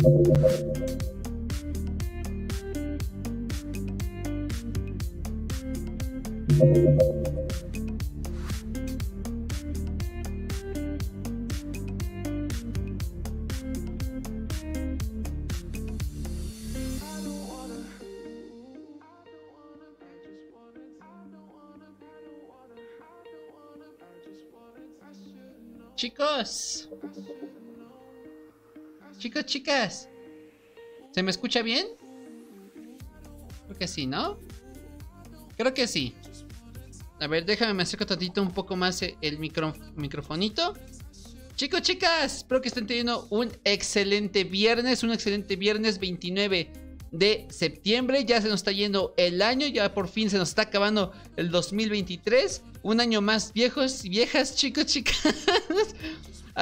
Thank you. chicas? ¿Se me escucha bien? Creo que sí, ¿no? Creo que sí. A ver, déjame me acerco tantito un poco más el micro, microfonito. Chicos, chicas, espero que estén teniendo un excelente viernes, un excelente viernes 29 de septiembre. Ya se nos está yendo el año, ya por fin se nos está acabando el 2023. Un año más viejos y viejas, chicos, chicas.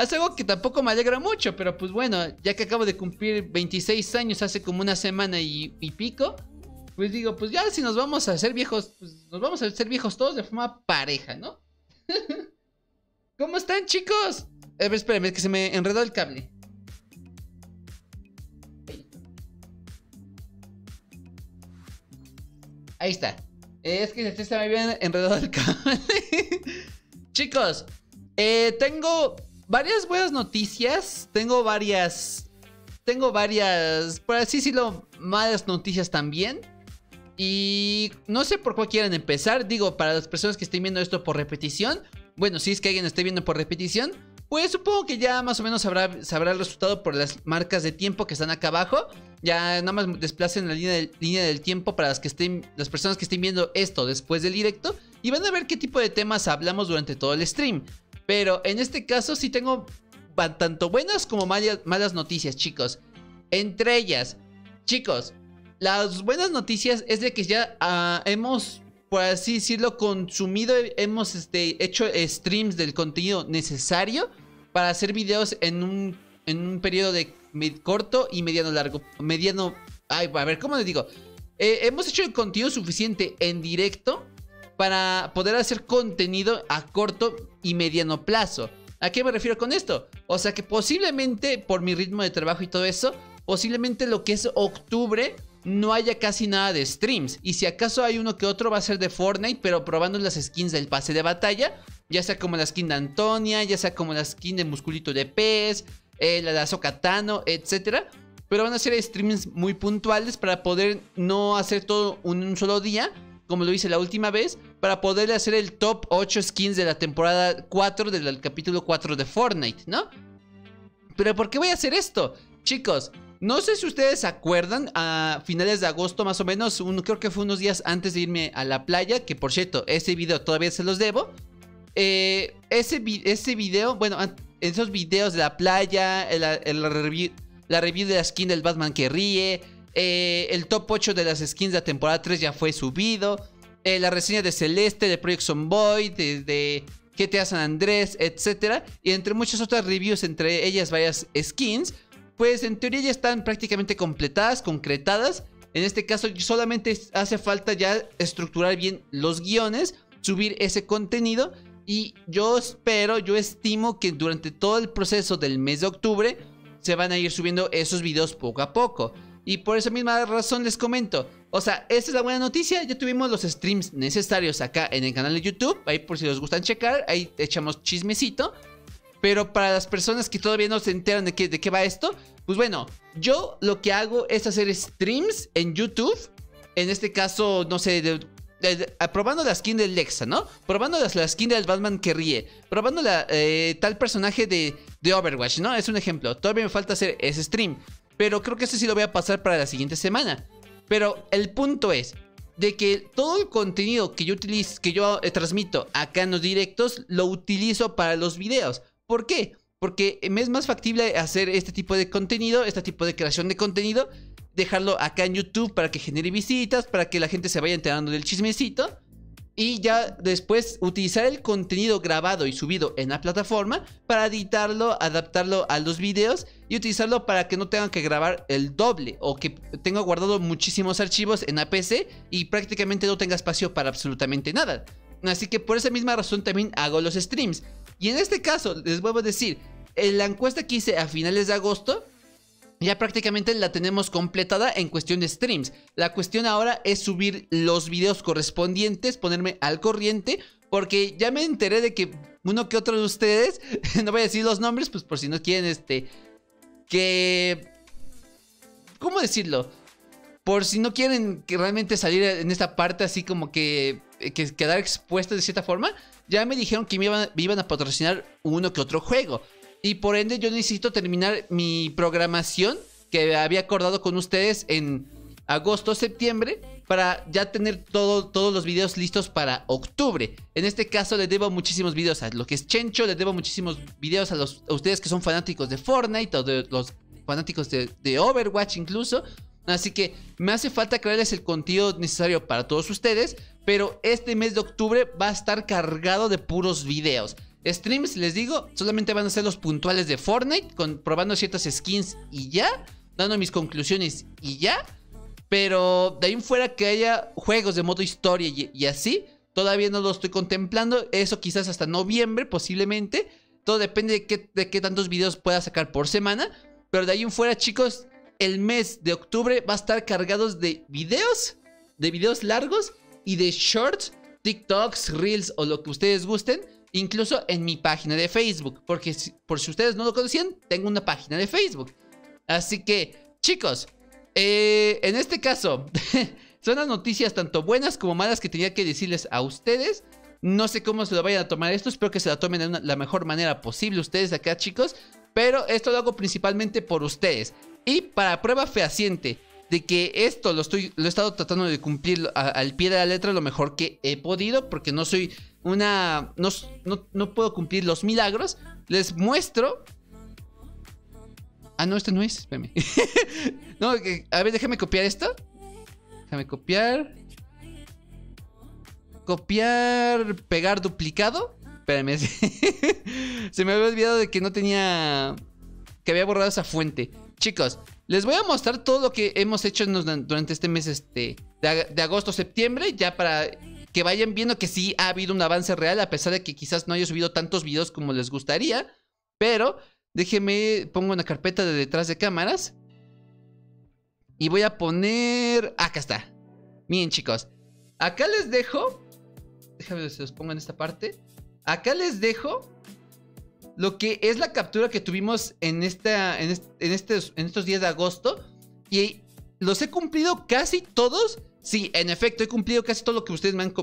Es algo que tampoco me alegra mucho, pero pues bueno, ya que acabo de cumplir 26 años hace como una semana y, pico, pues digo, pues ya si nos vamos a hacer viejos, pues nos vamos a hacer viejos todos de forma pareja, ¿no? ¿Cómo están, chicos? es que se me enredó el cable. Ahí está. Es que se me había enredado el cable. chicos, eh, tengo varias buenas noticias. Tengo varias. Tengo varias. Por así decirlo, malas noticias también. Y no sé por cuál quieran empezar. Digo, para las personas que estén viendo esto por repetición. Bueno, si es que alguien esté viendo por repetición. Pues supongo que ya más o menos sabrá, el resultado por las marcas de tiempo que están acá abajo. Ya nada más desplacen la línea, línea del tiempo para las, que estén, las personas que estén viendo esto después del directo. Y van a ver qué tipo de temas hablamos durante todo el stream. Pero en este caso sí tengo tanto buenas como malas, noticias, chicos. Entre ellas, chicos, las buenas noticias es de que ya ah, hemos, por así decirlo, consumido, hemos este, hecho streams del contenido necesario para hacer videos en un, en un periodo de corto y mediano largo. Mediano... Ay, a ver, ¿cómo les digo? Eh, hemos hecho el contenido suficiente en directo para poder hacer contenido a corto y mediano plazo. ¿A qué me refiero con esto? O sea que posiblemente por mi ritmo de trabajo y todo eso, posiblemente lo que es octubre no haya casi nada de streams. Y si acaso hay uno que otro va a ser de Fortnite, pero probando las skins del pase de batalla, ya sea como la skin de Antonia, ya sea como la skin de Musculito de Pez, eh, la de Azokatano, etc. Pero van a ser streams muy puntuales para poder no hacer todo en un solo día, como lo hice la última vez, para poderle hacer el top 8 skins de la temporada 4 del capítulo 4 de Fortnite, ¿no? Pero ¿por qué voy a hacer esto? Chicos, no sé si ustedes se acuerdan, a finales de agosto más o menos, creo que fue unos días antes de irme a la playa, que por cierto, ese video todavía se los debo. Eh, ese, ese video, bueno, esos videos de la playa, la, review, la review de la skin del Batman que ríe, eh, el top 8 de las skins de la temporada 3 ya fue subido. Eh, la reseña de Celeste, de Project Boy, desde de GTA San Andrés, etc. Y entre muchas otras reviews, entre ellas varias skins, pues en teoría ya están prácticamente completadas, concretadas. En este caso solamente hace falta ya estructurar bien los guiones, subir ese contenido y yo espero, yo estimo que durante todo el proceso del mes de octubre se van a ir subiendo esos videos poco a poco. Y por esa misma razón les comento. O sea, esta es la buena noticia. Ya tuvimos los streams necesarios acá en el canal de YouTube. Ahí por si os gustan checar. Ahí echamos chismecito. Pero para las personas que todavía no se enteran de qué, de qué va esto. Pues bueno, yo lo que hago es hacer streams en YouTube. En este caso, no sé, probando la skin del Lexa, ¿no? Probando la, skin del Batman que ríe. Probando la, eh, tal personaje de, de Overwatch, ¿no? Es un ejemplo. Todavía me falta hacer ese stream. Pero creo que este sí lo voy a pasar para la siguiente semana. Pero el punto es de que todo el contenido que yo que yo eh, transmito acá en los directos, lo utilizo para los videos. ¿Por qué? Porque me es más factible hacer este tipo de contenido, este tipo de creación de contenido, dejarlo acá en YouTube para que genere visitas, para que la gente se vaya enterando del chismecito. Y ya después utilizar el contenido grabado y subido en la plataforma para editarlo, adaptarlo a los videos y utilizarlo para que no tengan que grabar el doble o que tenga guardado muchísimos archivos en la PC y prácticamente no tenga espacio para absolutamente nada. Así que por esa misma razón también hago los streams. Y en este caso, les vuelvo a decir, la encuesta que hice a finales de agosto, ya prácticamente la tenemos completada en cuestión de streams. La cuestión ahora es subir los videos correspondientes, ponerme al corriente, porque ya me enteré de que uno que otro de ustedes, no voy a decir los nombres, pues por si no quieren este que... ¿Cómo decirlo? Por si no quieren que realmente salir en esta parte así como que, eh, que quedar expuesta de cierta forma, ya me dijeron que me iban, iban a patrocinar uno que otro juego. Y por ende yo necesito terminar mi programación que había acordado con ustedes en agosto, septiembre para ya tener todos los videos listos para octubre. En este caso le debo muchísimos videos a lo que es Chencho, le debo muchísimos videos a, los, ustedes que son fanáticos de Fortnite o de los fanáticos de, Overwatch incluso. Así que me hace falta crearles el contenido necesario para todos ustedes, pero este mes de octubre va a estar cargado de puros videos. Streams, les digo, solamente van a ser los puntuales de Fortnite, probando ciertas skins y ya, dando mis conclusiones y ya. Pero de ahí en fuera que haya juegos de modo historia y, así, todavía no lo estoy contemplando. Eso quizás hasta noviembre, posiblemente. Todo depende de qué, de qué tantos videos pueda sacar por semana. Pero de ahí en fuera, chicos, el mes de octubre va a estar cargado de videos, de videos largos y de shorts, TikToks, Reels o lo que ustedes gusten. Incluso en mi página de Facebook. Porque por si ustedes no lo conocían, tengo una página de Facebook. Así que, chicos, eh, en este caso, son las noticias tanto buenas como malas que tenía que decirles a ustedes. No sé cómo se lo vayan a tomar esto, espero que se la tomen de la mejor manera posible ustedes acá, chicos. Pero esto lo hago principalmente por ustedes. Y para prueba fehaciente de que esto lo, estoy, lo he estado tratando de cumplir al pie de la letra lo mejor que he podido, porque no soy una. no puedo cumplir los milagros. Les muestro Ah, no, este no es. Espérame. no, a ver, déjame copiar esto. Déjame copiar. Copiar, pegar duplicado. Espérame. Se me había olvidado de que no tenía. Que había borrado esa fuente. Chicos, les voy a mostrar todo lo que hemos hecho durante este mes este, de, agosto, septiembre, ya para que vayan viendo que sí ha habido un avance real, a pesar de que quizás no haya subido tantos videos como les gustaría, pero Déjeme, pongo una carpeta de detrás de cámaras. Y voy a poner... Acá está. Bien, chicos. Acá les dejo... Déjame que se los pongo en esta parte. Acá les dejo lo que es la captura que tuvimos en, esta, en, en, estos, en estos días de agosto. Y los he cumplido casi todos. Sí, en efecto, he cumplido casi todo lo que ustedes me han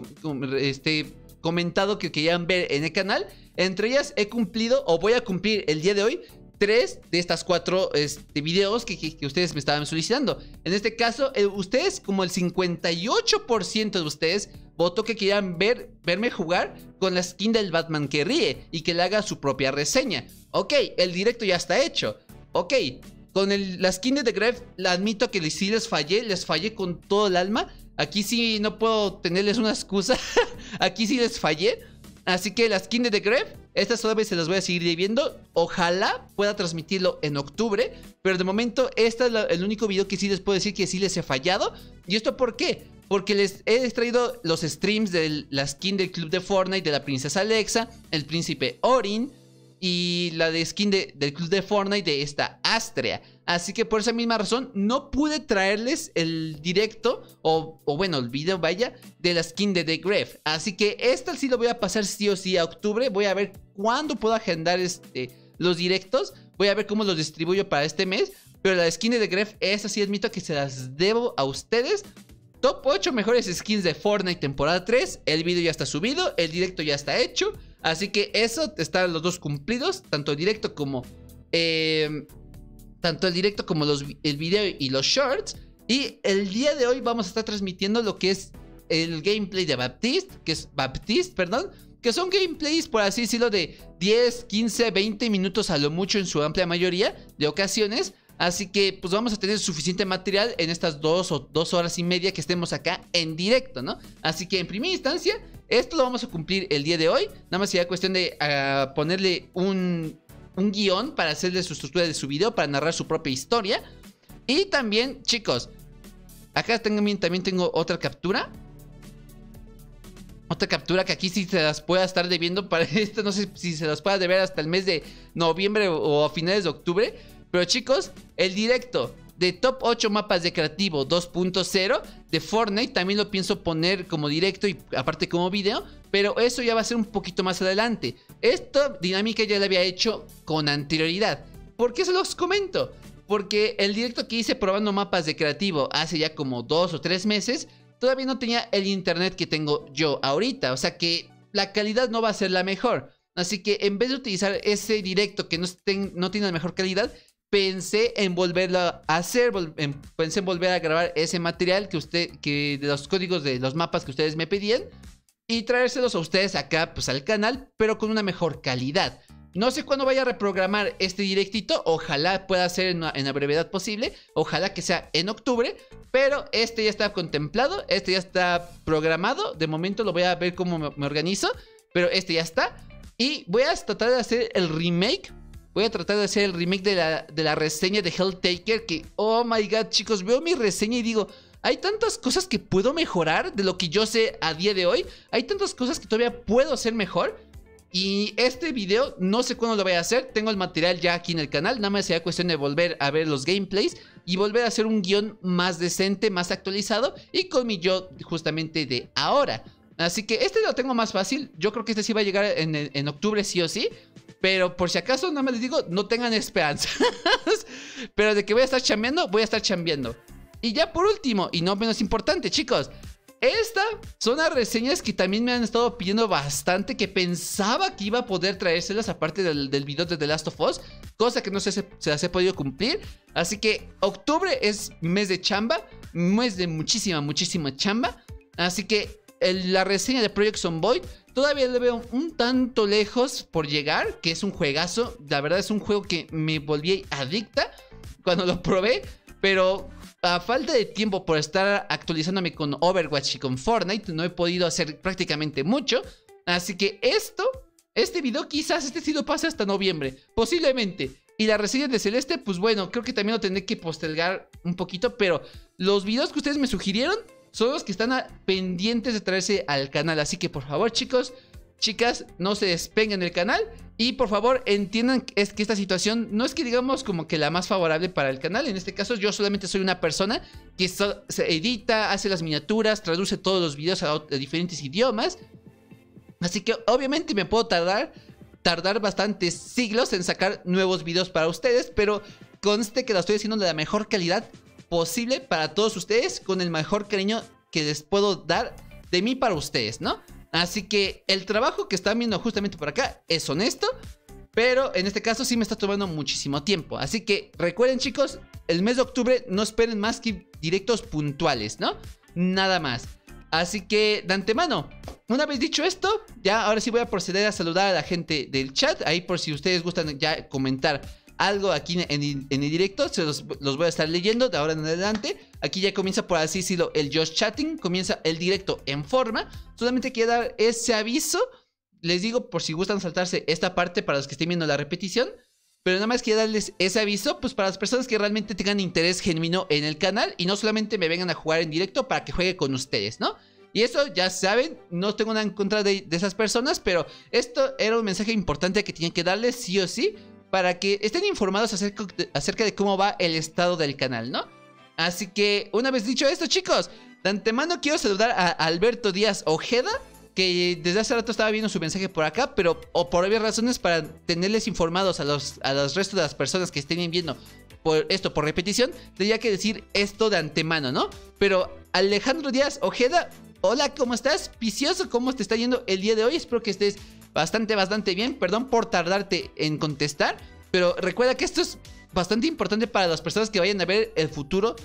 este, comentado que querían ver en el canal. Entre ellas he cumplido o voy a cumplir el día de hoy tres de estas cuatro este, videos que, ustedes me estaban solicitando. En este caso, eh, ustedes, como el 58% de ustedes, votó que querían ver, verme jugar con la skin del Batman que ríe y que le haga su propia reseña. Ok, el directo ya está hecho. Ok, con la skin de The Grave, la admito que sí les fallé, les fallé con todo el alma. Aquí sí no puedo tenerles una excusa. Aquí sí les fallé. Así que la skin de The Grave, estas vez se las voy a seguir debiendo. Ojalá pueda transmitirlo en octubre. Pero de momento, este es el único video que sí les puedo decir que sí les he fallado. ¿Y esto por qué? Porque les he traído los streams de la skin del club de Fortnite, de la princesa Alexa, el príncipe Orin y la de skin del club de Fortnite de esta Astrea. Así que por esa misma razón no pude traerles el directo o, bueno, el video vaya de la skin de The Grave. Así que esta sí lo voy a pasar sí o sí a octubre. Voy a ver cuándo puedo agendar este, los directos. Voy a ver cómo los distribuyo para este mes. Pero la skin de The Grave, es así admito que se las debo a ustedes. Top 8 mejores skins de Fortnite temporada 3. El video ya está subido, el directo ya está hecho. Así que eso están los dos cumplidos, tanto directo como... Eh, tanto el directo como los, el video y los shorts. Y el día de hoy vamos a estar transmitiendo lo que es el gameplay de Baptiste, que es Baptiste, perdón, que son gameplays, por así decirlo, de 10, 15, 20 minutos a lo mucho en su amplia mayoría de ocasiones. Así que pues vamos a tener suficiente material en estas dos o dos horas y media que estemos acá en directo, ¿no? Así que en primera instancia, esto lo vamos a cumplir el día de hoy. Nada más sería cuestión de ah, ponerle un, un guión para hacerle su estructura de su video, para narrar su propia historia. Y también, chicos, acá también, también tengo otra captura. Otra captura que aquí sí se las pueda estar debiendo para esto. No sé si se las pueda ver hasta el mes de noviembre o a finales de octubre. Pero chicos, el directo de Top 8 Mapas de Creativo 2.0 de Fortnite. También lo pienso poner como directo y aparte como video. Pero eso ya va a ser un poquito más adelante. Esta dinámica ya la había hecho con anterioridad. ¿Por qué se los comento? Porque el directo que hice probando mapas de creativo hace ya como dos o tres meses, todavía no tenía el internet que tengo yo ahorita. O sea que la calidad no va a ser la mejor. Así que en vez de utilizar ese directo que no, tiene la mejor calidad, pensé en volverlo a hacer, pensé en volver a grabar ese material que usted, que de los códigos de los mapas que ustedes me pedían y traérselos a ustedes acá pues al canal, pero con una mejor calidad. No sé cuándo vaya a reprogramar este directito, ojalá pueda ser en, la brevedad posible, ojalá que sea en octubre, pero este ya está contemplado, este ya está programado, de momento lo voy a ver cómo me, organizo, pero este ya está. Y voy a tratar de hacer el remake Voy a tratar de hacer el remake de la, de la reseña de Helltaker. Que, oh my god, chicos, veo mi reseña y digo, hay tantas cosas que puedo mejorar de lo que yo sé a día de hoy. Hay tantas cosas que todavía puedo hacer mejor. Y este video no sé cuándo lo voy a hacer. Tengo el material ya aquí en el canal. Nada más sea cuestión de volver a ver los gameplays y volver a hacer un guión más decente, más actualizado y con mi yo justamente de ahora. Así que este lo tengo más fácil. Yo creo que este sí va a llegar en, en octubre sí o sí. Pero por si acaso, nada más les digo, no tengan esperanzas. pero de que voy a estar chambeando, voy a estar chambeando. Y ya por último, y no menos importante, chicos, Estas son las reseñas que también me han estado pidiendo bastante, que pensaba que iba a poder traérselas aparte del, video de The Last of Us, cosa que no sé si se las he podido cumplir. Así que octubre es mes de chamba, mes de muchísima, muchísima chamba. Así que la reseña de Project Zomboid todavía le veo un tanto lejos por llegar, que es un juegazo. La verdad es un juego que me volví adicta cuando lo probé, pero a falta de tiempo por estar actualizándome con Overwatch y con Fortnite, no he podido hacer prácticamente mucho. Así que esto, este video quizás este sí lo pase hasta noviembre, posiblemente. Y la reseña de Celeste, pues bueno, creo que también lo tendré que postergar un poquito, pero los videos que ustedes me sugirieron son los que están pendientes de traerse al canal. Así que por favor chicos, chicas, no se despeguen del canal. Y por favor, entiendan es que esta situación no es que digamos como que la más favorable para el canal. En este caso, yo solamente soy una persona que se edita, hace las miniaturas, traduce todos los videos a, diferentes idiomas. Así que obviamente me puedo tardar, tardar bastantes siglos en sacar nuevos videos para ustedes, pero conste que la estoy haciendo de la mejor calidad posible para todos ustedes, con el mejor cariño que les puedo dar de mí para ustedes, ¿no? Así que el trabajo que están viendo justamente por acá es honesto, pero en este caso sí me está tomando muchísimo tiempo. Así que recuerden chicos, el mes de octubre no esperen más que directos puntuales, ¿no? Nada más. Así que de antemano, una vez dicho esto, ya ahora sí voy a proceder a saludar a la gente del chat, ahí por si ustedes gustan ya comentar algo aquí en, el directo, se los, voy a estar leyendo de ahora en adelante. Aquí ya comienza, por así decirlo, el Just Chatting, comienza el directo en forma. Solamente quiero dar ese aviso. Les digo, por si gustan saltarse esta parte para los que estén viendo la repetición. Pero nada más quiero darles ese aviso, pues para las personas que realmente tengan interés genuino en el canal y no solamente me vengan a jugar en directo para que juegue con ustedes, ¿no? Y eso ya saben, no tengo nada en contra de, de esas personas, pero esto era un mensaje importante que tenía que darles sí o sí para que estén informados acerca, de cómo va el estado del canal, ¿no? Así que, una vez dicho esto, chicos, de antemano quiero saludar a Alberto Díaz Ojeda, que desde hace rato estaba viendo su mensaje por acá, pero o por obvias razones para tenerles informados a los, a los restos de las personas que estén viendo esto por repetición, tenía que decir esto de antemano, ¿no? Pero Alejandro Díaz Ojeda, hola, ¿cómo estás? Vicioso, ¿cómo te está yendo el día de hoy? Espero que estés bastante, bastante bien. Perdón por tardarte en contestar, pero recuerda que esto es bastante importante para las personas que vayan a ver el futuro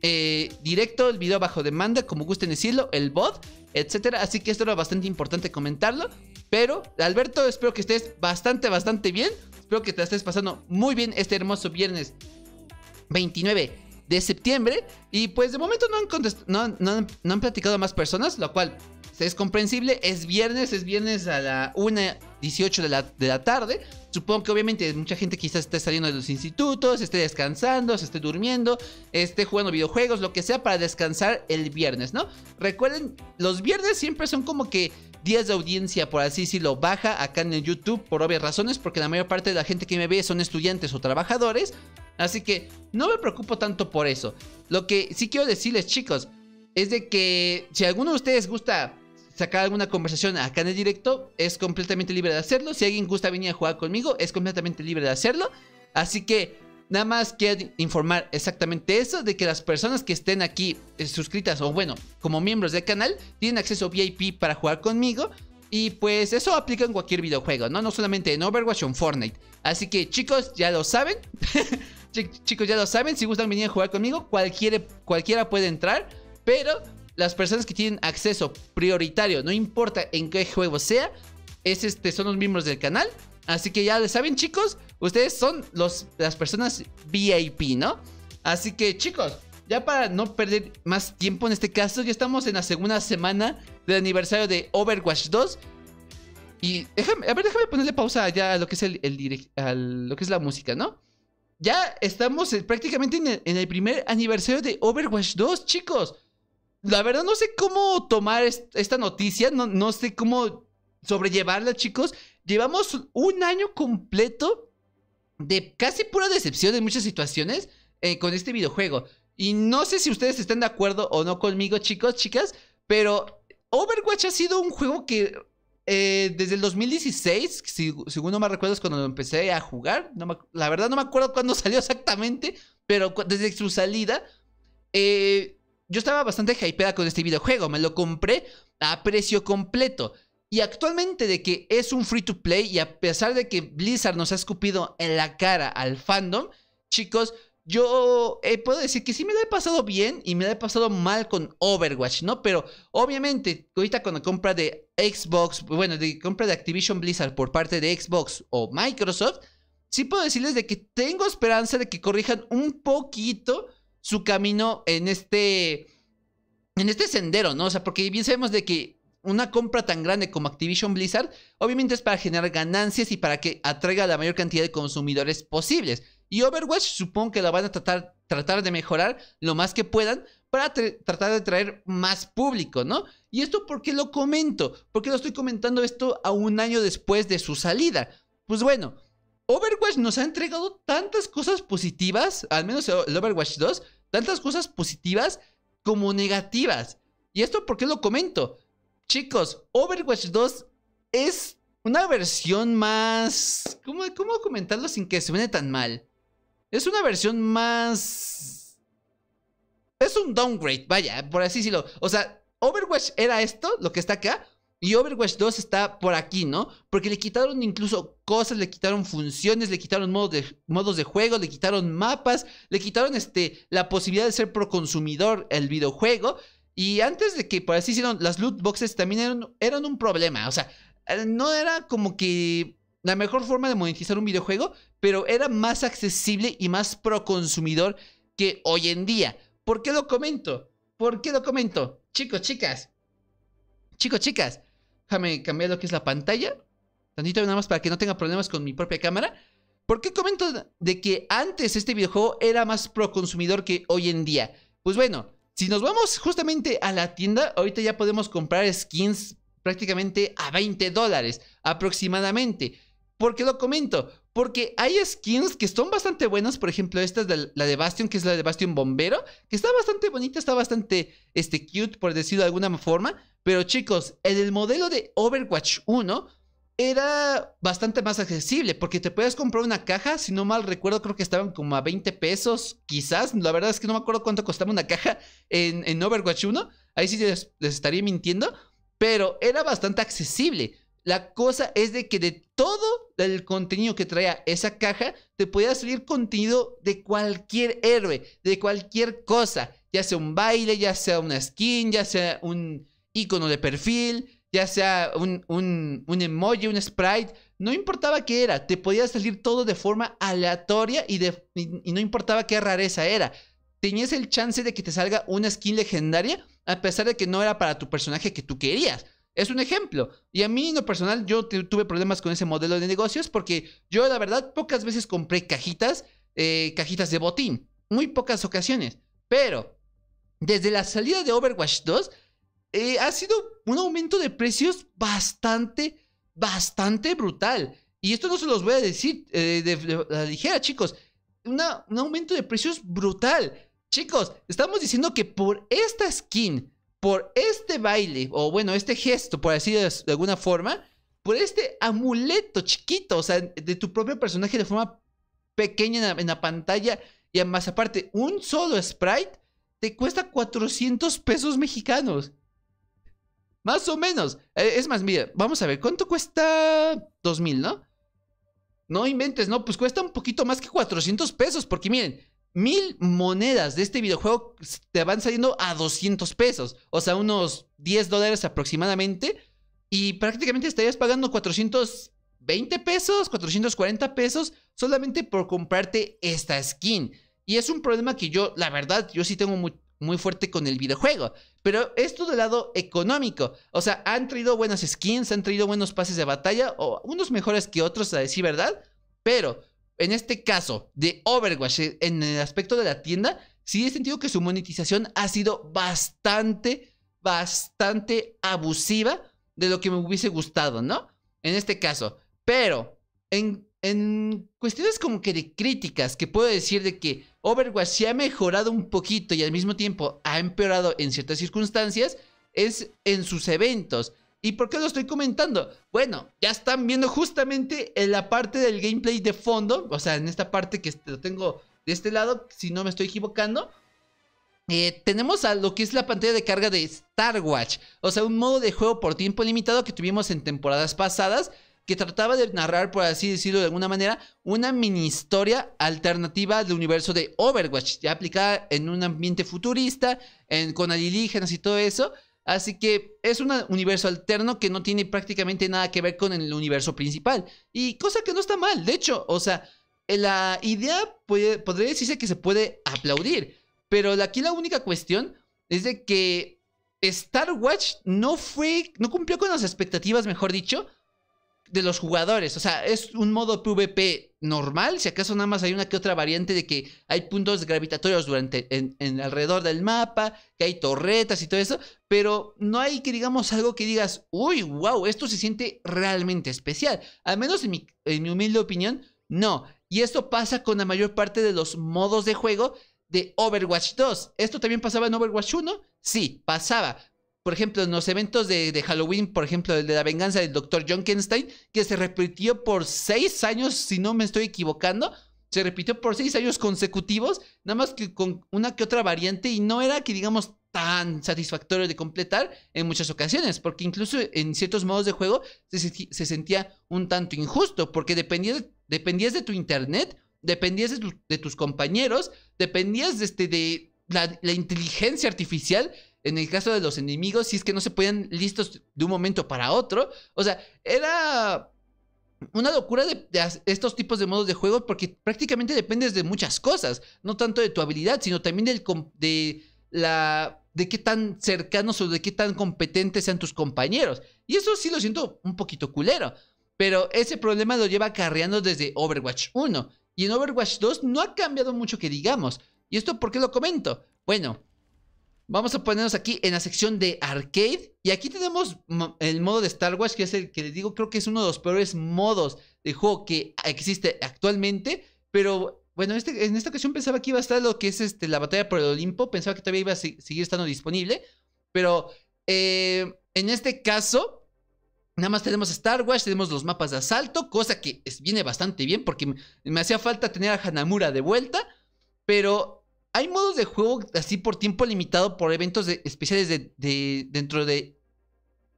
eh, directo, el video bajo demanda, como gusten decirlo, el bot, etcétera. Así que esto era bastante importante comentarlo. Pero, Alberto, espero que estés bastante, bastante bien. Espero que te estés pasando muy bien este hermoso viernes 29 de septiembre. Y pues de momento no han, contestado no han platicado más personas, lo cual es comprensible. Es viernes, es viernes a la 1.18 de la, de la tarde. Supongo que obviamente mucha gente quizás esté saliendo de los institutos, esté descansando, se esté durmiendo, esté jugando videojuegos, lo que sea para descansar el viernes, ¿no? Recuerden, los viernes siempre son como que días de audiencia, por así decirlo, baja acá en el YouTube por obvias razones, porque la mayor parte de la gente que me ve son estudiantes o trabajadores. Así que no me preocupo tanto por eso. Lo que sí quiero decirles, chicos, es de que si alguno de ustedes gusta sacar alguna conversación acá en el directo, es completamente libre de hacerlo. Si alguien gusta venir a jugar conmigo, es completamente libre de hacerlo. Así que nada más quiero informar exactamente eso, de que las personas que estén aquí eh, suscritas o bueno, como miembros del canal, tienen acceso VIP para jugar conmigo. Y pues eso aplica en cualquier videojuego, ¿no? No solamente en Overwatch o en Fortnite. Así que chicos, ya lo saben. chicos, ya lo saben. Si gustan venir a jugar conmigo, cualquiera, cualquiera puede entrar. Pero las personas que tienen acceso prioritario, no importa en qué juego sea, es este, son los miembros del canal. Así que ya saben, chicos, ustedes son los, las personas VIP, ¿no? Así que, chicos, ya para no perder más tiempo en este caso, ya estamos en la segunda semana del aniversario de Overwatch 2. Y déjame, a ver, déjame ponerle pausa ya a lo que es el, direct, a lo que es la música, ¿no? Ya estamos eh, prácticamente en el primer aniversario de Overwatch 2, chicos la verdad no sé cómo tomar esta noticia, no, no sé cómo sobrellevarla, chicos. Llevamos un año completo de casi pura decepción en muchas situaciones eh, con este videojuego. Y no sé si ustedes están de acuerdo o no conmigo, chicos, chicas, pero Overwatch ha sido un juego que eh, desde el 2016, si, según no me recuerdo, es cuando lo empecé a jugar. la verdad no me acuerdo cuándo salió exactamente, pero desde su salida, eh, yo estaba bastante hypeada con este videojuego, me lo compré a precio completo. Y actualmente de que es un free to play y a pesar de que Blizzard nos ha escupido en la cara al fandom, chicos, yo eh, puedo decir que sí me lo he pasado bien y me lo he pasado mal con Overwatch, ¿no? Pero obviamente ahorita con la compra de Xbox, bueno, de compra de Activision Blizzard por parte de Xbox o Microsoft, sí puedo decirles de que tengo esperanza de que corrijan un poquito su camino en este, en este sendero, ¿no? O sea, porque bien sabemos de que una compra tan grande como Activision Blizzard, obviamente es para generar ganancias y para que atraiga la mayor cantidad de consumidores posibles. Y Overwatch supongo que la van a tratar, tratar de mejorar lo más que puedan para tratar de traer más público, ¿no? Y esto por qué lo comento, porque lo estoy comentando esto a un año después de su salida. Pues bueno, Overwatch nos ha entregado tantas cosas positivas, al menos el Overwatch 2, tantas cosas positivas como negativas. ¿Y esto por qué lo comento? Chicos, Overwatch 2 es una versión más... ¿Cómo, cómo comentarlo sin que suene tan mal? Es una versión más... Es un downgrade, vaya, por así decirlo. O sea, Overwatch era esto, lo que está acá. Y Overwatch 2 está por aquí, ¿no? Porque le quitaron incluso cosas, le quitaron funciones, le quitaron modos de, modos de juego, le quitaron mapas, le quitaron este, la posibilidad de ser pro consumidor el videojuego. Y antes de que, por así hicieron, las loot boxes también eran, eran un problema. O sea, eh, no era como que la mejor forma de monetizar un videojuego, pero era más accesible y más pro consumidor que hoy en día. ¿Por qué lo comento? ¿Por qué lo comento? Chicos, chicas. Chicos, chicas. Déjame cambiar lo que es la pantalla. Tantito nada más para que no tenga problemas con mi propia cámara. ¿Por qué comento de que antes este videojuego era más pro consumidor que hoy en día? Pues bueno, si nos vamos justamente a la tienda, ahorita ya podemos comprar skins prácticamente a 20 dólares aproximadamente. ¿Por qué lo comento? Porque hay skins que son bastante buenas, por ejemplo, esta es la de Bastion, que es la de Bastion Bombero, que está bastante bonita, está bastante este, cute, por decirlo de alguna forma, pero chicos, en el modelo de Overwatch 1 era bastante más accesible porque te podías comprar una caja, si no mal recuerdo creo que estaban como a 20 pesos, quizás, la verdad es que no me acuerdo cuánto costaba una caja en, Overwatch 1, ahí sí les, estaría mintiendo, pero era bastante accesible. La cosa es de que de todo el contenido que traía esa caja, te podía salir contenido de cualquier héroe, de cualquier cosa, ya sea un baile, ya sea una skin, ya sea un icono de perfil, ya sea un, emoji, un sprite, no importaba qué era, te podía salir todo de forma aleatoria y, no importaba qué rareza era. Tenías el chance de que te salga una skin legendaria a pesar de que no era para tu personaje que tú querías. Es un ejemplo. Y a mí, en lo personal, yo tuve problemas con ese modelo de negocios porque yo, la verdad, pocas veces compré cajitas, eh, cajitas de botín. Muy pocas ocasiones. Pero, desde la salida de Overwatch 2, eh, ha sido un aumento de precios bastante, bastante brutal. Y esto no se los voy a decir eh, de, la ligera, chicos. un aumento de precios brutal. Chicos, estamos diciendo que por esta skin, por este baile, o bueno, este gesto, por así de, de alguna forma, por este amuleto chiquito, o sea, de tu propio personaje de forma pequeña en la, pantalla, y además aparte, un solo sprite, te cuesta 400 pesos mexicanos. Más o menos. Eh, es más, mira, vamos a ver, ¿cuánto cuesta 2000, no? No inventes, no, pues cuesta un poquito más que 400 pesos, porque miren, mil monedas de este videojuego te van saliendo a 200 pesos, o sea, unos 10 dólares aproximadamente, y prácticamente estarías pagando 420 pesos, 440 pesos solamente por comprarte esta skin. Y es un problema que yo, la verdad, yo sí tengo mucho muy fuerte con el videojuego. Pero esto del lado económico. O sea, han traído buenas skins, han traído buenos pases de batalla, o unos mejores que otros, a decir verdad. Pero en este caso de Overwatch, eh, en el aspecto de la tienda, sí he sentido que su monetización ha sido bastante, bastante abusiva de lo que me hubiese gustado, ¿no? En este caso. Pero en, en cuestiones como que de críticas, que puedo decir de que Overwatch se ha mejorado un poquito y al mismo tiempo ha empeorado en ciertas circunstancias, es en sus eventos. ¿Y por qué lo estoy comentando? Bueno, ya están viendo justamente en la parte del gameplay de fondo, o sea, en esta parte que lo tengo de este lado, si no me estoy equivocando. Eh, tenemos a lo que es la pantalla de carga de Star Watch, o sea, un modo de juego por tiempo limitado que tuvimos en temporadas pasadas, que trataba de narrar, por así decirlo de alguna manera, una mini historia alternativa del universo de Overwatch, ya aplicada en un ambiente futurista, con alienígenas y todo eso. Así que es un universo alterno que no tiene prácticamente nada que ver con el universo principal. Y cosa que no está mal, de hecho, o sea, la idea podría decirse que se puede aplaudir, pero aquí la única cuestión es de que Star Watch no fue, no cumplió con las expectativas, mejor dicho, de los jugadores. O sea, es un modo PvP normal. Si acaso nada más hay una que otra variante de que hay puntos gravitatorios durante, en, alrededor del mapa, que hay torretas y todo eso. Pero no hay que digamos algo que digas, uy, wow, esto se siente realmente especial. Al menos en mi, en mi humilde opinión, no. Y esto pasa con la mayor parte de los modos de juego de Overwatch 2. ¿Esto también pasaba en Overwatch 1? Sí, pasaba por ejemplo, en los eventos de, Halloween, por ejemplo, el de la venganza del Dr. Kenstein... que se repitió por seis años, si no me estoy equivocando, se repitió por seis años consecutivos, nada más que con una que otra variante y no era que digamos tan satisfactorio de completar en muchas ocasiones, porque incluso en ciertos modos de juego se, sentía un tanto injusto, porque dependías, dependías de tu internet, dependías de, tus compañeros, dependías de, este, la inteligencia artificial en el caso de los enemigos, si es que no se ponían listos de un momento para otro. O sea, era una locura de, estos tipos de modos de juego porque prácticamente dependes de muchas cosas, no tanto de tu habilidad, sino también de la de qué tan cercanos o de qué tan competentes sean tus compañeros. Y eso sí lo siento un poquito culero, pero ese problema lo lleva carreando desde Overwatch 1 y en Overwatch 2 no ha cambiado mucho que digamos. ¿Y esto por qué lo comento? Bueno, Vamos a ponernos aquí en la sección de arcade. Y aquí tenemos el modo de Star Wars, que es el que les digo, creo que es uno de los peores modos de juego que existe actualmente. Pero bueno, este, en esta ocasión pensaba que iba a estar lo que es este, la batalla por el Olimpo. Pensaba que todavía iba a seguir estando disponible. Pero eh, en este caso, Nada más tenemos Star Wars, tenemos los mapas de asalto, cosa que viene bastante bien porque me hacía falta tener a Hanamura de vuelta, pero hay modos de juego así por tiempo limitado, por eventos especiales de, dentro de,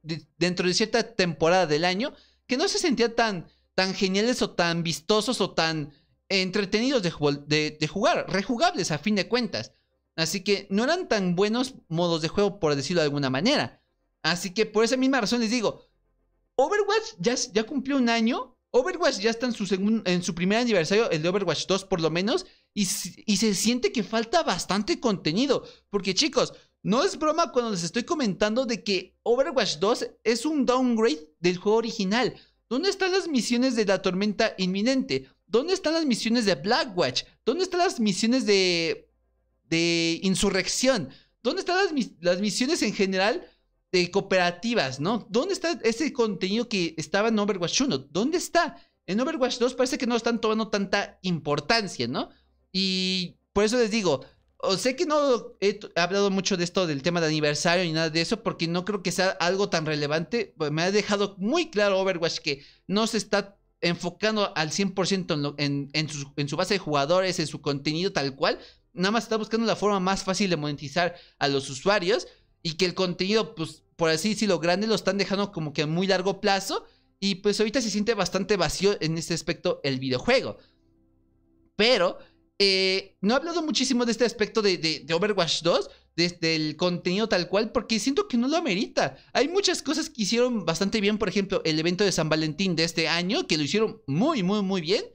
dentro de cierta temporada del año, que no se sentían tan, tan geniales o tan vistosos o tan entretenidos de, de jugar, rejugables a fin de cuentas. Así que no eran tan buenos modos de juego, por decirlo de alguna manera. Así que por esa misma razón les digo, Overwatch ya, ya cumplió un año Overwatch ya está en su, primer aniversario, el de Overwatch 2 por lo menos, y, se siente que falta bastante contenido. Porque chicos, no es broma cuando les estoy comentando de que Overwatch 2 es un downgrade del juego original. ¿Dónde están las misiones de la tormenta inminente? ¿Dónde están las misiones de Blackwatch? ¿Dónde están las misiones de, de insurrección? ¿Dónde están las misiones en general de cooperativas, ¿no? ¿Dónde está ese contenido que estaba en Overwatch 1? ¿Dónde está? En Overwatch 2 parece que no están tomando tanta importancia, ¿no? Y por eso les digo, sé que no he hablado mucho de esto, del tema de aniversario ni nada de eso, porque no creo que sea algo tan relevante. Pues, me ha dejado muy claro Overwatch que no se está enfocando al 100% en, en su base de jugadores, en su contenido tal cual. Nada más está buscando la forma más fácil de monetizar a los usuarios y que el contenido, pues, por así decirlo, grande lo están dejando como que a muy largo plazo. Y pues ahorita se siente bastante vacío en este aspecto el videojuego. Pero eh, no he hablado muchísimo de este aspecto de, Overwatch 2, desde el contenido tal cual, porque siento que no lo amerita. Hay muchas cosas que hicieron bastante bien, por ejemplo, el evento de San Valentín de este año, que lo hicieron muy, muy, muy bien.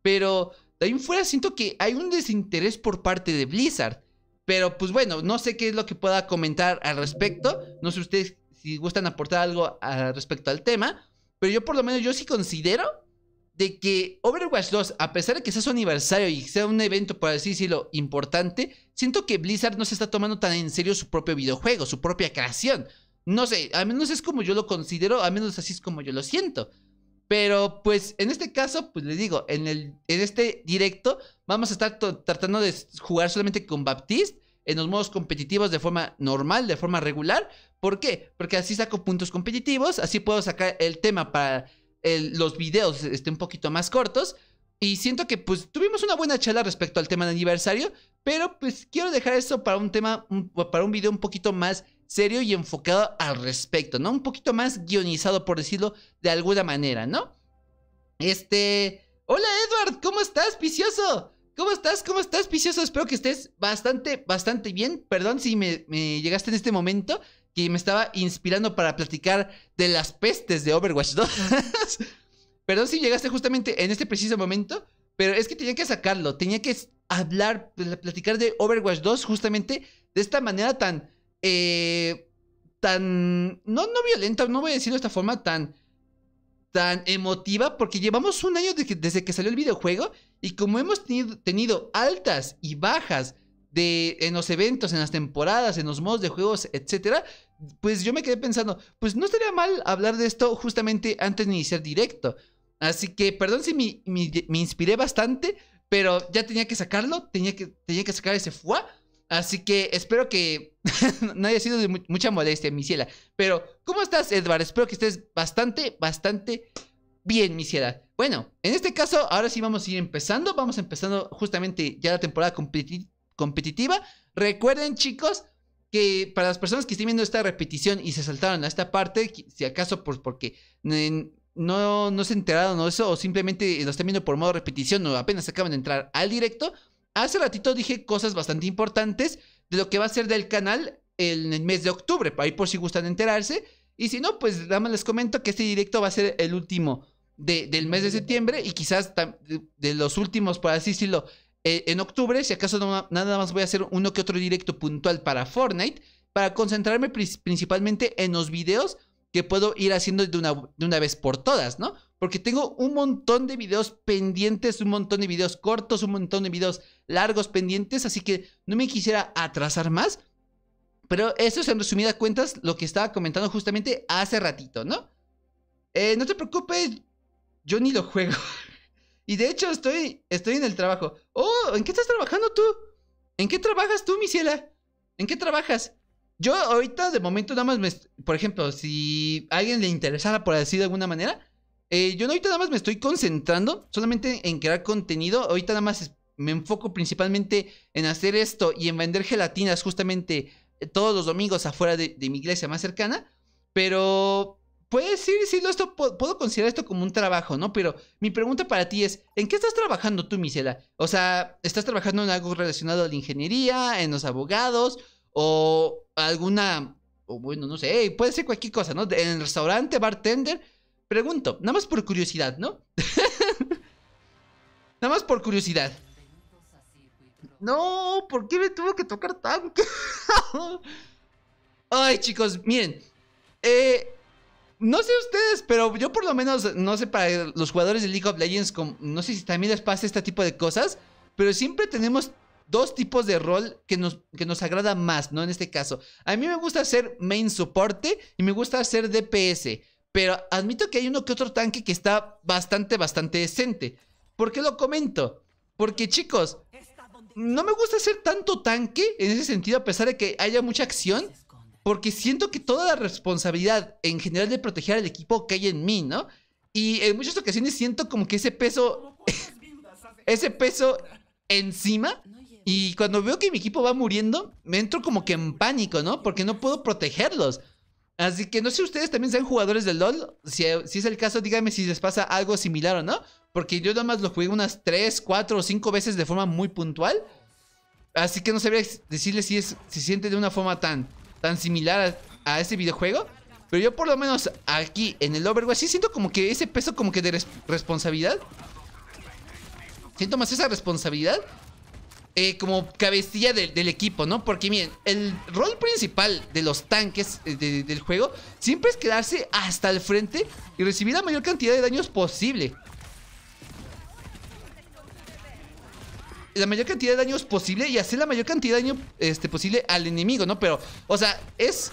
Pero de ahí fuera siento que hay un desinterés por parte de Blizzard. Pero pues bueno, no sé qué es lo que pueda comentar al respecto. No sé ustedes si gustan aportar algo al respecto al tema. Pero yo por lo menos yo sí considero de que Overwatch 2, a pesar de que sea su aniversario y sea un evento, por así decirlo, importante, siento que Blizzard no se está tomando tan en serio su propio videojuego, su propia creación. No sé, al menos es como yo lo considero, al menos así es como yo lo siento. Pero pues en este caso, pues les digo, en, el, en este directo vamos a estar tratando de jugar solamente con Baptiste en los modos competitivos de forma normal, de forma regular. ¿Por qué? Porque así saco puntos competitivos, así puedo sacar el tema para los videos este, un poquito más cortos. Y siento que pues tuvimos una buena charla respecto al tema de aniversario, pero pues quiero dejar eso para un tema, para un video un poquito más serio y enfocado al respecto, ¿no? Un poquito más guionizado, por decirlo de alguna manera, ¿no? Este... Hola Edward, ¿cómo estás, Picioso? ¿Cómo estás? ¿Cómo estás, Picioso? Espero que estés bastante, bastante bien. Perdón si me, me, llegaste en este momento que me estaba inspirando para platicar de las pestes de Overwatch 2. Perdón si llegaste justamente en este preciso momento, pero es que tenía que sacarlo. Tenía que hablar, platicar de Overwatch 2 justamente de esta manera tan, eh, tan, no, no violenta, no voy a decirlo de esta forma, tan, tan emotiva, porque llevamos un año desde que salió el videojuego y como hemos tenido, altas y bajas de, en los eventos, en las temporadas, en los modos de juegos, etcétera, pues yo me quedé pensando, pues no estaría mal hablar de esto justamente antes de iniciar directo. Así que, perdón si me, me, inspiré bastante, pero ya tenía que sacarlo, tenía que, tenía que sacar ese fuá. Así que espero que no haya sido de mucha molestia, mi ciela. Pero, ¿cómo estás, Edward? Espero que estés bastante, bastante bien, mi ciela. Bueno, en este caso, ahora sí vamos a ir empezando. Vamos empezando justamente ya la temporada competitiva. Recuerden, chicos, que para las personas que estén viendo esta repetición y se saltaron a esta parte, si acaso por, porque no, no se enteraron o eso, o simplemente lo están viendo por modo repetición o apenas acaban de entrar al directo, Hace ratito dije cosas bastante importantes de lo que va a ser del canal en el mes de octubre, ahí por si gustan enterarse. Y si no, pues nada más les comento que este directo va a ser el último del mes de septiembre y quizás de, los últimos, por así decirlo, e, en octubre. Si acaso nada más voy a hacer uno que otro directo puntual para Fortnite, para concentrarme principalmente en los videos que puedo ir haciendo de de una vez por todas, ¿no? porque tengo un montón de videos pendientes, un montón de videos cortos, un montón de videos largos pendientes, así que no me quisiera atrasar más. Pero eso es en resumida cuentas lo que estaba comentando justamente hace ratito, ¿no? Eh, no te preocupes, yo ni lo juego. y de hecho estoy, estoy en el trabajo. Oh, ¿en qué estás trabajando tú? ¿En qué trabajas tú, Misiela? ¿En qué trabajas? Yo ahorita de momento nada más me... Por ejemplo, si a alguien le interesara, por decir de alguna manera, eh, yo ahorita nada más me estoy concentrando solamente en crear contenido. Ahorita nada más me enfoco principalmente en hacer esto y en vender gelatinas justamente eh, todos los domingos afuera de, mi iglesia más cercana. Pero puedes decirlo esto, puedo considerar esto como un trabajo, ¿no? Pero mi pregunta para ti es, ¿en qué estás trabajando tú, Misela? O sea, ¿estás trabajando en algo relacionado a la ingeniería, en los abogados o alguna, o bueno, no sé, puede ser cualquier cosa, ¿no? En el restaurante, bartender Pregunto, nada más por curiosidad, ¿no? nada más por curiosidad. No, ¿por qué me tuvo que tocar tanto? Ay, chicos, miren. Eh, no sé ustedes, pero yo por lo menos, no sé, para los jugadores de League of Legends, no sé si también les pasa este tipo de cosas, pero siempre tenemos dos tipos de rol que nos, que nos agrada más, ¿no? En este caso, a mí me gusta hacer main soporte y me gusta hacer DPS. Pero admito que hay uno que otro tanque que está bastante, bastante decente. ¿Por qué lo comento? Porque chicos, no me gusta ser tanto tanque en ese sentido, a pesar de que haya mucha acción. Porque siento que toda la responsabilidad en general de proteger al equipo cae en mí, ¿no? Y en muchas ocasiones siento como que ese peso... ese peso encima. Y cuando veo que mi equipo va muriendo, me entro como que en pánico, ¿no? Porque no puedo protegerlos. Así que no sé si ustedes también sean jugadores del LOL. Si, es el caso, díganme si les pasa algo similar o no. Porque yo nada más lo jugué unas 3, 4 o 5 veces de forma muy puntual. Así que no sabría decirles si es, siente de una forma tan, tan similar a, ese este videojuego. Pero yo por lo menos aquí en el Overwatch sí siento como que ese peso como que de responsabilidad. Siento más esa responsabilidad eh, como cabecilla del equipo, ¿no? Porque miren, el rol principal de los tanques eh, del juego siempre es quedarse hasta el frente y recibir la mayor cantidad de daños posible. La mayor cantidad de daños posible y hacer la mayor cantidad de daño este, posible al enemigo, ¿no? Pero, o sea, es.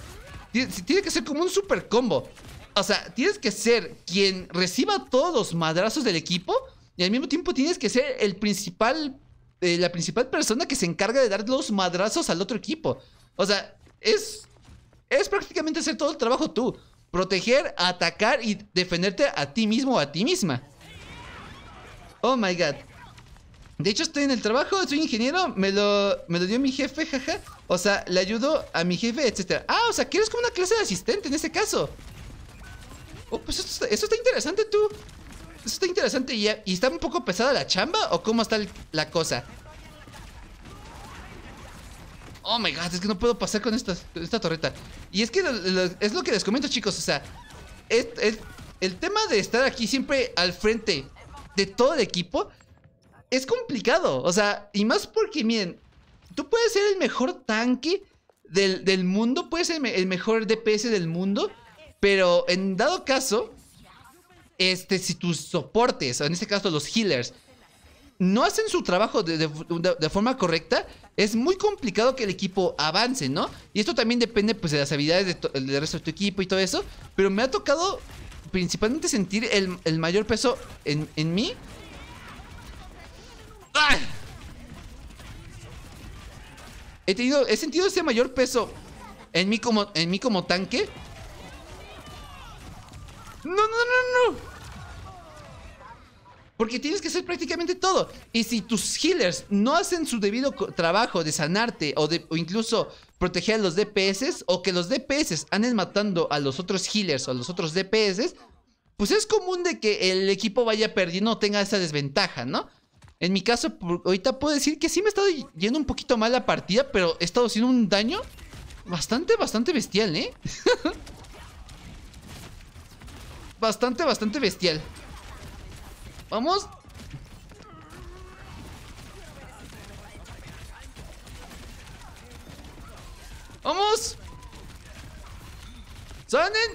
Tiene que ser como un super combo. O sea, tienes que ser quien reciba todos los madrazos del equipo y al mismo tiempo tienes que ser el principal eh, la principal persona que se encarga de dar los madrazos al otro equipo. O sea, es, es prácticamente hacer todo el trabajo tú. Proteger, atacar y defenderte a ti mismo o a ti misma. Oh my god. De hecho, estoy en el trabajo, soy ingeniero, me lo, me lo dio mi jefe, jaja. O sea, le ayudo a mi jefe, etc Ah, o sea, quieres eres como una clase de asistente en ese caso. Oh, pues eso está interesante tú. Eso pues está interesante. ¿Y, ¿Y, está un poco pesada la chamba o cómo está la cosa? Oh my god, es que no puedo pasar con esta, torreta. Y es que es lo que les comento, chicos. O sea, el tema de estar aquí siempre al frente de todo el equipo es complicado. O sea, y más porque, miren, tú puedes ser el mejor tanque del, del mundo, puedes ser el mejor DPS del mundo, pero en dado caso, este, si tus soportes, en este caso los healers, no hacen su trabajo de, forma correcta, es muy complicado que el equipo avance, ¿no? Y esto también depende pues, de las habilidades del resto de tu equipo y todo eso. Pero me ha tocado principalmente sentir el, mayor peso en, mí. He, tenido, he sentido ese mayor peso en mí como, en mí como tanque ¡No, no, no, no! Porque tienes que hacer prácticamente todo. Y si tus healers no hacen su debido trabajo de sanarte o, de, incluso proteger a los DPS, o que los DPS anden matando a los otros healers o a los otros DPS, pues es común de que el equipo vaya perdiendo o tenga esa desventaja, ¿no? En mi caso, ahorita puedo decir que sí me ha estado yendo un poquito mal la partida, pero he estado haciendo un daño bastante, bastante bestial, ¿eh? bastante, bastante bestial. Vamos. Vamos. Sanen.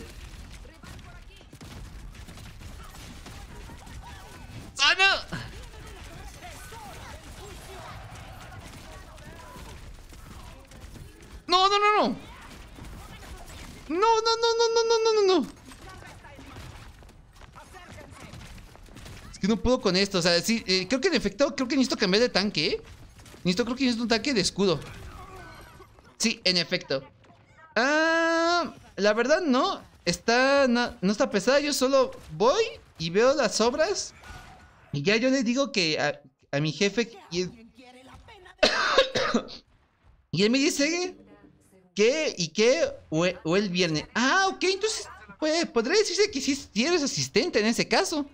Sana. No, no, no, no. No, no, no, no, no, no, no, no. que no puedo con esto. O sea, sí, eh, creo que en efecto, creo que necesito cambiar de tanque, ¿eh? Necesito, creo que necesito un tanque de escudo. Sí, en efecto. Ah, la verdad no. Está, no, está pesada. Yo solo voy y veo las obras. Y ya yo le digo que a, mi jefe... Y él, me dice que... ¿Y qué? O, el viernes. Ah, ok, entonces... Pues, podría decirse que si eres asistente en ese caso.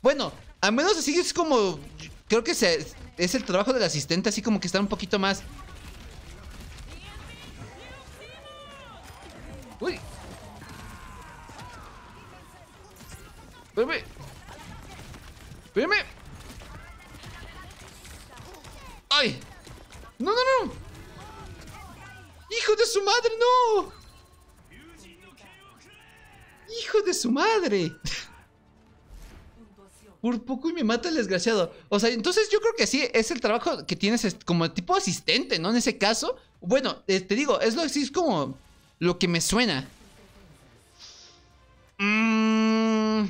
Bueno, al menos así es como. Creo que es el trabajo del asistente, así como que está un poquito más. Uy. Espérame. Espérame. ¡Ay! ¡No, no, no! ¡Hijo de su madre, no! ¡Hijo de su madre! Poco y me mata el desgraciado. O sea, entonces yo creo que sí, es el trabajo que tienes como tipo asistente, ¿no? En ese caso. Bueno, eh, te digo, es lo es como lo que me suena. Mm.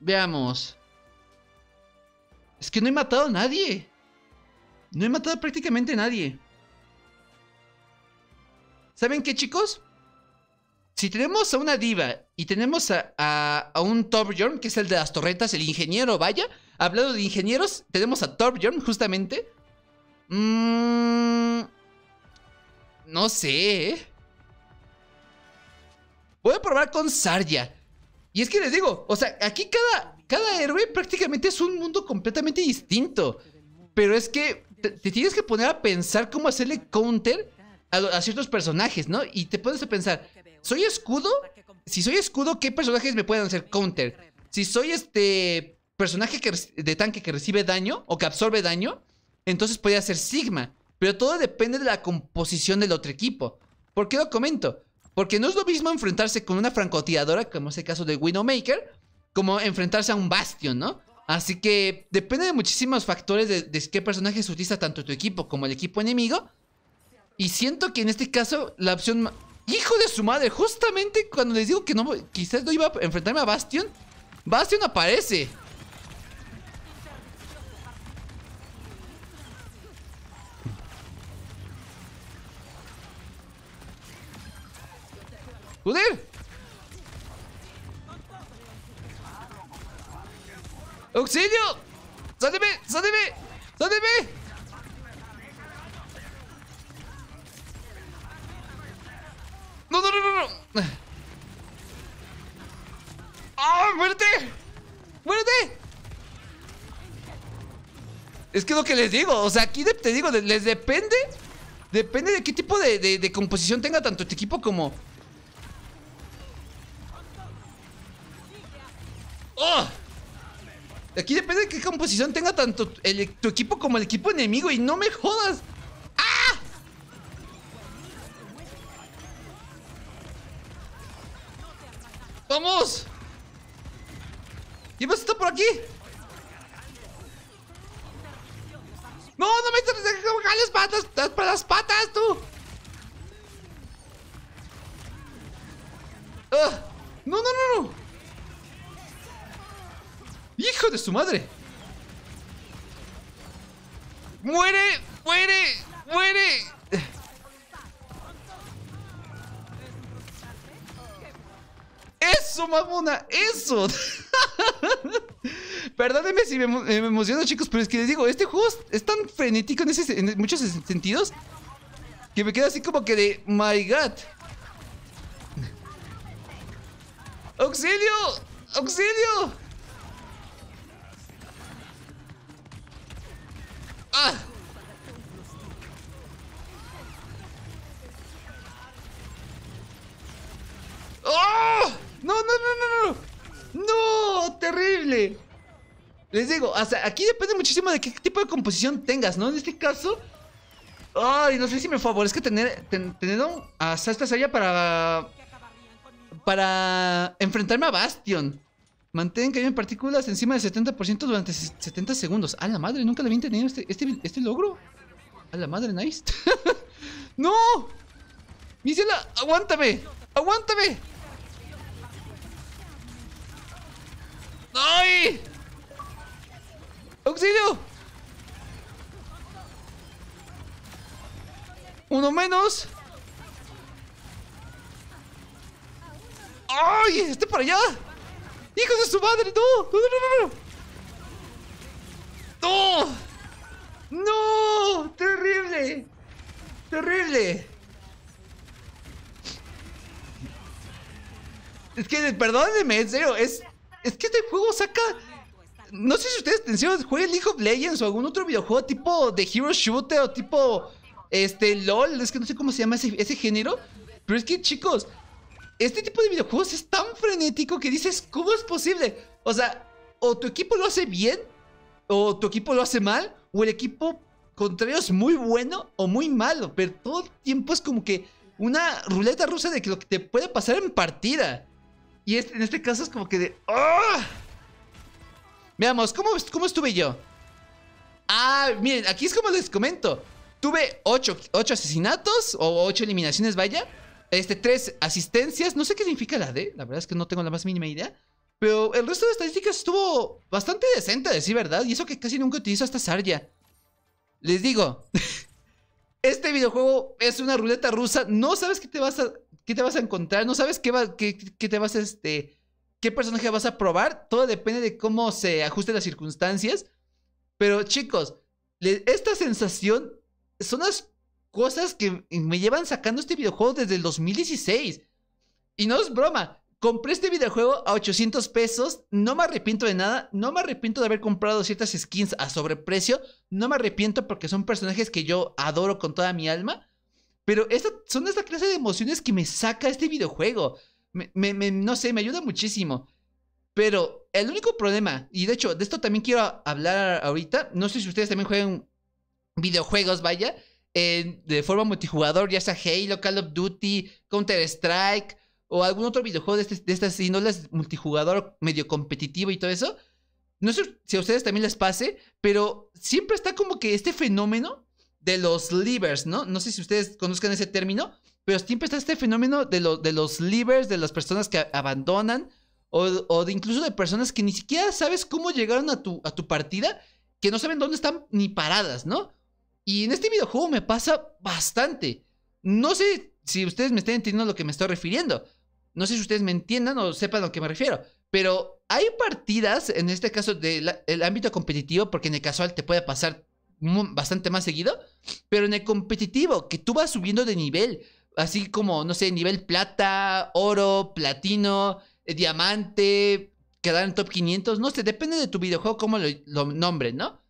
Veamos. Es que no he matado a nadie. No he matado prácticamente a nadie. ¿Saben qué, chicos? Si tenemos a una diva y tenemos a, a, un Torbjorn, que es el de las torretas, el ingeniero, vaya. Hablando de ingenieros, tenemos a Torbjorn, justamente. Mm, no sé. ¿eh? Voy a probar con Sarja. Y es que les digo, o sea, aquí cada, cada héroe prácticamente es un mundo completamente distinto. Pero es que te, tienes que poner a pensar cómo hacerle counter a, a, ciertos personajes, ¿no? Y te pones a pensar, ¿soy escudo? si soy escudo, ¿qué personajes me pueden hacer counter? Si soy este personaje que de tanque que recibe daño o que absorbe daño, entonces podría ser Sigma. Pero todo depende de la composición del otro equipo. ¿Por qué lo comento? Porque no es lo mismo enfrentarse con una francotiradora, como es el caso de Widowmaker, como enfrentarse a un Bastion, ¿no? Así que depende de muchísimos factores de, de qué personajes utiliza tanto tu equipo como el equipo enemigo. Y siento que en este caso la opción Hijo de su madre, justamente cuando les digo que no, quizás no iba a enfrentarme a Bastion, Bastion aparece. ¡Joder! ¡Auxilio! ¡Sálveme! ¡Sálveme! ¡Sálveme! ¡No, no, no, no! no. ah muérete! Es que lo que les digo, o sea, aquí te digo, les depende. Depende de qué tipo de, composición tenga tanto tu equipo como. ¡Oh! Aquí depende de qué composición tenga tanto e, tu equipo como el equipo enemigo. Y no me jodas. ¡Vamos! ¿Y más está por aquí? ¡No, no me Las patas! para las patas, tú! ¡Ah! ¡No, no, no, no! ¡Hijo de su madre! ¡Muere! ¡Muere! ¡Muere! Eso, mamona, eso. Perdónenme si eh, me, emociono, chicos, pero es que les digo, este juego es tan frenético en, muchos sentidos que me queda así como que de my god. ¡Auxilio! ¡Auxilio! ¡Ah! ¡Oh! no, no, no, no, no. No, terrible. Les digo, aquí depende muchísimo de qué tipo de composición tengas, ¿no? En este caso, Ay, no sé si me favorezca tener, tener hasta esta allá para. Para enfrentarme a Bastion. Mantén que hay en partículas encima del 70% durante 70 segundos. A la madre, nunca le había tenido este, este, este, logro. A la madre, nice. ¡No! ¡Misela! ¡Aguántame! ¡Aguántame! ¡Ay! ¡Auxilio! Uno menos. ¡Ay! ¡Este para allá! Hijo de su madre! ¡No! ¡No, no, no, no! ¡No! ¡No! terrible ¡Terrible! Es que, perdónenme, en serio, es es que este juego saca. No sé si ustedes tensionan, jueguen League of Legends o algún otro videojuego tipo de Hero Shooter o tipo. Este, LOL. Es que no sé cómo se llama ese, ese género. Pero es que, chicos, este tipo de videojuegos es tan frenético que dices, ¿cómo es posible? O sea, o tu equipo lo hace bien, o tu equipo lo hace mal, o el equipo contrario es muy bueno o muy malo, pero todo el tiempo es como que una ruleta rusa de que lo que te puede pasar en partida. Y en este caso es como que de... Veamos, ¡ah! ¿cómo, estuve yo? Ah, miren, aquí es como les comento. Tuve 8, asesinatos o ocho eliminaciones, vaya. Este, 3 asistencias. No sé qué significa la D. La verdad es que no tengo la más mínima idea. Pero el resto de estadísticas estuvo bastante decente, a decir verdad. Y eso que casi nunca utilizo esta Sarya. Les digo, este videojuego es una ruleta rusa. No sabes qué te vas a qué te vas a encontrar, no sabes qué, te vas este, qué personaje vas a probar, todo depende de cómo se ajusten las circunstancias. Pero chicos, esta sensación son las cosas que me llevan sacando este videojuego desde el 2016. Y no es broma, compré este videojuego a 800 pesos, no me arrepiento de nada, no me arrepiento de haber comprado ciertas skins a sobreprecio, no me arrepiento porque son personajes que yo adoro con toda mi alma. Pero esta, son esta clase de emociones que me saca este videojuego. Me, no sé, me ayuda muchísimo. Pero el único problema, y de hecho, de esto también quiero hablar ahorita, no sé si ustedes también juegan videojuegos, vaya, de forma multijugador, ya sea Halo, Call of Duty, Counter-Strike o algún otro videojuego de, este, de estas índolas multijugador medio competitivo y todo eso. No sé si a ustedes también les pase, pero siempre está como que este fenómeno de los livers, ¿no? No sé si ustedes conozcan ese término, pero siempre está este fenómeno de, de los livers, de las personas que abandonan, o, de incluso de personas que ni siquiera sabes cómo llegaron a tu, a tu partida, que no saben dónde están ni paradas, ¿no? Y en este videojuego me pasa bastante. No sé si ustedes me estén entendiendo a lo que me estoy refiriendo. No sé si ustedes me entiendan o sepan a lo que me refiero. Pero hay partidas, en este caso del ámbito competitivo, porque en el casual te puede pasar bastante más seguido. Pero en el competitivo, que tú vas subiendo de nivel, así como, no sé, nivel plata, oro, platino, eh, diamante, quedar en top 500, no sé, depende de tu videojuego cómo lo, nombre, ¿no?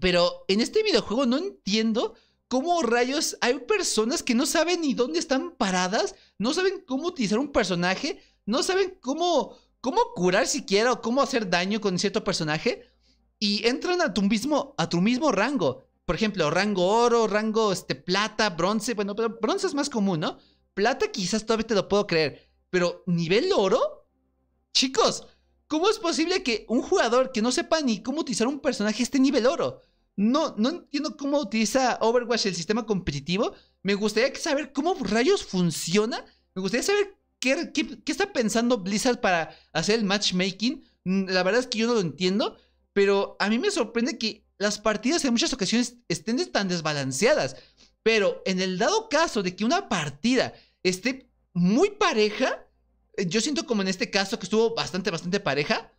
Pero en este videojuego no entiendo cómo rayos hay personas que no saben ni dónde están paradas, no saben cómo utilizar un personaje, no saben cómo, cómo curar siquiera o cómo hacer daño con cierto personaje y entran a tu mismo, a tu mismo rango. Por ejemplo, rango oro, rango este, plata, bronce. Bueno, pero bronce es más común, ¿no? Plata quizás todavía te lo puedo creer. Pero nivel oro? Chicos, ¿cómo es posible que un jugador que no sepa ni cómo utilizar un personaje esté nivel oro? No, no entiendo cómo utiliza Overwatch el sistema competitivo. Me gustaría saber cómo rayos funciona. Me gustaría saber qué está pensando Blizzard para hacer el matchmaking. Mm, la verdad es que yo no lo entiendo. Pero a mí me sorprende que las partidas en muchas ocasiones estén tan desbalanceadas. Pero en el dado caso de que una partida esté muy pareja, yo siento como en este caso que estuvo bastante, bastante pareja,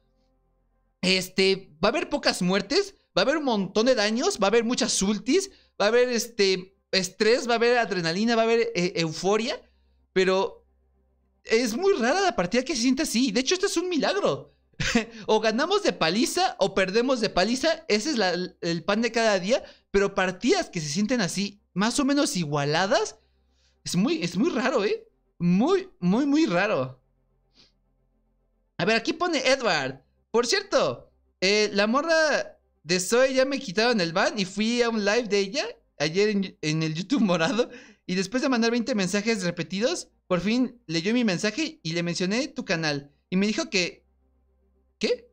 este, va a haber pocas muertes, va a haber un montón de daños, va a haber muchas ultis, va a haber este, estrés, va a haber adrenalina, va a haber eh, euforia, pero es muy rara la partida que se siente así. De hecho, este es un milagro. o ganamos de paliza o perdemos de paliza. Ese es el pan de cada día. Pero partidas que se sienten así, más o menos igualadas, es muy, es muy raro, ¿eh? Muy, muy, muy raro. A ver, aquí pone Edward. Por cierto, eh, la morra de Zoe ya me quitaron el van y fui a un live de ella ayer en, en el YouTube morado. Y después de mandar 20 mensajes repetidos, por fin leyó mi mensaje y le mencioné tu canal. Y me dijo que ¿Qué?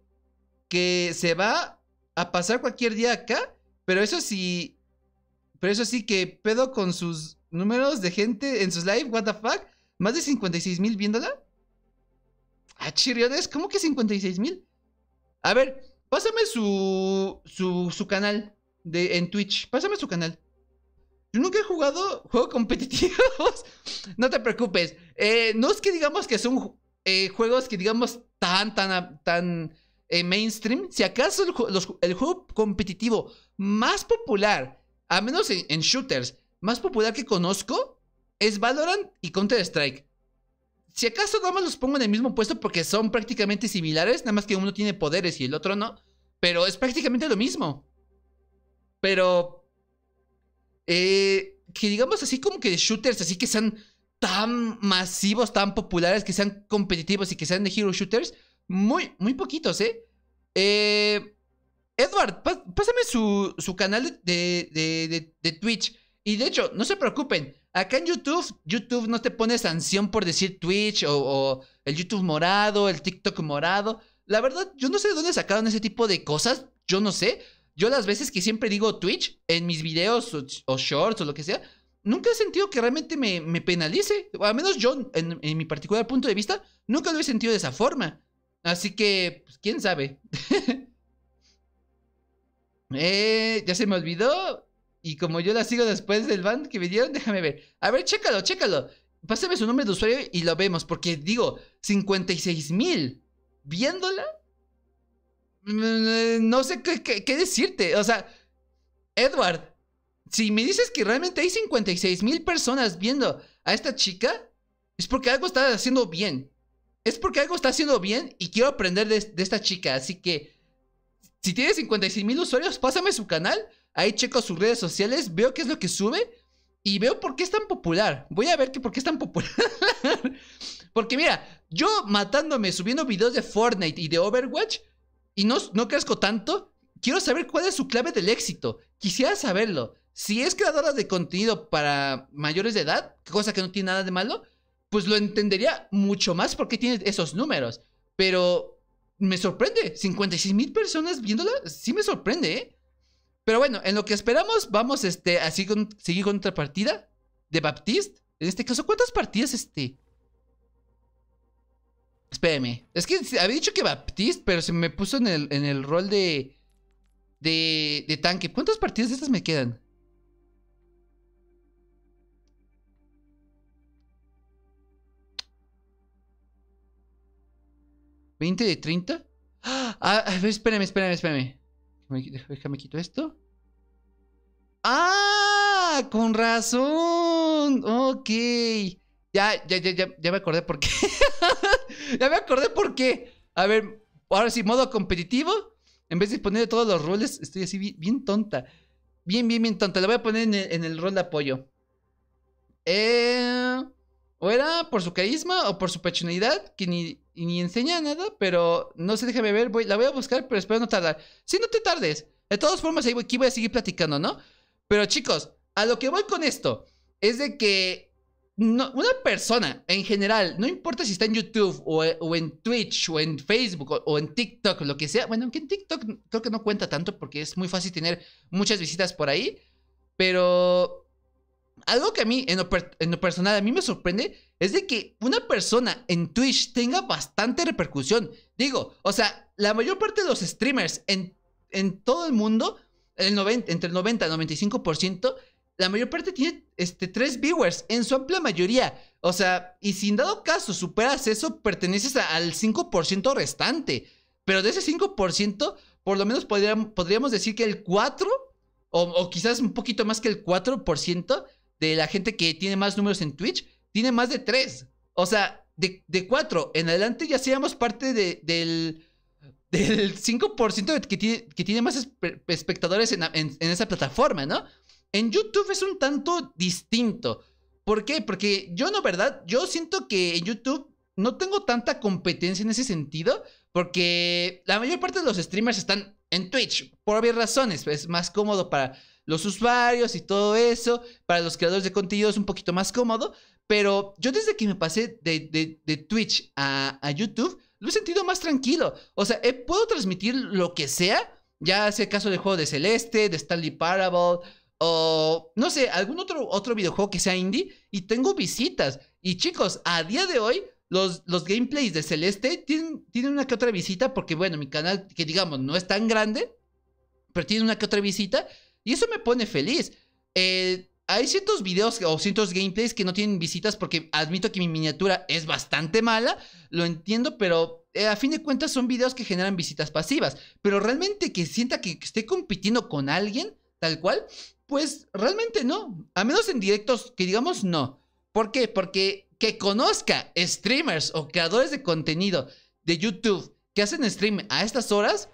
Que se va a pasar cualquier día acá, pero eso sí. Pero eso sí que pedo con sus números de gente en sus live, what the fuck. Más de 56 mil viéndola. Ah, ¿cómo que 56 mil? A ver, pásame su, su, su canal de, en Twitch. Pásame su canal. Yo nunca he jugado juegos competitivos. no te preocupes. Eh, no es que digamos que son eh, juegos que digamos tan, tan, eh, mainstream. Si acaso el, juego competitivo más popular, a menos en, shooters, más popular que conozco, es Valorant y Counter-Strike. Si acaso nada más los pongo en el mismo puesto porque son prácticamente similares, nada más que uno tiene poderes y el otro no, pero es prácticamente lo mismo. Pero... Eh, que digamos así como que shooters, así que sean tan masivos, tan populares, que sean competitivos y que sean de hero shooters, muy, muy poquitos, ¿eh? eh Edward, pásame su, su canal de, Twitch. Y de hecho, no se preocupen, acá en YouTube, YouTube no te pone sanción por decir Twitch o, el YouTube morado, el TikTok morado. La verdad, yo no sé de dónde sacaron ese tipo de cosas, yo no sé. Yo las veces que siempre digo Twitch en mis videos o shorts o lo que sea, nunca he sentido que realmente me, penalice. O al menos yo, en, mi particular punto de vista, nunca lo he sentido de esa forma. Así que, pues, quién sabe. Eh, ya se me olvidó. Y como yo la sigo después del band que me dieron, déjame ver. A ver, chécalo, chécalo. Pásame su nombre de usuario y lo vemos. Porque digo, 56 mil. Viéndola. Mm, eh, no sé qué, qué decirte. O sea, Edward, si me dices que realmente hay 56 mil personas viendo a esta chica, es porque algo está haciendo bien. Es porque algo está haciendo bien y quiero aprender de, esta chica. Así que, si tiene 56 mil usuarios, pásame su canal. Ahí checo sus redes sociales, veo qué es lo que sube y veo por qué es tan popular. Voy a ver que por qué es tan popular. porque mira, yo matándome, subiendo videos de Fortnite y de Overwatch y no, no crezco tanto, quiero saber cuál es su clave del éxito. Quisiera saberlo. Si es creadora de contenido para mayores de edad, cosa que no tiene nada de malo, pues lo entendería mucho más porque tiene esos números. Pero me sorprende, 56 mil personas viéndola, sí me sorprende, ¿eh? Pero bueno, en lo que esperamos, vamos este, así seguir con otra partida de Baptiste. En este caso, ¿cuántas partidas este? Espérame. Es que había dicho que Baptiste, pero se me puso en el, en el rol de, de tanque. ¿Cuántas partidas de estas me quedan? ¿20 de 30? Ah, espérame, espérame, espérame. Déjame quito esto. ¡Ah! Con razón. Ok. Ya, ya, ya, ya, ya me acordé por qué. ya me acordé por qué. A ver, ahora sí, modo competitivo. En vez de poner todos los roles, estoy así bien, tonta. Bien, bien, bien tonta. La voy a poner en el, rol de apoyo. Eh, o era por su carisma o por su personalidad, que ni, y ni enseña nada, pero no sé, déjame ver, la voy a buscar, pero espero no tardar. Si sí, no te tardes, de todas formas, aquí voy a seguir platicando, ¿no? Pero chicos, a lo que voy con esto es de que una persona en general, no importa si está en YouTube o, en Twitch o en Facebook o, en TikTok, lo que sea, bueno, aunque en TikTok creo que no cuenta tanto porque es muy fácil tener muchas visitas por ahí, pero algo que a mí, en lo, personal, a mí me sorprende es de que una persona en Twitch tenga bastante repercusión. Digo, o sea, la mayor parte de los streamers en, en todo el mundo, el entre el 90 y el 95%, la mayor parte tiene este, tres viewers, en su amplia mayoría. O sea, y sin dado caso superas eso, perteneces al 5% restante. Pero de ese 5%, por lo menos podríamos, podríamos decir que el 4%, o, o quizás un poquito más que el 4%, de la gente que tiene más números en Twitch, tiene más de tres. O sea, de, cuatro en adelante ya seamos parte de, del, del 5% que tiene, que tiene más espectadores en, en esa plataforma, ¿no? En YouTube es un tanto distinto. ¿Por qué? Porque yo no, ¿verdad? Yo siento que en YouTube no tengo tanta competencia en ese sentido, porque la mayor parte de los streamers están en Twitch, por obvias razones, pues, es más cómodo para los usuarios y todo eso. Para los creadores de contenido es un poquito más cómodo. Pero yo desde que me pasé de, de, Twitch a, YouTube, lo he sentido más tranquilo. O sea, eh, puedo transmitir lo que sea. Ya sea el caso del juego de Celeste, de Stanley Parable, o no sé, algún otro, otro videojuego que sea indie. Y tengo visitas. Y chicos, a día de hoy, los, los gameplays de Celeste tienen, tienen una que otra visita. Porque bueno, mi canal, que digamos, no es tan grande, pero tiene una que otra visita. Y eso me pone feliz. Eh, hay ciertos videos o ciertos gameplays que no tienen visitas porque admito que mi miniatura es bastante mala, lo entiendo, pero eh, a fin de cuentas son videos que generan visitas pasivas. Pero realmente que sienta que, esté compitiendo con alguien, tal cual, pues realmente no. A menos en directos que digamos no. ¿Por qué? Porque que conozca streamers o creadores de contenido de YouTube que hacen stream a estas horas,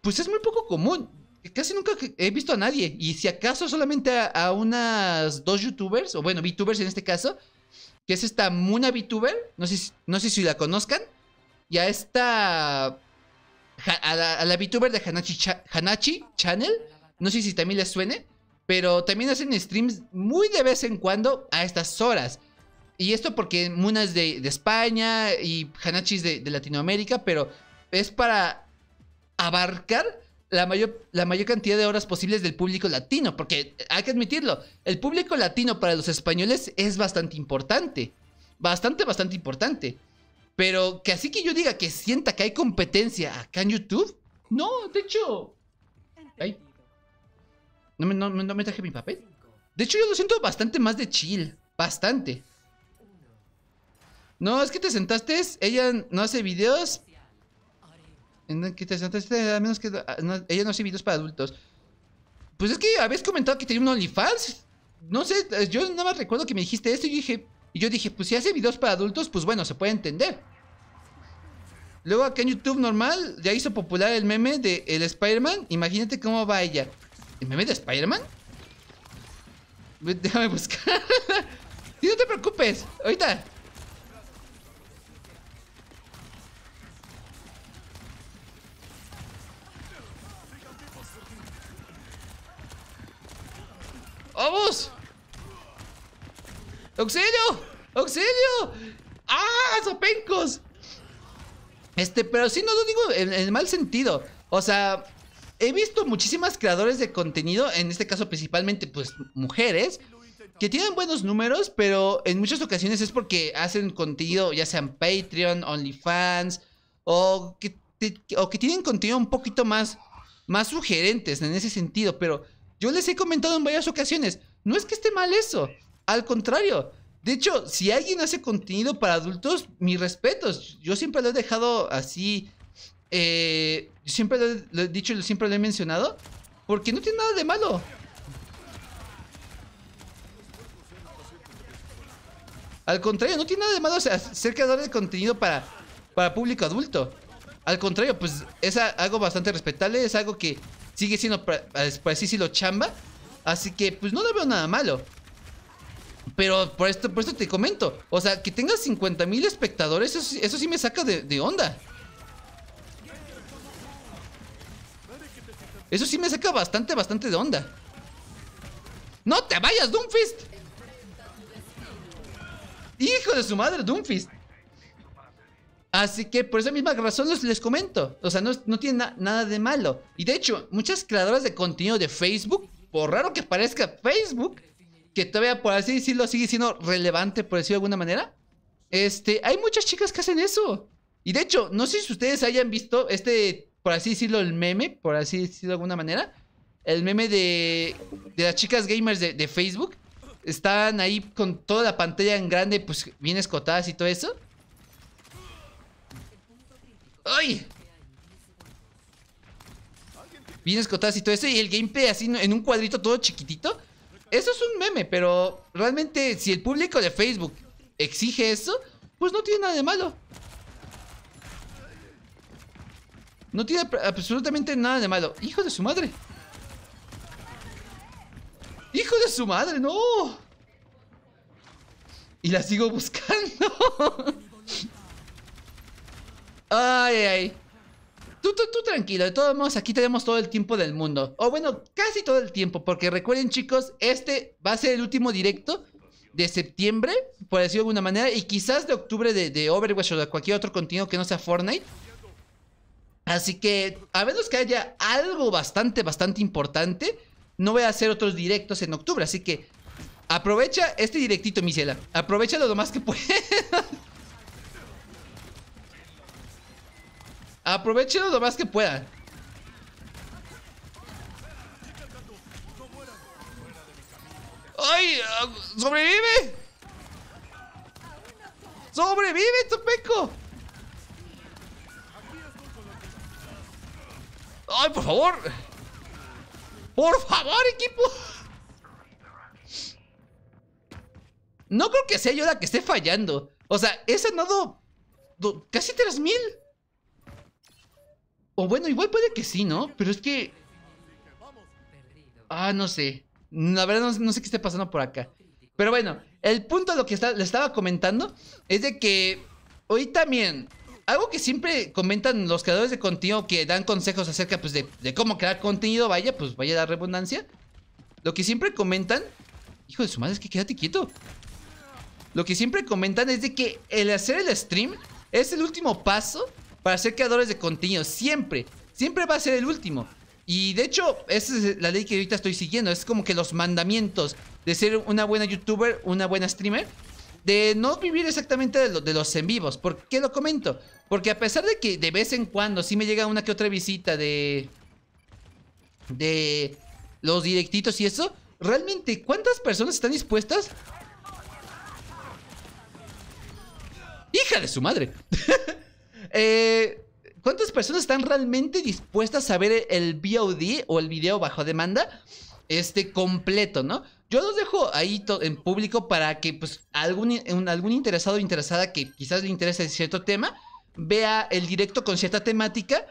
pues es muy poco común casi nunca he visto a nadie. Y si acaso solamente a, unas dos youtubers, o bueno, VTubers en este caso, que es esta Muna VTuber, no sé, no sé si la conozcan, y a esta, a la, VTuber de Hanachi, Channel, no sé si también les suene, pero también hacen streams muy de vez en cuando a estas horas. Y esto porque Muna es de, España y Hanachi es de, de Latinoamérica, pero es para abarcar la mayor, la mayor cantidad de horas posibles del público latino, porque hay que admitirlo, el público latino para los españoles es bastante importante, bastante, bastante importante. Pero que así que yo diga que sienta que hay competencia acá en YouTube, no, de hecho... no, me, no me traje mi papel. De hecho yo lo siento bastante más de chill, bastante. No, es que te sentaste, ella no hace videos, entonces, este, a menos que ah, ella no hace videos para adultos. Pues es que habías comentado que tenía un OnlyFans. No sé, eh, yo nada más recuerdo que me dijiste esto y yo dije, y yo dije, pues si hace videos para adultos, pues bueno, se puede entender. Luego acá en YouTube normal ya hizo popular el meme de el Spider-Man. Imagínate cómo va ella. ¿El meme de Spider-Man? Déjame buscar. y no te preocupes, ahorita. ¡Vamos! ¡Auxilio! ¡Auxilio! ¡Ah, sopencos! Este, pero sí, no lo digo en, mal sentido. O sea, he visto muchísimas creadores de contenido, en este caso principalmente, pues, mujeres, que tienen buenos números, pero en muchas ocasiones es porque hacen contenido, ya sean Patreon, OnlyFans, o que, o que tienen contenido un poquito más, más sugerentes en ese sentido, pero yo les he comentado en varias ocasiones, no es que esté mal eso, al contrario. De hecho, si alguien hace contenido para adultos, mis respetos. Yo siempre lo he dejado así. Eh, siempre lo he, Dicho y siempre lo he mencionado. Porque no tiene nada de malo. Al contrario, no tiene nada de malo Hacer ser creador de contenido para, para público adulto. Al contrario, pues es algo bastante respetable, es algo que sigue siendo, para si lo chamba. Así que, pues no le veo nada malo. Pero por esto, por esto te comento. O sea, que tengas 50 mil espectadores, eso, eso, sí me saca de, de, onda. Eso sí me saca bastante, bastante de onda. ¡No te vayas, Doomfist! ¡Hijo de su madre, Doomfist! Así que por esa misma razón les comento. O sea, no, no tiene nada de malo. Y de hecho, muchas creadoras de contenido de Facebook, por raro que parezca Facebook, que todavía por así decirlo sigue siendo relevante, por decirlo de alguna manera. Este, hay muchas chicas que hacen eso. Y de hecho, no sé si ustedes hayan visto este, por así decirlo, el meme, por así decirlo de alguna manera. El meme de, de las chicas gamers de, de Facebook. Están ahí con toda la pantalla en grande, pues bien escotadas y todo eso. ¡Ay! Bien escotadas y todo eso. Y el gameplay así en un cuadrito todo chiquitito. Eso es un meme, pero realmente si el público de Facebook exige eso, pues no tiene nada de malo. No tiene absolutamente nada de malo. Hijo de su madre. Hijo de su madre, no. Y la sigo buscando. Ay, ay. Tú, tú, tú tranquilo, de todos modos aquí tenemos todo el tiempo del mundo. O bueno, casi todo el tiempo, porque recuerden chicos, este va a ser el último directo de septiembre, por decirlo de alguna manera, y quizás de octubre de, Overwatch o de cualquier otro contenido que no sea Fortnite. Así que, a menos que haya algo bastante, bastante importante, no voy a hacer otros directos en octubre. Así que, aprovecha este directito, Misela. aprovecha lo más que puedas. Aprovechenlo lo más que pueda. ¡Ay! ¡Sobrevive! ¡Sobrevive, Topeco! ¡Ay, por favor! ¡Por favor, equipo! No creo que sea yo la que esté fallando. O sea, ese nodo... Casi 3000. O bueno, igual puede que sí, ¿no? Pero es que... Ah, no sé. La verdad no, sé qué esté pasando por acá. Pero bueno, el punto de lo que le estaba comentando es de que hoy también... Algo que siempre comentan los creadores de contenido que dan consejos acerca pues, de, de cómo crear contenido, vaya, pues vaya a dar redundancia. Lo que siempre comentan... Hijo de su madre, es que quédate quieto. Lo que siempre comentan es de que el hacer el stream es el último paso para ser creadores de contenido. Siempre. Siempre va a ser el último. Y de hecho, esa es la ley que ahorita estoy siguiendo. Es como que los mandamientos de ser una buena youtuber, una buena streamer. De no vivir exactamente de, de los en vivos. ¿Por qué lo comento? Porque a pesar de que de vez en cuando sí me llega una que otra visita de... De los directitos y eso. Realmente, ¿cuántas personas están dispuestas? ¡Hija de su madre! Eh, ¿Cuántas personas están realmente dispuestas a ver el VOD o el video bajo demanda? Este completo, ¿no? Yo los dejo ahí en público para que pues algún, algún interesado o interesada que quizás le interese cierto tema, vea el directo con cierta temática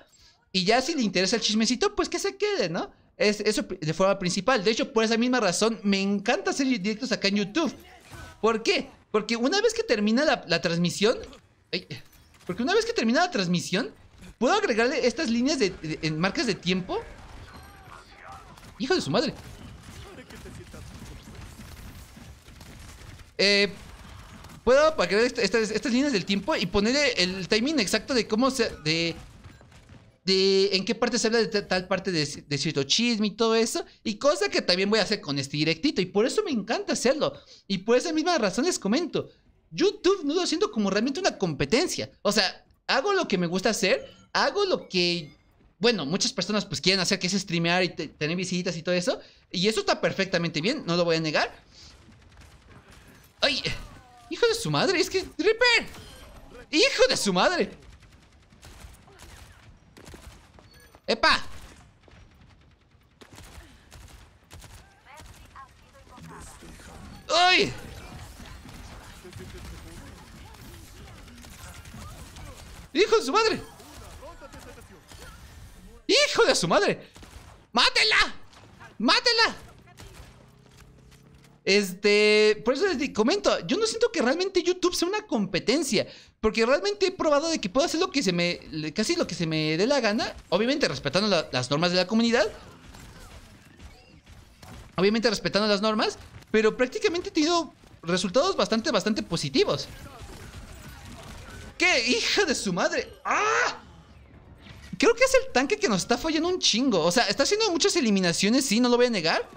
y ya si le interesa el chismecito, pues que se quede, ¿no? Es, eso de forma principal. De hecho, por esa misma razón, me encanta hacer directos acá en YouTube. ¿Por qué? Porque una vez que termina la, transmisión... Ay, porque una vez que termina la transmisión, puedo agregarle estas líneas de, en marcas de tiempo. Hijo de su madre. Eh, puedo agregar estas, líneas del tiempo y ponerle el timing exacto de cómo se... De, de en qué parte se habla de tal parte de, de, cierto chisme y todo eso. Y cosa que también voy a hacer con este directito. Y por eso me encanta hacerlo. Y por esa misma razón les comento. YouTube no lo siento como realmente una competencia. O sea, hago lo que me gusta hacer, hago lo que bueno, muchas personas pues quieren hacer que es streamear y tener visitas y todo eso. Y eso está perfectamente bien, no lo voy a negar. ¡Ay! ¡Hijo de su madre! Es que... ¡Ripper! ¡Hijo de su madre! ¡Epa! ¡Ay! ¡Hijo de su madre! ¡Hijo de su madre! ¡Mátela! ¡Mátela! Este, por eso les comento, yo no siento que realmente YouTube sea una competencia, porque realmente he probado de que puedo hacer lo que se me, casi lo que se me dé la gana, obviamente respetando las normas de la comunidad, obviamente respetando las normas, pero prácticamente he tenido resultados bastante, bastante positivos hija de su madre! ¡Ah! Creo que es el tanque que nos está fallando un chingo. O sea, está haciendo muchas eliminaciones, sí, no lo voy a negar.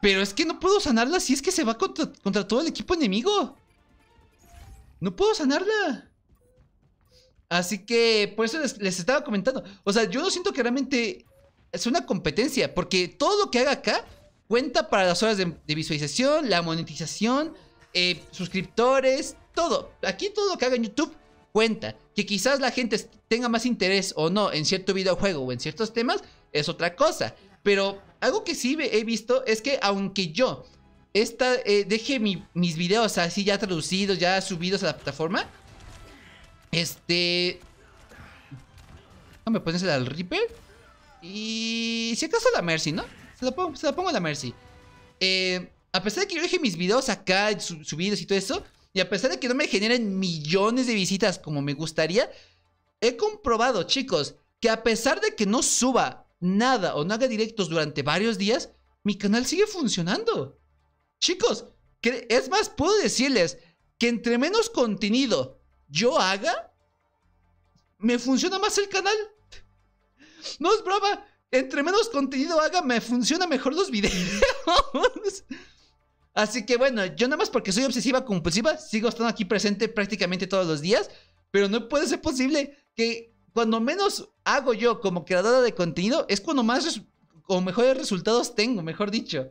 Pero es que no puedo sanarla si es que se va contra, todo el equipo enemigo. No puedo sanarla. Así que por eso les, estaba comentando. O sea, yo no siento que realmente es una competencia. Porque todo lo que haga acá cuenta para las horas de, visualización, la monetización, eh, suscriptores, todo, aquí todo lo que haga en YouTube cuenta. Que quizás la gente tenga más interés o no en cierto videojuego o en ciertos temas es otra cosa. Pero algo que sí he visto es que aunque yo esta, eh, deje mis videos así ya traducidos, ya subidos a la plataforma, este... No me pones al Reaper. Y si acaso la Mercy, ¿no? Se la pongo, se la pongo a la Mercy. Eh, a pesar de que yo deje mis videos acá subidos y todo eso, y a pesar de que no me generen millones de visitas como me gustaría, he comprobado, chicos, que a pesar de que no suba nada o no haga directos durante varios días, mi canal sigue funcionando. Chicos, es más, puedo decirles que entre menos contenido yo haga, me funciona más el canal. No es broma. Entre menos contenido haga, me funciona mejor los videos. Así que bueno, yo nada más porque soy obsesiva compulsiva, sigo estando aquí presente prácticamente todos los días, pero no puede ser posible que cuando menos hago yo como creadora de contenido es cuando más o mejores resultados tengo, mejor dicho.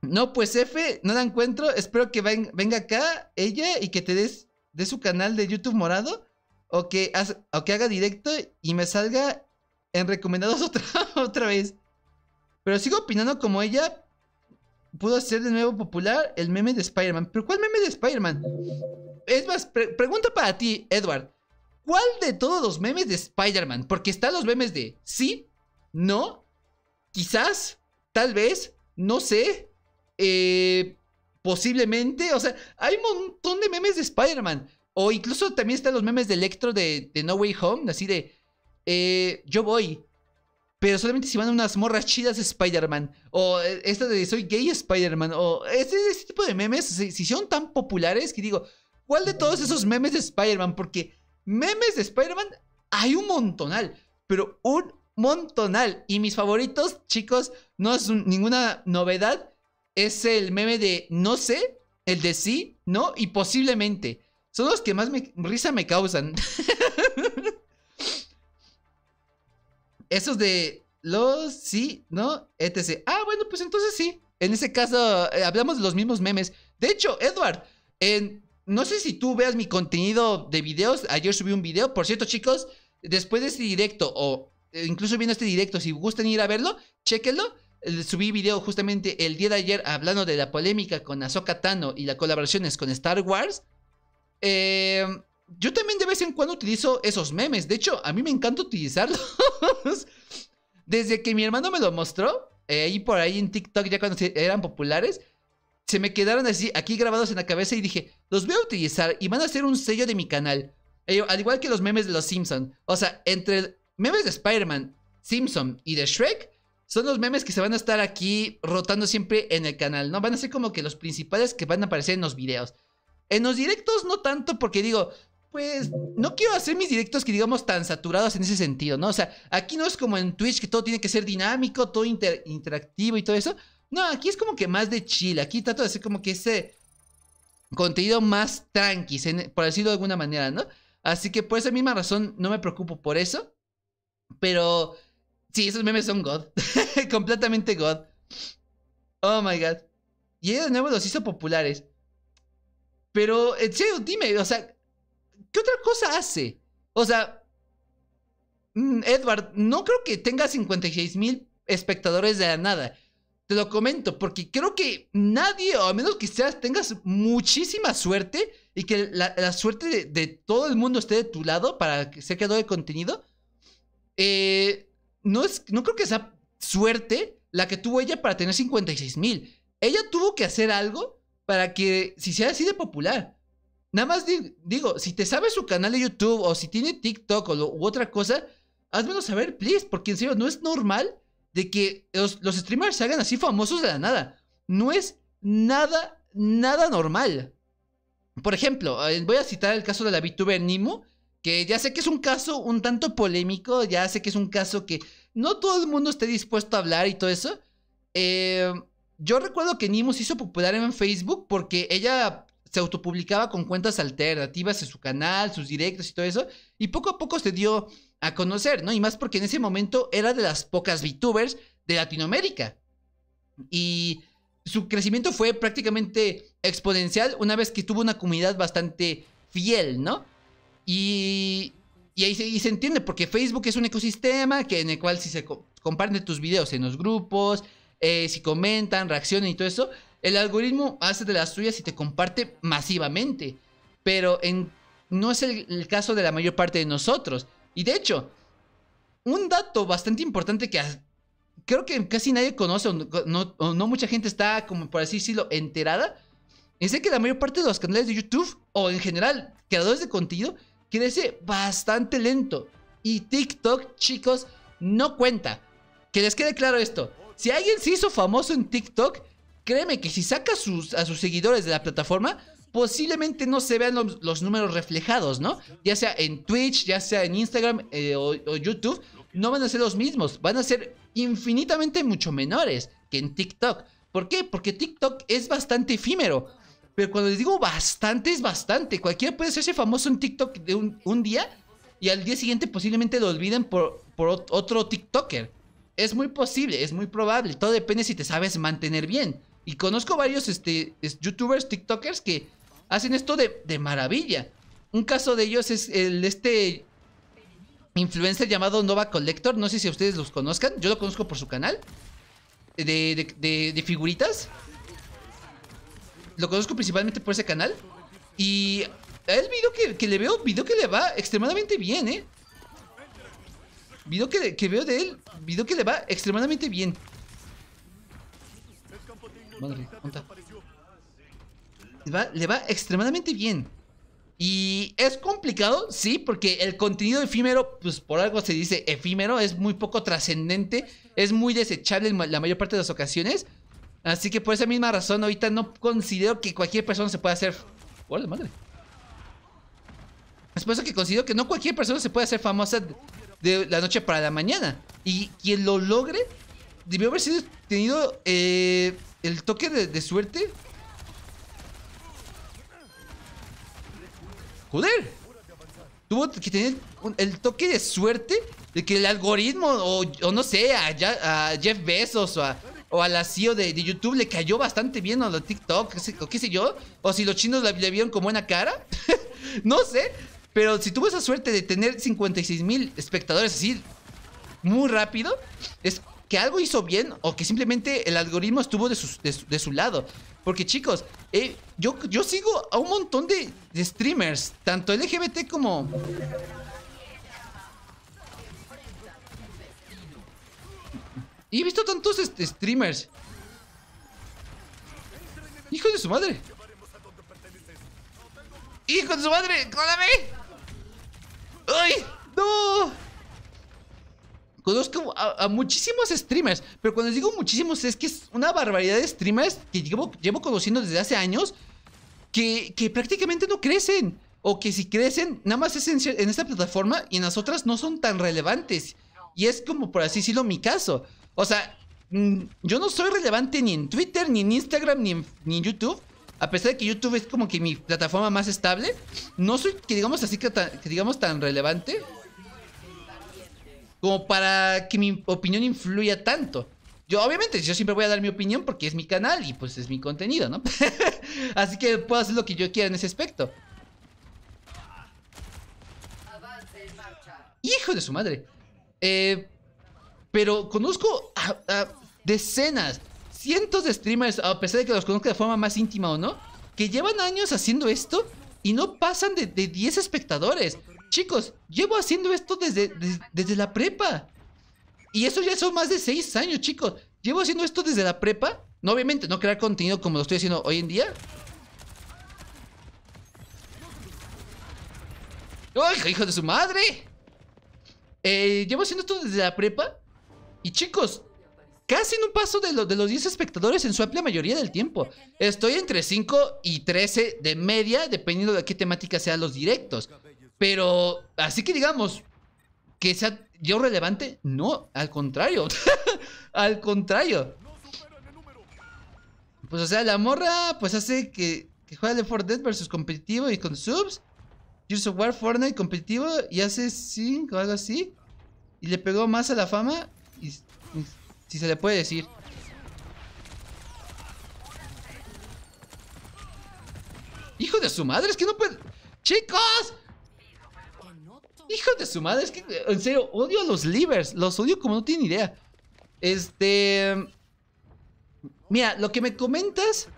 No, pues F, no la encuentro. Espero que venga acá ella y que te des de su canal de YouTube morado o que, haga directo y me salga en recomendados otra vez. Pero sigo opinando como ella, pudo hacer de nuevo popular el meme de Spider-Man. ¿Pero cuál meme de Spider-Man? Es más, pregunta para ti, Edward. ¿Cuál de todos los memes de Spider-Man? Porque están los memes de sí, no, quizás, tal vez, no sé, eh, posiblemente. O sea, hay un montón de memes de Spider-Man. O incluso también están los memes de Electro de, No Way Home, así de eh, yo voy, pero solamente si van unas morras chidas Spider-Man. O eh, esta de soy gay Spider-Man. O este, este tipo de memes. Si, son tan populares que digo, ¿cuál de todos esos memes de Spider-Man? Porque memes de Spider-Man hay un montonal. Pero un montonal. Y mis favoritos, chicos, no es ninguna novedad. Es el meme de no sé, el de sí, no y posiblemente. Son los que más risa me causan. Esos de los sí, ¿no? Etc. Ah, bueno, pues entonces sí. En ese caso, eh, hablamos de los mismos memes. De hecho, Edward, en, no sé si tú veas mi contenido de videos. Ayer subí un video. Por cierto, chicos, después de este directo o eh, incluso viendo este directo, si gustan ir a verlo, chéquenlo. subí video justamente el día de ayer hablando de la polémica con Ahsoka Tano y las colaboraciones con Star Wars. Eh, yo también de vez en cuando utilizo esos memes. De hecho, a mí me encanta utilizarlos. Desde que mi hermano me lo mostró, eh, ahí por ahí en TikTok, ya cuando eran populares, se me quedaron así, aquí grabados en la cabeza y dije, los voy a utilizar y van a ser un sello de mi canal. Eh, al igual que los memes de los Simpson. O sea, entre memes de Spider-Man, Simpson y de Shrek, son los memes que se van a estar aquí rotando siempre en el canal, ¿no? Van a ser como que los principales que van a aparecer en los videos. En los directos no tanto porque digo, pues no quiero hacer mis directos que digamos tan saturados en ese sentido, ¿no? O sea, aquí no es como en Twitch que todo tiene que ser dinámico, todo interactivo y todo eso. No, aquí es como que más de chill. Aquí trato de hacer como que ese contenido más tranqui, por decirlo de alguna manera, ¿no? Así que por esa misma razón no me preocupo por eso. Pero sí, esos memes son God. Completamente God. Oh my God. Y ellos de nuevo los hizo populares. Pero, en serio, dime, o sea, ¿qué otra cosa hace? O sea, mm, Edward, no creo que tenga 56 mil espectadores de la nada. Te lo comento, porque creo que nadie, o a menos que seas, tengas muchísima suerte y que la, suerte de, todo el mundo esté de tu lado para que se creador de contenido. Eh, no, es, no creo que sea suerte la que tuvo ella para tener 56 mil. Ella tuvo que hacer algo para que si sea así de popular. Nada más digo, si te sabes su canal de YouTube o si tiene TikTok o u otra cosa, házmelo saber, please, porque en serio, no es normal de que los, streamers se hagan así famosos de la nada. No es nada, nada normal. Por ejemplo, eh, voy a citar el caso de la VTuber Nimo, que ya sé que es un caso un tanto polémico, ya sé que es un caso que no todo el mundo esté dispuesto a hablar y todo eso. Eh, yo recuerdo que Nimo se hizo popular en Facebook porque ella se autopublicaba con cuentas alternativas en su canal, sus directos y todo eso, y poco a poco se dio a conocer, ¿no? Y más porque en ese momento era de las pocas VTubers de Latinoamérica. Y su crecimiento fue prácticamente exponencial una vez que tuvo una comunidad bastante fiel, ¿no? Y, y ahí se, entiende, porque Facebook es un ecosistema que, en el cual si se comparten tus videos en los grupos, eh, si comentan, reaccionan y todo eso, el algoritmo hace de las suyas y te comparte masivamente, pero en, no es el, caso de la mayor parte de nosotros. Y de hecho, un dato bastante importante que creo que casi nadie conoce o no, mucha gente está, como por así decirlo, enterada, es que la mayor parte de los canales de YouTube o en general creadores de contenido crece bastante lento. Y TikTok, chicos, no cuenta. Que les quede claro esto. Si alguien se hizo famoso en TikTok, créeme que si saca a sus seguidores de la plataforma, posiblemente no se vean los, números reflejados, ¿no? Ya sea en Twitch, ya sea en Instagram eh, o, YouTube, no van a ser los mismos, van a ser infinitamente mucho menores que en TikTok. ¿Por qué? Porque TikTok es bastante efímero. Pero cuando les digo bastante, es bastante. Cualquiera puede hacerse famoso en TikTok de un, día y al día siguiente posiblemente lo olviden por otro TikToker. Es muy posible, es muy probable. Todo depende si te sabes mantener bien. Y conozco varios este, youtubers, tiktokers que hacen esto de, maravilla. Un caso de ellos es el de este influencer llamado Nova Collector. No sé si ustedes los conozcan. Yo lo conozco por su canal. De, figuritas. Lo conozco principalmente por ese canal. Y el video que, le veo, video que le va extremadamente bien, ¿eh? Video que, que veo de él, video que le va extremadamente bien. Le va, le va extremadamente bien. Y es complicado, sí, porque el contenido efímero, pues por algo se dice efímero, es muy poco trascendente, es muy desechable en la mayor parte de las ocasiones. Así que por esa misma razón, ahorita no considero que cualquier persona se pueda hacer. ¡Hola, madre! Es por eso que considero que no cualquier persona se puede hacer famosa de la noche para la mañana. Y quien lo logre, debió haber sido tenido. Eh, el toque de, suerte. Joder. Tuvo que tener el toque de suerte de que el algoritmo o, no sé, a, Jeff Bezos o a, la CEO de, YouTube le cayó bastante bien a TikTok o qué sé yo. O si los chinos le, vieron con buena cara. no sé. Pero si tuvo esa suerte de tener 56 mil espectadores así muy rápido, es que algo hizo bien o que simplemente el algoritmo estuvo de, su, lado. Porque chicos, eh, yo, yo sigo a un montón de, streamers, tanto LGBT como... Y he visto tantos este, streamers. Hijo de su madre. Hijo de su madre, ¡Cállame! ¡Ay! ¡No! Conozco a, muchísimos streamers, pero cuando digo muchísimos es que es una barbaridad de streamers que llevo, llevo conociendo desde hace años que, que prácticamente no crecen. O que si crecen, nada más es en, esta plataforma y en las otras no son tan relevantes. Y es como, por así decirlo, mi caso. O sea, mm, yo no soy relevante ni en Twitter, ni en Instagram, ni en, YouTube. A pesar de que YouTube es como que mi plataforma más estable, no soy, que digamos así, que digamos tan relevante como para que mi opinión influya tanto. Yo, obviamente, yo siempre voy a dar mi opinión porque es mi canal y pues es mi contenido, ¿no? Así que puedo hacer lo que yo quiera en ese aspecto. Hijo de su madre. Eh, pero conozco a, decenas, cientos de streamers, a pesar de que los conozco de forma más íntima o no, que llevan años haciendo esto y no pasan de, de 10 espectadores. Chicos, llevo haciendo esto desde, desde, la prepa. Y eso ya son más de seis años, chicos. Llevo haciendo esto desde la prepa. No, obviamente, no crear contenido como lo estoy haciendo hoy en día. ¡Ay, hijo de su madre! Eh, llevo haciendo esto desde la prepa. Y chicos, casi en un paso de, de los 10 espectadores en su amplia mayoría del tiempo. Estoy entre 5 y 13 de media, dependiendo de qué temática sean los directos. Pero así que digamos que sea yo relevante, no, al contrario. al contrario. Pues o sea, la morra pues hace que, que juega de 4 versus competitivo y con subs. Gears of War, Fortnite competitivo y hace 5 o algo así. Y le pegó más a la fama. Y, si se le puede decir. Hijo de su madre, es que no puede... ¡Chicos! Hijo de su madre, es que en serio, odio a los livers. Los odio como no tienen idea. Este. Mira, lo que me comentas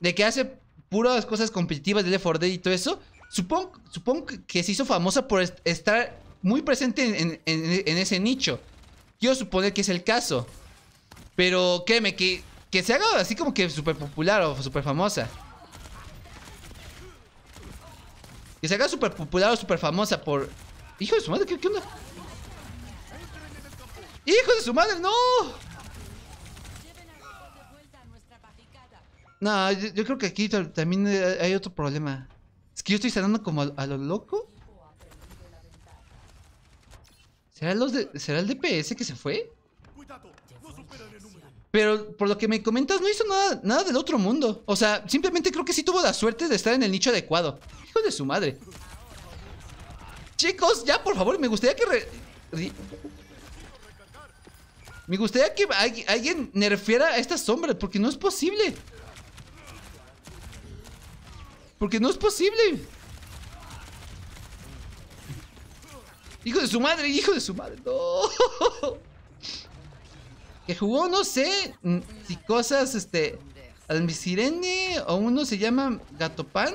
de que hace puras cosas competitivas de Left y todo eso, supongo, supongo que se hizo famosa por estar muy presente en, ese nicho. Quiero suponer que es el caso. Pero créeme, que, que se haga así como que súper popular o súper famosa. Que se haga súper popular o súper famosa por Hijo de su madre, ¿qué, onda? ¡Hijo de su madre, no! No, yo, creo que aquí también eh, hay otro problema. Es que yo estoy sanando como a, lo loco. ¿Será, los ¿Será el DPS que se fue? Pero por lo que me comentas, no hizo nada, nada del otro mundo. O sea, simplemente creo que sí tuvo la suerte de estar en el nicho adecuado. Hijo de su madre. Chicos, ya por favor, me gustaría que... Me gustaría que alguien refiera a estas sombras Porque no es posible Porque no es posible Hijo de su madre, hijo de su madre No Que jugó, no sé Si cosas, este Almisirene o uno se llama Gatopan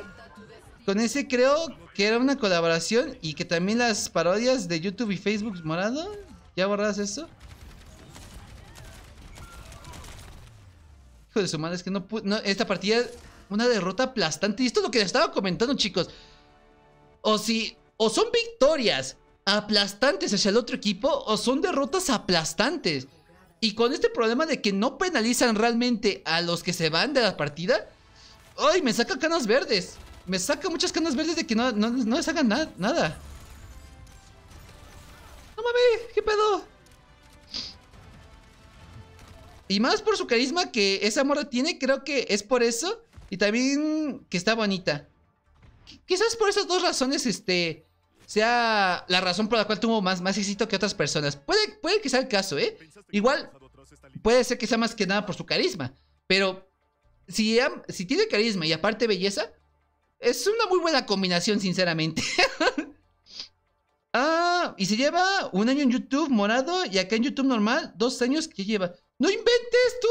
Con ese creo que era una colaboración y que también las parodias de YouTube y Facebook morado. ¿Ya borras eso? Hijo de su madre, es que no, no Esta partida, una derrota aplastante. Y esto es lo que les estaba comentando, chicos. O si. O son victorias aplastantes hacia el otro equipo, o son derrotas aplastantes. Y con este problema de que no penalizan realmente a los que se van de la partida. ¡Ay! Me saca canas verdes. Me saca muchas canas verdes de que no, no, no les hagan nada. No mames, ¿qué pedo? Y más por su carisma que esa morra tiene, creo que es por eso. Y también que está bonita. quizás por esas dos razones, este, sea la razón por la cual tuvo más, más éxito que otras personas. Puede, puede que sea el caso, ¿eh? Igual, puede ser que sea más que nada por su carisma. Pero si, si tiene carisma y aparte belleza, es una muy buena combinación, sinceramente. ah, y se lleva un año en YouTube morado y acá en YouTube normal, dos años que lleva. ¡No inventes tú!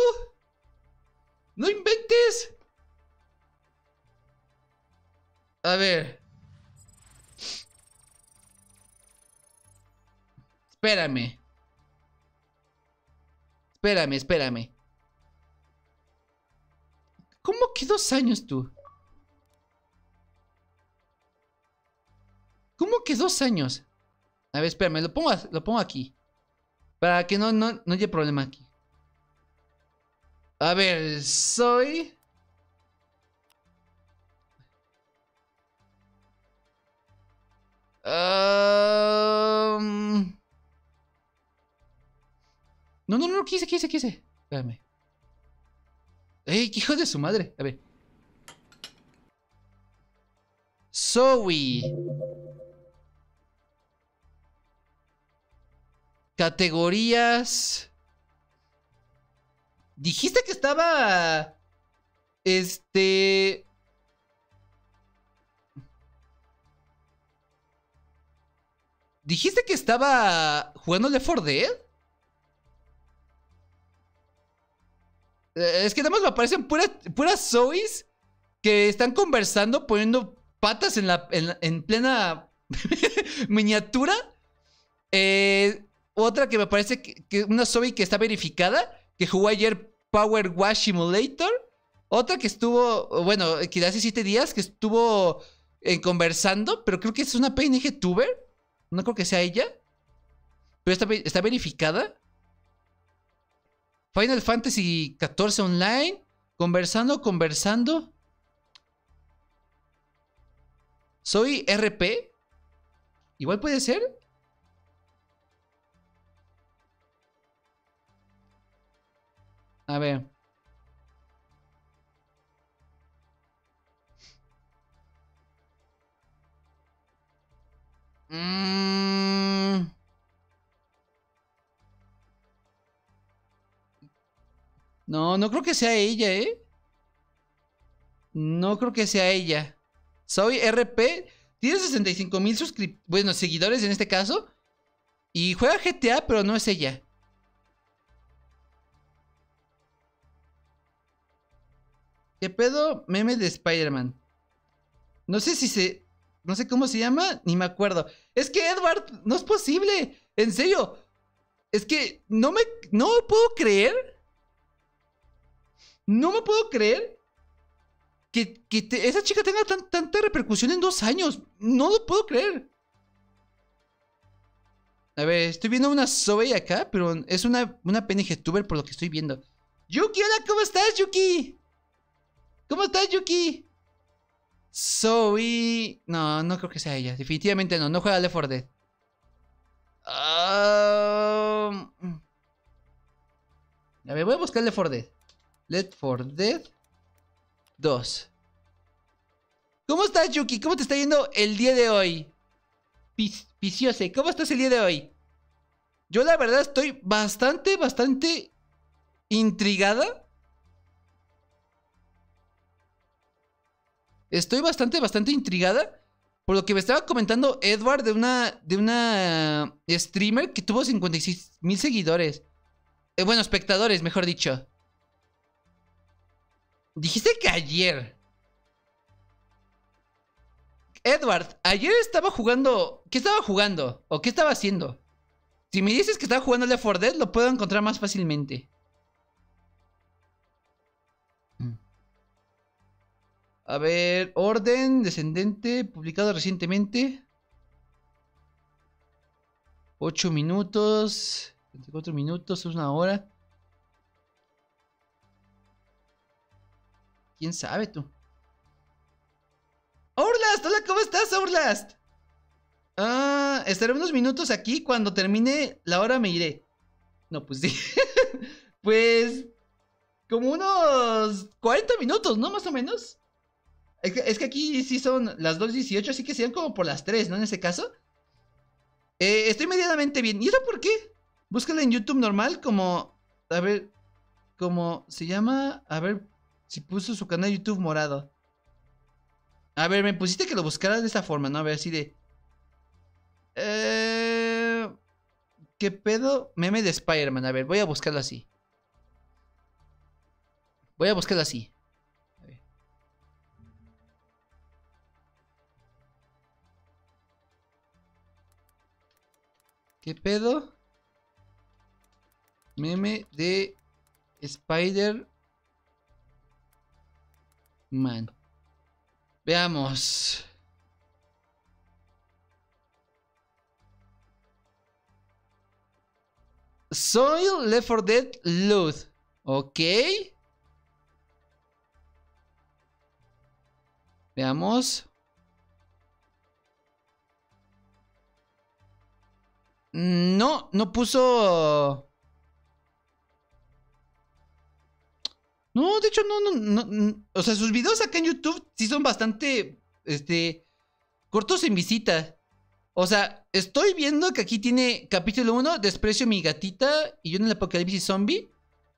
¡No inventes! A ver. Espérame. Espérame, espérame. ¿Cómo que dos años tú? ¿Cómo que dos años? A ver, espérame, lo pongo, lo pongo aquí. Para que no, no, no haya problema aquí. A ver, soy... No, No, no, no, quise, quise, quise. Espérame. ¡Ey, qué hijo de su madre! A ver. Zoe. Categorías. Dijiste que estaba. Este. ¿Dijiste que estaba jugando Left 4 Dead? Eh, es que nada más me aparecen puras, puras que están conversando poniendo patas en, la, en plena miniatura. Eh, otra que me parece que, una Zoe que está verificada, que jugó ayer Power Wash Simulator. Otra que estuvo, bueno, que hace siete días, que estuvo eh, conversando, pero creo que es una PNG tuber. No creo que sea ella. Pero está, está verificada. Final Fantasy XIV Online. Conversando, conversando. Soy RP. Igual puede ser. A ver. Mm. No, no creo que sea ella, ¿eh? No creo que sea ella. Soy RP. Tiene 65 mil bueno, seguidores en este caso. Y juega GTA, pero no es ella. ¿Qué pedo? Meme de Spider-Man. No sé si se. No sé cómo se llama, ni me acuerdo. Es que Edward, no es posible. En serio. Es que no me. No puedo creer. No me puedo creer que, esa chica tenga tanta repercusión en dos años. No lo puedo creer. A ver, estoy viendo una Zoe acá, pero es una, una PNG tuber por lo que estoy viendo. Yuki, hola, ¿cómo estás, Yuki? ¿Cómo estás, Yuki? Zoe. No, no creo que sea ella. Definitivamente no. No juega Left 4 Dead. Ah, mm. A ver, voy a buscar Left 4 Dead. Left 4 Dead 2. ¿Cómo estás, Yuki? ¿Cómo te está yendo el día de hoy? Piciose, ¿cómo estás el día de hoy? Yo la verdad estoy bastante, bastante intrigada estoy bastante, bastante intrigada por lo que me estaba comentando Edward de una, de una streamer que tuvo 56 mil seguidores. Eh, bueno, espectadores, mejor dicho. Dijiste que ayer. Edward, ayer estaba jugando... ¿Qué estaba jugando? ¿O qué estaba haciendo? Si me dices que estaba jugando Left 4 Dead, lo puedo encontrar más fácilmente. A ver, Orden Descendente, publicado recientemente. 8 minutos, 24 minutos, una hora. ¿Quién sabe tú? ¡Orlast! ¡Hola! ¿Cómo estás, Orlast? Ah, estaré unos minutos aquí. Cuando termine la hora me iré. No, pues pues... Como unos 40 minutos, ¿no? Más o menos. Es que, aquí sí son las 2.18, así que serían como por las 3, ¿no? En ese caso. Eh, estoy medianamente bien. ¿Y eso por qué? Búscala en YouTube normal como... A ver... Como se llama... A ver si puso su canal YouTube morado. A ver, me pusiste que lo buscara de esta forma, ¿no? A ver, así de... Eh, ¿Qué pedo? Meme de Spider-Man. A ver, voy a buscarlo así. Voy a buscarlo así. ¿Qué pedo? Meme de Spider-Man. Veamos. Soil Left 4 Dead Loot. Ok. Veamos. No, no puso... No, de hecho, no, no, no, O sea, sus videos acá en YouTube sí son bastante, este, cortos en visita. O sea, estoy viendo que aquí tiene capítulo 1, Desprecio mi gatita y yo en el apocalipsis zombie.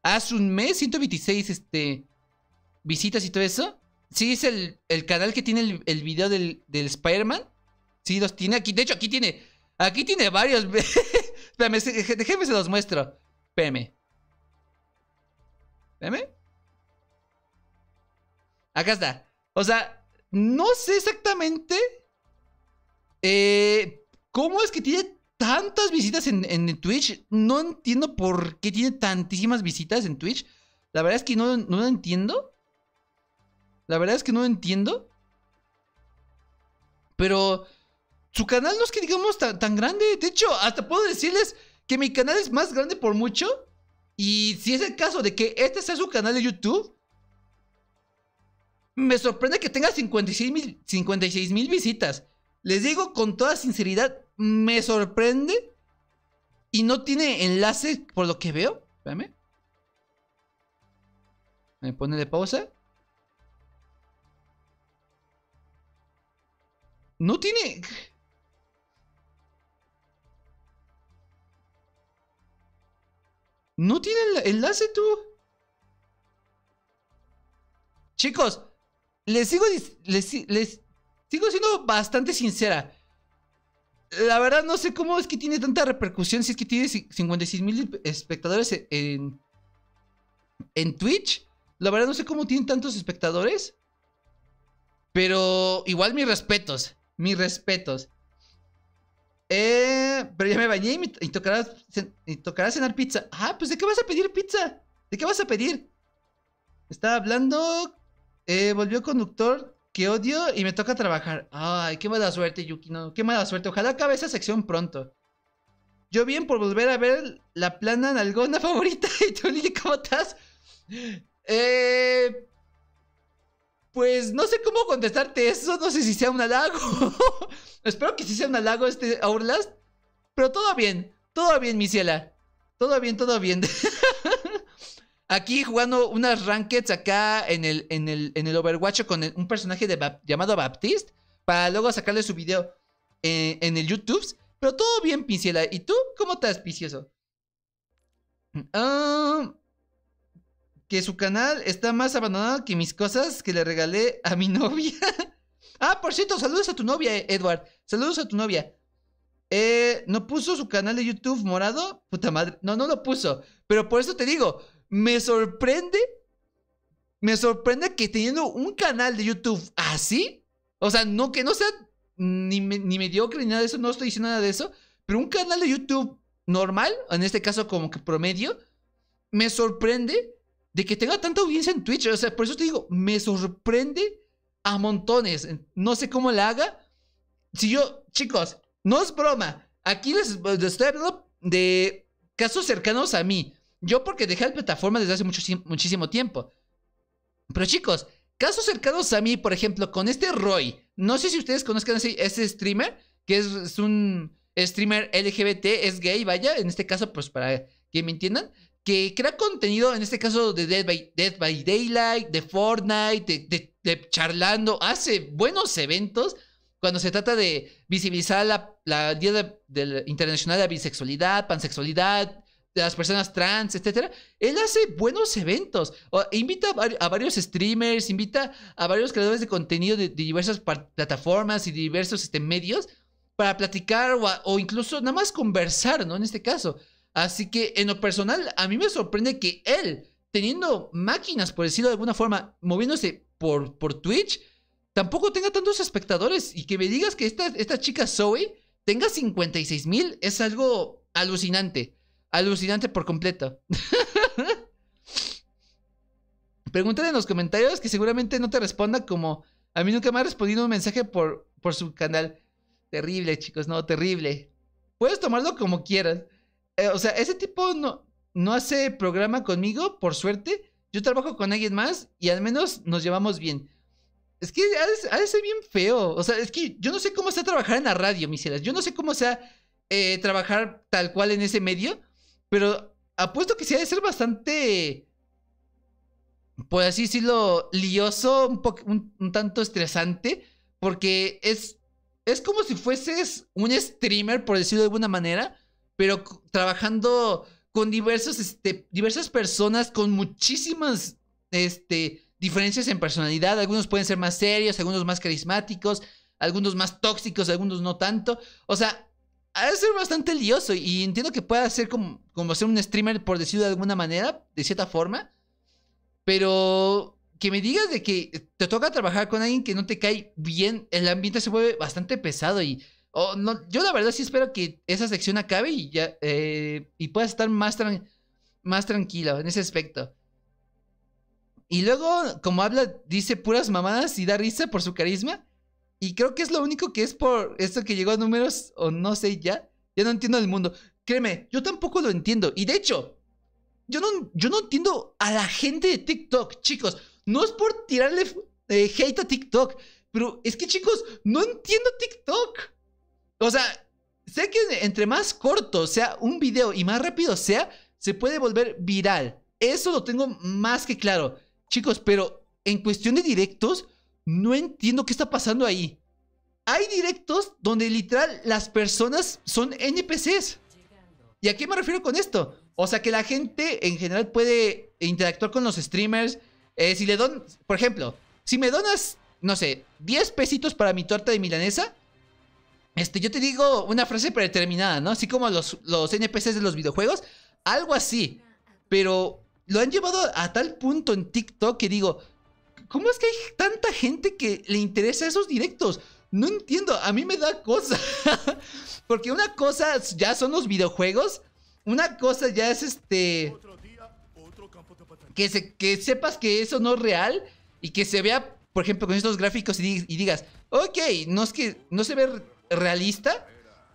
Hace un mes, 126, este, visitas y todo eso. Sí, es el, canal que tiene el, video del, del Spider-Man. Sí, los tiene aquí. De hecho, aquí tiene Aquí tiene varios. Espérame, déjeme se los muestro. Espérame. Espérame. Acá está. O sea, no sé exactamente eh, cómo es que tiene tantas visitas en, Twitch. No entiendo por qué tiene tantísimas visitas en Twitch. La verdad es que no, no lo entiendo. La verdad es que no lo entiendo. Pero su canal no es que digamos tan, grande. De hecho, hasta puedo decirles que mi canal es más grande por mucho. Y si es el caso de que este sea su canal de YouTube, me sorprende que tenga 56 mil visitas. Les digo con toda sinceridad, me sorprende. Y no tiene enlace por lo que veo. Espérame. Me pone de pausa. No tiene. ¿No tiene enlace tú? Chicos, les sigo, les, sigo siendo bastante sincera. La verdad no sé cómo es que tiene tanta repercusión si es que tiene 56 mil espectadores en, en Twitch. La verdad no sé cómo tienen tantos espectadores. Pero igual mis respetos, mis respetos. Eh, pero ya me bañé y, me, tocará, cenar pizza. Ah, pues ¿de qué vas a pedir pizza? ¿De qué vas a pedir? Estaba hablando, eh, volvió conductor que odio y me toca trabajar. Ay, qué mala suerte, Yukino. Qué mala suerte. Ojalá acabe esa sección pronto. Yo bien por volver a ver la plana nalgona favorita. ¿Y tú, cómo estás? Eh, pues no sé cómo contestarte eso, no sé si sea un halago. Espero que sí sea un halago este Outlast. Pero todo bien, todo bien, mi Todo bien, todo bien. Aquí jugando unas rankets acá en el, en el, en el Overwatch con un personaje llamado Baptiste. Para luego sacarle su video eh, en, el YouTube. Pero todo bien, Pinciela. ¿Y tú? ¿Cómo estás, Picioso? Mm, ah que su canal está más abandonado que mis cosas que le regalé a mi novia. ah, por cierto, saludos a tu novia, eh, Edward. Saludos a tu novia. Eh, no puso su canal de YouTube morado. Puta madre. No, no lo puso. Pero por eso te digo, me sorprende. Me sorprende que teniendo un canal de YouTube así. O sea, no que no sea ni, ni mediocre ni nada de eso. No estoy diciendo nada de eso. Pero un canal de YouTube normal, en este caso como que promedio, me sorprende de que tenga tanta audiencia en Twitch. O sea, por eso te digo, me sorprende a montones. No sé cómo la haga. Si yo, chicos, no es broma. Aquí les, estoy hablando de casos cercanos a mí. Yo porque dejé la plataforma desde hace mucho, muchísimo tiempo. Pero chicos, casos cercanos a mí, por ejemplo, con este Roy. No sé si ustedes conozcan ese, ese streamer, que es, es, un streamer LGBT, es gay, vaya, en este caso, pues para que me entiendan que crea contenido, en este caso de Dead by, Daylight, de Fortnite, de, charlando, hace buenos eventos cuando se trata de visibilizar la, Día Internacional de la Bisexualidad, Pansexualidad, de las personas trans, etc. él hace buenos eventos. invita a, varios streamers, invita a varios creadores de contenido de, diversas plataformas y diversos este, medios para platicar o, o, incluso nada más conversar, ¿no? En este caso. Así que en lo personal, a mí me sorprende que él, teniendo máquinas, por decirlo de alguna forma, moviéndose por, por Twitch, tampoco tenga tantos espectadores. Y que me digas que esta, chica Zoe tenga 56 mil es algo alucinante. Alucinante por completo. Pregúntale en los comentarios que seguramente no te responda como a mí nunca me ha respondido un mensaje por, por su canal. Terrible, chicos, no, terrible. Puedes tomarlo como quieras. Eh, o sea, ese tipo no, no hace programa conmigo, por suerte. Yo trabajo con alguien más y al menos nos llevamos bien. Es que ha de, ser bien feo. O sea, es que yo no sé cómo sea trabajar en la radio, miseras. Yo no sé cómo sea eh, trabajar tal cual en ese medio. Pero apuesto que sí ha de ser bastante. Pues así decirlo, lioso, un, poco, tanto estresante. Porque es, es como si fueses un streamer, por decirlo de alguna manera pero trabajando con diversos, este, diversas personas con muchísimas este, diferencias en personalidad. Algunos pueden ser más serios, algunos más carismáticos, algunos más tóxicos, algunos no tanto. O sea, ha de ser bastante lioso y entiendo que pueda ser como, como ser un streamer, por decirlo de alguna manera, de cierta forma. Pero que me digas de que te toca trabajar con alguien que no te cae bien, el ambiente se mueve bastante pesado y Oh, yo la verdad sí espero que esa sección acabe y ya eh, y puedas estar más, tranquilo en ese aspecto. Y luego, como habla, dice puras mamadas y da risa por su carisma. Y creo que es lo único que es por esto que llegó a números o no sé ya. Ya no entiendo el mundo. Créeme, yo tampoco lo entiendo. Y de hecho, yo no, yo no entiendo a la gente de TikTok, chicos. No es por tirarle eh, hate a TikTok. Pero es que, chicos, no entiendo TikTok. O sea, sé que entre más corto sea un video y más rápido sea, se puede volver viral. Eso lo tengo más que claro. Chicos, pero en cuestión de directos, no entiendo qué está pasando ahí. Hay directos donde literal las personas son NPCs. ¿Y a qué me refiero con esto? O sea que la gente en general puede interactuar con los streamers. Eh, si le don, por ejemplo, si me donas, no sé, 10 pesitos para mi torta de milanesa, este, yo te digo una frase predeterminada, ¿no? Así como los, los NPCs de los videojuegos, algo así. Pero lo han llevado a tal punto en TikTok que digo, ¿cómo es que hay tanta gente que le interesa esos directos? No entiendo, a mí me da cosa. Porque una cosa ya son los videojuegos, una cosa ya es este... Que, se, que sepas que eso no es real y que se vea, por ejemplo, con estos gráficos y, y digas, ok, no es que no se ve realista,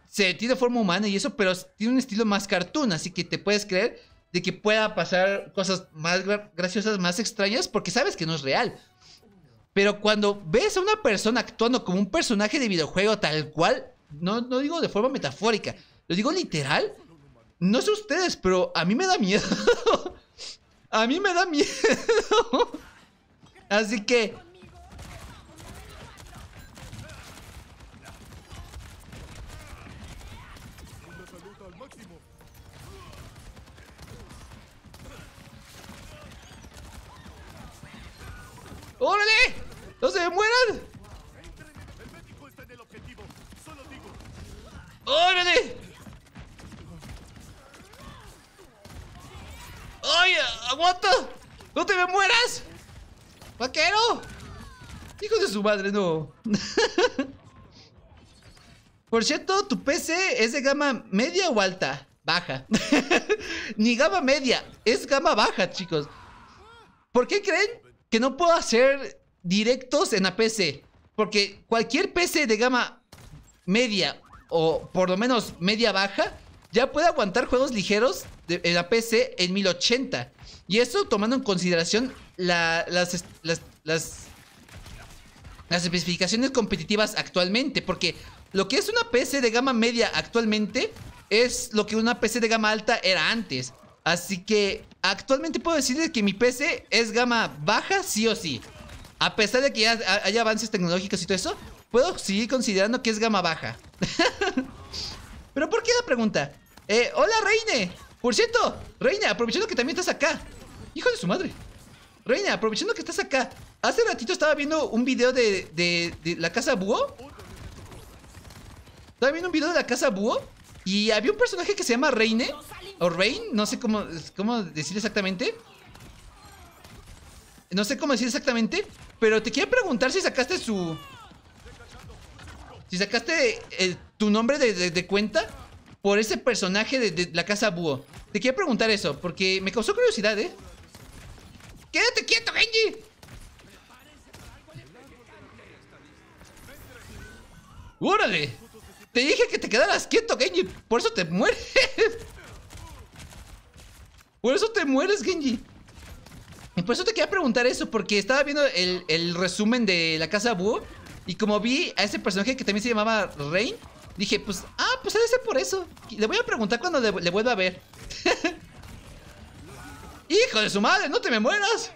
se tiene forma humana y eso, pero tiene un estilo más cartoon, así que te puedes creer de que pueda pasar cosas más graciosas, más extrañas, porque sabes que no es real. Pero cuando ves a una persona actuando como un personaje de videojuego tal cual, no, no digo de forma metafórica, lo digo literal, no sé ustedes, pero a mí me da miedo. a mí me da miedo. así que ¡Órale! ¡No se mueran! ¡Órale! ¡Ay! ¡Aguanta! ¡No te me mueras! ¡Vaquero! ¡Hijo de su madre, no! Por cierto, ¿tu PC es de gama media o alta? Baja. Ni gama media, es gama baja, chicos. ¿Por qué creen que no puedo hacer directos en la PC. Porque cualquier PC de gama media o por lo menos media baja ya puede aguantar juegos ligeros en la PC en 1080. Y eso tomando en consideración las, las especificaciones competitivas actualmente. Porque lo que es una PC de gama media actualmente es lo que una PC de gama alta era antes. Así que actualmente puedo decirles que mi PC es gama baja sí o sí. A pesar de que ya hay avances tecnológicos y todo eso, puedo seguir considerando que es gama baja. Pero ¿por qué la pregunta? Eh, hola Reine. Por cierto, Reina, aprovechando que también estás acá. Hijo de su madre. Reina, aprovechando que estás acá. Hace ratito estaba viendo un video de, de la casa búho. Estaba viendo un video de la casa búho. Y había un personaje que se llama Reine. Rain, no sé cómo, cómo decir exactamente. No sé cómo decir exactamente, pero te quiero preguntar si sacaste su... Si sacaste eh, tu nombre de, cuenta por ese personaje de, la casa búho. Te quiero preguntar eso, porque me causó curiosidad, ¿eh? ¡Quédate quieto, Genji! ¡Órale! Te dije que te quedaras quieto, Genji. Por eso te mueres. Por eso te mueres, Genji. Y por eso te quería preguntar eso, porque estaba viendo el, resumen de La Casa Búho. Y como vi a ese personaje que también se llamaba Rain, dije, pues, ah, pues debe ser por eso. Le voy a preguntar cuando le, le vuelva a ver. ¡Hijo de su madre! ¡No te me mueras!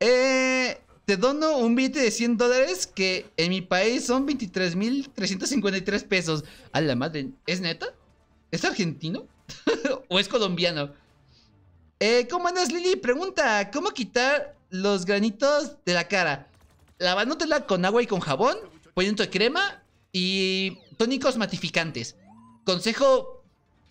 Eh, te dono un billete de 100 dólares que en mi país son 23.353 pesos. A la madre, ¿es neta? ¿Es argentino? o es colombiano. Eh, ¿Cómo andas, Lili? Pregunta, ¿cómo quitar los granitos de la cara? Lavándotela con agua y con jabón, poniendo crema y tónicos matificantes. Consejo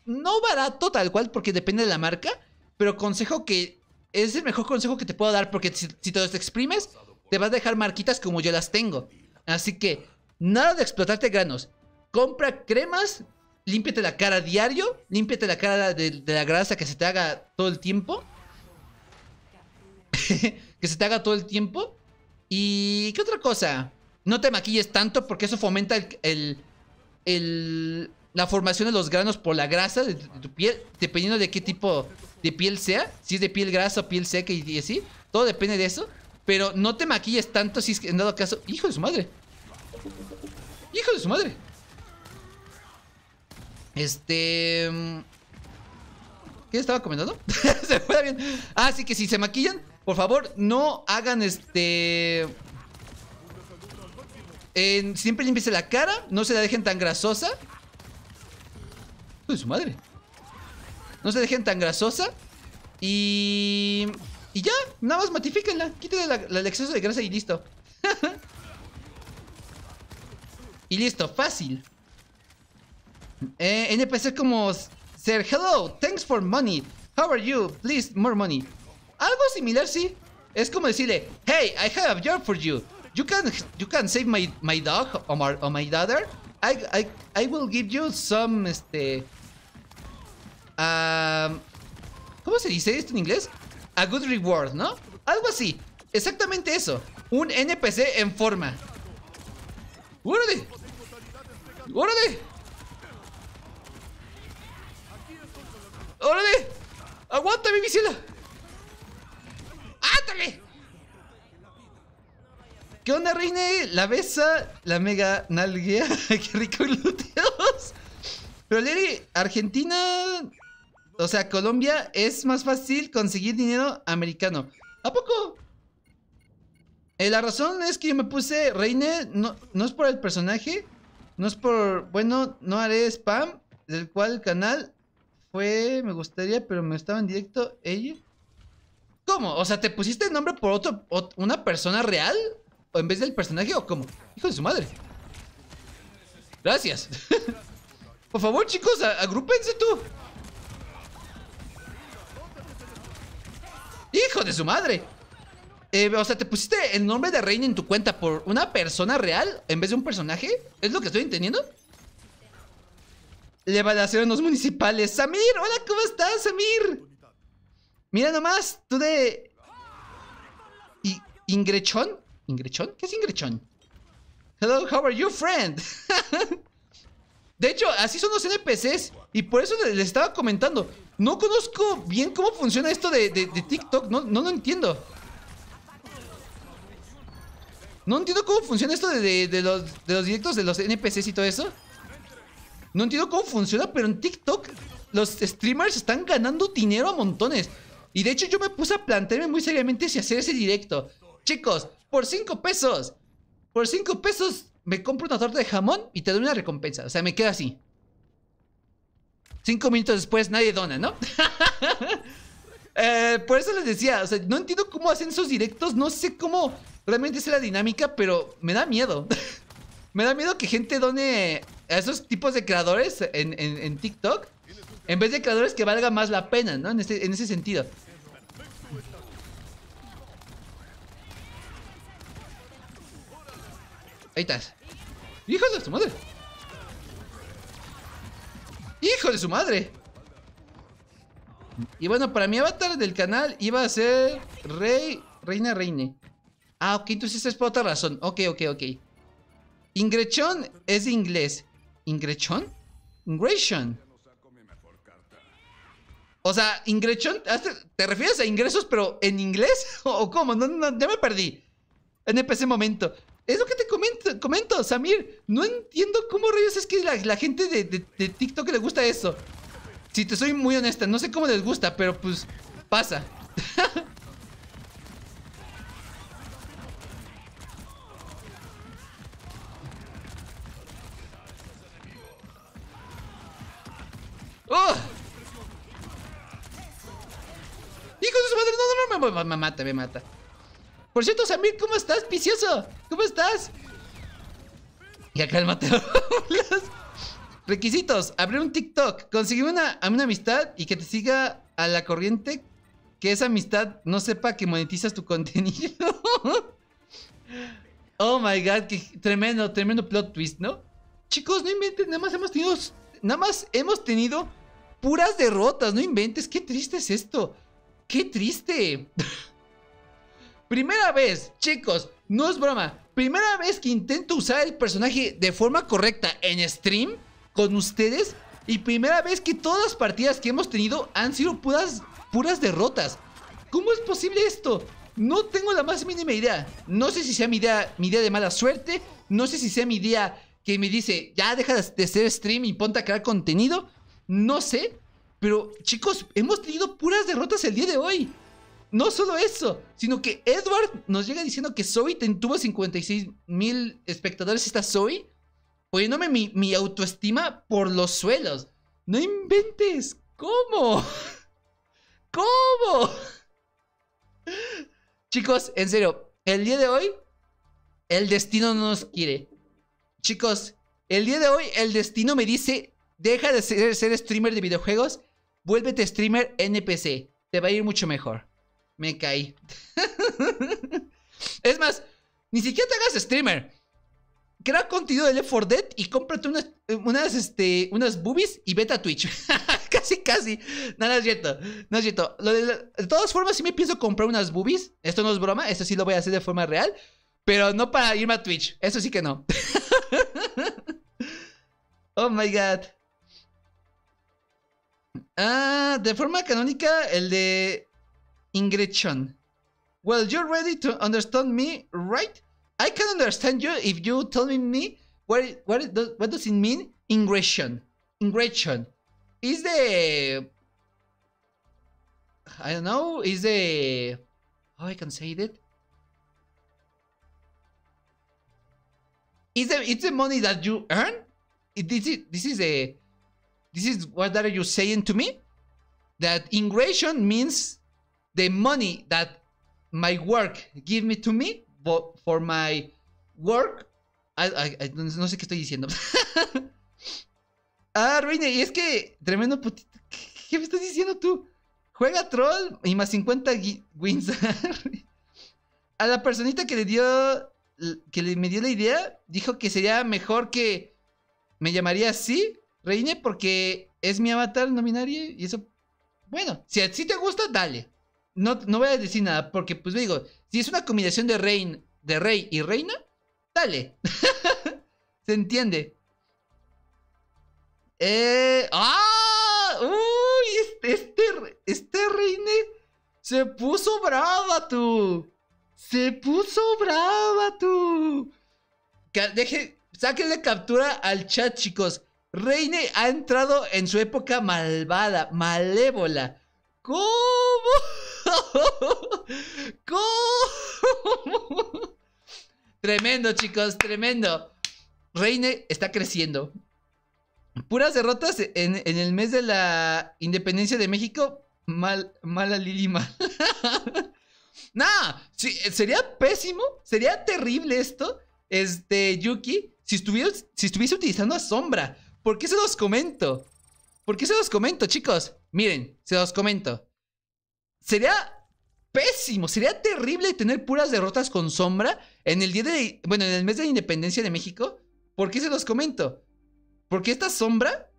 no barato tal cual porque depende de la marca, pero consejo que es el mejor consejo que te puedo dar porque si, si te los exprimes, te vas a dejar marquitas como yo las tengo. Así que, nada de explotarte granos. Compra cremas límpiate la cara diario, límpiate la cara de, la grasa que se te haga todo el tiempo. que se te haga todo el tiempo. ¿Y qué otra cosa? No te maquilles tanto porque eso fomenta el, la formación de los granos por la grasa de tu, piel, dependiendo de qué tipo de piel sea, si es de piel grasa o piel seca y, así, todo depende de eso. Pero no te maquilles tanto si es que en dado caso. ¡Hijo de su madre! ¡Hijo de su madre! Este... Mm, ¿Qué estaba comentando? Se fue bien. Ah, que si se maquillan, por favor, no hagan este... siempre limpiese la cara, no se la dejen tan grasosa. Uy, su madre. No se dejen tan grasosa. Y... Y ya, nada más matifíquenla. Quítenle el exceso de grasa y listo. y listo, fácil. Eh, NPCs como Ser, hello, thanks for money. How are you? Please, more money. Algo similar, sí. Es como decirle, hey, I have a job for you. You can, you can save my, my dog or my, daughter. I, I, will give you some, este... Um, ¿Cómo se dice esto en inglés? A good reward, ¿no? Algo así. Exactamente eso. Un NPC en forma. ¡Órale! ¡Órale! ¡Órale! mi visila! ¡Ándale! ¿Qué onda, Reine? La besa, la mega nalguea. ¡Qué rico glúteos! Pero, Leri, Argentina... O sea, Colombia es más fácil conseguir dinero americano. ¿A poco? Eh, la razón es que yo me puse Reine, no, no es por el personaje, no es por... Bueno, no haré spam, del cual el canal fue, me gustaría, pero me estaba en directo ella. ¿Cómo? O sea, ¿te pusiste el nombre por otro, una persona real? ¿O en vez del personaje o cómo? Hijo de su madre. Gracias. por favor, chicos, agrúpense tú. Hijo de su madre. Eh, o sea, ¿te pusiste el nombre de Reina en tu cuenta por una persona real en vez de un personaje? ¿Es lo que estoy entendiendo? van evaluación en los municipales. Samir, hola, ¿cómo estás, Samir? Mira nomás, tú de... ¿Ingrechón? ¿Ingrechón? ¿Qué es ingrechón? Hello, how are you, friend? de hecho, así son los NPCs. Y por eso les estaba comentando. No conozco bien cómo funciona esto de, TikTok. No, lo entiendo. No entiendo cómo funciona esto de, los directos de los NPCs y todo eso. No entiendo cómo funciona, pero en TikTok los streamers están ganando dinero a montones. Y de hecho yo me puse a plantearme muy seriamente si hacer ese directo. Chicos, por cinco pesos, por cinco pesos me compro una torta de jamón y te doy una recompensa. O sea, me queda así. Cinco minutos después nadie dona, ¿no? Eh, por eso les decía, o sea, no entiendo cómo hacen esos directos, no sé cómo realmente es la dinámica, pero me da miedo. me da miedo que gente done esos tipos de creadores en, TikTok, en vez de creadores que valga más la pena, ¿no? Este, en, ese sentido. Ahí estás. ¡Hijo de su madre! ¡Hijo de su madre! Y bueno, para mi avatar del canal iba a ser Rey, Reina Reine. Ah, ok, entonces es por otra razón. Ok, ok, ok. Ingrechón es inglés. ¿Ingrechón? ingresión. O sea, ingrechón, ¿te refieres a ingresos pero en inglés? ¿O cómo? No, no, ya me perdí. En ese momento. Es lo que te comento, comento, Samir. No entiendo cómo rayos es que la, gente de, TikTok le gusta eso. Si te soy muy honesta, no sé cómo les gusta, pero pues pasa. ¡Oh! ¡Hijo de su madre! No, no, no, me, mata, me mata. Por cierto, Samir, ¿cómo estás, picioso? ¿Cómo estás? Y acá el Mateo. Requisitos: abrir un TikTok, conseguir una, una amistad y que te siga a la corriente. Que esa amistad no sepa que monetizas tu contenido. oh my god, qué tremendo, tremendo plot twist, ¿no? Chicos, no inventen, nada más hemos tenido. Nada más hemos tenido puras derrotas, no inventes, qué triste es esto. Qué triste. primera vez, chicos, no es broma, primera vez que intento usar el personaje de forma correcta en stream con ustedes y primera vez que todas las partidas que hemos tenido han sido puras, puras derrotas. ¿Cómo es posible esto? No tengo la más mínima idea. No sé si sea mi idea, mi idea de mala suerte. No sé si sea mi idea que me dice, ya deja de ser stream y ponte a crear contenido. No sé, pero chicos, hemos tenido puras derrotas el día de hoy. No solo eso, sino que Edward nos llega diciendo que Zoe tuvo 56 mil espectadores esta Zoe, poniéndome mi, mi autoestima por los suelos. No inventes, ¿cómo? ¿Cómo? Chicos, en serio, el día de hoy, el destino no nos quiere. Chicos, el día de hoy, el destino me dice Deja de ser, streamer de videojuegos. Vuélvete streamer NPC. Te va a ir mucho mejor. Me caí. es más, ni siquiera te hagas streamer. Crea contenido de Left 4 Dead y cómprate unas, unas, este, boobies y vete a Twitch. casi, casi. No, es cierto. No es cierto. de, todas formas, sí me pienso comprar unas boobies. Esto no es broma. Esto sí lo voy a hacer de forma real. Pero no para irme a Twitch. Eso sí que no. oh my god. Ah, de forma canónica, el de Ingretchen. Well, you're ready to understand me, right? I can understand you if you tell me what, what, what does it mean? Ingression. Ingression. Is the... I don't know, is the... How I can say it? Is the, it's the money that you earn? It, this, is, this is a This is what are you saying to me? That ingration means the money that my work give me to me, for my work, no sé qué estoy diciendo. ah, Reine, y es que tremendo putito. ¿Qué, me estás diciendo tú? Juega troll y más 50 wins. a la personita que le dio que me dio la idea, dijo que sería mejor que me llamaría así Reine porque es mi avatar nominario y eso... Bueno, si así te gusta, dale. No, no voy a decir nada porque, pues digo, si es una combinación de, rein, de rey y reina, dale. ¿Se entiende? Eh, ¡Ah! ¡Uy! Este, este, este reine se puso brava, tú. Se puso brava, tú. Deje, sáquenle captura al chat, chicos. Reine ha entrado en su época malvada, malévola. ¿Cómo? ¿Cómo? Tremendo, chicos, tremendo. Reine está creciendo. Puras derrotas en, el mes de la independencia de México. Mal, mala Lili, mal. nah, sería pésimo, sería terrible esto. Este, Yuki, si si estuviese utilizando a Sombra. ¿Por qué se los comento? ¿Por qué se los comento, chicos? Miren, se los comento. Sería pésimo, sería terrible tener puras derrotas con sombra en el día de, bueno, en el mes de la independencia de México. ¿Por qué se los comento? Porque esta sombra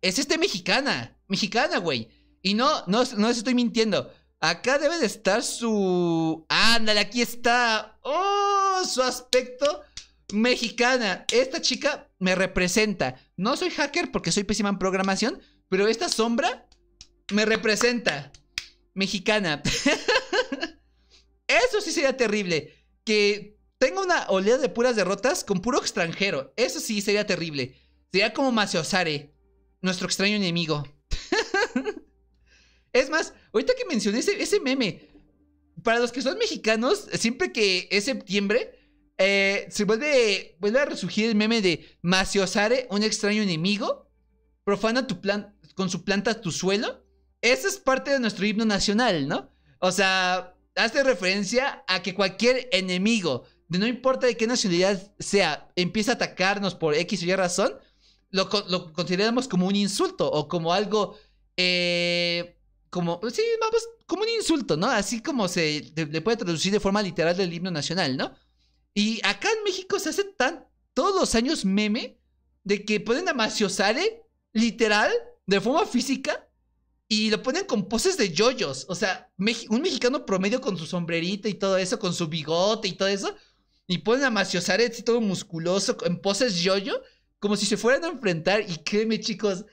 es este mexicana, mexicana, güey. Y no, no, no les estoy mintiendo. Acá debe de estar su... Ándale, aquí está. ¡Oh! Su aspecto mexicana. Esta chica me representa. No soy hacker porque soy pésima en programación, pero esta sombra me representa. Mexicana. Eso sí sería terrible. Que tenga una oleada de puras derrotas con puro extranjero. Eso sí sería terrible. Sería como Maceosare, nuestro extraño enemigo. es más, ahorita que mencioné ese, ese meme, para los que son mexicanos, siempre que es septiembre, eh, se vuelve, vuelve a resurgir el meme de Maciosare, un extraño enemigo, profana tu plan, con su planta tu suelo. Eso es parte de nuestro himno nacional, ¿no? O sea, hace referencia a que cualquier enemigo, de no importa de qué nacionalidad sea, empieza a atacarnos por X o Y razón, lo, consideramos como un insulto o como algo, eh, como, sí, vamos, como un insulto, ¿no? Así como se le puede traducir de forma literal del himno nacional, ¿no? Y acá en México se hace tan todos los años meme de que ponen a Macio eh, literal, de forma física, y lo ponen con poses de yoyos. O sea, un mexicano promedio con su sombrerita y todo eso, con su bigote y todo eso, y ponen a Macio eh, así todo musculoso, en poses yoyo, como si se fueran a enfrentar. Y créeme, chicos,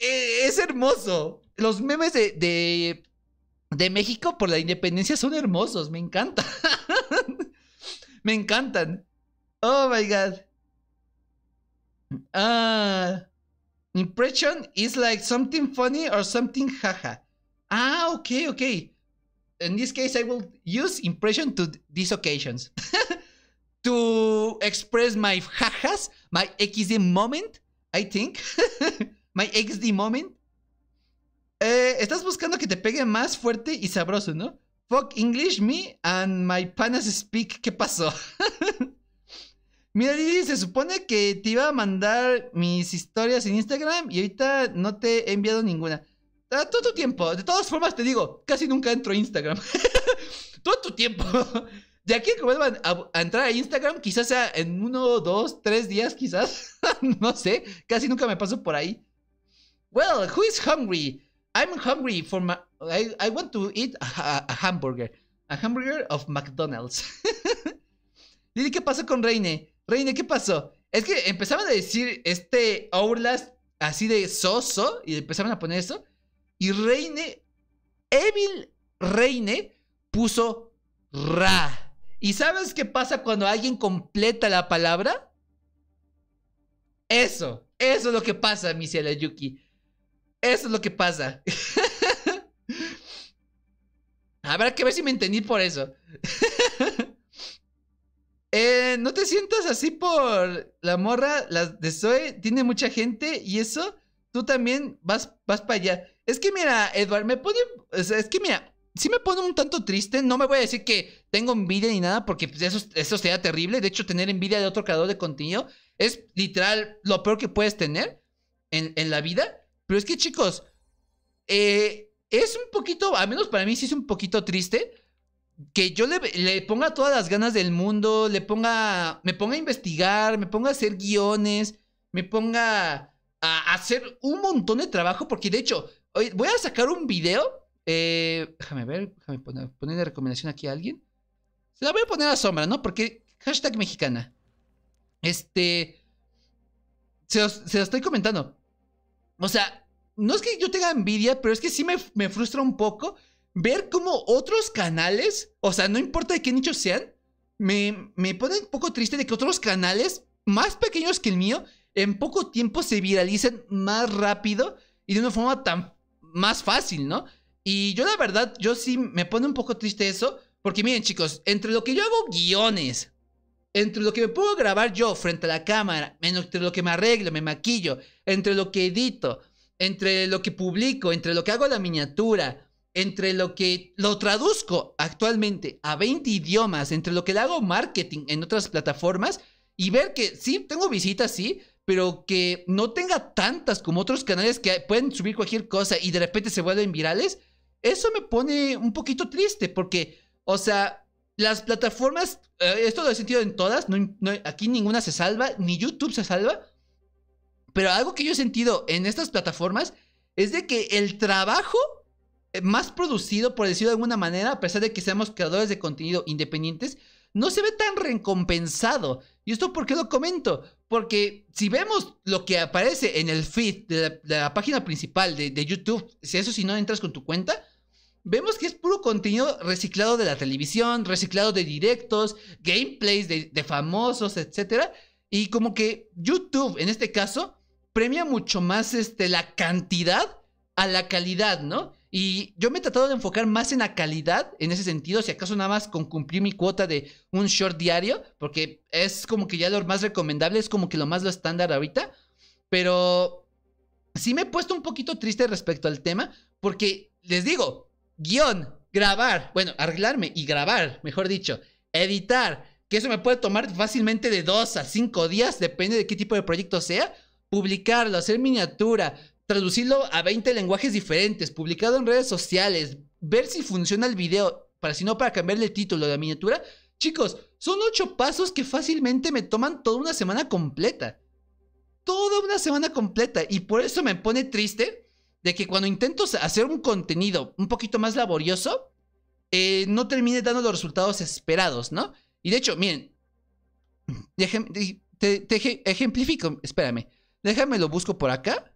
eh, es hermoso. Los memes de, de, de México por la independencia son hermosos, me encanta. Me encantan. Oh my god. Ah. Impression is like something funny or something jaja. Ah, okay, ok. In this case, I will use impression to these occasions to express my jajas, my XD moment, I think. my XD moment. Eh, estás buscando que te pegue más fuerte y sabroso, ¿no? Fuck English, me and my panas speak. ¿Qué pasó? Mira, Lili, se supone que te iba a mandar mis historias en Instagram y ahorita no te he enviado ninguna. todo tu tiempo. De todas formas, te digo, casi nunca entro a Instagram. todo tu tiempo. De aquí que vuelvan a, a, entrar a Instagram, quizás sea en uno, dos, tres días, quizás. no sé. Casi nunca me paso por ahí. Well, who is hungry? I'm hungry for my. I, want to eat a, hamburger. A hamburger of McDonald's. Lili, ¿qué pasó con Reine? Reine, ¿qué pasó? Es que empezaban a decir este last" así de soso y empezaban a poner eso. Y Reine, Evil Reine, puso ra. ¿Y sabes qué pasa cuando alguien completa la palabra? Eso, eso es lo que pasa, mi Yuki. Eso es lo que pasa. Habrá que ver si me entendí por eso. Eh, no te sientas así por la morra, las de Zoe, tiene mucha gente y eso, tú también vas, vas para allá. Es que mira, Edward, me pone, es que mira, Si me pone un tanto triste, no me voy a decir que tengo envidia ni nada, porque pues, eso, sería terrible. De hecho, tener envidia de otro creador de contenido es literal lo peor que puedes tener en, en la vida. Pero es que, chicos, eh, es un poquito, al menos para mí sí es un poquito triste que yo le, ponga todas las ganas del mundo, le ponga, me ponga a investigar, me ponga a hacer guiones, me ponga a, hacer un montón de trabajo, porque de hecho, hoy voy a sacar un video, eh, déjame ver, déjame poner, ponerle recomendación aquí a alguien. Se la voy a poner a sombra, ¿no? Porque hashtag mexicana. Este, se estoy comentando. O sea, no es que yo tenga envidia, pero es que sí me, frustra un poco ver cómo otros canales, o sea, no importa de qué nicho sean, me, me pone un poco triste de que otros canales más pequeños que el mío en poco tiempo se viralicen más rápido y de una forma tan más fácil, ¿no? Y yo la verdad, yo sí me pone un poco triste eso, porque miren chicos, entre lo que yo hago guiones, entre lo que me puedo grabar yo frente a la cámara, entre lo que me arreglo, me maquillo, entre lo que edito, entre lo que publico, entre lo que hago la miniatura, entre lo que lo traduzco actualmente a 20 idiomas, entre lo que le hago marketing en otras plataformas y ver que sí, tengo visitas, sí, pero que no tenga tantas como otros canales que pueden subir cualquier cosa y de repente se vuelven virales, eso me pone un poquito triste porque, o sea, las plataformas, eh, esto lo he sentido en todas, no, aquí ninguna se salva, ni YouTube se salva, pero algo que yo he sentido en estas plataformas es de que el trabajo más producido, por decirlo de alguna manera, a pesar de que seamos creadores de contenido independientes, no se ve tan recompensado. ¿Y esto por qué lo comento? Porque si vemos lo que aparece en el feed de la, página principal de, YouTube, si eso si no entras con tu cuenta, vemos que es puro contenido reciclado de la televisión, reciclado de directos, gameplays de, de famosos, etc. Y como que YouTube, en este caso, premia mucho más este, la cantidad a la calidad, ¿no? Y yo me he tratado de enfocar más en la calidad, en ese sentido, si acaso nada más con cumplir mi cuota de un short diario, porque es como que ya lo más recomendable, es como que lo más lo estándar ahorita, pero sí me he puesto un poquito triste respecto al tema, porque les digo, guión, grabar, bueno, arreglarme y grabar, mejor dicho, editar, que eso me puede tomar fácilmente de dos a cinco días, depende de qué tipo de proyecto sea, publicarlo, hacer miniatura, traducirlo a 20 lenguajes diferentes, publicarlo en redes sociales, ver si funciona el video, para si no, para cambiarle el título de la miniatura. Chicos, son ocho pasos que fácilmente me toman toda una semana completa. Toda una semana completa. Y por eso me pone triste de que cuando intento hacer un contenido un poquito más laborioso, eh, no termine dando los resultados esperados, ¿no? Y de hecho, miren, te ejemplifico, espérame. Déjame lo busco por acá.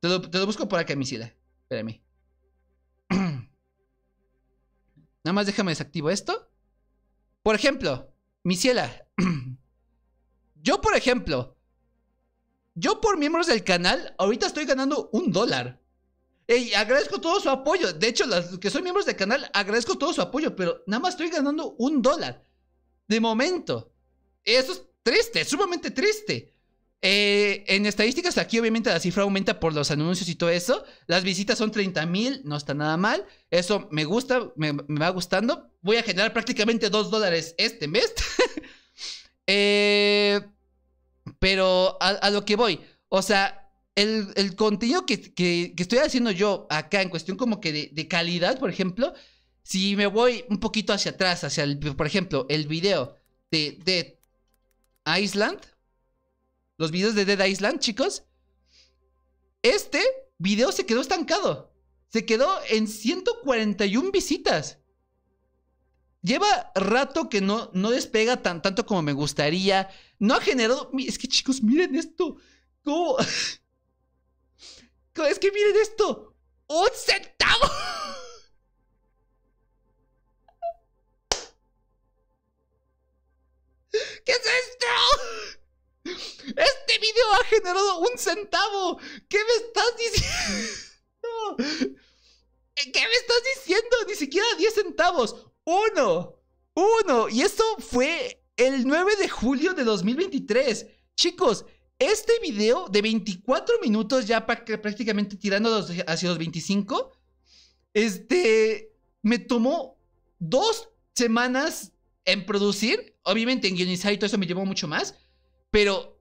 Te lo, busco por acá, Misiela. Espérame. Nada más déjame desactivo esto. Por ejemplo, Misiela. yo, por ejemplo. Yo por miembros del canal, ahorita estoy ganando un dólar. Y agradezco todo su apoyo. De hecho, los que son miembros del canal, agradezco todo su apoyo, pero nada más estoy ganando un dólar. De momento. Eso es triste, sumamente triste. Eh, en estadísticas, aquí obviamente la cifra aumenta por los anuncios y todo eso. Las visitas son 30 mil, no está nada mal. Eso me gusta, me, va gustando. Voy a generar prácticamente 2 dólares este mes. Eh, pero a, lo que voy, o sea, el, contenido que, estoy haciendo yo acá en cuestión como que de, calidad, por ejemplo, si me voy un poquito hacia atrás, hacia, el, por ejemplo, el video de Island. Los videos de Dead Island, chicos. Este video se quedó estancado. Se quedó en 141 visitas. Lleva rato que no, no despega tan, tanto como me gustaría. No ha generado... Es que chicos, miren esto. ¿Cómo? Es que miren esto. Un centavo. ¿Qué es esto? Este video ha generado un centavo. ¿Qué me estás diciendo? ¿Qué me estás diciendo? Ni siquiera 10 centavos. Uno. Uno. Y esto fue el 9 de julio de 2023. Chicos, este video de 24 minutos ya prácticamente tirando hacia los 25, este, me tomó dos semanas en producir, obviamente en guionizar y todo eso me llevó mucho más, pero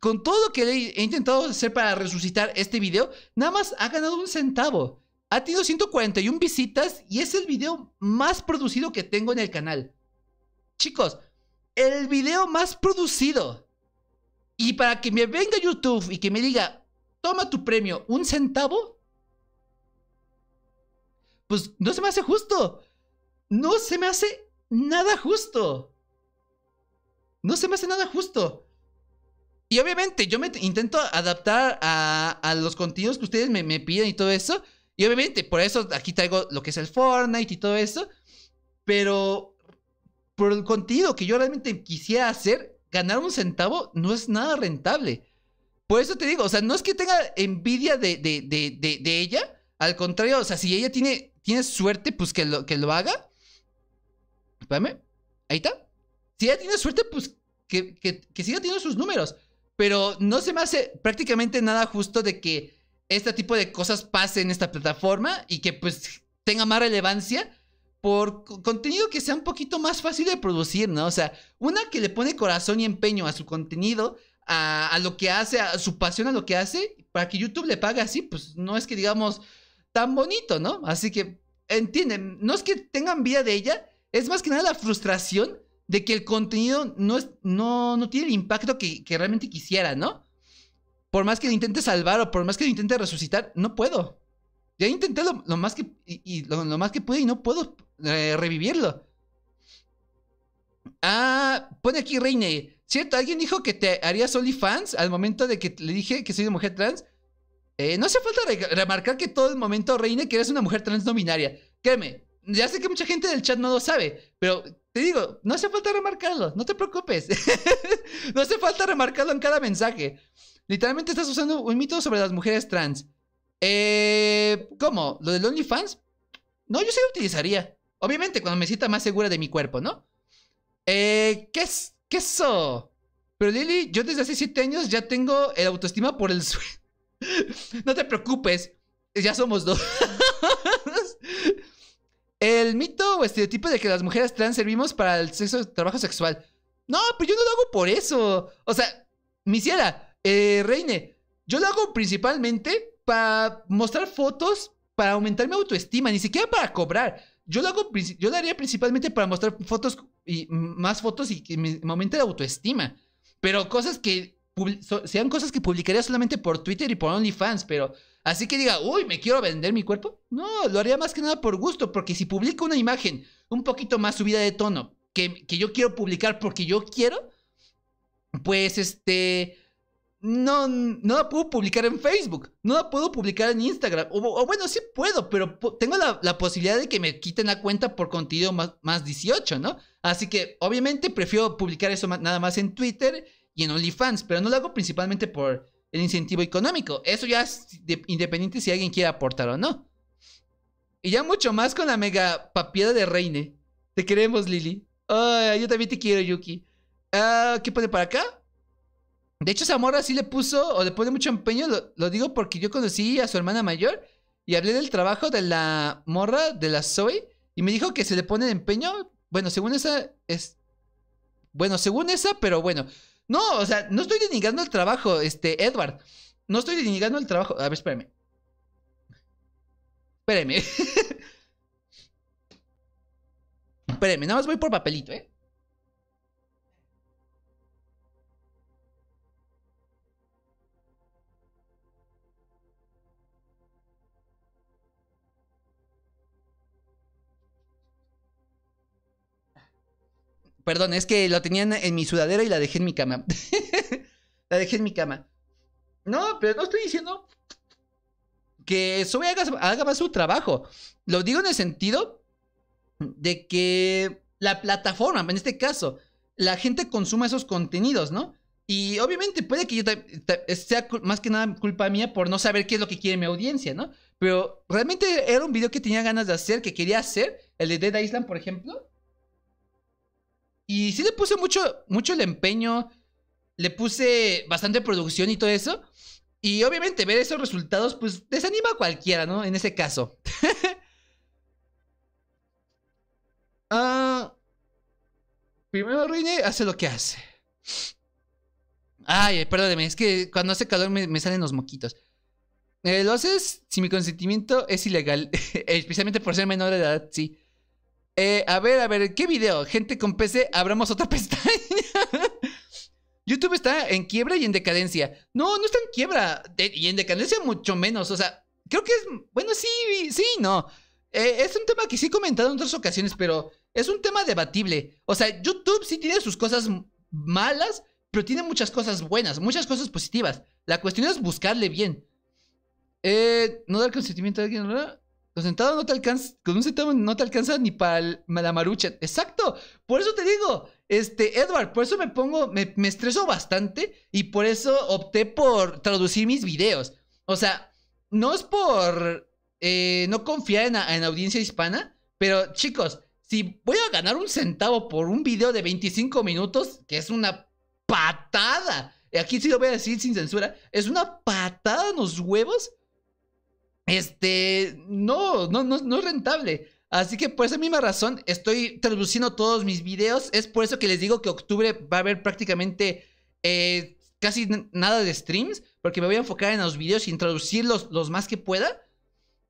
con todo lo que he intentado hacer para resucitar este video, nada más ha ganado un centavo. Ha tenido 141 visitas y es el video más producido que tengo en el canal. Chicos, el video más producido. Y para que me venga YouTube y que me diga, toma tu premio, un centavo, pues no se me hace justo. No se me hace nada justo. No se me hace nada justo. Y obviamente yo me intento adaptar a, los contenidos que ustedes me, piden y todo eso. Y obviamente por eso aquí traigo lo que es el Fortnite y todo eso. Pero por el contenido que yo realmente quisiera hacer, ganar un centavo no es nada rentable. Por eso te digo, o sea, no es que tenga envidia de, de, de ella. Al contrario, o sea, si ella tiene, tiene suerte, pues que que lo haga. Ahí está. Si ella tiene suerte, pues que, que, siga teniendo sus números. Pero no se me hace prácticamente nada justo de que este tipo de cosas pasen en esta plataforma y que pues tenga más relevancia por contenido que sea un poquito más fácil de producir, ¿no? O sea, una que le pone corazón y empeño a su contenido, a, a lo que hace, a su pasión a lo que hace, para que YouTube le pague así, pues no es que digamos tan bonito, ¿no? Así que, entienden, no es que tengan vida de ella, es más que nada la frustración de que el contenido no, es, no, no tiene el impacto que, realmente quisiera, ¿no? Por más que lo intente salvar o por más que lo intente resucitar, no puedo. Ya intenté lo, más que y, lo, más que pude y no puedo eh, revivirlo. Ah, pone aquí Reine. ¿Cierto? ¿Alguien dijo que te harías fans al momento de que le dije que soy una mujer trans? Eh, no hace falta remarcar que todo el momento, Reine, que eres una mujer trans no binaria. Créeme, ya sé que mucha gente del chat no lo sabe, pero te digo, no hace falta remarcarlo, no te preocupes. no hace falta remarcarlo en cada mensaje. Literalmente estás usando un mito sobre las mujeres trans. Eh, ¿Cómo? ¿Lo del OnlyFans? No, yo sí lo utilizaría. Obviamente, cuando me sienta más segura de mi cuerpo, ¿no? Eh, ¿Qué es? ¿Qué eso? Pero Lili, yo desde hace 7 años ya tengo el autoestima por el suelo. no te preocupes, ya somos dos el mito o estereotipo de que las mujeres trans servimos para el sexo, trabajo sexual. No, pero yo no lo hago por eso. O sea, mi ciela, eh, Reine, yo lo hago principalmente para mostrar fotos, para aumentar mi autoestima, ni siquiera para cobrar. Yo lo hago, yo lo haría principalmente para mostrar fotos y más fotos y que me aumente la autoestima. Pero cosas que sean cosas que publicaría solamente por Twitter y por OnlyFans, pero Así que diga, uy, me quiero vender mi cuerpo. No, lo haría más que nada por gusto, porque si publico una imagen un poquito más subida de tono que, que yo quiero publicar porque yo quiero, pues este, no, no la puedo publicar en Facebook, no la puedo publicar en Instagram. O, bueno, sí puedo, pero tengo la, posibilidad de que me quiten la cuenta por contenido más, más 18, ¿no? Así que obviamente prefiero publicar eso nada más en Twitter y en OnlyFans, pero no lo hago principalmente por el incentivo económico. Eso ya es independiente si alguien quiere aportar o no. Y ya mucho más con la mega papiada de Reine. Te queremos, Lili. yo también te quiero, Yuki. Ah, ¿Qué pone para acá? De hecho, esa morra sí le puso o le pone mucho empeño. Lo, digo porque yo conocí a su hermana mayor y hablé del trabajo de la morra de la Zoe y me dijo que se le pone el empeño. Bueno, según esa es. Bueno, según esa, pero bueno. No, o sea, no estoy denigrando el trabajo, este, Edward. No estoy denigrando el trabajo. A ver, espérame. Espérame. espérame, nada más voy por papelito, ¿eh? Perdón, es que lo tenían en mi sudadera y la dejé en mi cama. la dejé en mi cama. No, pero no estoy diciendo que Zoe haga, más su trabajo. Lo digo en el sentido de que la plataforma, en este caso, la gente consuma esos contenidos, ¿no? Y obviamente puede que yo sea más que nada culpa mía por no saber qué es lo que quiere mi audiencia, ¿no? Pero realmente era un video que tenía ganas de hacer, que quería hacer, el de Dead Island, por ejemplo. Y sí le puse mucho, mucho el empeño, le puse bastante producción y todo eso. Y obviamente ver esos resultados, pues desanima a cualquiera, ¿no? En ese caso. Ah, primero ruine hace lo que hace. Ay, perdóneme, es que cuando hace calor me, salen los moquitos. Eh, lo haces si mi consentimiento es ilegal, especialmente por ser menor de edad, sí. Eh, a ver, a ver, ¿qué video? Gente con PC, abramos otra pestaña. YouTube está en quiebra y en decadencia. No, no está en quiebra. y en decadencia mucho menos. O sea, creo que es... Bueno, sí, sí, no. Eh, es un tema que sí he comentado en otras ocasiones, pero es un tema debatible. O sea, YouTube sí tiene sus cosas malas, pero tiene muchas cosas buenas, muchas cosas positivas. La cuestión es buscarle bien. Eh, no dar consentimiento a alguien, ¿verdad? Con no te alcanza, con un centavo no te alcanza ni para la marucha. Exacto. Por eso te digo, este, Edward, por eso me pongo, me, estreso bastante y por eso opté por traducir mis videos. O sea, no es por eh, no confiar en, en audiencia hispana, pero chicos, si voy a ganar un centavo por un video de 25 minutos, que es una patada, aquí sí lo voy a decir sin censura, es una patada en los huevos este, no, no, no, es rentable. Así que por esa misma razón estoy traduciendo todos mis videos. Es por eso que les digo que octubre va a haber prácticamente eh, casi nada de streams. Porque me voy a enfocar en los videos y en los, más que pueda.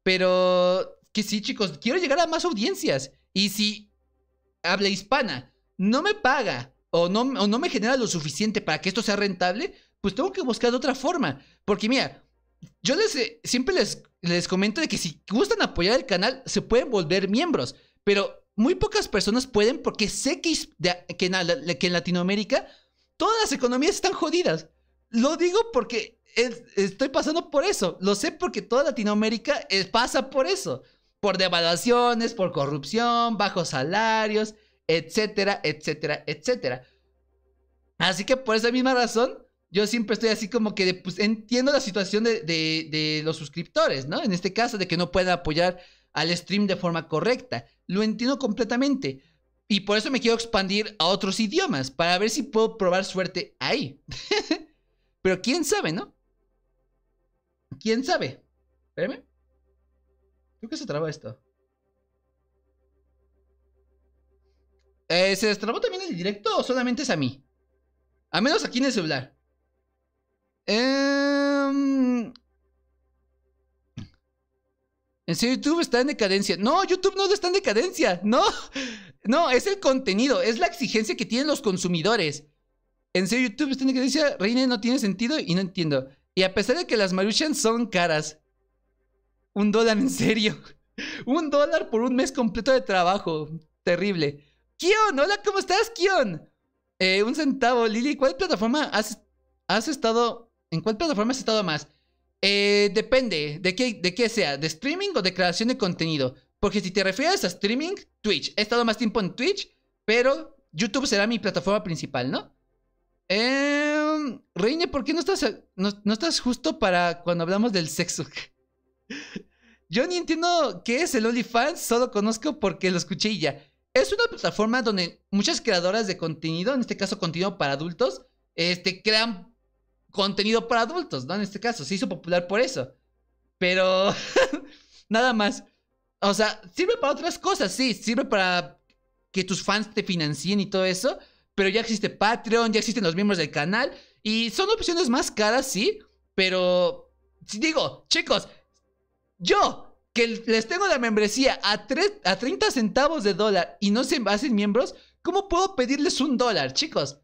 Pero que sí, chicos, quiero llegar a más audiencias. Y si habla hispana no me paga o no, no me genera lo suficiente para que esto sea rentable, pues tengo que buscar de otra forma. Porque mira, yo les, eh, siempre les les comento de que si gustan apoyar el canal, se pueden volver miembros, pero muy pocas personas pueden porque sé que, en, Latinoamérica todas las economías están jodidas. Lo digo porque estoy pasando por eso. Lo sé porque toda Latinoamérica eh, pasa por eso. Por devaluaciones, por corrupción, bajos salarios, etcétera, etcétera, etcétera. Así que por esa misma razón, yo siempre estoy así como que pues, entiendo la situación de, los suscriptores, ¿no? En este caso, de que no pueda apoyar al stream de forma correcta. Lo entiendo completamente. Y por eso me quiero expandir a otros idiomas, para ver si puedo probar suerte ahí. Pero quién sabe, ¿no? ¿Quién sabe? Espérame. Creo que se trabó esto. Eh, ¿Se destrabó también el directo o solamente es a mí? A menos aquí en el celular. Em, en serio, YouTube está en decadencia. No, YouTube no está en decadencia. No, no, es el contenido, es la exigencia que tienen los consumidores. En serio, YouTube está en decadencia. Reina no tiene sentido y no entiendo. Y a pesar de que las Maruchan son caras, un dólar en serio. Un dólar por un mes completo de trabajo. Terrible. Kion, hola, ¿cómo estás, Kion? Eh, un centavo, Lili, ¿cuál plataforma has estado ¿En cuál plataforma has estado más? Eh, depende de qué, de qué sea, de streaming o de creación de contenido. Porque si te refieres a streaming, Twitch. He estado más tiempo en Twitch, pero YouTube será mi plataforma principal, ¿no? Eh, Reine, ¿por qué no estás, no, estás justo para cuando hablamos del sexo? Yo ni entiendo qué es el OnlyFans, solo conozco porque lo escuché y ya. Es una plataforma donde muchas creadoras de contenido, en este caso contenido para adultos, este, crean contenido para adultos, ¿no? En este caso, se hizo popular por eso. Pero nada más. O sea, sirve para otras cosas, sí, sirve para que tus fans te financien y todo eso, pero ya existe Patreon, ya existen los miembros del canal y son opciones más caras, sí, pero si digo, chicos, yo que les tengo la membresía a, a 30 centavos de dólar y no se hacen miembros, ¿cómo puedo pedirles un dólar, chicos?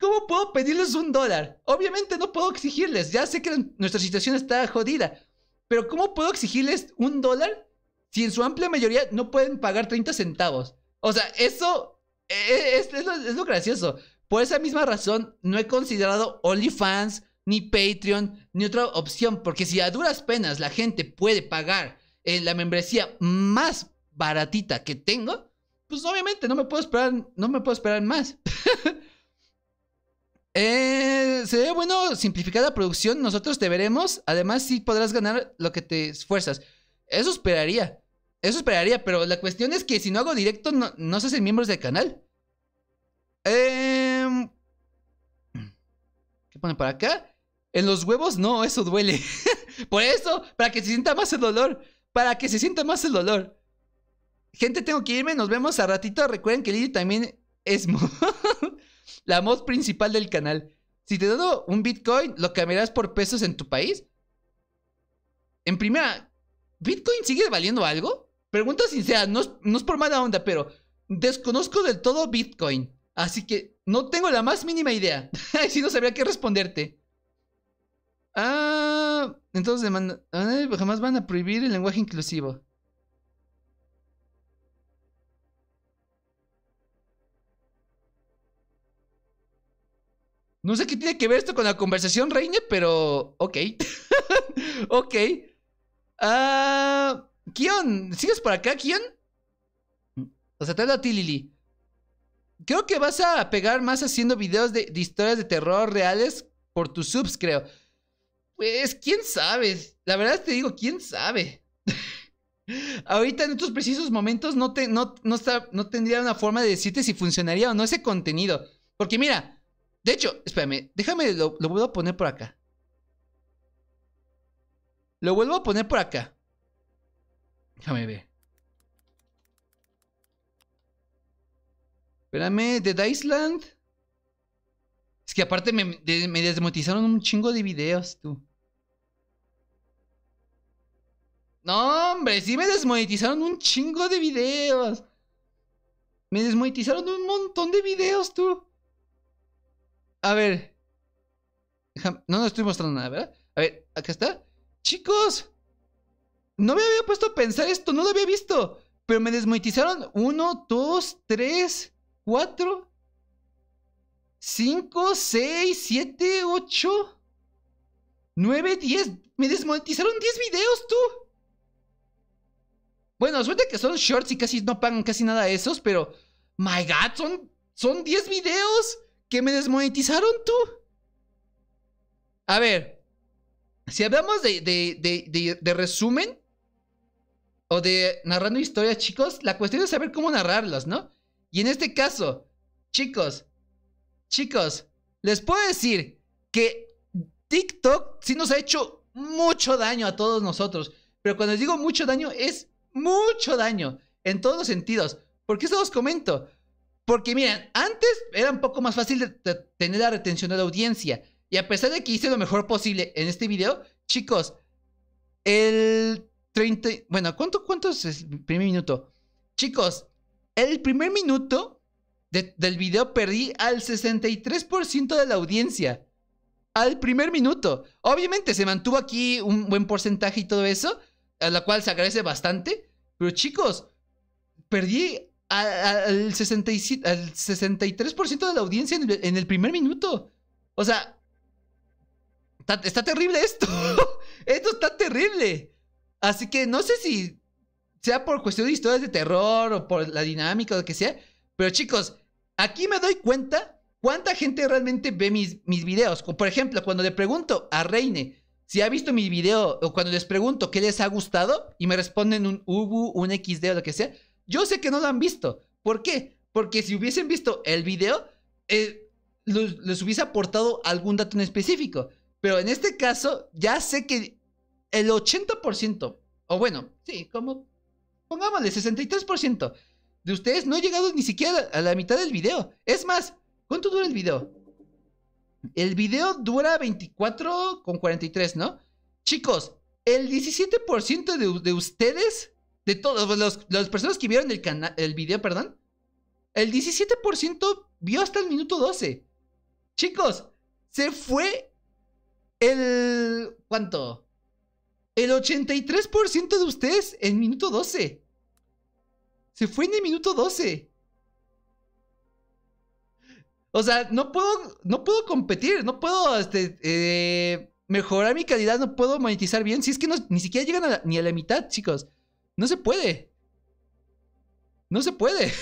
¿Cómo puedo pedirles un dólar? Obviamente no puedo exigirles, ya sé que nuestra situación está jodida, pero ¿cómo puedo exigirles un dólar si en su amplia mayoría no pueden pagar 30 centavos? O sea, eso e-, e-, es, lo, gracioso. Por esa misma razón, no he considerado OnlyFans, ni Patreon, ni otra opción, porque si a duras penas la gente puede pagar en eh, la membresía más baratita que tengo, pues obviamente no me puedo esperar, no me puedo esperar más. Eh, se ve bueno simplificar la producción. Nosotros te veremos. Además, sí podrás ganar lo que te esfuerzas. Eso esperaría. Eso esperaría, pero la cuestión es que si no hago directo, no, se hacen miembros del canal. Eh, ¿Qué pone para acá? En los huevos no, eso duele. Por eso, para que se sienta más el dolor. Para que se sienta más el dolor. Gente, tengo que irme. Nos vemos a ratito. Recuerden que Lili también es... La mod principal del canal. Si te dado un Bitcoin, ¿lo cambiarás por pesos en tu país? En primera, ¿Bitcoin sigue valiendo algo? Pregunta sincera, no es, no es por mala onda, pero desconozco del todo Bitcoin. Así que no tengo la más mínima idea. si no sabría qué responderte. Ah, entonces jamás van a prohibir el lenguaje inclusivo. No sé qué tiene que ver esto con la conversación, Reine, pero. Ok. ok. Ah. Kion, ¿sigues por acá, Kion? O sea, te a ti, Lili. Creo que vas a pegar más haciendo videos de, historias de terror reales por tus subs, creo. Pues, quién sabe. La verdad te digo, quién sabe. Ahorita en estos precisos momentos no, te, no, no, no tendría una forma de decirte si funcionaría o no ese contenido. Porque mira, de hecho, espérame, déjame, lo, vuelvo a poner por acá. Lo vuelvo a poner por acá. Déjame ver. Espérame, de Island. Es que aparte me, desmonetizaron un chingo de videos, tú. No, hombre, sí me desmonetizaron un chingo de videos. Me desmonetizaron un montón de videos, tú. A ver. No, no estoy mostrando nada, ¿verdad? A ver, acá está. Chicos. No me había puesto a pensar esto, no lo había visto. Pero me desmonetizaron. Uno, dos, tres, cuatro, cinco, seis, siete, ocho, nueve, diez. Me desmonetizaron diez videos, tú. Bueno, suerte que son shorts y casi no pagan casi nada esos, pero... My God, son, son 10 videos qué me desmonetizaron tú. A ver, si hablamos de, resumen o de narrando historias, chicos, la cuestión es saber cómo narrarlas, ¿no? Y en este caso, chicos, chicos, les puedo decir que TikTok sí nos ha hecho mucho daño a todos nosotros. Pero cuando les digo mucho daño, es mucho daño en todos los sentidos. Porque qué os los comento? Porque miren, antes era un poco más fácil de, tener la retención de la audiencia. Y a pesar de que hice lo mejor posible en este video, chicos, el 30... Bueno, ¿cuánto, cuánto es el primer minuto? Chicos, el primer minuto del video perdí al 63% de la audiencia. Al primer minuto. Obviamente se mantuvo aquí un buen porcentaje y todo eso, a la cual se agradece bastante. Pero chicos, perdí al, 67, al 63% de la audiencia en el, primer minuto. O sea, está, terrible esto. esto está terrible. Así que no sé si sea por cuestión de historias de terror o por la dinámica o lo que sea. Pero chicos, aquí me doy cuenta cuánta gente realmente ve mis, mis videos. Por ejemplo, cuando le pregunto a Reine si ha visto mi video o cuando les pregunto qué les ha gustado y me responden un ubu, un xd o lo que sea yo sé que no lo han visto. ¿Por qué? Porque si hubiesen visto el video, eh, les hubiese aportado algún dato en específico. Pero en este caso, ya sé que el 80%, o bueno, sí, como pongámosle 63%, de ustedes no ha llegado ni siquiera a la mitad del video. Es más, ¿cuánto dura el video? El video dura 24 con 43, ¿no? Chicos, el 17% de ustedes de todos, los, las personas que vieron el, el video, perdón, el 17% vio hasta el minuto 12. Chicos, se fue el... ¿Cuánto? El 83% de ustedes en minuto 12. Se fue en el minuto 12. O sea, no puedo, no puedo competir, no puedo este, eh, mejorar mi calidad, no puedo monetizar bien. Si es que no, ni siquiera llegan ni a la mitad, chicos. No se puede. No se puede.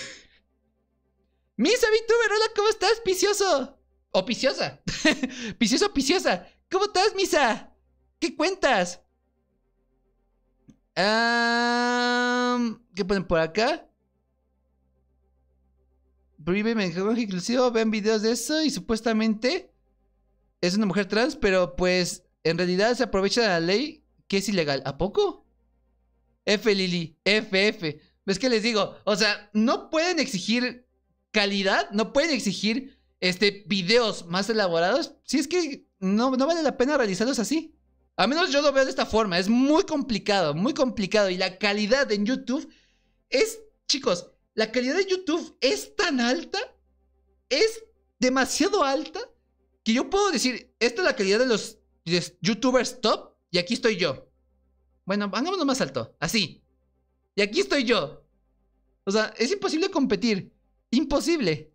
Misa VTuber, hola, ¿cómo estás, Picioso? O Piciosa. Picioso, Piciosa. ¿Cómo estás, Misa? ¿Qué cuentas? ¿Qué ponen por acá? Brive me inclusivo, vean videos de eso y supuestamente es una mujer trans, pero pues en realidad se aprovecha de la ley que es ilegal. ¿A poco? F, Lili, FF. ¿Ves que les digo? O sea, no pueden exigir calidad, no pueden exigir este, videos más elaborados si es que no, no vale la pena realizarlos así. A menos yo lo veo de esta forma. Es muy complicado, muy complicado. Y la calidad en YouTube es, chicos, la calidad de YouTube es tan alta, es demasiado alta, que yo puedo decir, esta es la calidad de los youtubers top y aquí estoy yo. Bueno, hagámoslo más alto. Así. Y aquí estoy yo. O sea, es imposible competir. Imposible.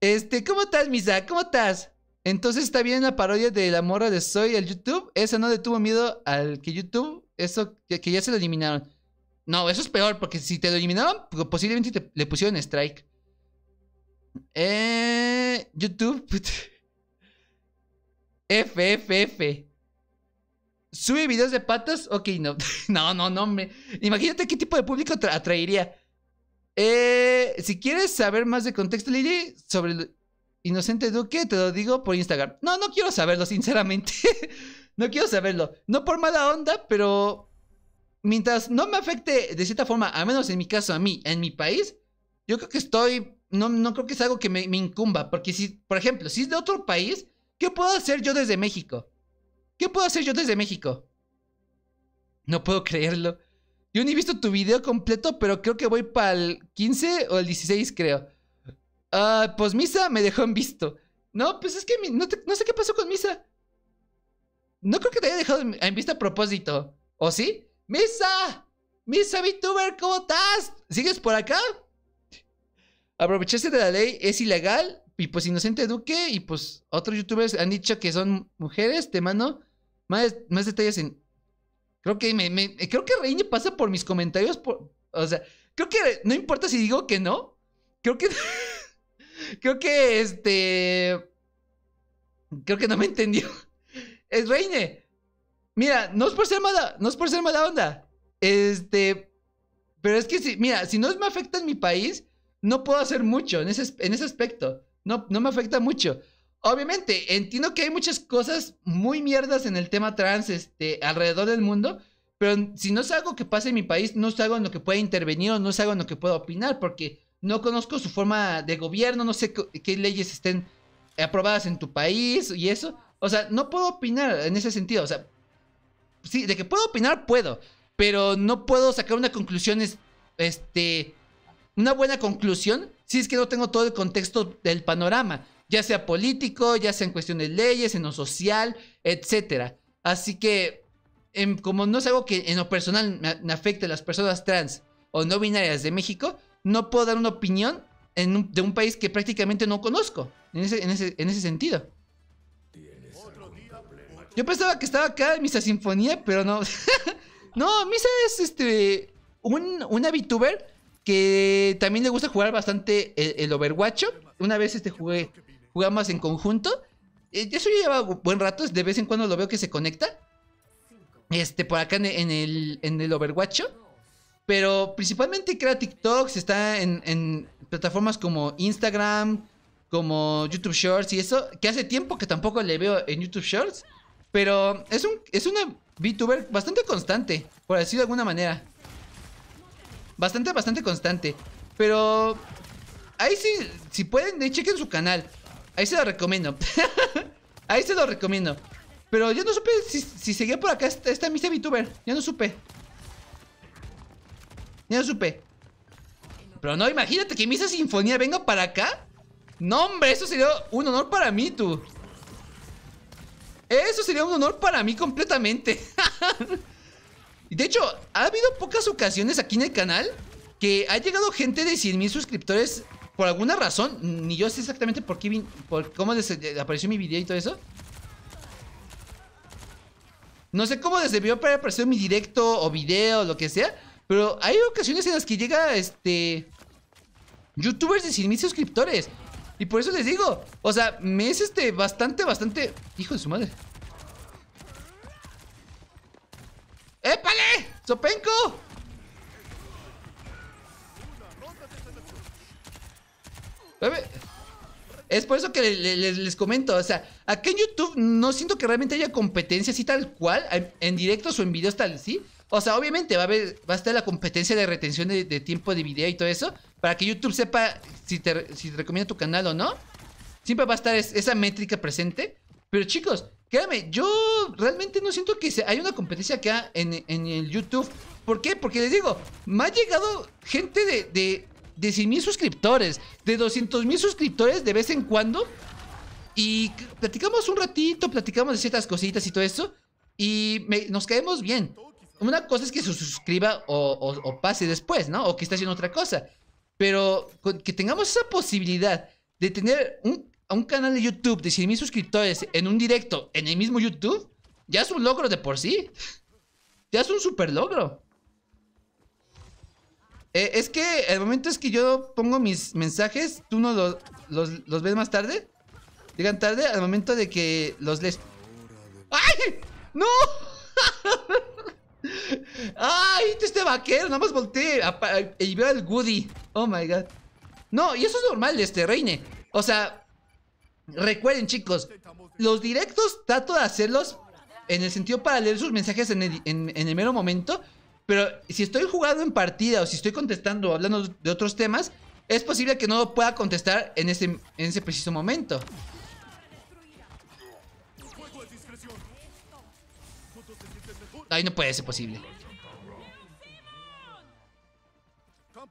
Este, ¿cómo estás, Misa? ¿Cómo estás? Entonces está bien la parodia de la morra de Soy al YouTube. Esa no le tuvo miedo al que YouTube, eso que ya se lo eliminaron. No, eso es peor, porque si te lo eliminaron, pues, posiblemente le pusieron strike. Eh, YouTube. F, F, F. ¿Sube videos de patas? Ok, no. no, no, no, Imagínate qué tipo de público atraería. Eh, si quieres saber más de contexto, Lili, sobre el inocente Duque, te lo digo por Instagram. No, no quiero saberlo, sinceramente. no quiero saberlo. No por mala onda, pero mientras no me afecte de cierta forma, al menos en mi caso, a mí, en mi país, yo creo que estoy. No, no creo que es algo que me incumba. Porque si, por ejemplo, si es de otro país, ¿qué puedo hacer yo desde México? ¿Qué puedo hacer yo desde México? No puedo creerlo. Yo ni he visto tu video completo, pero creo que voy para el 15 o el 16, creo. Ah, pues Misa me dejó en visto. No, pues es que no, sé qué pasó con Misa. No creo que te haya dejado en vista a propósito. ¿O sí? ¡Misa! ¡Misa VTuber, ¿cómo estás? ¿Sigues por acá? Aprovecharse de la ley es ilegal. Y pues Inocente Duque y pues otros youtubers han dicho que son mujeres. Te mando más, detalles en. Creo que creo que Reine pasa por mis comentarios. Por, o sea, creo que no importa si digo que no. Creo que. creo que este. Creo que no me entendió. Es Reine. Mira, no es por ser mala, no es por ser mala onda. Este. Pero es que si, mira, si no me afecta en mi país, no puedo hacer mucho en ese, en ese aspecto. No, no me afecta mucho obviamente, entiendo que hay muchas cosas muy mierdas en el tema trans este, alrededor del mundo, pero si no es algo que pase en mi país, no es algo en lo que pueda intervenir o no es algo en lo que pueda opinar, porque no conozco su forma de gobierno, no sé qué, leyes estén aprobadas en tu país y eso. O sea, no puedo opinar en ese sentido. O sea, sí, de que puedo opinar, puedo, pero no puedo sacar una conclusión, este, una buena conclusión si es que no tengo todo el contexto del panorama ya sea político, ya sea en cuestión de leyes, en lo social, etcétera. Así que, em, como no es algo que en lo personal me, afecte a las personas trans o no binarias de México, no puedo dar una opinión de un país que prácticamente no conozco, en ese, sentido. Yo pensaba que estaba acá en Misa Sinfonía, pero no. no, Misa es este un, una VTuber que también le gusta jugar bastante el, el Overwatch. Una vez este jugué jugamos en conjunto. Eh, eso ya lleva buen rato, de vez en cuando lo veo que se conecta. Este, por acá en el, en Overwatch. Pero principalmente crea TikToks, está en, plataformas como Instagram, como YouTube Shorts y eso. Que hace tiempo que tampoco le veo en YouTube Shorts. Pero es, un, es una VTuber bastante constante, por decirlo de alguna manera. Bastante, bastante constante. Pero ahí sí, si pueden, chequen su canal. Ahí se lo recomiendo. Ahí se lo recomiendo. Pero yo no supe si, seguía por acá esta, misa VTuber. Ya no supe. Ya no supe. Pero no, imagínate que Misa Sinfonía venga para acá. No, hombre, eso sería un honor para mí, tú. Eso sería un honor para mí completamente. de hecho, ha habido pocas ocasiones aquí en el canal que ha llegado gente de 100.000 suscriptores por alguna razón, ni yo sé exactamente por qué, por cómo eh, apareció mi video y todo eso. No sé cómo para aparecer mi directo o video, o lo que sea. Pero hay ocasiones en las que llega, este... Youtubers de 100.000 suscriptores. Y por eso les digo. O sea, me es este bastante, bastante... Hijo de su madre. ¡Épale! ¡Sopenco! Es por eso que les, comento, o sea, acá en YouTube no siento que realmente haya competencia así tal cual, en, directos o en videos tal, ¿sí? O sea, obviamente va a, haber, va a estar la competencia de retención de, tiempo de video y todo eso, para que YouTube sepa si te, recomienda tu canal o no. Siempre va a estar esa métrica presente. Pero chicos, créanme, yo realmente no siento que se, hay una competencia acá en, el YouTube. ¿Por qué? Porque les digo, me ha llegado gente de de 100.000 suscriptores, de 200.000 suscriptores de vez en cuando. Y platicamos un ratito, platicamos de ciertas cositas y todo eso. Y nos caemos bien. Una cosa es que se suscriba o, pase después, ¿no? O que esté haciendo otra cosa. Pero que tengamos esa posibilidad de tener un, un canal de YouTube de 100.000 suscriptores en un directo en el mismo YouTube, ya es un logro de por sí. Ya es un super logro. Eh, es que el momento es que yo pongo mis mensajes, tú no los, ves más tarde. Llegan tarde al momento de que los lees. ¡Ay! ¡No! ¡Ay! Este, este vaquero, nada más volteé y veo al Woody. Oh my god. No, y eso es normal, este reine. O sea, recuerden, chicos, los directos trato de hacerlos en el sentido para leer sus mensajes en en el mero momento. Pero si estoy jugando en partida o si estoy contestando o hablando de otros temas, es posible que no pueda contestar en ese, en ese preciso momento. Ahí no puede ser posible.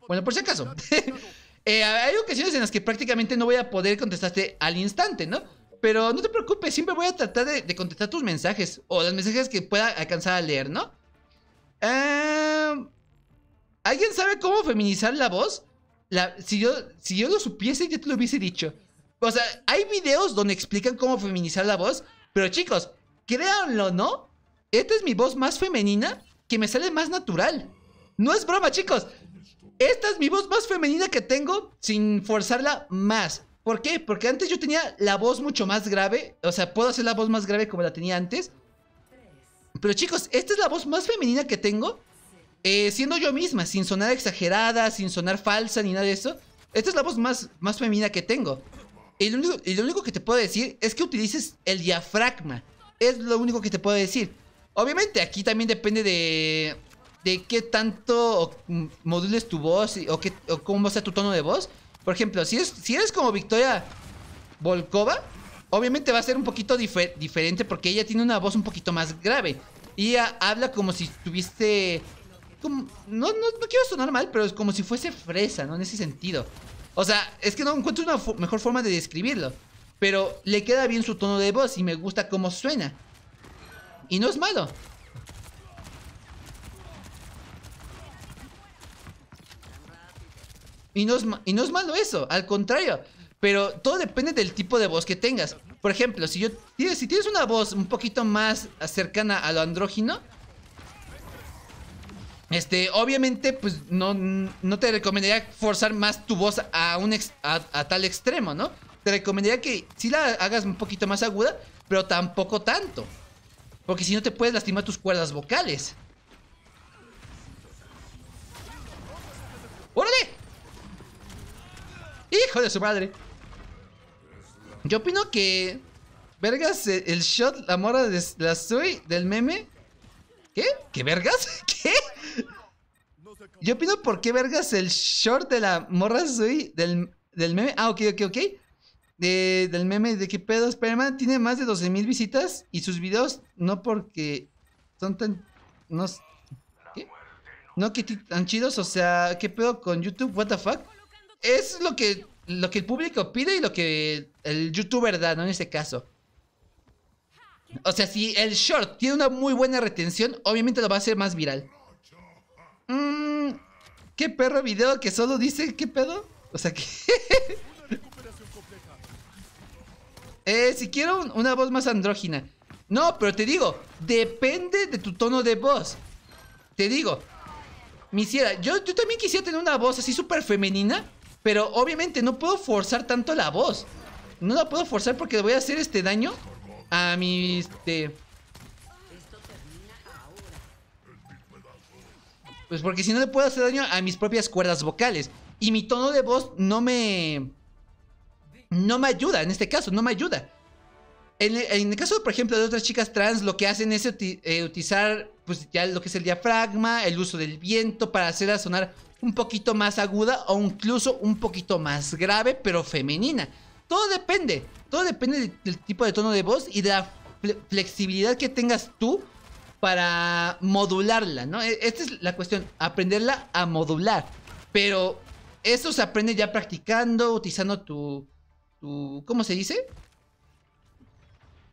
Bueno, por si acaso. Eh, hay ocasiones en las que prácticamente no voy a poder contestarte al instante, ¿no? Pero no te preocupes, siempre voy a tratar de, de contestar tus mensajes o los mensajes que pueda alcanzar a leer, ¿no? Em, ¿Alguien sabe cómo feminizar la voz? si, yo, si yo lo supiese, ya te lo hubiese dicho. O sea, hay videos donde explican cómo feminizar la voz. Pero chicos, créanlo, ¿no? Esta es mi voz más femenina que me sale más natural. No es broma, chicos. Esta es mi voz más femenina que tengo sin forzarla más. ¿Por qué? Porque antes yo tenía la voz mucho más grave. O sea, puedo hacer la voz más grave como la tenía antes. Pero chicos, esta es la voz más femenina que tengo. Eh, siendo yo misma, sin sonar exagerada, sin sonar falsa ni nada de eso. Esta es la voz más, más femenina que tengo. Y lo, único, que te puedo decir es que utilices el diafragma. Es lo único que te puedo decir. Obviamente, aquí también depende de, de qué tanto modules tu voz o, qué, o cómo sea tu tono de voz. Por ejemplo, si, si eres como Victoria Volkova, Obviamente va a ser un poquito diferente porque ella tiene una voz un poquito más grave. Y habla como si estuviste... no, no, quiero sonar mal, pero es como si fuese fresa, ¿no? En ese sentido. O sea, es que no encuentro una mejor forma de describirlo. Pero le queda bien su tono de voz y me gusta cómo suena. Y no es malo. Y no es, y no es malo eso, al contrario. Pero todo depende del tipo de voz que tengas. Por ejemplo, si, yo, si tienes una voz un poquito más cercana a lo andrógino, este, obviamente, pues no, te recomendaría forzar más tu voz a, un a, a, tal extremo, ¿no? Te recomendaría que si la hagas un poquito más aguda, pero tampoco tanto. Porque si no te puedes lastimar tus cuerdas vocales. ¡Órale! ¡Hijo de su madre! Yo opino que... Vergas, eh, el shot, la morra de la Sui del meme. ¿Qué? ¿Qué vergas? ¿Qué? Yo opino por qué vergas el short de la morra soy del, del meme. Ah, ok, ok, ok. del meme de ¿Qué pedo Spider-Man tiene más de 12.000 visitas y sus videos no porque son tan... No, ¿Qué? No que tan chidos, o sea, ¿qué pedo con YouTube? ¿What the fuck? Es lo que lo que el público pide y lo que el youtuber da, ¿no? En este caso. O sea, si el short tiene una muy buena retención, obviamente lo va a hacer más viral. Mmm. ¿Qué perro video que solo dice qué pedo? O sea, que... eh, si quiero una voz más andrógina. No, pero te digo, depende de tu tono de voz. Te digo, Me hiciera... yo, yo también quisiera tener una voz así súper femenina. Pero obviamente no puedo forzar tanto la voz. No la puedo forzar porque le voy a hacer este daño a mi... Este... Pues porque si no le puedo hacer daño a mis propias cuerdas vocales. Y mi tono de voz no me... No me ayuda, en este caso, no me ayuda. En el, caso, por ejemplo, de otras chicas trans, lo que hacen es eh, utilizar pues, ya lo que es el diafragma, el uso del viento para hacerla sonar un poquito más aguda o incluso un poquito más grave, pero femenina. Todo depende, todo depende del, tipo de tono de voz y de la flexibilidad que tengas tú para modularla, ¿no? E-, esta es la cuestión, aprenderla a modular. Pero eso se aprende ya practicando, utilizando tu, tu ¿cómo se dice?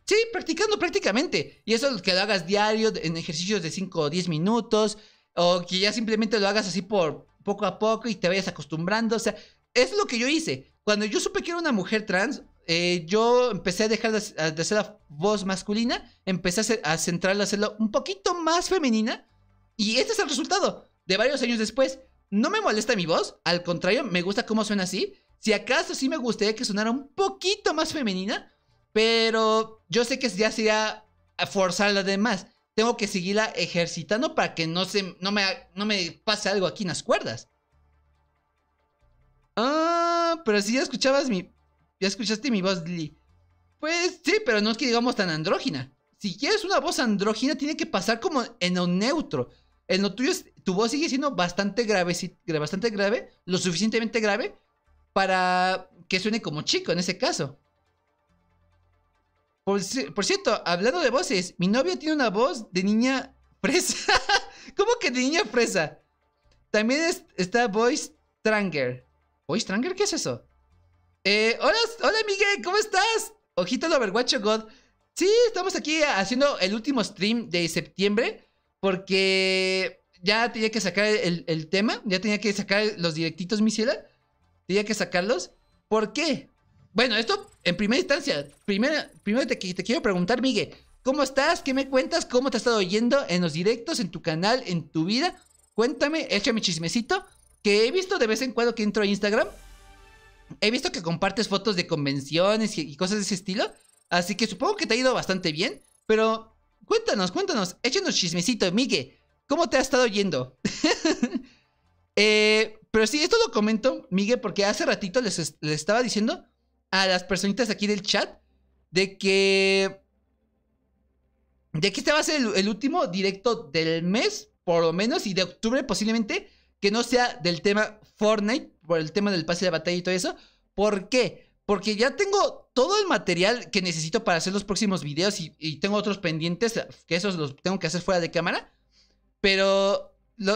Sí, practicando prácticamente. Y eso que lo hagas diario en ejercicios de 5 o 10 minutos. O que ya simplemente lo hagas así por poco a poco y te vayas acostumbrando. O sea, es lo que yo hice. Cuando yo supe que era una mujer trans, eh, yo empecé a dejar de, hacer la voz masculina, empecé a, a centrarla, un poquito más femenina. Y este es el resultado de varios años después. No me molesta mi voz, al contrario, me gusta cómo suena así. Si acaso sí me gustaría que sonara un poquito más femenina, pero yo sé que ya sería forzarla de más tengo que seguirla ejercitando para que no, se, no, me, no me pase algo aquí en las cuerdas. Ah, pero si ya escuchabas mi... Ya escuchaste mi voz, Pues sí, pero no es que digamos tan andrógina. Si quieres una voz andrógina, tiene que pasar como en lo neutro. En lo tuyo, tu voz sigue siendo bastante grave, bastante grave, lo suficientemente grave para que suene como chico en ese caso. Por, cierto, hablando de voces, mi novia tiene una voz de niña presa. ¿Cómo que de niña fresa? También está Voice Tranger. ¿Voice Tranger? ¿Qué es eso? Eh, hola, hola Miguel, ¿cómo estás? Ojito de Overwatch God. Sí, estamos aquí haciendo el último stream de septiembre porque ya tenía que sacar el, tema, ya tenía que sacar los directitos, mi ciela. Tenía que sacarlos. ¿Por qué? Bueno, esto en primera instancia, primero te, quiero preguntar, Miguel, ¿cómo estás? ¿Qué me cuentas? ¿Cómo te ha estado oyendo en los directos, en tu canal, en tu vida? Cuéntame, échame chismecito, que he visto de vez en cuando que entro a Instagram. He visto que compartes fotos de convenciones y, cosas de ese estilo. Así que supongo que te ha ido bastante bien. Pero cuéntanos, cuéntanos, échanos chismecito, Miguel. ¿Cómo te ha estado yendo? Eh, pero sí, esto lo comento, Miguel, porque hace ratito les estaba diciendo a las personitas aquí del chat de que. De que este va a ser el, último directo del mes, por lo menos, y de octubre posiblemente, que no sea del tema Fortnite, por el tema del pase de batalla y todo eso. ¿Por qué? Porque ya tengo todo el material que necesito para hacer los próximos videos y, tengo otros pendientes, que esos los tengo que hacer fuera de cámara. Pero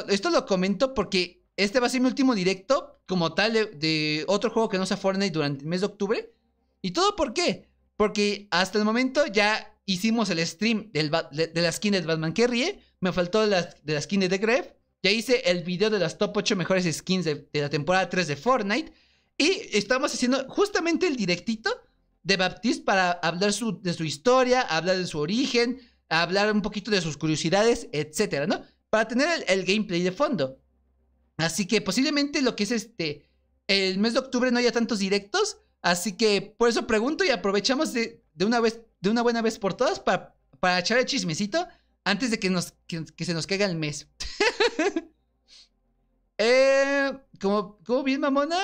esto lo comento porque este va a ser mi último directo como tal de, otro juego que no sea Fortnite durante el mes de octubre. ¿Y todo por qué? Porque hasta el momento ya hicimos el stream de, las la skin de Batman que ríe. Me faltó de la skin de The Ya hice el video de las top 8 mejores skins de, la temporada 3 de Fortnite. Y estamos haciendo justamente el directito de Baptiste para hablar su, de su historia, hablar de su origen, hablar un poquito de sus curiosidades, etcétera, ¿no? Para tener el gameplay de fondo. Así que posiblemente lo que es este, el mes de octubre no haya tantos directos, así que por eso pregunto y aprovechamos de, de una, vez, de una buena vez por todas para, para echar el chismecito antes de que, nos, se nos caiga el mes. Eh, como, como bien mamona,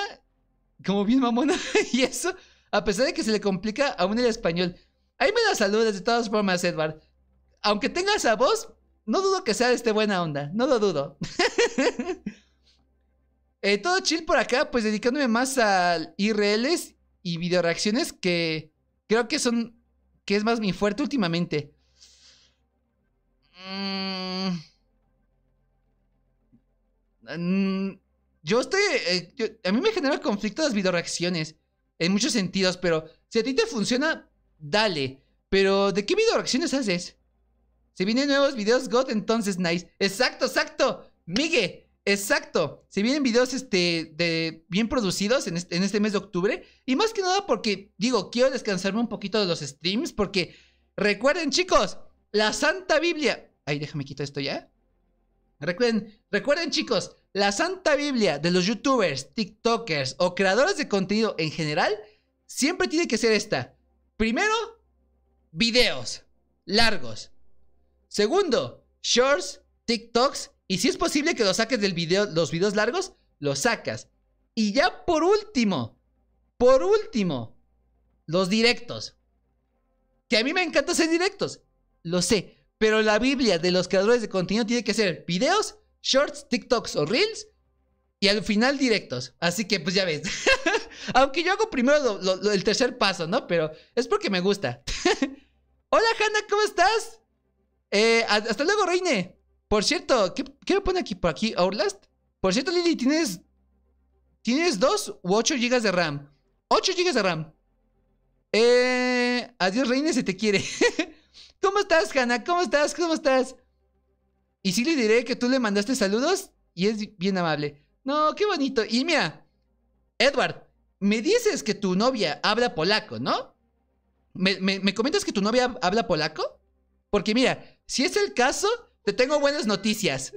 como bien mamona, y eso, a pesar de que se le complica aún el español. Ahí me la saludas de todas formas, Edward. Aunque tengas a voz, no dudo que sea de este buena onda, no lo dudo. Eh, todo chill por acá, pues dedicándome más a IRLs y videoreacciones que creo que son. que es más mi fuerte últimamente. Mm, mm, yo estoy. Eh, a mí me genera conflicto las videoreacciones En muchos sentidos, pero si a ti te funciona, dale. Pero, ¿de qué video reacciones haces? Si vienen nuevos videos, God, entonces nice. Exacto, exacto. Migue, Exacto. Se vienen videos este, de, bien producidos este, en este, mes de octubre. Y más que nada porque, digo, quiero descansarme un poquito de los streams. Porque recuerden, chicos, la Santa Biblia. Ahí déjame quitar esto ya. Recuerden, recuerden, chicos, la Santa Biblia de los YouTubers, TikTokers o creadores de contenido en general siempre tiene que ser esta. Primero, videos largos. Segundo, shorts, TikToks y si es posible que lo saques del video, los videos largos, los sacas. Y ya por último, por último, los directos. Que a mí me encanta hacer directos, lo sé. Pero la Biblia de los creadores de contenido tiene que ser videos, shorts, TikToks o reels. Y al final directos. Así que pues ya ves. Aunque yo hago primero el tercer paso, ¿no? Pero es porque me gusta. Hola Hanna, ¿cómo estás? Eh, hasta luego, Reine. Por cierto, ¿qué, me pone aquí? Por aquí, Outlast. Por cierto, Lili, tienes. Tienes 2 u ocho GB de RAM. 8 GB de RAM. Eh, adiós, Reina, si te quiere. ¿Cómo estás, Hanna? ¿Cómo estás? ¿Cómo estás? Y sí le diré que tú le mandaste saludos y es bien amable. No, qué bonito. Y mira, Edward, me dices que tu novia habla polaco, ¿no? ¿Me, me comentas que tu novia habla polaco? Porque mira, si es el caso, te tengo buenas noticias.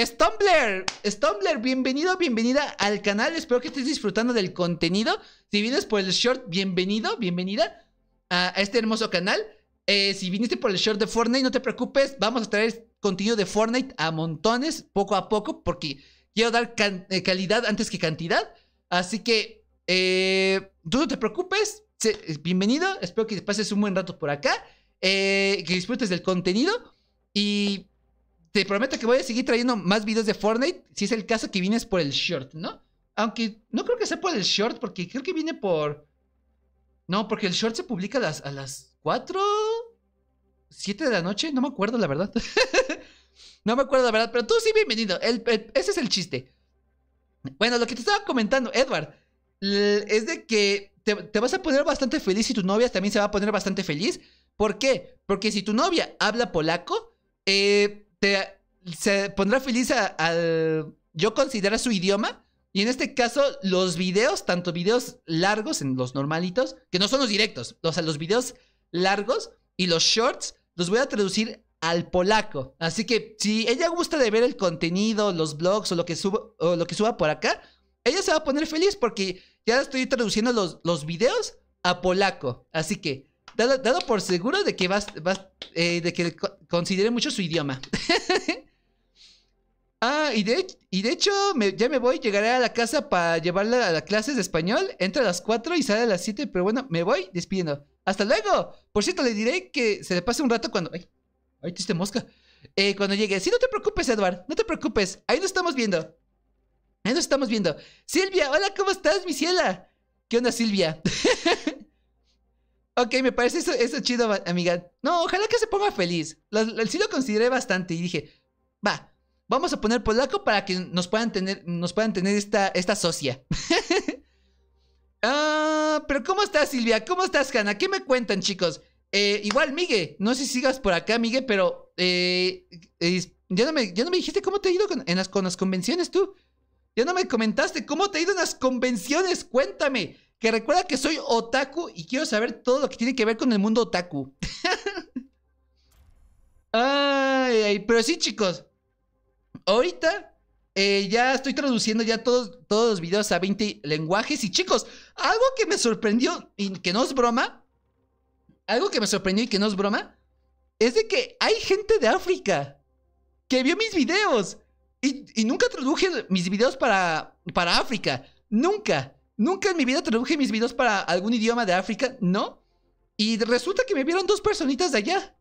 Stumbler, bienvenido, bienvenida al canal. Espero que estés disfrutando del contenido. Si vienes por el short, bienvenido, bienvenida a este hermoso canal. Eh, si viniste por el short de Fortnite, no te preocupes. Vamos a traer contenido de Fortnite a montones, poco a poco, porque quiero dar eh, calidad antes que cantidad. Así que eh, tú no te preocupes. Bienvenido. Espero que te pases un buen rato por acá. que disfrutes del contenido. Y te prometo que voy a seguir trayendo más videos de Fortnite si es el caso que vienes por el short, ¿no? Aunque no creo que sea por el short, porque creo que viene por. No, porque el short se publica a las, a las 4, 7 de la noche. No me acuerdo, la verdad. no me acuerdo, la verdad. Pero tú sí, bienvenido. ese es el chiste. Bueno, lo que te estaba comentando, Edward, es de que te vas a poner bastante feliz y tu novia también se va a poner bastante feliz. ¿Por qué? Porque si tu novia habla polaco, eh, se pondrá feliz al yo considera su idioma. Y en este caso, los videos, tanto videos largos en los normalitos, que no son los directos, o sea, los videos largos y los shorts, los voy a traducir al polaco. Así que si ella gusta de ver el contenido, los blogs o lo que, subo, o lo que suba por acá, ella se va a poner feliz porque ya estoy traduciendo los, los videos a polaco. Así que dado, por seguro de que vas, eh, de que considere mucho su idioma. ah, y de, y de hecho, ya me voy, llegaré a la casa para llevarla a las clases de español. Entra a las 4 y sale a las 7, pero bueno, me voy despidiendo. Hasta luego. Por cierto, le diré que se le pase un rato cuando... Ay, ay, te mosca. Eh, cuando llegue. Sí, no te preocupes, Edward. No te preocupes. Ahí nos estamos viendo. Ahí nos estamos viendo. Silvia, hola, ¿cómo estás, mi ciela? ¿Qué onda, Silvia? Ok, me parece eso, chido, amiga. No, ojalá que se ponga feliz. sí lo consideré bastante y dije, va, vamos a poner polaco para que nos puedan tener, nos puedan tener esta, esta socia. ah, pero ¿cómo estás, Silvia? ¿Cómo estás, Hanna? ¿Qué me cuentan, chicos? Eh, igual, Migue, no sé si sigas por acá, Migue, pero eh, ya, no me, no me dijiste cómo te ha ido en las, con las convenciones tú. Ya no me comentaste cómo te ha ido en las convenciones. Cuéntame que recuerda que soy otaku y quiero saber todo lo que tiene que ver con el mundo otaku. ay, ay, pero sí, chicos. Ahorita eh, ya estoy traduciendo ya todos, todos los videos a 20 lenguajes. Y chicos, algo que me sorprendió y que no es broma. Algo que me sorprendió y que no es broma. Es de que hay gente de África que vio mis videos. Y, nunca traduje mis videos para, para África. Nunca. Nunca en mi vida traduje mis videos para algún idioma de África, ¿no? Y resulta que me vieron dos personitas de allá.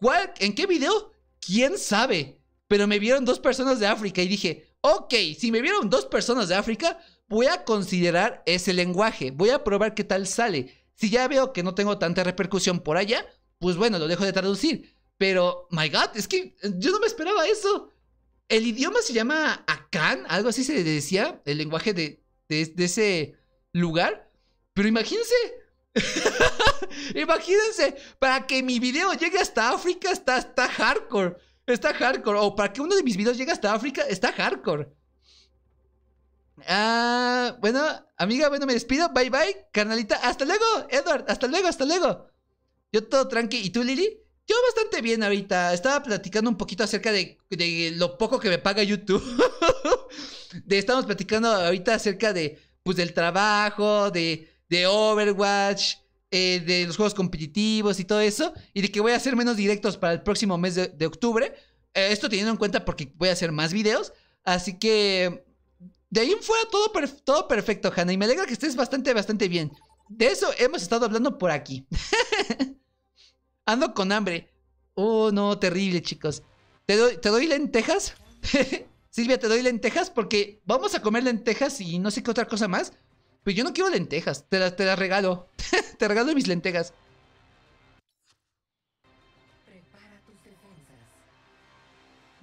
¿Cuál? ¿En qué video? ¿Quién sabe? Pero me vieron dos personas de África y dije, ok, si me vieron dos personas de África, voy a considerar ese lenguaje, voy a probar qué tal sale. Si ya veo que no tengo tanta repercusión por allá, pues bueno, lo dejo de traducir. Pero, my God, es que yo no me esperaba eso. El idioma se llama Akan, algo así se decía, el lenguaje de, de, ese lugar. Pero imagínense. imagínense, para que mi video llegue hasta África está, hardcore. Está hardcore. O para que uno de mis videos llegue hasta África está hardcore. Ah, bueno, amiga, bueno, me despido. Bye bye, carnalita. Hasta luego, Edward. Hasta luego, hasta luego. Yo todo tranqui. ¿Y tú, Lili? Yo bastante bien ahorita. Estaba platicando un poquito acerca de, de lo poco que me paga YouTube. estamos platicando ahorita acerca de, pues, del trabajo, de, de Overwatch, eh, de los juegos competitivos y todo eso, y de que voy a hacer menos directos para el próximo mes de, de octubre. Eh, esto teniendo en cuenta porque voy a hacer más videos. Así que de ahí en fuera todo, todo perfecto, Hanna. Y me alegra que estés bastante, bastante bien. De eso hemos estado hablando por aquí. Ando con hambre. Oh, no, terrible, chicos. ¿Te doy, te doy lentejas? Silvia, te doy lentejas porque vamos a comer lentejas y no sé qué otra cosa más. Pero yo no quiero lentejas, te las te regalo. te regalo mis lentejas.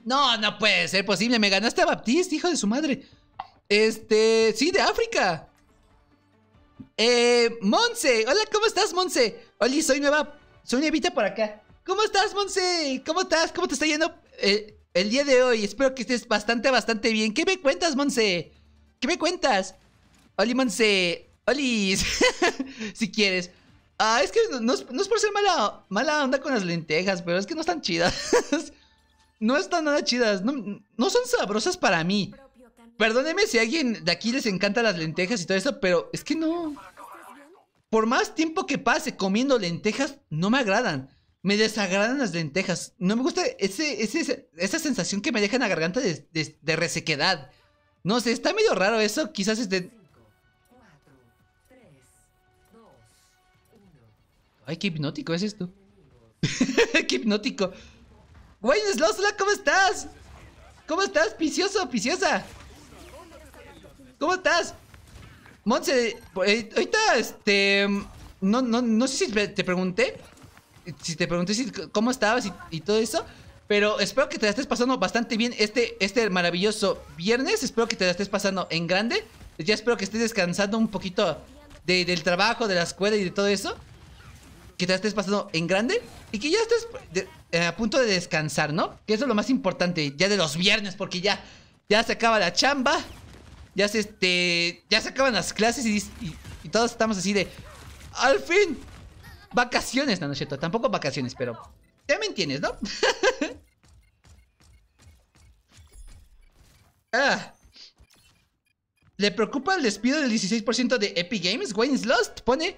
No, no puede ser posible. Me ganaste a Baptiste, hijo de su madre. Este, sí, de África. Eh, Monse. Hola, ¿cómo estás, Monse? Oli, soy nueva. Soy nuevita por acá. ¿Cómo estás, Monse? ¿Cómo estás? ¿Cómo te está yendo? Eh, el día de hoy. Espero que estés bastante, bastante bien. ¿Qué me cuentas, Monse? ¿Qué me cuentas? Oli, Monse. Oli, si quieres. Ah, es que no, es, por ser mala, mala onda con las lentejas, pero es que no están chidas. no están nada chidas. No, no son sabrosas para mí. Perdóneme si a alguien de aquí les encanta las lentejas y todo eso, pero es que no. Por más tiempo que pase comiendo lentejas, no me agradan. Me desagradan las lentejas. No me gusta ese, esa sensación que me deja en la garganta de, resequedad. No sé, está medio raro eso. Quizás es De... Ay, qué hipnótico es esto. qué hipnótico. Güey, Slosla, ¿cómo estás? ¿Cómo estás, picioso, piciosa? ¿Cómo estás? Monse, eh, ahorita, este... No, no, no sé si te pregunté, si te pregunté cómo estabas y, todo eso. Pero espero que te la estés pasando bastante bien este, este maravilloso viernes. Espero que te la estés pasando en grande. Ya espero que estés descansando un poquito del trabajo, de la escuela y de todo eso. Que te la estés pasando en grande. Y que ya estés eh, a punto de descansar, ¿no? Que eso es lo más importante. Ya de los viernes, porque ya, ya se acaba la chamba. Ya se, este, ya se acaban las clases y todos estamos así de... Al fin, Vacaciones, no, no es cierto. Tampoco vacaciones, pero. Ya me entiendes, ¿no? Ah. ¿Le preocupa el despido del 16% de Epic Games? Wayne's Lost pone.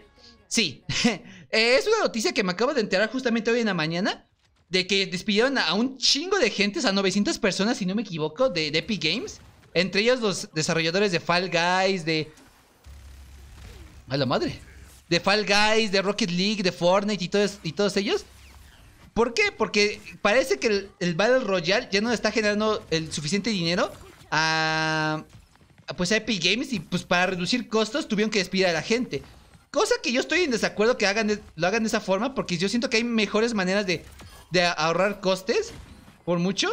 Sí. Eh, es una noticia que me acabo de enterar justamente hoy en la mañana. De que despidieron a un chingo de gentes, a 900 personas, si no me equivoco, de, de Epic Games. Entre ellos los desarrolladores de Fall Guys, de... A la madre de Fall Guys, de Rocket League, de Fortnite y todos, y todos ellos. ¿Por qué? Porque parece que el, Battle Royale ya no está generando el suficiente dinero a, pues Epic Games y pues para reducir costos tuvieron que despedir a la gente. Cosa que yo estoy en desacuerdo que hagan lo hagan de esa forma porque yo siento que hay mejores maneras de, de ahorrar costes por mucho.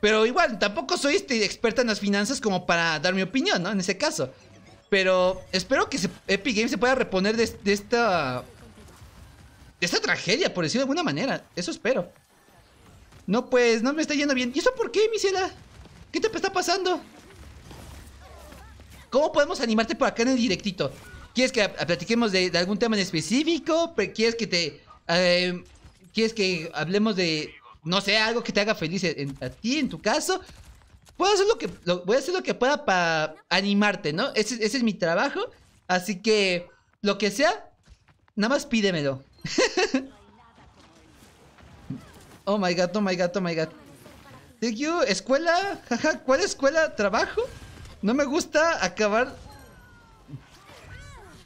Pero igual, tampoco soy este, experta en las finanzas como para dar mi opinión, ¿no? En ese caso. Pero espero que Epic Games se pueda reponer de, esta... De esta tragedia, por decirlo de alguna manera. Eso espero. No, pues, no me está yendo bien. ¿Y eso por qué, Misela? ¿Qué te está pasando? ¿Cómo podemos animarte por acá en el directito? ¿Quieres que platiquemos de, algún tema en específico? ¿Quieres que te... Eh, ¿Quieres que hablemos de... No sé, algo que te haga feliz a ti, en tu caso? puedo hacer lo que, voy a hacer lo que pueda para animarte, ¿no? Ese, ese, es mi trabajo. Así que lo que sea, nada más pídemelo. oh my god, oh my god, oh my god. Thank you, escuela, jaja, ¿cuál escuela? ¿Trabajo? No me gusta acabar.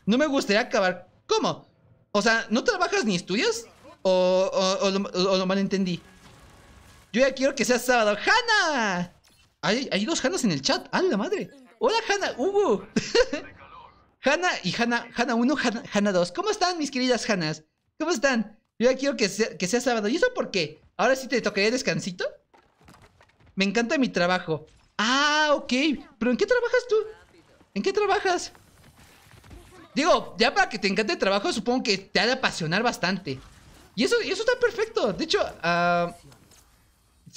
No me gustaría acabar. ¿Cómo? O sea, ¿no trabajas ni estudias? O, o, lo, malentendí. Yo ya quiero que sea sábado. ¡Hannah! hay, dos Hanas en el chat. ¡Ah, la madre! ¡Hola, Hanna! ¡Hugo! Hanna y Hanna, Hanna 1, Hanna, 2. ¿Cómo están, mis queridas Hanas? ¿Cómo están? Yo ya quiero que sea, sábado. ¿Y eso por qué? ¿Ahora sí te tocaría descansito? Me encanta mi trabajo. Ah, ok. ¿Pero en qué trabajas tú? ¿En qué trabajas? Digo, ya para que te encante el trabajo, supongo que te ha de apasionar bastante. Y eso, y eso está perfecto. De hecho, uh,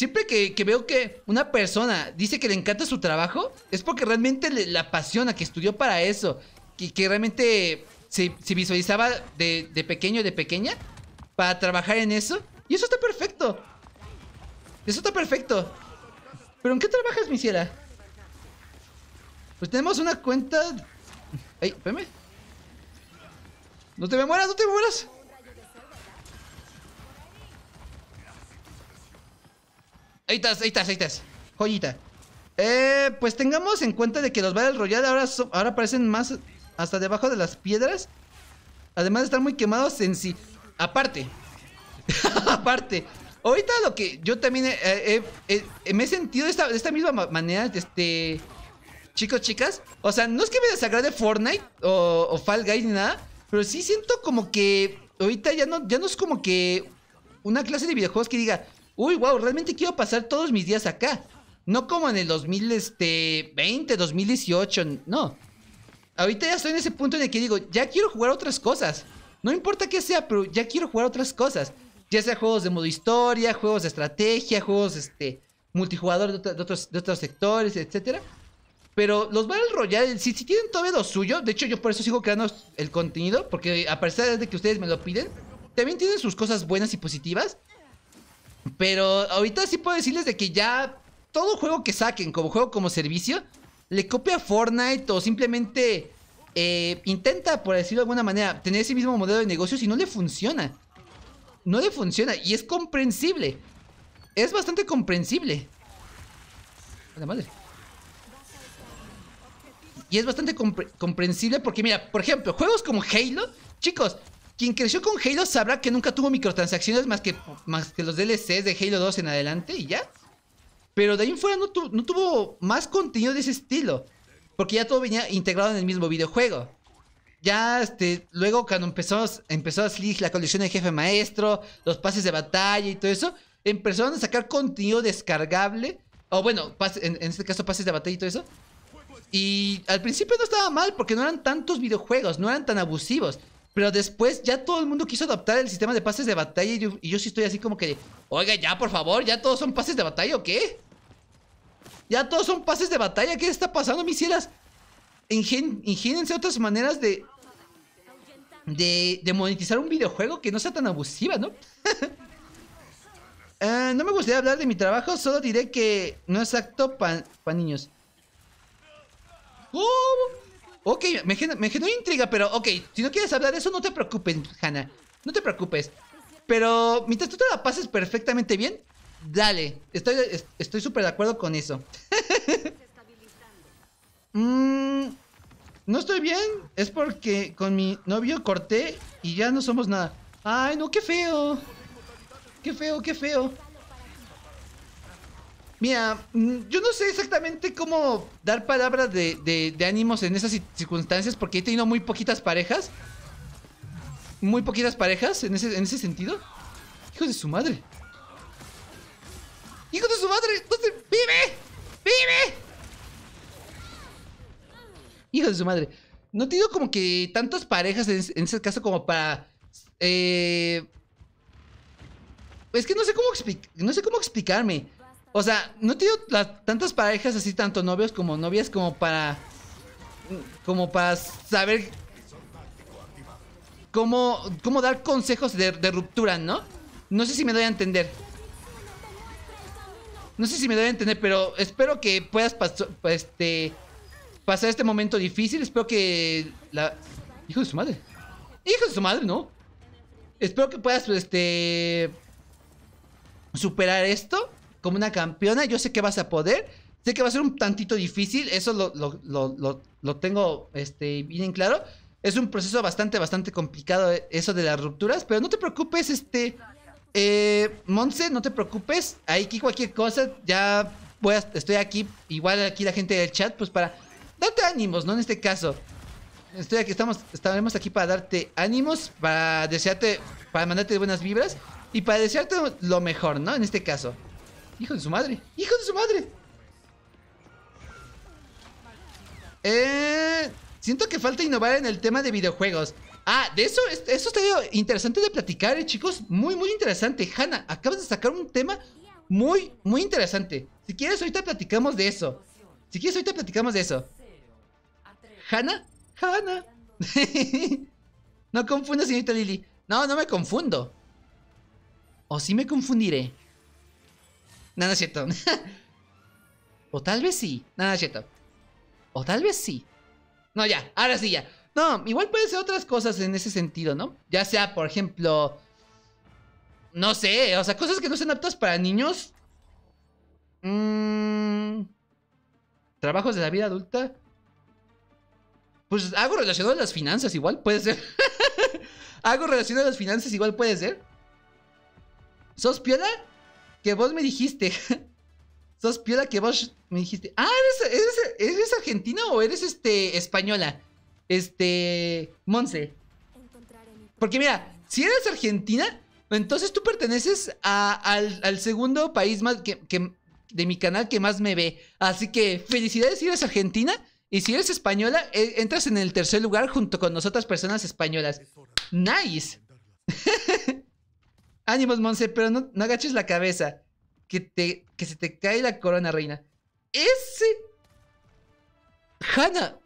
siempre que, veo que una persona dice que le encanta su trabajo, es porque realmente la apasiona, que estudió para eso, que, que realmente se, visualizaba de, de, pequeño, de pequeña, para trabajar en eso. Y eso está perfecto. Eso está perfecto. ¿Pero en qué trabajas, mi ciela? Pues tenemos una cuenta... Ay, espérame. No te me mueras, no te me mueras. Ahí estás, ahí estás, ahí estás. Joyita. Eh, pues tengamos en cuenta de que los Battle Royale ahora, ahora aparecen más hasta debajo de las piedras. Además de estar muy quemados en sí. Aparte. Aparte. Ahorita lo que yo también me he sentido de esta, misma manera, este... Chicos, chicas. O sea, no es que me desagrade Fortnite o, o, Fall Guys ni nada. Pero sí siento como que ahorita ya no, ya no es como que una clase de videojuegos que diga uy, wow, realmente quiero pasar todos mis días acá. No como en el 2020, 2018, este, no. Ahorita ya estoy en ese punto en el que digo, ya quiero jugar otras cosas. No importa qué sea, pero ya quiero jugar otras cosas. Ya sea juegos de modo historia, juegos de estrategia, juegos este, multijugador de, otros, otros sectores, etcétera. Pero los Battle Royale, si, si tienen todavía lo suyo, de hecho yo por eso sigo creando el contenido, porque a pesar de que ustedes me lo piden, también tienen sus cosas buenas y positivas. Pero ahorita sí puedo decirles de que ya todo juego que saquen como juego como servicio, le copia a Fortnite o simplemente eh, intenta, por decirlo de alguna manera, tener ese mismo modelo de negocio si no le funciona. No le funciona y es comprensible. Es bastante comprensible. la madre. Y es bastante comprensible porque, mira, por ejemplo, juegos como Halo, chicos, quien creció con Halo sabrá que nunca tuvo microtransacciones más que, más que los DLCs de Halo 2 en adelante y ya. Pero de ahí en fuera no, tuvo más contenido de ese estilo. Porque ya todo venía integrado en el mismo videojuego. Ya, este, luego cuando empezó, empezó a salir la colección de jefe maestro, los pases de batalla y todo eso, empezaron a sacar contenido descargable. O bueno, en, este caso pases de batalla y todo eso. Y al principio no estaba mal porque no eran tantos videojuegos, no eran tan abusivos. Pero después ya todo el mundo quiso adaptar el sistema de pases de batalla y yo, sí estoy así como que, oiga, ya por favor, ya todos son pases de batalla o qué? Ya todos son pases de batalla, ¿qué está pasando, mis cielas? ingénense otras maneras de, de, monetizar un videojuego que no sea tan abusiva, ¿no? Eh, no me gustaría hablar de mi trabajo, solo diré que no es acto para pa niños. ¡Uh! Ok, me, intriga, pero ok, si no quieres hablar de eso, no te preocupes, Hannah. No te preocupes. Pero mientras tú te la pases perfectamente bien, dale. Estoy estoy súper de acuerdo con eso. Mm, no estoy bien. Es porque con mi novio corté y ya no somos nada. Ay, no, qué feo. Qué feo, qué feo. Mira, mm, yo no sé exactamente cómo dar palabras de, ánimos en esas circunstancias porque he tenido muy poquitas parejas. Muy poquitas parejas en ese, sentido. ¡Hijo de su madre. ¡Hijo de su madre. vive. Vive. ¡Hijo de su madre. No he tenido como que tantas parejas en, ese caso como para... Eh, es que no sé cómo, no sé cómo explicarme. O sea, no he tenido tantas parejas así, tanto novios como novias, como para. Como para saber. Cómo, dar consejos de, ruptura, ¿no? No sé si me doy a entender. No sé si me doy a entender, pero espero que puedas este, pasar este momento difícil. Espero que la... Hijo de su madre. Hijo de su madre, ¿no? Espero que puedas, este... Superar esto como una campeona. Yo sé que vas a poder. Sé que va a ser un tantito difícil. Eso lo, tengo este, bien claro. Es un proceso bastante, bastante complicado eh, eso de las rupturas. Pero no te preocupes, este... Eh, Monse, no te preocupes. Aquí cualquier cosa, ya voy estoy aquí. Igual aquí la gente del chat, pues para darte ánimos, ¿no? En este caso. Estoy aquí, estamos, estaremos aquí para darte ánimos, para desearte, para mandarte buenas vibras y para desearte lo mejor, ¿no? En este caso. Hijo de su madre. Hijo de su madre. Eh, siento que falta innovar en el tema de videojuegos. Ah, de eso, eso está interesante de platicar, eh, chicos. Muy, muy interesante. Hanna, acabas de sacar un tema muy, muy interesante. Si quieres, ahorita platicamos de eso. Si quieres, ahorita platicamos de eso. ¿Hanna? ¿Hanna? no confundas señorita Lili No, no me confundo. O sí me confundiré nada es cierto. o tal vez sí. nada es cierto. O tal vez sí. No, ya, ahora sí, ya. No, igual puede ser otras cosas en ese sentido, ¿no? Ya sea, por ejemplo, no sé, o sea, cosas que no sean aptas para niños. Mmm Trabajos de la vida adulta. Pues algo relacionado a las finanzas, igual puede ser. hago relacionado a las finanzas, igual puede ser. ¿Sos piola? que vos me dijiste. Sos piola que vos me dijiste. Ah, ¿eres, argentina o eres este española? Este. Monse. Porque mira, si eres argentina, entonces tú perteneces al, segundo país más que, de mi canal que más me ve. Así que felicidades si eres argentina. Y si eres española, eh, entras en el tercer lugar junto con nosotras personas españolas. Nice. Ánimos, ah, Monse, pero no, no, agaches la cabeza. Que, te, que se te cae la corona, reina. Ese. Hanna,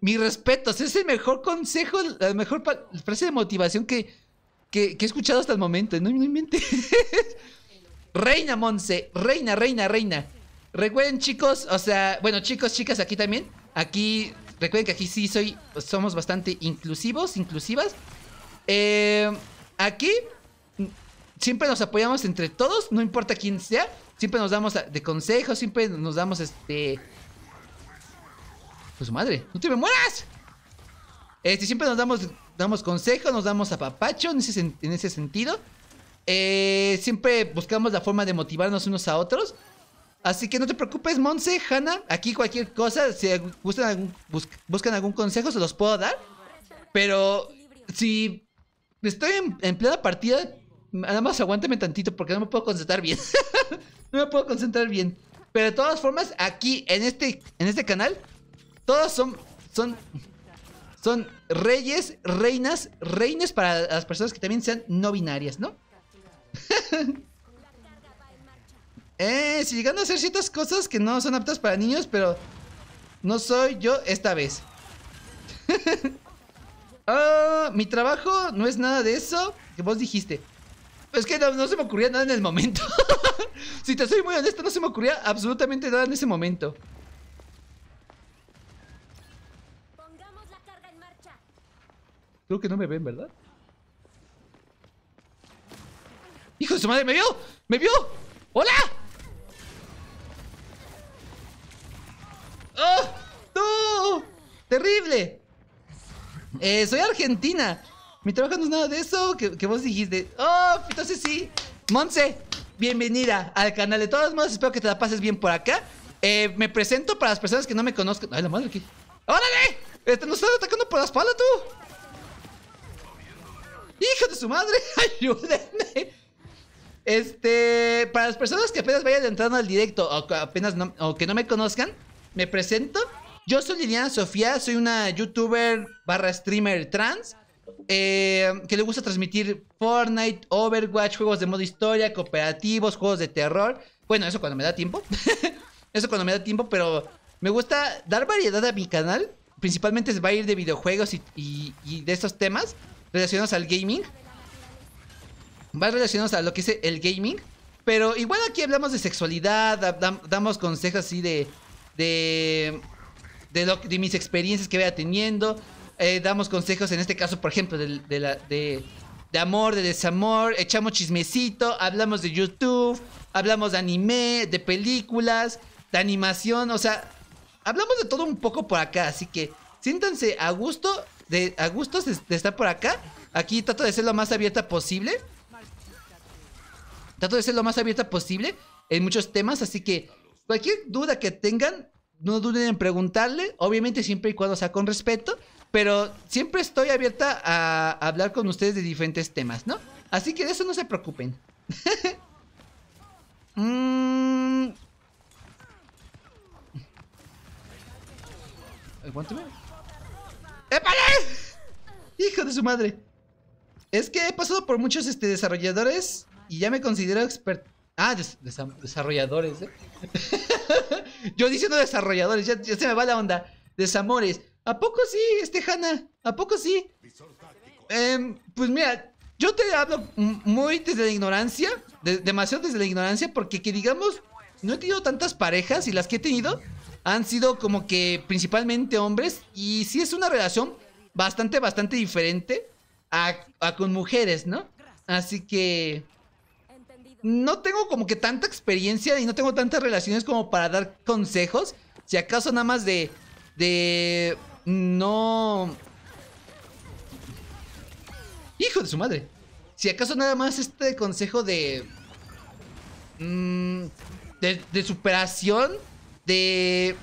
mis respetos. Es el mejor consejo, la mejor frase de motivación que, que, he escuchado hasta el momento. No, inventes. reina, Monse. Reina, reina, reina. Recuerden, chicos, o sea, bueno, chicos, chicas, aquí también. Aquí, recuerden que aquí sí soy, somos bastante inclusivos, inclusivas. Eh, aquí siempre nos apoyamos entre todos, no importa quién sea. Siempre nos damos de consejo. siempre nos damos este. Pues madre, ¡no te me mueras! Este, siempre nos damos, damos consejos, nos damos a en ese, en ese sentido. Eh, siempre buscamos la forma de motivarnos unos a otros. Así que no te preocupes, Monse, Hanna. Aquí cualquier cosa, si gustan buscan algún consejo, se los puedo dar. Pero si estoy en, en plena partida, nada más aguántame tantito porque no me puedo concentrar bien. no me puedo concentrar bien. Pero de todas formas, aquí en este, en este canal, todos son, son, son reyes, reinas, reines para las personas que también sean no binarias, ¿no? eh, si llegando a hacer ciertas cosas que no son aptas para niños, pero no soy yo esta vez. Ah, mi trabajo no es nada de eso que vos dijiste. Es que no, se me ocurría nada en el momento. si te soy muy honesto, no se me ocurría absolutamente nada en ese momento. Creo que no me ven, ¿verdad? ¡Hijo de su madre! ¡Me vio! ¡Me vio! ¡Hola! ¡Oh! ¡No! ¡Terrible! Eh, soy argentina. Mi trabajo no es nada de eso que, vos dijiste. Oh, entonces sí. Monse, bienvenida al canal. De todos modos, espero que te la pases bien por acá. Eh, me presento para las personas que no me conozcan. Ay, la madre aquí. ¡Órale! Este, nos están atacando por la espalda, tú. ¡Hijo de su madre! ¡Ayúdenme! Este, para las personas que apenas vayan entrando al directo o apenas no, o que no me conozcan, me presento. Yo soy Liliana Sofía, soy una youtuber barra streamer trans. Eh, que le gusta transmitir Fortnite, Overwatch, juegos de modo historia, cooperativos, juegos de terror. Bueno, eso cuando me da tiempo. eso cuando me da tiempo, pero me gusta dar variedad a mi canal. Principalmente va a ir de videojuegos y, de estos temas relacionados al gaming. Va relacionados a lo que es el gaming. Pero igual aquí hablamos de sexualidad, damos consejos así de... De, de, lo, de mis experiencias que vaya teniendo. Eh, damos consejos, en este caso, por ejemplo, de, de, amor, de desamor, echamos chismecito, hablamos de YouTube, hablamos de anime, de películas, de animación, o sea, hablamos de todo un poco por acá, así que siéntanse a gusto, de, a gusto de, estar por acá. Aquí trato de ser lo más abierta posible. Trato de ser lo más abierta posible en muchos temas, así que cualquier duda que tengan, no duden en preguntarle, obviamente siempre y cuando sea con respeto pero siempre estoy abierta a hablar con ustedes de diferentes temas, ¿no? Así que de eso no se preocupen. Mmm. Hijo de su madre. Es que he pasado por muchos este, desarrolladores y ya me considero experto. Ah, desarrolladores. ¿eh? Yo diciendo desarrolladores, ya se me va la onda. Desamores. ¿A poco sí, este Hanna? ¿A poco sí? Em, pues mira, yo te hablo muy desde la ignorancia, demasiado desde la ignorancia, porque que digamos, no he tenido tantas parejas y las que he tenido han sido como que principalmente hombres y sí es una relación bastante, bastante diferente a, a con mujeres, ¿no? Así que no tengo como que tanta experiencia y no tengo tantas relaciones como para dar consejos. Si acaso nada más de, de no... Hijo de su madre. Si acaso nada más este consejo de... Mm, de, superación, de...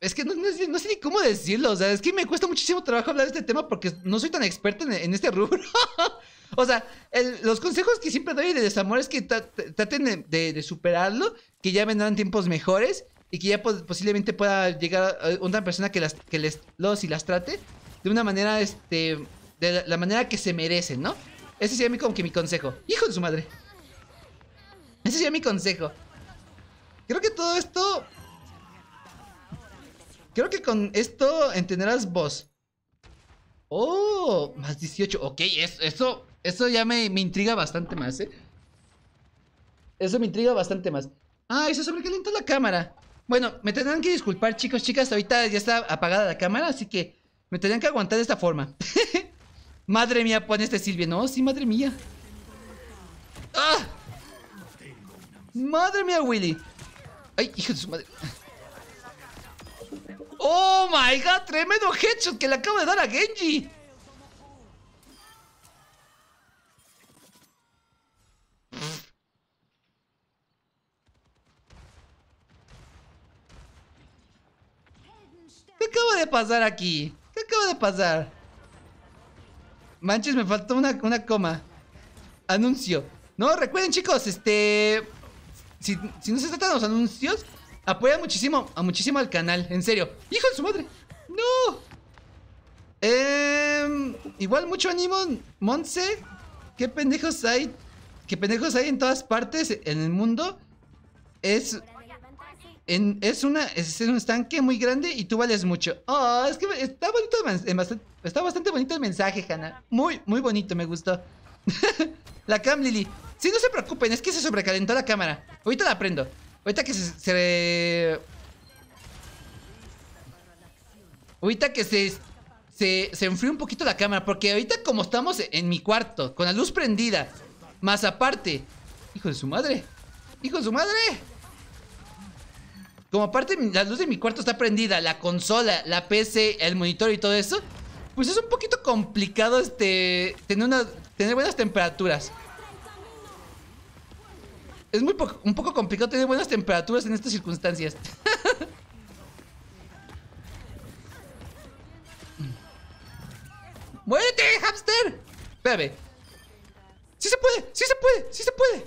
Es que no, sé ni cómo decirlo, o sea, es que me cuesta muchísimo trabajo hablar de este tema porque no soy tan experto en, este rubro. o sea, los consejos que siempre doy de desamor es que traten de, de superarlo, que ya vendrán tiempos mejores y que ya posiblemente pueda llegar eh, a una persona que, las, que les, los y las trate de una manera, este, de la, manera que se merecen, ¿no? Ese sería mi, como que mi consejo. Hijo de su madre. Ese sería mi consejo. Creo que todo esto... Creo que con esto entenderás vos. Oh, más 18. Ok, eso, eso, eso ya me, intriga bastante más, ¿eh? Eso me intriga bastante más. ¡Ah! Ay, se sobrecalienta la cámara. Bueno, me tendrán que disculpar, chicos, chicas. Ahorita ya está apagada la cámara, así que me tendrán que aguantar de esta forma. madre mía, pone este Silvia. No, sí, madre mía. ¡Ah! Madre mía, Willy. Ay, hijo de su madre. ¡Oh, my God! Tremendo headshot que le acabo de dar a Genji. ¿Qué acaba de pasar aquí? ¿Qué acaba de pasar? Manches, me faltó una, una coma. Anuncio. No, recuerden, chicos, este. Si, no se tratan los anuncios, apoya muchísimo, a muchísimo al canal, en serio. ¡Hijo de su madre! ¡No! Em, igual mucho ánimo, Monse. ¿Qué pendejos hay? ¿Qué pendejos hay en todas partes en el mundo? Es es, una, un estanque muy grande y tú vales mucho. Oh, es que está bonito, bastante bonito el mensaje, Hannah. Muy, muy bonito, me gustó. la cam, Lily. Sí, no se preocupen, es que se sobrecalentó la cámara. Ahorita la prendo. Ahorita que se... Ahorita que se, se, se un poquito la cámara. Porque ahorita como estamos en mi cuarto, con la luz prendida. Más aparte. Hijo de su madre. Hijo de su madre. Como aparte la luz de mi cuarto está prendida, la consola, la PC, el monitor y todo eso, pues es un poquito complicado este tener una tener buenas temperaturas. Es muy un poco complicado tener buenas temperaturas en estas circunstancias. ¡Muérete, hamster! Espérame. ¡Sí se puede! ¡Sí se puede! ¡Sí se puede!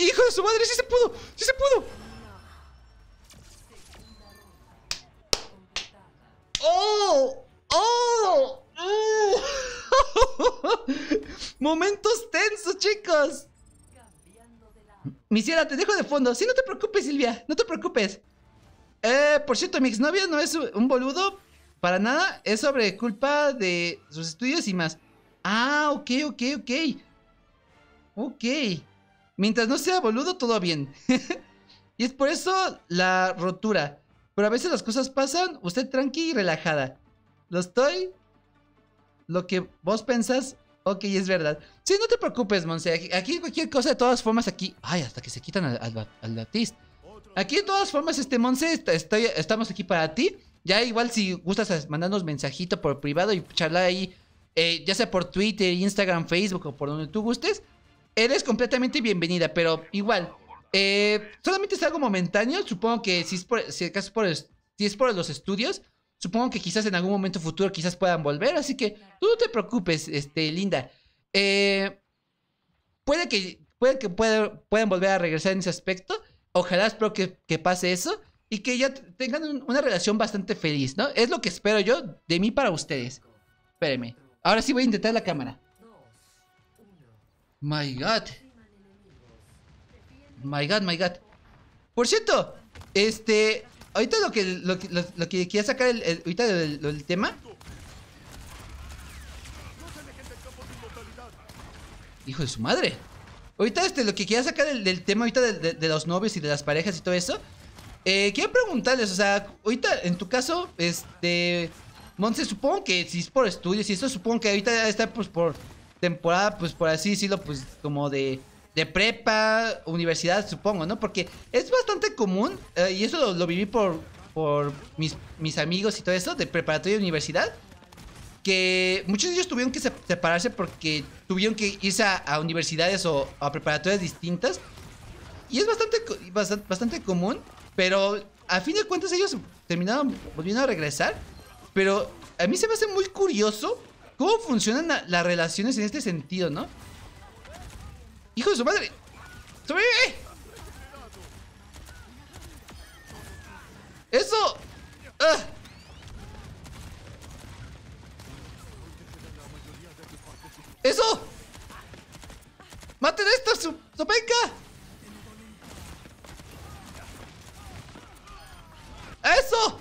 ¡Hijo de su madre! ¡Sí se pudo! ¡Sí se pudo! ¡Oh! ¡Oh! ¡Oh! Momentos tensos, chicos. Misiera, te dejo de fondo. Sí, no te preocupes, Silvia. No te preocupes. Eh, por cierto, mi exnovia no es un boludo para nada. Es sobre culpa de sus estudios y más. Ah, ok, ok, ok. Ok. Mientras no sea boludo, todo bien. y es por eso la rotura. Pero a veces las cosas pasan, usted tranqui y relajada. Lo estoy. Lo que vos pensás, ok, es verdad. Sí, no te preocupes, Monse. Aquí, cualquier cosa, de todas formas, aquí. Ay, hasta que se quitan al, al, Aquí, de todas formas, este Monse, estamos aquí para ti. Ya igual si gustas mandarnos mensajito por privado y charlar ahí, eh, ya sea por Twitter, Instagram, Facebook o por donde tú gustes eres completamente bienvenida, pero igual, eh, solamente es algo momentáneo. Supongo que si es por, si es por los estudios, supongo que quizás en algún momento futuro quizás puedan volver. Así que tú no te preocupes, este, Linda. Eh, puede que, puede que puedan volver a regresar en ese aspecto. Ojalá espero que, que pase eso y que ya tengan una relación bastante feliz, ¿no? Es lo que espero yo de mí para ustedes. Espérenme. Ahora sí voy a intentar la cámara. My God. My God, my God. Por cierto, este... Ahorita lo que, lo, que quería sacar el, ahorita el, tema... Hijo de su madre. Ahorita este, lo que quería sacar el del tema ahorita de, los novios y de las parejas y todo eso. Eh, quiero preguntarles, o sea, ahorita en tu caso, este... Monse, supongo que si es por estudios y eso, supongo que ahorita está pues por temporada, pues por así decirlo, pues como de, de prepa, universidad, supongo, ¿no? Porque es bastante común, eh, y eso lo, viví por, por mis, mis amigos y todo eso, de preparatoria y universidad, que muchos de ellos tuvieron que separarse porque tuvieron que irse a, universidades o a preparatorias distintas. Y es bastante, bastante, bastante común, pero a fin de cuentas ellos terminaron volviendo a regresar. Pero a mí se me hace muy curioso ¿Cómo funcionan las relaciones en este sentido, no? ¡Hijo de su madre! Eh. ¡Eso! Ah. ¡Eso! ¡Maten esto, su, su ¡Eso!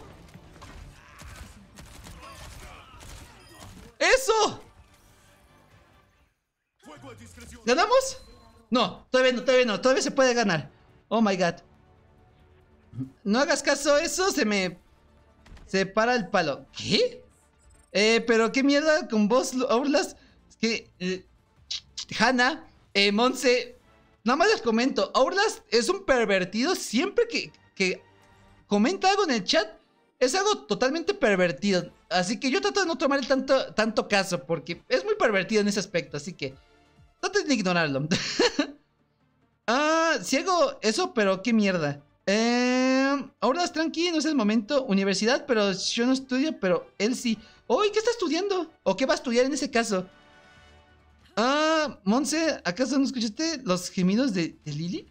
¡Eso! ¿Ganamos? No, todavía no, todavía no, todavía se puede ganar. Oh my god. No hagas caso a eso, se me... Se para el palo. ¿Qué? Eh, pero qué mierda con vos, Aurlas? Es que... Eh, Hanna, eh, Monse... Nada más les comento, Aurlas es un pervertido siempre que, que comenta algo en el chat es algo totalmente pervertido. Así que yo trato de no el tanto, tanto caso porque es muy pervertido en ese aspecto. Así que traten de ignorarlo. ah, ciego, eso, pero qué mierda. Eh, ahora es tranqui, no es el momento. Universidad, pero yo no estudio, pero él sí. ¿Hoy ¿qué está estudiando? ¿O qué va a estudiar en ese caso? Ah, Monse, ¿acaso no escuchaste los gemidos de, de Lily?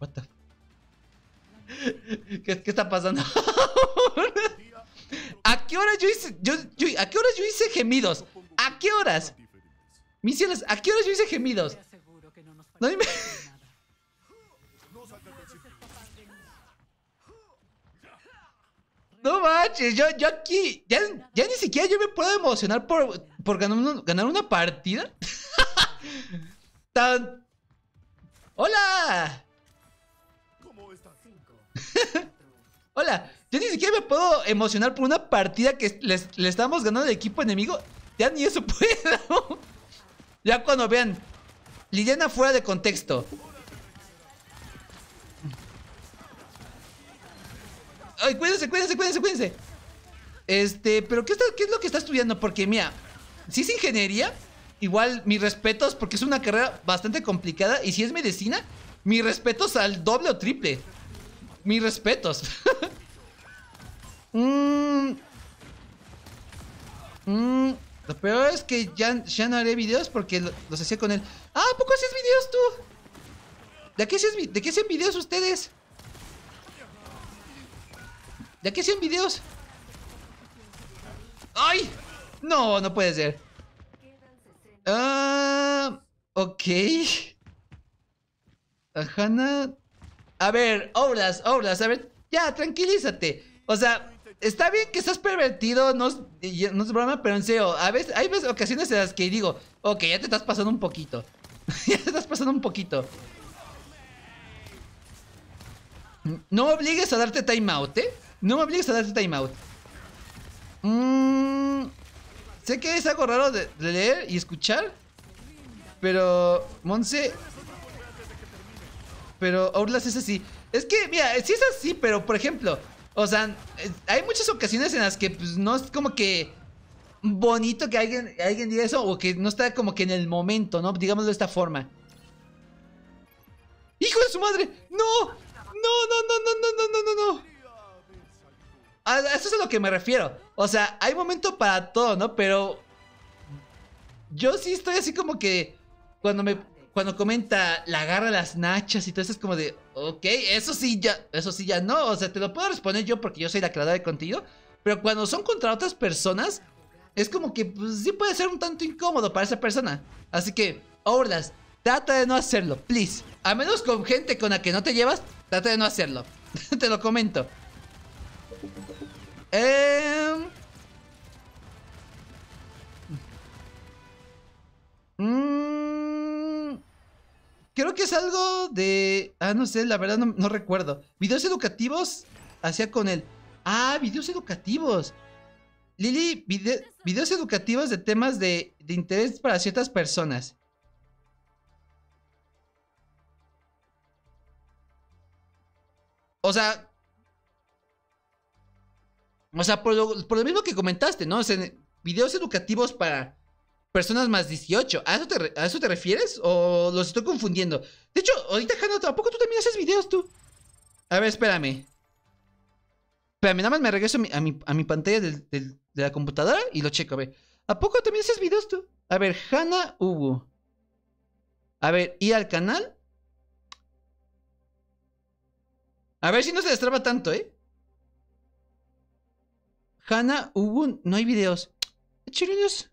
What the ¿Qué, está pasando? ¿A qué horas yo hice, ¿a qué horas yo hice gemidos? ¿A qué horas? Misiones, ¿a qué horas yo hice gemidos? No dime. No manches, yo, aquí, ya, ni siquiera yo me puedo emocionar por, ganar, una, partida. ¡Hola! Hola, yo ni siquiera me puedo emocionar por una partida que le estamos ganando al equipo enemigo. Ya ni eso puedo. ya cuando vean Liliana fuera de contexto. Ay, cuídense, cuídense, cuídense, cuídense. Este, pero qué, ¿qué es lo que está estudiando? Porque mira, si es ingeniería, igual mis respetos porque es una carrera bastante complicada y si es medicina, mis respetos al doble o triple mis respetos. Mm. Mm. Lo peor es que ya, ya no haré videos porque los hacía con él. ¡Ah! poco haces videos tú? ¿De qué, ¿De qué hacen videos ustedes? ¿De qué hacen videos? ¡Ay! No, no puede ser. Ah... ok. Hannah a ver, obras, obras, a ver, ya, tranquilízate. O sea, está bien que estás pervertido, no es, no es broma, pero en serio, a veces, hay veces, ocasiones en las que digo, ok, ya te estás pasando un poquito. ya te estás pasando un poquito. No me obligues a darte timeout, ¿eh? No me obligues a darte timeout. Mmm... sé que es algo raro de leer y escuchar, pero, Monse, pero Outlast es así. Es que, mira, sí es así, pero por ejemplo, o sea, eh, hay muchas ocasiones en las que pues, no es como que bonito que alguien, alguien diga eso o que no está como que en el momento, ¿no? Digámoslo de esta forma. ¡Hijo de su madre! ¡No! ¡No, no, no, no, no, no, no, no! no! eso es a lo que me refiero. O sea, hay momento para todo, ¿no? Pero yo sí estoy así como que cuando me cuando comenta la agarra las nachas y todo eso es como de, ok, eso sí ya, eso sí ya no, o sea, te lo puedo responder yo porque yo soy la creadora de contenido, pero cuando son contra otras personas, es como que pues, sí puede ser un tanto incómodo para esa persona. Así que, Orlas, trata de no hacerlo, please. A menos con gente con la que no te llevas, trata de no hacerlo. te lo comento. Eh... Mmm Creo que es algo de... Ah, no sé, la verdad no, recuerdo. Videos educativos hacía con él. Ah, videos educativos. Lili, videos educativos de temas de, de interés para ciertas personas. O sea... O sea, por lo, por lo mismo que comentaste, ¿no? O sea, videos educativos para personas más 18. ¿A eso, te, ¿A eso te refieres? ¿O los estoy confundiendo? De hecho, ahorita, Hanna, poco tú también haces videos tú? A ver, espérame. Espérame, nada más me regreso a mi, pantalla de la computadora y lo checo. A ver, ¿a poco también haces videos tú? A ver, Hanna Hugo. A ver, ¿y al canal? A ver si no se destraba tanto, ¿eh? Hanna Hugo, no hay videos. ¿Qué Chirinos.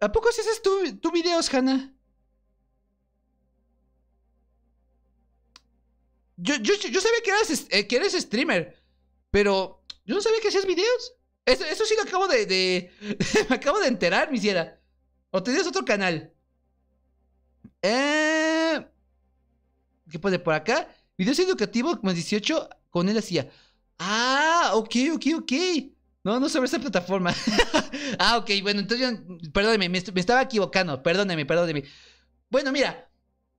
¿A poco haces tú, videos, Hanna? Yo, sabía que eras, eh, eres streamer, pero yo no sabía que hacías videos. Eso, sí lo acabo de, Me acabo de enterar, me hiciera. O tenías otro canal. Eh, ¿Qué pone por acá? Videos educativos más 18 con él hacía. Ah, ok, ok, ok. No, no sobre esa plataforma. ah, ok, bueno, entonces yo, perdóneme, me, estaba equivocando, perdóneme, perdóneme. Bueno, mira,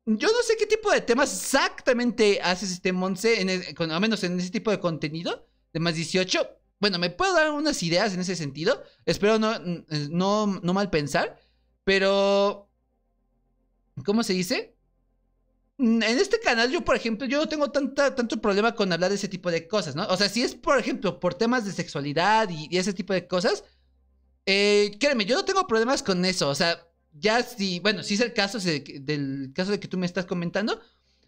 yo no sé qué tipo de temas exactamente haces este Monse, e, al menos en ese tipo de contenido, de más 18. Bueno, me puedo dar unas ideas en ese sentido, espero no, no, no mal pensar, pero... ¿Cómo se dice? Mm, en este canal yo, por ejemplo, yo no tengo tanta, tanto problema con hablar de ese tipo de cosas, ¿no? O sea, si es, por ejemplo, por temas de sexualidad y, ese tipo de cosas, eh, créeme, yo no tengo problemas con eso. O sea, ya si, bueno, si es el caso del caso de que tú me estás comentando,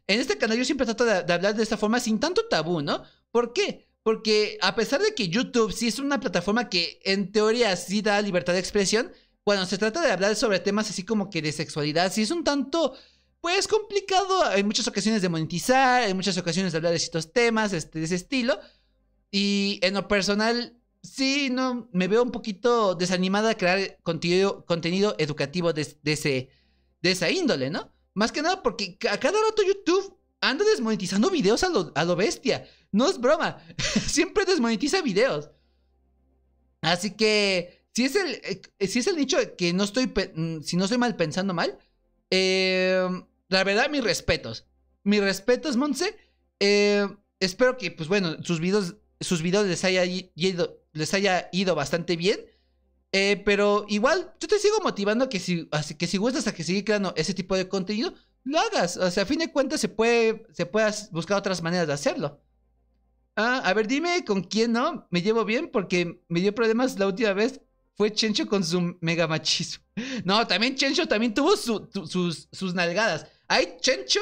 en este canal yo siempre trato de, de, hablar de esta forma sin tanto tabú, ¿no? ¿Por qué? Porque a pesar de que YouTube sí es una plataforma que en teoría sí da libertad de expresión, cuando se trata de hablar sobre temas así como que de sexualidad, sí es un tanto pues complicado en muchas ocasiones de monetizar, en muchas ocasiones de hablar de ciertos temas este, de ese estilo. Y en lo personal, sí, no, me veo un poquito desanimada a crear contenido, contenido educativo de, ese, de esa índole, ¿no? Más que nada porque a cada rato YouTube anda desmonetizando videos a lo, bestia. No es broma, siempre desmonetiza videos. Así que si es el, eh, si es el nicho que no estoy, mm, si no estoy mal pensando mal, eh, la verdad, mis respetos. Mis respetos, Monse. Em, espero que, pues bueno, sus videos, sus videos les, haya ido, les haya ido bastante bien. Eh, pero igual, yo te sigo motivando que si, que si gustas a que seguir creando ese tipo de contenido, lo hagas. O sea, a fin de cuentas se puede, se puede buscar otras maneras de hacerlo. Ah, a ver, dime con quién no. Me llevo bien porque me dio problemas la última vez fue Chencho con su mega machismo. No, también Chencho también tuvo sus, sus, nalgadas. Ahí Chencho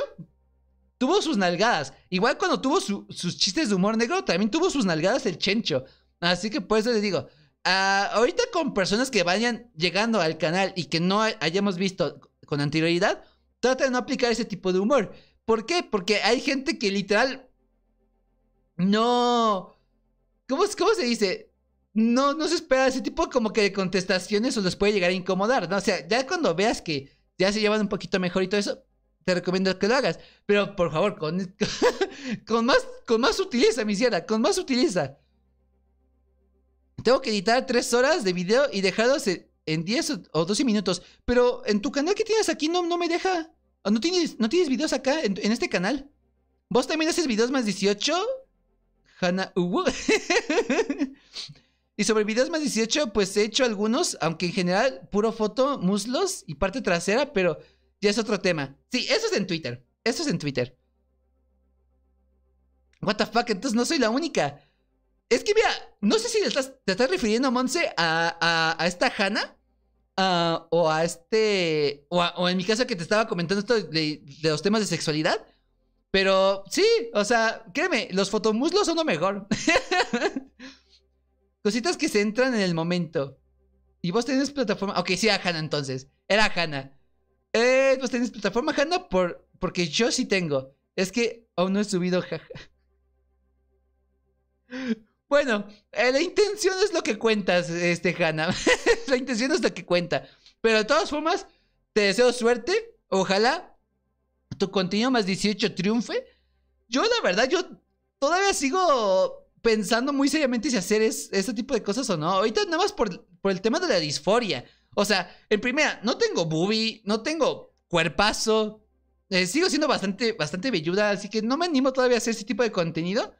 tuvo sus nalgadas. Igual cuando tuvo sus chistes de humor negro, también tuvo sus nalgadas el Chencho. Así que por eso les digo, ah, ahorita con personas que vayan llegando al canal y que no hayamos visto con anterioridad, trata de no aplicar ese tipo de humor. ¿Por qué? Porque hay gente que literal no... ¿Cómo, cómo se dice? no, no se espera ese tipo como que de contestaciones o les puede llegar a incomodar, ¿no? O sea, ya cuando veas que ya se llevan un poquito mejor y todo eso, te recomiendo que lo hagas. Pero por favor, con, con más, con más sutileza, mi sierra, con más sutileza. Tengo que editar tres horas de video y dejarlos en 10 o 12 minutos. Pero en tu canal que tienes aquí no, no me deja. ¿No tienes, ¿No tienes videos acá en, este canal? ¿Vos también haces videos más 18? Hana uh, uh. Y sobre videos más 18, pues he hecho algunos, aunque en general puro foto, muslos y parte trasera, pero ya es otro tema. Sí, eso es en Twitter. Eso es en Twitter. What the fuck, entonces no soy la única. Es que mira, no sé si te estás, te estás refiriendo, Monse, a, a, a, esta Hannah. Ah, o a este. O, en mi caso que te estaba comentando esto de, de los temas de sexualidad. Pero sí, o sea, créeme, los fotomuslos son lo mejor. Cositas que se entran en el momento. Y vos tenés plataforma. Ok, sí, era Hanna entonces. Era Hanna. Eh, vos tenés plataforma Hanna por, porque yo sí tengo. Es que aún no he subido, jaja. Bueno, eh, la intención es lo que cuentas, este Hanna. la intención es lo que cuenta. Pero de todas formas, te deseo suerte. Ojalá tu contenido más 18 triunfe. Yo, la verdad, yo todavía sigo pensando muy seriamente si hacer ese este tipo de cosas o no. Ahorita nada más por, el tema de la disforia. O sea, en primera, no tengo booby, no tengo cuerpazo. Eh, sigo siendo bastante, bastante velluda, así que no me animo todavía a hacer ese tipo de contenido.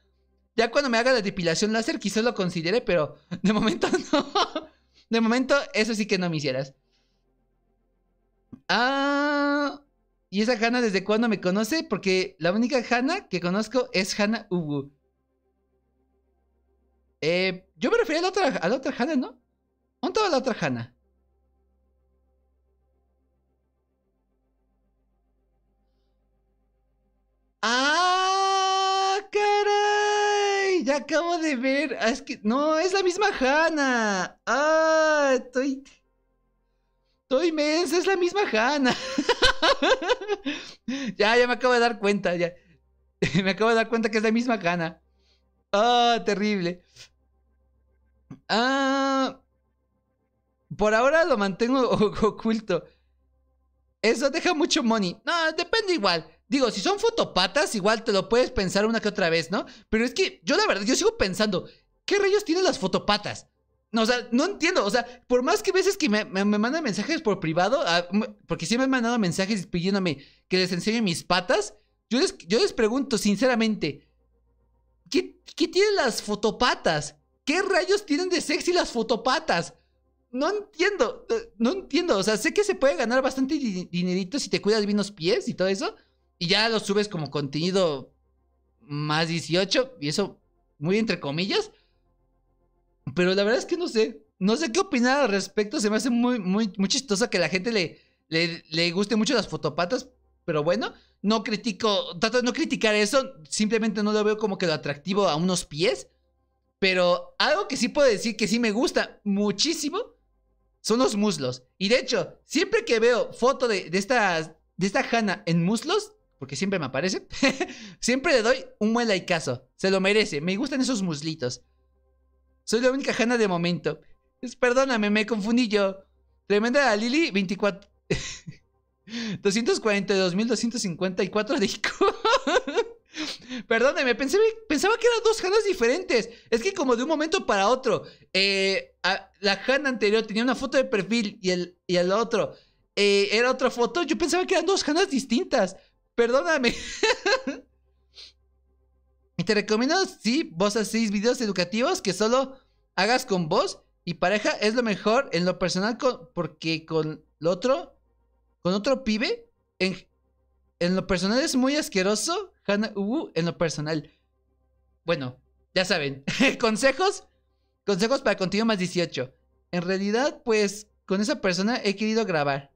Ya cuando me haga la depilación láser, quizás lo considere, pero de momento no. De momento, eso sí que no me hicieras. Ah. ¿Y esa Hanna desde cuándo me conoce? Porque la única Hanna que conozco es Hanna Ugu. Eh, yo me refería a la otra, a la otra Hanna, ¿no? ¿Dónde estaba la otra Hanna? ¡Ah! ¡Caray! Ya acabo de ver. Ah, es que. No, es la misma Hanna. ¡Ah! Estoy. Estoy mensa, es la misma Hanna. ya, ya me acabo de dar cuenta. Ya. me acabo de dar cuenta que es la misma Hanna. ¡Ah! terrible. Ah. Por ahora lo mantengo oculto. Eso deja mucho money. No, depende igual. Digo, si son fotopatas, igual te lo puedes pensar una que otra vez, ¿no? Pero es que yo la verdad, yo sigo pensando, ¿qué rayos tienen las fotopatas? No, o sea, no entiendo. O sea, por más que veces que me, mandan mensajes por privado, ah, porque siempre me han mandado mensajes pidiéndome que les enseñe mis patas, yo les, yo les pregunto sinceramente, ¿qué tienen las fotopatas? ¿Qué rayos tienen de sexy las fotopatas? No entiendo, eh, no, entiendo. O sea, sé que se puede ganar bastante dinerito si te cuidas bien los pies y todo eso. Y ya lo subes como contenido más 18. Y eso, muy entre comillas. Pero la verdad es que no sé. No sé qué opinar al respecto. Se me hace muy, muy, muy chistoso que la gente le, le, le guste mucho las fotopatas. Pero bueno, no critico, trato de no criticar eso. Simplemente no lo veo como que lo atractivo a unos pies. Pero algo que sí puedo decir que sí me gusta muchísimo son los muslos. Y de hecho, siempre que veo foto de, esta, de esta Hanna en muslos, porque siempre me aparece, siempre le doy un buen caso Se lo merece. Me gustan esos muslitos. Soy la única Hanna de momento. perdóname, me confundí yo. Tremenda Lili, 24... 242.254 de México Perdóneme, pensé, pensaba que eran dos Hanas diferentes. Es que como de un momento para otro, eh, la Hannah anterior tenía una foto de perfil y el, y el otro eh, era otra foto. Yo pensaba que eran dos Hanas distintas. Perdóname. Y te recomiendo, Si vos hacéis videos educativos que solo hagas con vos y pareja es lo mejor en lo personal porque con el otro, con otro pibe, en, en lo personal es muy asqueroso Uh, en lo personal. Bueno, ya saben, consejos, consejos para continuar más 18. En realidad, pues con esa persona he querido grabar.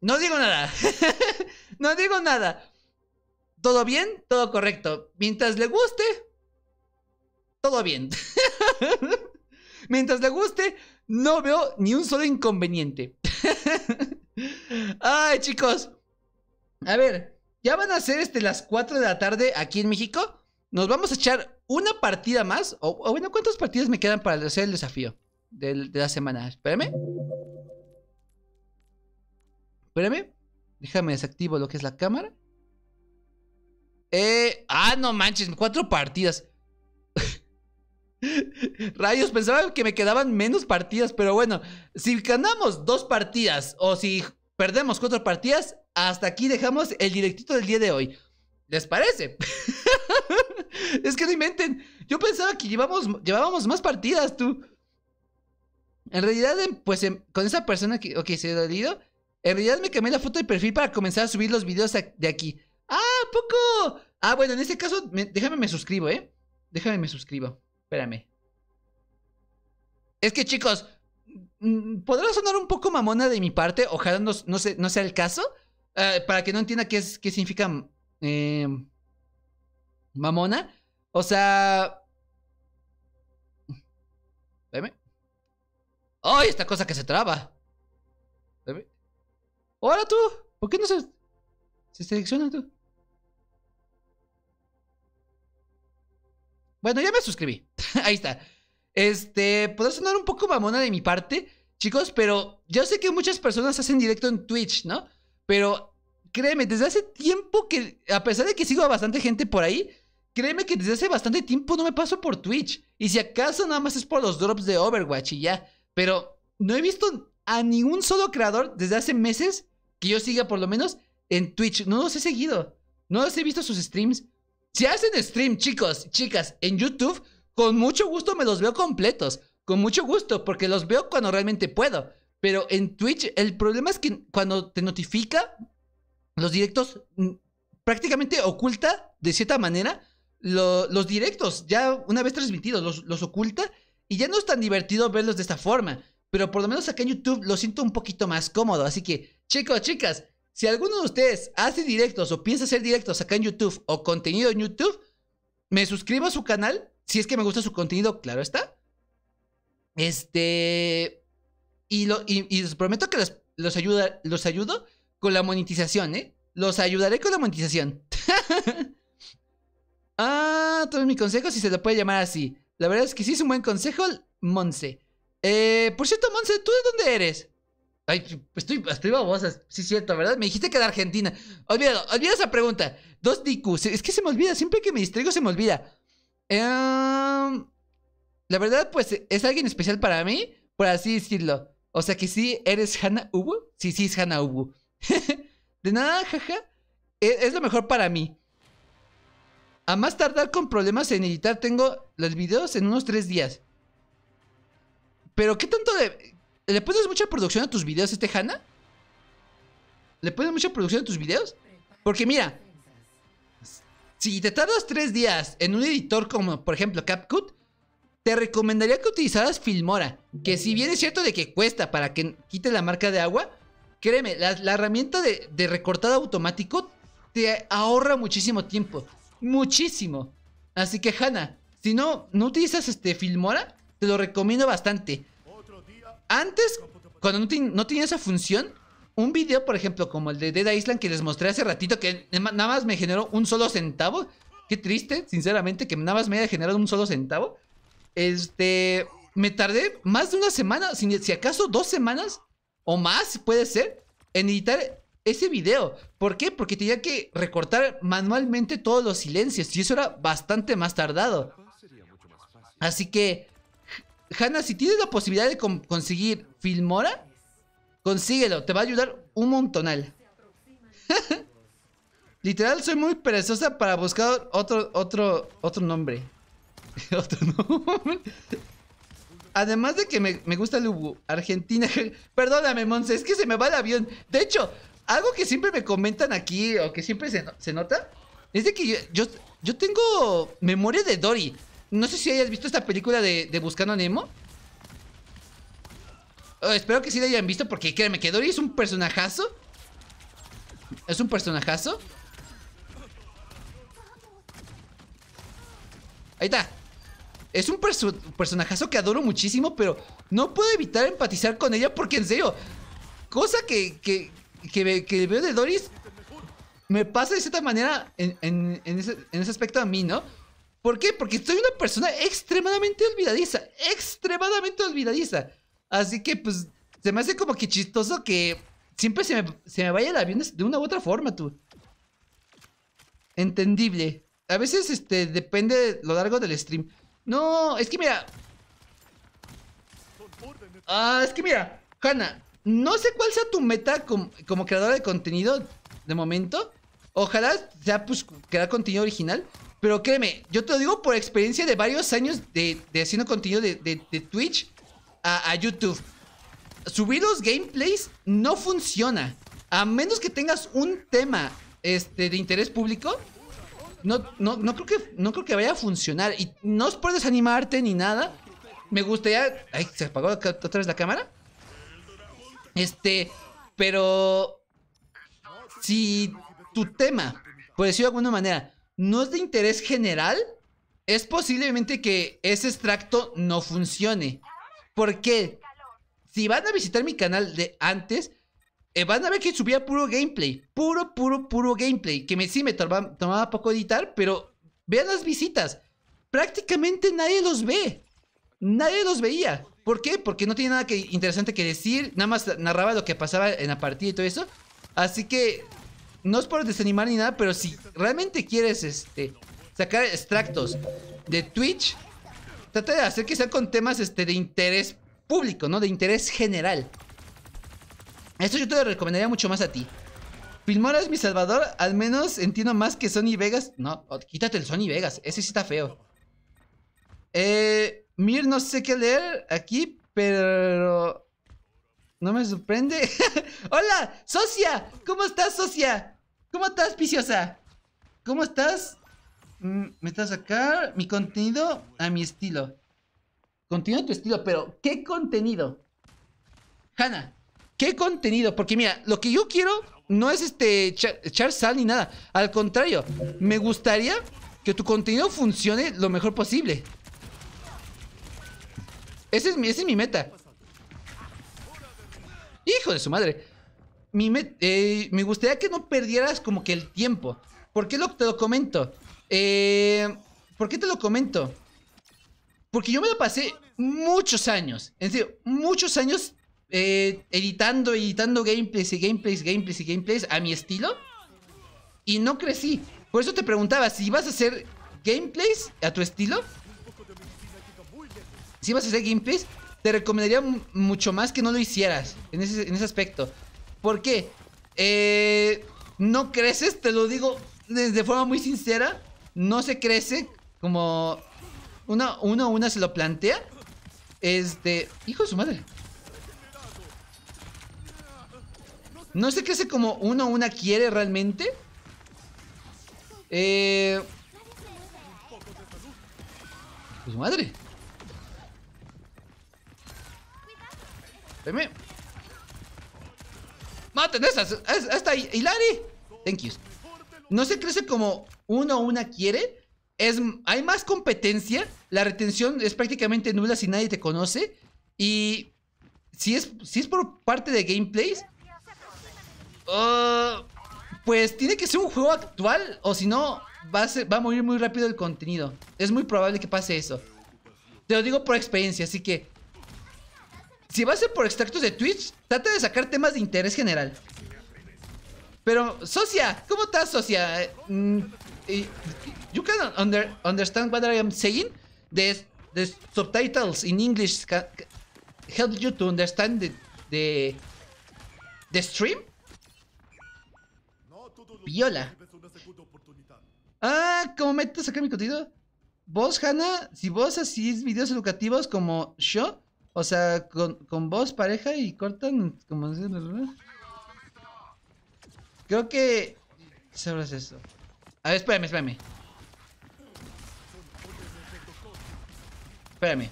No digo nada. no digo nada. Todo bien, todo correcto. Mientras le guste, todo bien. Mientras le guste, no veo ni un solo inconveniente. Ay, chicos. A ver, ya van a ser este, las 4 de la tarde aquí en México. Nos vamos a echar una partida más. O, bueno, ¿cuántas partidas me quedan para hacer el desafío de, la semana? Espérame. Espérame. Déjame desactivo lo que es la cámara. Eh, ah, no manches, cuatro partidas. Rayos, pensaba que me quedaban menos partidas, pero bueno, si ganamos dos partidas o si perdemos cuatro partidas, hasta aquí dejamos el directito del día de hoy. ¿Les parece? es que no inventen. Yo pensaba que llevamos, llevábamos más partidas, tú. En realidad, em, pues em, con esa persona que okay, se ha dolido, en realidad me cambié la foto de perfil para comenzar a subir los videos de aquí. ¡Ah, poco! Ah, bueno, en este caso, déjame me suscribo, ¿eh? Déjame me suscribo. Espérame. Es que chicos, mm, podrá sonar un poco mamona de mi parte, ojalá no, no, sea el caso, eh, para que no entienda qué, es, qué significa eh, mamona. O sea... Espérame. ¡Ay, esta cosa que se traba! ¡Hola tú! ¿Por qué no se selecciona tú? Bueno, ya me suscribí. Ahí está. Este, puedo sonar un poco mamona de mi parte, chicos, pero yo sé que muchas personas hacen directo en Twitch, ¿no? Pero créeme, desde hace tiempo que, a pesar de que sigo a bastante gente por ahí, créeme que desde hace bastante tiempo no me paso por Twitch. Y si acaso nada más es por los drops de Overwatch y ya. Pero no he visto a ningún solo creador desde hace meses que yo siga por lo menos en Twitch. No los he seguido. No los he visto sus streams. Si hacen stream, chicos, chicas, en YouTube, con mucho gusto me los veo completos. Con mucho gusto, porque los veo cuando realmente puedo. Pero en Twitch, el problema es que cuando te notifica, los directos mm, prácticamente oculta, de cierta manera, los directos, ya una vez transmitidos, los, los oculta. Y ya no es tan divertido verlos de esta forma. Pero por lo menos acá en YouTube lo siento un poquito más cómodo. Así que, chicos, chicas, si alguno de ustedes hace directos o piensa hacer directos acá en YouTube o contenido en YouTube, me suscribo a su canal. Si es que me gusta su contenido, claro está. Este. Y, lo, les prometo que los, ayuda, los ayudo con la monetización, ¿eh? Los ayudaré con la monetización. ah, todo mi consejo, si se lo puede llamar así. La verdad es que sí es un buen consejo, Monse. Eh, por cierto, Monse, ¿tú de dónde eres? Ay, estoy, estoy babosa. Sí, es cierto, ¿verdad? Me dijiste que era Argentina. Olvídalo, olvida esa pregunta. Dos Diku. Es que se me olvida. Siempre que me distraigo se me olvida. Em, la verdad, pues, es alguien especial para mí, por así decirlo. O sea que sí, ¿eres Hana Ubu? Sí, sí, es Hana Ubu. de nada, jaja. E, es, lo mejor para mí. A más tardar con problemas en editar, tengo los videos en unos tres días. Pero, ¿qué tanto de, ¿Le pones mucha producción a tus videos este Hanna? ¿Le pones mucha producción a tus videos? Porque mira, si te tardas tres días en un editor como por ejemplo CapCut, te recomendaría que utilizaras Filmora. Que si bien es cierto de que cuesta para que quite la marca de agua, créeme, la, herramienta de, recortado automático te ahorra muchísimo tiempo. Muchísimo. Así que, Hanna, si no, no utilizas este Filmora, te lo recomiendo bastante. Antes, cuando no, tenía esa función, un video, por ejemplo, como el de Dead Island que les mostré hace ratito, que nada más me generó un solo centavo. Qué triste, sinceramente, que nada más me haya generado un solo centavo. Este, me tardé más de una semana, si, si acaso dos semanas o más, puede ser, en editar ese video. ¿Por qué? Porque tenía que recortar manualmente todos los silencios y eso era bastante más tardado. Así que Hanna, si tienes la posibilidad de conseguir Filmora, consíguelo, te va a ayudar un montonal. Literal, soy muy perezosa para buscar otro, otro, otro nombre. Además de que me, gusta el Argentina. Perdóname, Monse, es que se me va el avión. De hecho, algo que siempre me comentan aquí o que siempre se, se nota es de que yo, yo, yo tengo memoria de Dory. No sé si hayas visto esta película de, Buscando a Nemo. Oh, espero que sí la hayan visto porque créeme que Dory es un personajazo. Es un personajazo. Ahí está. Es un personajazo que adoro muchísimo, pero no puedo evitar empatizar con ella porque en serio, cosa que, que, que, veo de Doris me pasa de cierta manera en ese aspecto a mí, ¿no? ¿Por qué? Porque soy una persona extremadamente olvidadiza, extremadamente olvidadiza. Así que pues se me hace como que chistoso que siempre se me, vaya el avión de una u otra forma, tú. Entendible. A veces este depende de lo largo del stream. No, es que mira. Ah, es que mira, Hanna, no sé cuál sea tu meta como creadora de contenido de momento. Ojalá sea pues crear contenido original. Pero créeme, yo te lo digo por experiencia de varios años de, de haciendo contenido de, de, Twitch a, YouTube. Subir los gameplays no funciona. A menos que tengas un tema este, de interés público, no, no, no, creo que, no creo que vaya a funcionar. Y no es por desanimarte ni nada. Me gustaría... Ay, se apagó otra vez la cámara. Este, pero... Si tu tema, por decirlo de alguna manera, no es de interés general, es posiblemente que ese extracto no funcione. Porque si van a visitar mi canal de antes, eh, van a ver que subía puro gameplay. Puro, puro, puro gameplay. Que me, sí me tomaba, poco editar, pero vean las visitas. Prácticamente nadie los ve. Nadie los veía. ¿Por qué? Porque no tiene nada que, interesante que decir. Nada más narraba lo que pasaba en la partida y todo eso. Así que no es por desanimar ni nada, pero si realmente quieres este, sacar extractos de Twitch, trata de hacer que sea con temas este, de interés público, ¿no? De interés general. Esto yo te lo recomendaría mucho más a ti. Filmora es mi salvador, al menos entiendo más que Sony Vegas. No, quítate el Sony Vegas, ese sí está feo. Eh, Mir, no sé qué leer aquí, pero no me sorprende. ¡Hola! ¡Socia! ¿Cómo estás, socia? ¿Cómo estás, piciosa? ¿Cómo estás? Mm, me está sacar Mi contenido a mi estilo. Contenido a tu estilo, pero ¿qué contenido? Hanna, ¿qué contenido? Porque mira, lo que yo quiero no es este echar, sal ni nada. Al contrario, me gustaría que tu contenido funcione lo mejor posible. Ese es es mi meta. Hijo de su madre. Eh, me, gustaría que no perdieras como que el tiempo. ¿Por qué te lo comento? Eh, ¿Por qué te lo comento? Porque yo me lo pasé muchos años. En serio, muchos años eh, editando, editando gameplays y gameplays, gameplays y gameplays a mi estilo. Y no crecí. Por eso te preguntaba, si ibas a hacer gameplays a tu estilo. Si ibas a hacer gameplays, te recomendaría mucho más que no lo hicieras en ese, aspecto. ¿Por qué? Eh, no creces, te lo digo de forma muy sincera. No se crece como una, uno a una se lo plantea. Este, hijo de su madre. No se crece como uno a una quiere realmente. Eh, hijo de su madre. Maten esas. Esta Hilari. Thank you. No se crece como uno o una quiere. Es, hay más competencia. La retención es prácticamente nula si nadie te conoce. Y si es, si es por parte de gameplays, uh, pues tiene que ser un juego actual. O si no, va va a morir muy rápido el contenido. Es muy probable que pase eso. Te lo digo por experiencia, así que si va a ser por extractos de Twitch, trata de sacar temas de interés general. Pero, socia, ¿cómo estás, socia? Eh, mm, you can understand what I am saying? The, subtitles in English can, help you to understand the, the, stream? Viola. Ah, ¿cómo me a sacar mi contenido? Vos, Hannah, si vos hacís videos educativos como yo, o sea, con, con voz pareja y cortan como ¿verdad? Creo que... Sabes eso. A ver, espérame, espérame. Espérame.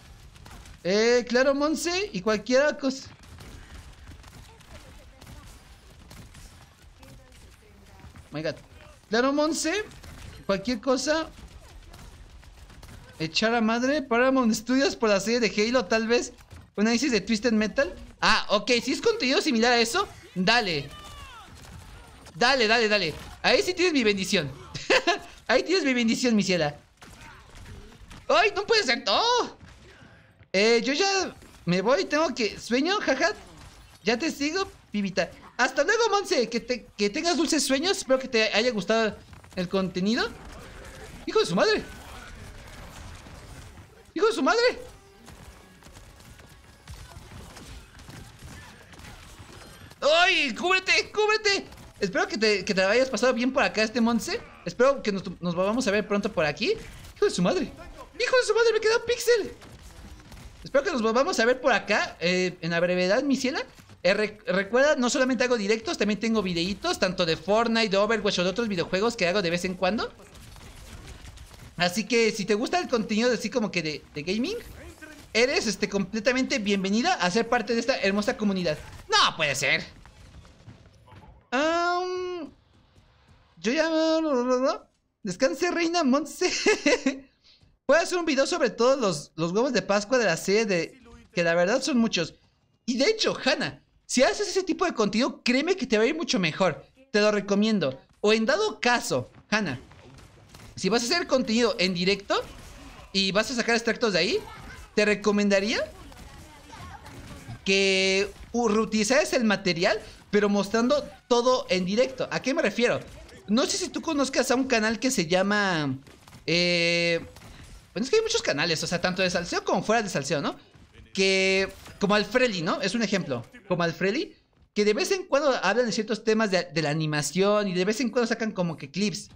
Eh, claro, Monse y cualquiera cosa... my god. Claro, Monse, cualquier cosa. Echar a madre. Paramount Studios por la serie de Halo, tal vez. ¿Un análisis de Twisted Metal? Ah, ok, si es contenido similar a eso, dale. Dale, dale, dale. Ahí sí tienes mi bendición. Ahí tienes mi bendición, mi ciela. ¡Ay, no puede ser! todo Eh, yo ya me voy, tengo que... ¿Sueño, jaja? Ya te sigo, pibita. Hasta luego, Monse. Que, que tengas dulces sueños. Espero que te haya gustado el contenido. ¡Hijo de su madre! ¡Hijo de su madre! ¡Ay! ¡Cúbrete! ¡Cúbrete! Espero que te, que hayas pasado bien por acá este monse. Espero que nos, nos volvamos a ver pronto por aquí. ¡Hijo de su madre! ¡Hijo de su madre! ¡Me queda pixel! Espero que nos volvamos a ver por acá eh, en la brevedad, mi ciela. Eh, recuerda, no solamente hago directos, también tengo videitos, tanto de Fortnite, de Overwatch o de otros videojuegos que hago de vez en cuando. Así que si te gusta el contenido así como que de, de gaming, eres este, completamente bienvenida a ser parte de esta hermosa comunidad. No puede ser. Um, yo ya... Descanse, Reina Montse. Voy a hacer un video sobre todos los, los, huevos de Pascua de la serie de... Que la verdad son muchos. Y de hecho, Hanna, si haces ese tipo de contenido, créeme que te va a ir mucho mejor. Te lo recomiendo. O en dado caso, Hanna, si vas a hacer contenido en directo y vas a sacar extractos de ahí, te recomendaría que reutilizaras el material pero mostrando todo en directo. ¿A qué me refiero? No sé si tú conozcas a un canal que se llama... Eh, bueno, pues es que hay muchos canales, o sea, tanto de salseo como fuera de salseo, ¿no? Que... Como Alfredi, ¿no? Es un ejemplo. Como Alfredi, que de vez en cuando hablan de ciertos temas de, la animación y de vez en cuando sacan como que clips,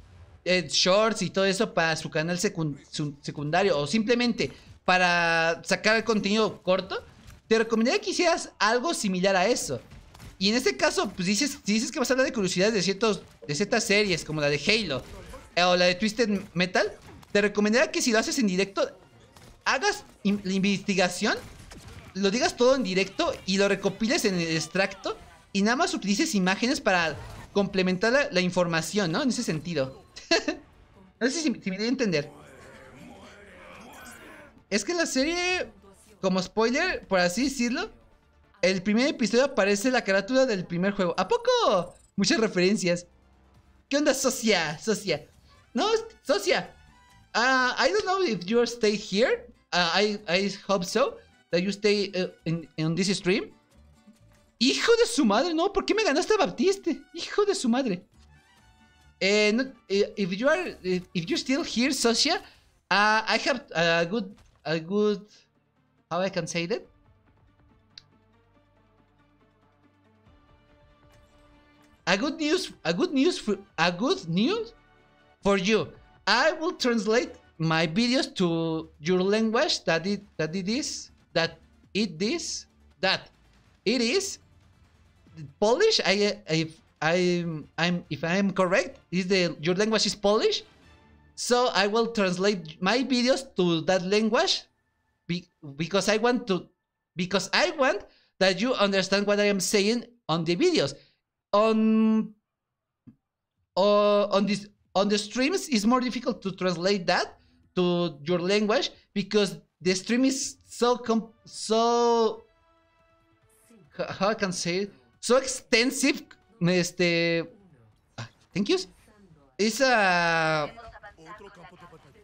eh, shorts y todo eso para su canal secundario o simplemente para sacar el contenido corto. Te recomendaría que hicieras algo similar a eso. Y en este caso, pues dices, dices que vas a hablar de curiosidades de ciertos, de ciertas series, como la de Halo eh, o la de Twisted Metal, te recomendaría que si lo haces en directo, hagas la investigación, lo digas todo en directo y lo recopiles en el extracto y nada más utilices imágenes para complementar la, información, ¿no? En ese sentido. no sé si, me voy a entender. Es que la serie, como spoiler, por así decirlo, el primer episodio aparece la carátula del primer juego. ¿A poco? Muchas referencias. ¿Qué onda, socia? Socia. No, socia. Ah, I don't know if you stay here. Ah, I, I hope so. That you stay eh, in, in this stream. Hijo de su madre, no, ¿por qué me ganaste Baptiste? Hijo de su madre. Eh, eh if you are, if, you're still here, Socia, uh, I have a good, a good, how I can say that? A good news, a good news, for, a good news for you. I will translate my videos to your language that it that it is that it is that it is Polish. I if I'm I'm if I'm correct, is the your language is Polish, so I will translate my videos to that language, be, because I want to because I want that you understand what I am saying on the videos on uh, on this on the streams it's more difficult to translate that to your language because the stream is so so how I can say it? so extensive este ah, thank you it's a uh,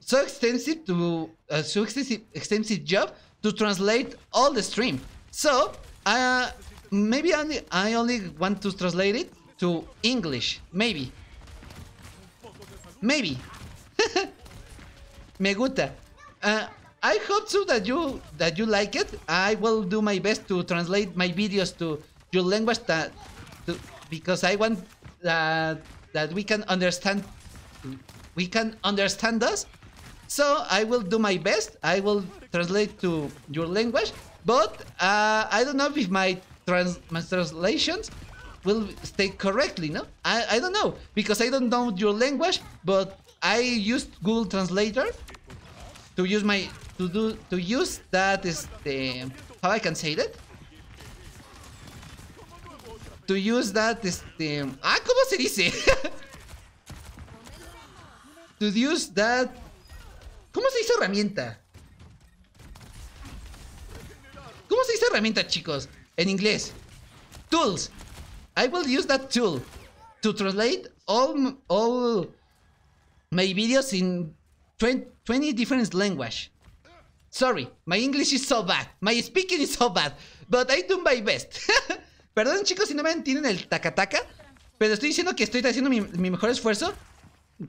so extensive to uh, so extensive extensive job to translate all the stream so uh, maybe only, I only want to translate it to English. Maybe. Maybe. Me gusta. Uh, I hope so that you that you like it. I will do my best to translate my videos to your language that to, because I want that that we can understand we can understand us. So I will do my best. I will translate to your language, but uh, I don't know if my trans translations will stay correctly, no? I, I don't know, because I don't know your language, but I used Google Translator to use my to do to use that is the how I can say that to use that is the ah cómo se dice to use that cómo se dice herramienta cómo se dice herramienta chicos en inglés. Tools. I will use that tool to translate all, all my videos in 20, different language. Sorry, my English is so bad. My speaking is so bad. But I do my best. Perdón chicos si no me entienden el tacataca. pero estoy diciendo que estoy haciendo mi, mi mejor esfuerzo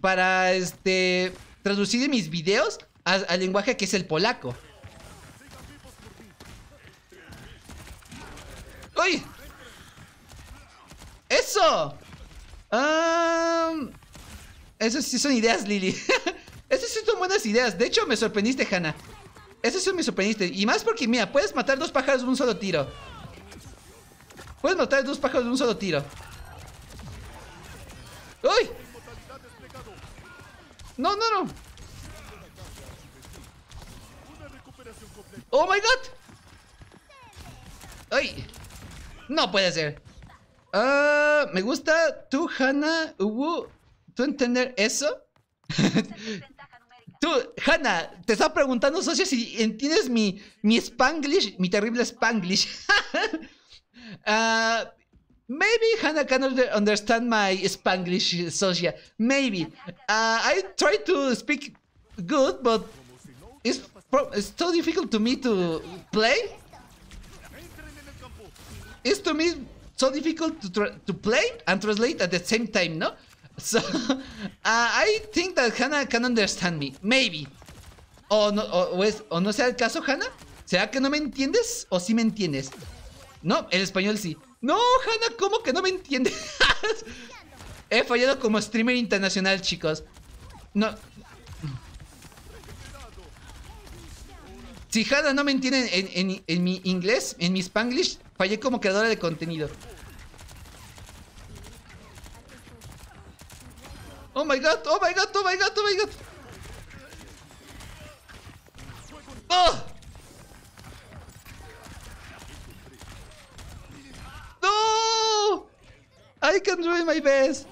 para este traducir mis videos al lenguaje que es el polaco. ¡Uy! ¡Eso! eso sí son ideas, Lily. Esas sí son buenas ideas. De hecho, me sorprendiste, Hannah. Eso sí me sorprendiste. Y más porque, mira, puedes matar dos pájaros de un solo tiro. Puedes matar dos pájaros de un solo tiro. ¡Uy! No, no, no. ¡Oh, my God! ¡Uy! No puede ser. Ah, me gusta tú, Hanna, Ubu. ¿Tú entender eso? tú, Hanna, te estaba preguntando, Socia, si entiendes mi, mi spanglish, mi terrible spanglish. uh, maybe Hanna can understand my spanglish, Socia, Maybe. Uh, I try to speak good, but it's, it's so difficult to me to play. Esto to me so difficult to, to play and translate at the same time, no? So, uh, I think that Hannah can understand me. Maybe. O no, o, no sea el caso, Hannah. ¿Será que no me entiendes o sí me entiendes? No, el español sí. No, Hannah, ¿cómo que no me entiendes? He fallado como streamer internacional, chicos. No. Si Hannah no me entiende en, en mi inglés, en mi spanglish, Fallé como creadora de contenido. Oh my god, oh my god, oh my god, oh my god. ¡Oh! ¡No! I can do my best.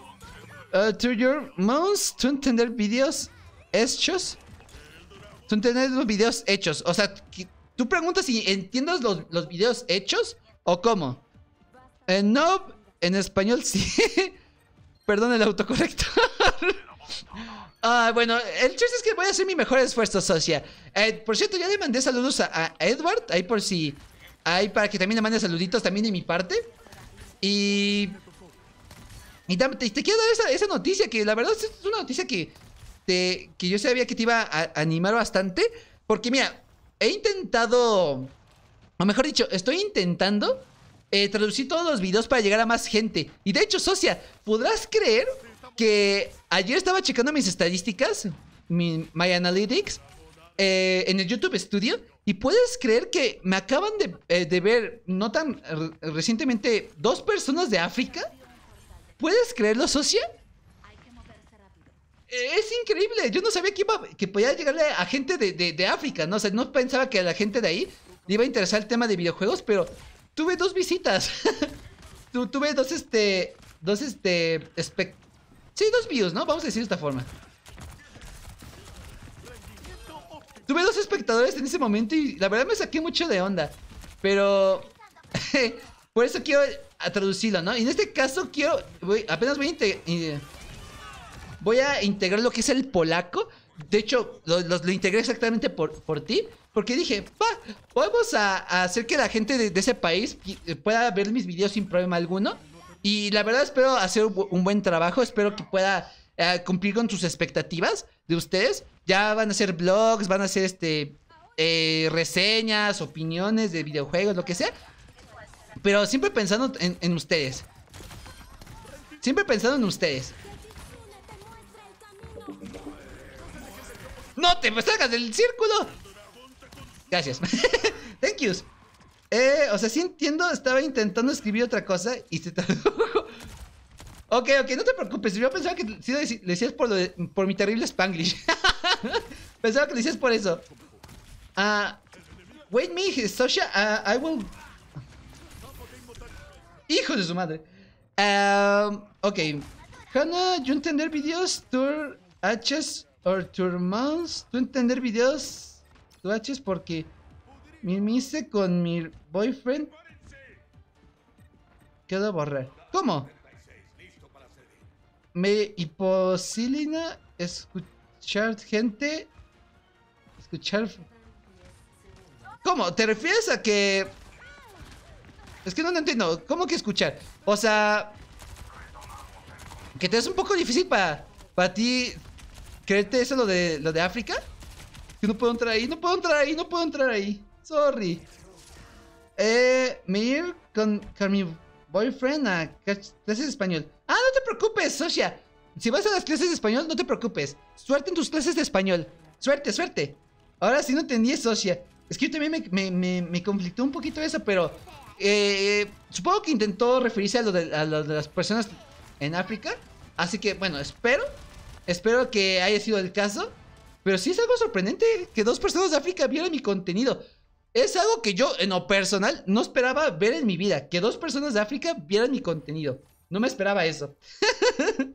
Uh, to your mouse to entender videos hechos. To entender los videos hechos. O sea, tú preguntas si entiendes los, los videos hechos ¿O cómo? no, en español sí. Perdón el autocorrector. ah, bueno, el chiste es que voy a hacer mi mejor esfuerzo, socia. Eh, por cierto, ya le mandé saludos a, Edward, ahí por si... Ahí para que también le mande saluditos también de mi parte. Y... Y te, quiero dar esa, noticia que la verdad es una noticia que, que yo sabía que te iba a animar bastante. Porque mira, he intentado o mejor dicho, estoy intentando eh, traducir todos los videos para llegar a más gente. Y de hecho, socia, ¿podrás creer que ayer estaba checando mis estadísticas, my analytics, eh, en el YouTube Studio? Y puedes creer que me acaban de, eh, ver, no tan recientemente, dos personas de África. ¿Puedes creerlo, socia? Es increíble, yo no sabía que, iba, que podía llegarle a gente de, África, ¿no? sé no pensaba que la gente de ahí le iba a interesar el tema de videojuegos, pero tuve dos visitas. tuve dos, este, dos, este, sí, dos views, ¿no? Vamos a decir de esta forma. Tuve dos espectadores en ese momento y la verdad me saqué mucho de onda. Pero por eso quiero a traducirlo, ¿no? Y en este caso quiero, voy, apenas voy a, voy a integrar lo que es el polaco. De hecho, lo, lo integré exactamente por, por ti. Porque dije, va, vamos a, hacer que la gente de, ese país eh, pueda ver mis videos sin problema alguno. Y la verdad espero hacer un buen trabajo, espero que pueda eh, cumplir con sus expectativas de ustedes. Ya van a hacer vlogs, van a hacer este eh, reseñas, opiniones de videojuegos, lo que sea. Pero siempre pensando en, ustedes. Siempre pensando en ustedes. ¡No te me salgas del círculo! Gracias. Thank yous. Eh, o sea, sí entiendo, estaba intentando escribir otra cosa y se tradujo. ok, ok, no te preocupes. Yo pensaba que sí lo decías, por, lo de, por mi terrible spanglish. pensaba que lo decías por eso. Ah, wait me, Sasha, uh, I will... Hijo de su madre. Um, ok. Hannah, yo entender videos, tour H's or tour mouse, tú entender videos porque me hice con mi boyfriend. Quedó borrar. ¿Cómo? Me hipocilina escuchar gente. Escuchar. ¿Cómo? ¿Te refieres a que.? Es que no lo entiendo. ¿Cómo que escuchar? O sea. Que te es un poco difícil para. Para ti. ¿Creerte eso lo de, lo de África? no puedo entrar ahí, no puedo entrar ahí, no puedo entrar ahí. Sorry. Eh, con, con mi boyfriend a clases de español. Ah, no te preocupes, Socia. Si vas a las clases de español, no te preocupes. Suerte en tus clases de español. Suerte, suerte. Ahora sí no entendí, Socia. Es que yo también me, me, conflictó un poquito eso, pero... Eh, supongo que intentó referirse a de, a lo de las personas en África. Así que, bueno, espero. Espero que haya sido el caso. Pero sí es algo sorprendente que dos personas de África vieran mi contenido. Es algo que yo, en lo personal, no esperaba ver en mi vida. Que dos personas de África vieran mi contenido. No me esperaba eso.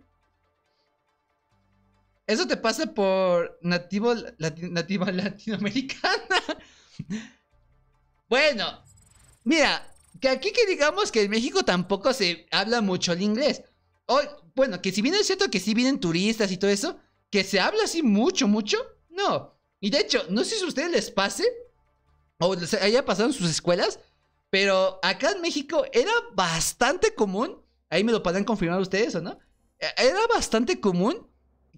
eso te pasa por nativo nativa latinoamericana. bueno, mira, que aquí que digamos que en México tampoco se habla mucho el inglés. bueno, que si bien es cierto que sí vienen turistas y todo eso, que se habla así mucho, mucho, no. Y de hecho, no sé si a ustedes les pase o les haya pasado en sus escuelas, pero acá en México era bastante común, ahí me lo podrán confirmar ustedes o no, e-, era bastante común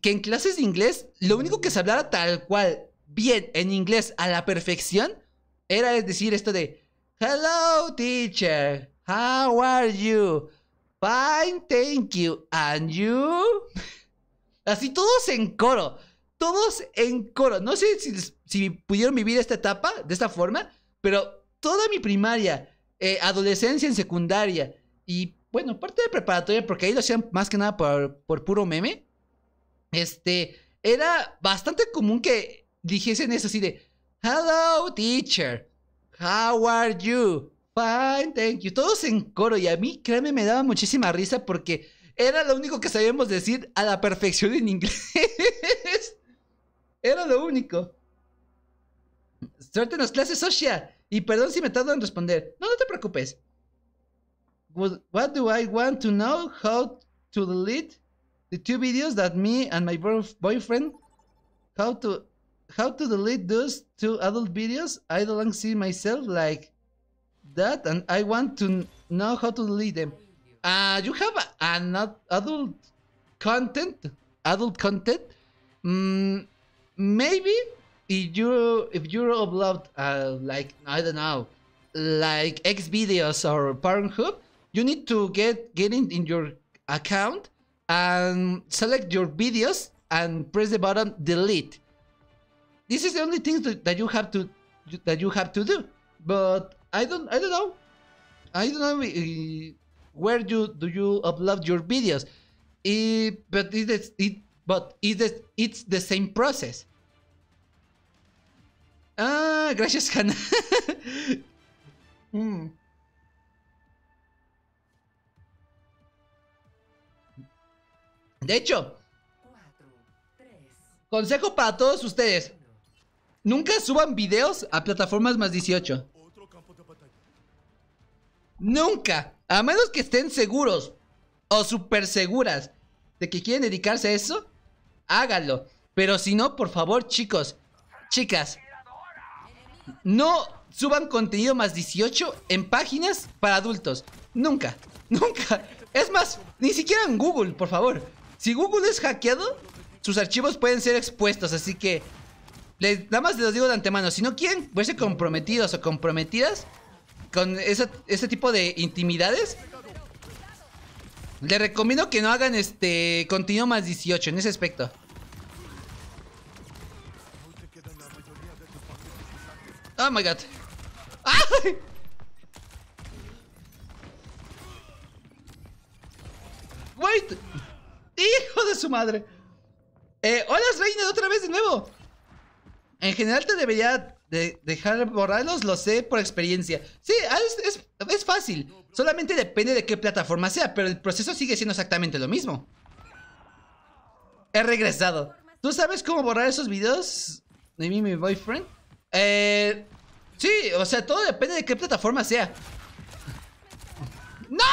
que en clases de inglés lo único que se hablara tal cual, bien, en inglés a la perfección, era decir esto de, hello teacher, how are you? Fine, thank you, and you? Así todos en coro. Todos en coro. No sé si, pudieron vivir esta etapa de esta forma, pero toda mi primaria, eh, adolescencia en secundaria y, bueno, parte de preparatoria, porque ahí lo hacían más que nada por, por puro meme, este, era bastante común que dijesen eso así de, hello teacher, how are you? Fine, thank you. Todos en coro y a mí, créanme, me daba muchísima risa porque era lo único que sabíamos decir a la perfección en inglés. Era lo único. Suerte las clases, Y perdón si me tardo en responder. No, no te preocupes. What do I want to know? How to delete the two videos that me and my boyfriend how to how to delete those two adult videos. I don't see myself like that, and I want to know how to delete them. Uh, you have an adult content, adult content. Mm, maybe if you if you upload uh, like I don't know, like X videos or Pornhub, you need to get get in, in your account and select your videos and press the button delete. This is the only thing that, that you have to that you have to do. But I don't I don't know. I don't know where you, do you upload your videos? Pero but it's, it, but it's, the same process. Ah, gracias, Hannah. Hmm. De hecho, consejo para todos ustedes. Nunca suban videos a plataformas más 18. Nunca. A menos que estén seguros o súper seguras de que quieren dedicarse a eso, háganlo. Pero si no, por favor, chicos, chicas, no suban contenido más 18 en páginas para adultos. Nunca, nunca. Es más, ni siquiera en Google, por favor. Si Google es hackeado, sus archivos pueden ser expuestos, así que les, nada más les digo de antemano, si no quieren verse comprometidos o comprometidas, con ese, tipo de intimidades. Le recomiendo que no hagan este continuo más 18 en ese aspecto. Oh my god. ¡Ay! Wait. Hijo de su madre. Eh, hola, Reina, otra vez de nuevo. En general te debería de, dejar borrarlos, lo sé por experiencia. Sí, ah, es, fácil. Solamente depende de qué plataforma sea, pero el proceso sigue siendo exactamente lo mismo. He regresado. ¿Tú sabes cómo borrar esos videos? De mí, mi boyfriend. Eh, sí, o sea, todo depende de qué plataforma sea. ¡No!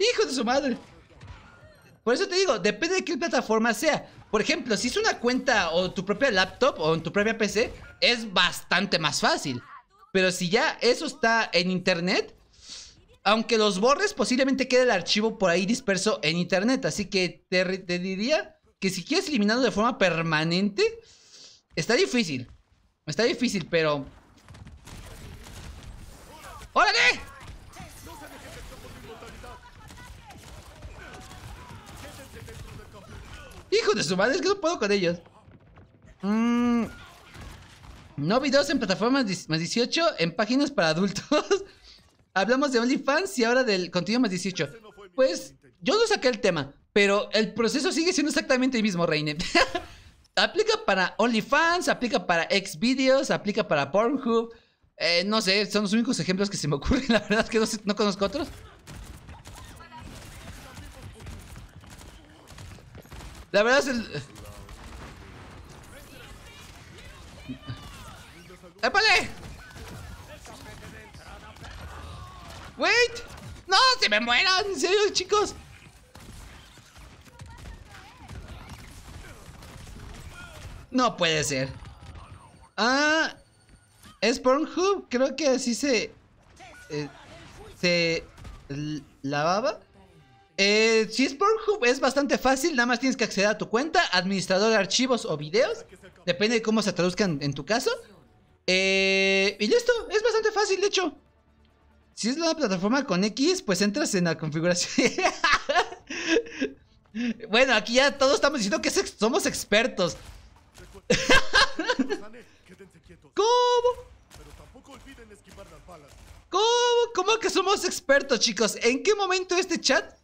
¡Hijo de su madre! Por eso te digo, depende de qué plataforma sea. Por ejemplo, si es una cuenta o tu propia laptop o en tu propia PC, es bastante más fácil. Pero si ya eso está en internet, aunque los borres, posiblemente quede el archivo por ahí disperso en internet. Así que te, diría que si quieres eliminarlo de forma permanente, está difícil. Está difícil, pero... ¡Hola, qué! Hijo de su madre, es que no puedo con ellos. Mm. No videos en plataformas más 18, en páginas para adultos. Hablamos de OnlyFans y ahora del contenido más 18. Pues yo no saqué el tema, pero el proceso sigue siendo exactamente el mismo, Reine. aplica para OnlyFans, aplica para Xvideos, aplica para Pornhub. Eh, no sé, son los únicos ejemplos que se me ocurren. La verdad es que no conozco otros. La verdad es el... ¡Épale! ¡Wait! ¡No! ¡Se me mueran! ¡En serio, chicos! No puede ser. Ah... Es Pornhub. Creo que así se... Eh, se... Lavaba. Eh, si es Pornhub es bastante fácil, nada más tienes que acceder a tu cuenta, administrador de archivos o videos, depende de cómo se traduzcan en tu caso. Eh, y listo, es bastante fácil, de hecho. Si es la plataforma con X, pues entras en la configuración. bueno, aquí ya todos estamos diciendo que somos expertos. ¿Cómo? ¿Cómo? ¿Cómo que somos expertos, chicos? ¿En qué momento este chat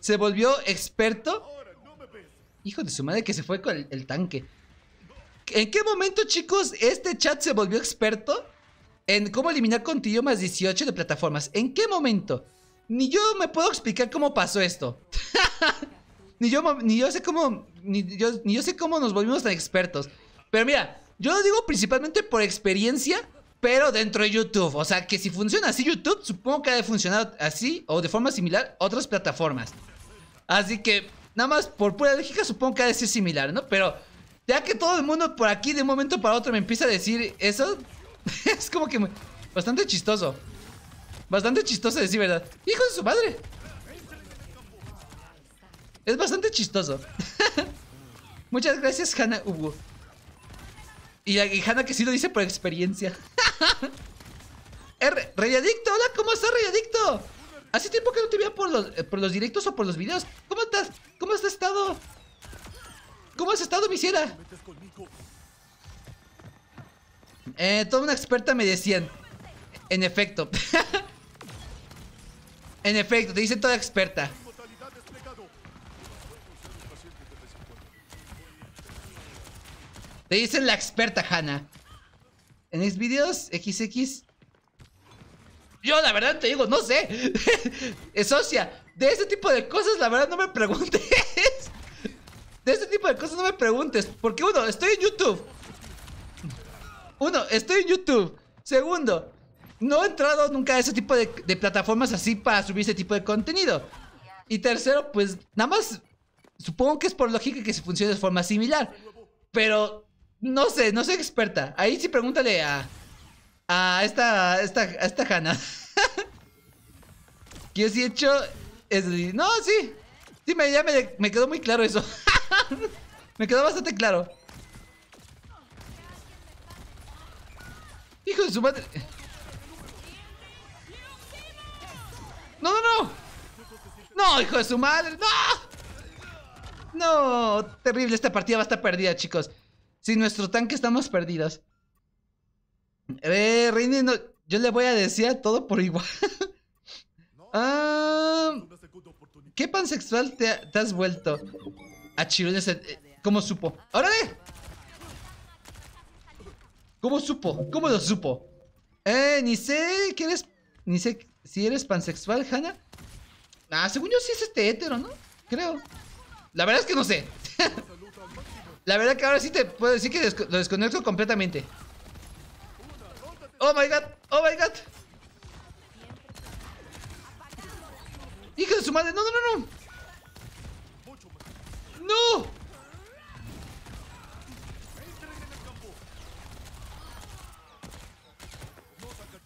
se volvió experto. Hijo de su madre que se fue con el, tanque. ¿En qué momento, chicos, este chat se volvió experto en cómo eliminar contenido más 18 de plataformas? ¿En qué momento? Ni yo me puedo explicar cómo pasó esto. ni, yo, ni yo sé cómo. Ni yo, ni yo sé cómo nos volvimos tan expertos. Pero mira, yo lo digo principalmente por experiencia, pero dentro de YouTube. O sea que si funciona así YouTube, supongo que ha funcionado funcionar así o de forma similar otras plataformas. Así que, nada más por pura lógica, supongo que ha de ser similar, ¿no? Pero ya que todo el mundo por aquí de un momento para otro me empieza a decir eso, es como que bastante chistoso. Bastante chistoso decir verdad. Hijo de su madre. Es bastante chistoso. Muchas gracias, Hannah Hugo. Y, y Hannah que sí lo dice por experiencia. adicto, hola, ¿cómo estás, adicto? Hace tiempo que no te veía por los, eh, por los directos o por los videos. ¿Cómo estás? ¿Cómo has estado? ¿Cómo has estado, mi Eh, toda una experta me decían. En efecto. en efecto, te dicen toda experta. Te dicen la experta, Hanna. En mis videos, XX. Yo, la verdad, te digo, no sé. Socia, de ese tipo de cosas, la verdad, no me preguntes. De ese tipo de cosas no me preguntes. Porque uno, estoy en YouTube. Uno, estoy en YouTube. Segundo, no he entrado nunca a ese tipo de, de plataformas así para subir ese tipo de contenido. Y tercero, pues nada más supongo que es por lógica que se funcione de forma similar. Pero no sé, no soy experta. Ahí sí pregúntale a, a esta, a esta, a esta Hanna. que si he hecho... Es, no, sí. Sí, ya me, me quedó muy claro eso. me quedó bastante claro. Hijo de su madre. No, no, no. No, hijo de su madre. No. No, terrible. Esta partida va a estar perdida, chicos. Sin nuestro tanque estamos perdidos. Eh, Reini, yo le voy a decir a todo por igual. Ah, ¿Qué pansexual te, has vuelto? A Chirones, eh, ¿cómo supo? Ahora. ¿Cómo supo? ¿Cómo lo supo? Eh, ni sé que eres. Ni sé si eres pansexual, Hanna. Ah, según yo sí es este hétero, ¿no? Creo. La verdad es que no sé. La verdad que ahora sí te puedo decir que lo desconecto completamente. Oh my god, oh my god. Hijo de su madre, no, no, no, no. ¡No!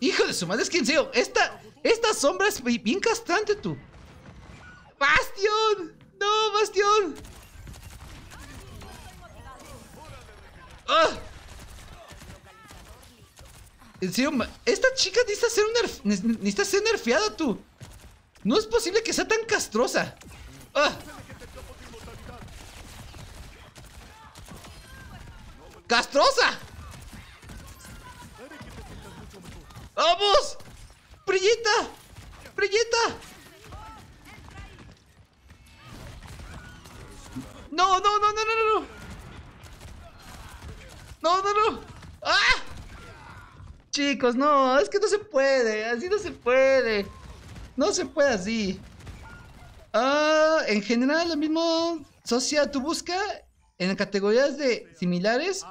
Hijo de su madre, es que en serio, esta, esta sombra es bien castrante, tú. ¡Bastión! ¡No, Bastión! ¡Ah! En serio, esta chica necesita ser, un nerf necesita ser nerfeada, tú. No es posible que sea tan castrosa. Ah. ¡Castrosa! ¡Vamos! ¡Brillita! ¡Brillita! No, no, no, no, no, no. No, no, no. ¡Ah! Chicos, no, es que no se puede, así no se puede. No se puede así. Ah, en general, lo mismo. Socia, tú busca en categorías de similares.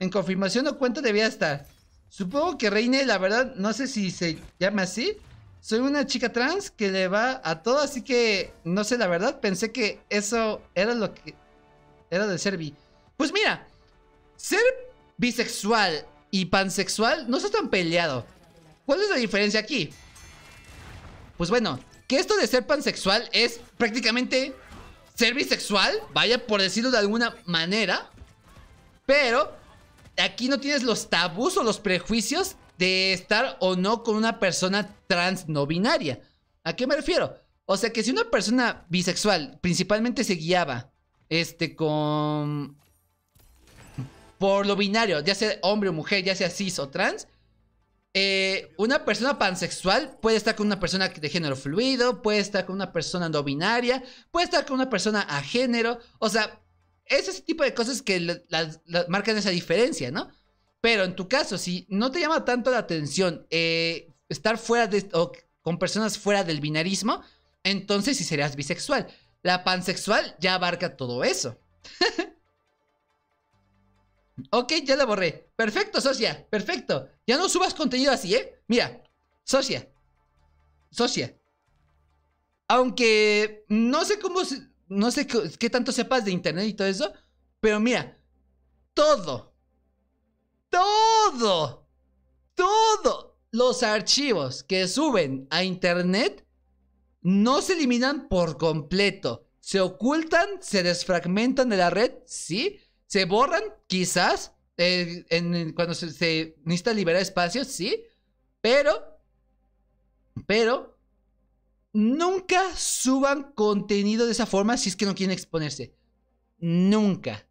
En confirmación o cuenta debía estar. Supongo que reine, la verdad, no sé si se llama así. Soy una chica trans que le va a todo, así que no sé la verdad. Pensé que eso era lo que era de ser bi. Pues mira, ser bisexual y pansexual no está tan peleado. ¿Cuál es la diferencia aquí? Pues bueno, que esto de ser pansexual es prácticamente ser bisexual, vaya por decirlo de alguna manera. Pero aquí no tienes los tabús o los prejuicios de estar o no con una persona trans no binaria. ¿A qué me refiero? O sea que si una persona bisexual principalmente se guiaba este con por lo binario, ya sea hombre o mujer, ya sea cis o trans, eh, una persona pansexual puede estar con una persona de género fluido, puede estar con una persona no binaria, puede estar con una persona a género. O sea, es ese tipo de cosas que marcan esa diferencia, ¿no? Pero en tu caso, si no te llama tanto la atención eh, estar fuera de o con personas fuera del binarismo, entonces sí serías bisexual. La pansexual ya abarca todo eso. Ok, ya la borré. Perfecto, socia. Perfecto. Ya no subas contenido así, ¿eh? Mira, socia. Socia. Aunque no sé cómo, no sé qué, tanto sepas de internet y todo eso, pero mira, todo, todo, todo los archivos que suben a internet no se eliminan por completo. Se ocultan, se desfragmentan de la red, sí, se borran, quizás, en, cuando se, necesita liberar espacios, sí, pero, pero, nunca suban contenido de esa forma si es que no quieren exponerse. Nunca,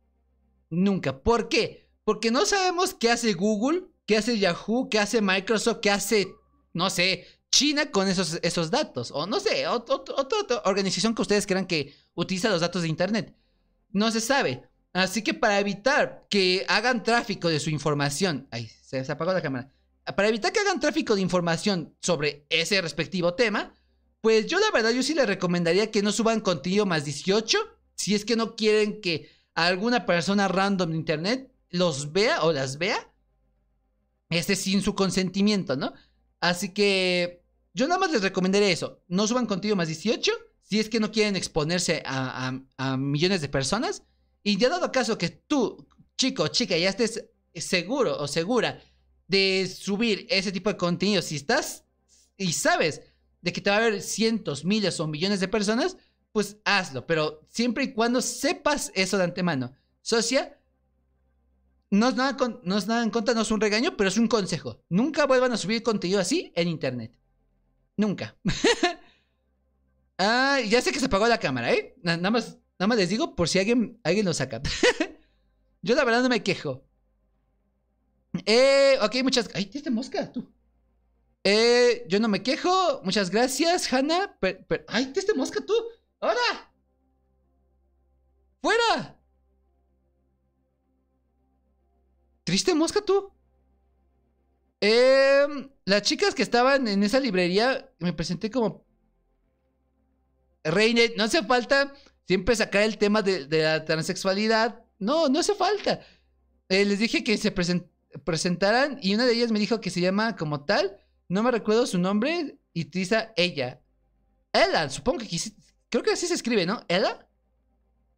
nunca. ¿Por qué? Porque no sabemos qué hace Google, qué hace Yahoo, qué hace Microsoft, qué hace, no sé, China con esos, esos datos, o no sé, otra organización que ustedes crean que utiliza los datos de Internet. No se sabe. Así que para evitar que hagan tráfico de su información, ahí se, apagó la cámara. Para evitar que hagan tráfico de información sobre ese respectivo tema, pues yo la verdad yo sí les recomendaría que no suban contenido más 18 si es que no quieren que alguna persona random de internet los vea o las vea este sin su consentimiento, ¿no? Así que yo nada más les recomendaría eso, no suban contenido más 18 si es que no quieren exponerse a millones de personas y ya dado caso que tú, chico o chica, ya estés seguro o segura de subir ese tipo de contenido, si estás y sabes de que te va a ver cientos, miles o millones de personas, pues hazlo, pero siempre y cuando sepas eso de antemano. Socia, no es, nada no es nada en contra, no es un regaño, pero es un consejo. Nunca vuelvan a subir contenido así en internet. Nunca. ah, ya sé que se apagó la cámara, ¿eh? Nada más Nada más les digo por si alguien, alguien lo saca. Yo la verdad no me quejo. Eh, ok, muchas... Ay, triste mosca, tú. Eh, yo no me quejo. Muchas gracias, Hanna. Ay, triste mosca tú. ¡Ahora! ¡Fuera! Triste mosca tú. Em, las chicas que estaban en esa librería, me presenté como... Reine, no hace falta Siempre sacar el tema de, la transexualidad. No, no hace falta. Eh, les dije que se presentaran y una de ellas me dijo que se llama como tal. No me recuerdo su nombre y utiliza ella. Ella, supongo que quise, creo que así se escribe, ¿no? Ella.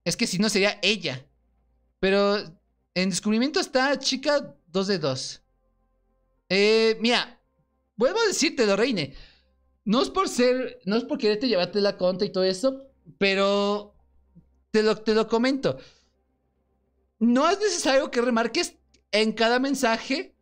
Es que si no sería ella. Pero en descubrimiento está chica 2 de 2. Eh, mira, vuelvo a decirte, Reine. No es por ser, no es por quererte llevarte la conta y todo eso, pero te lo, te lo comento. No es necesario que remarques en cada mensaje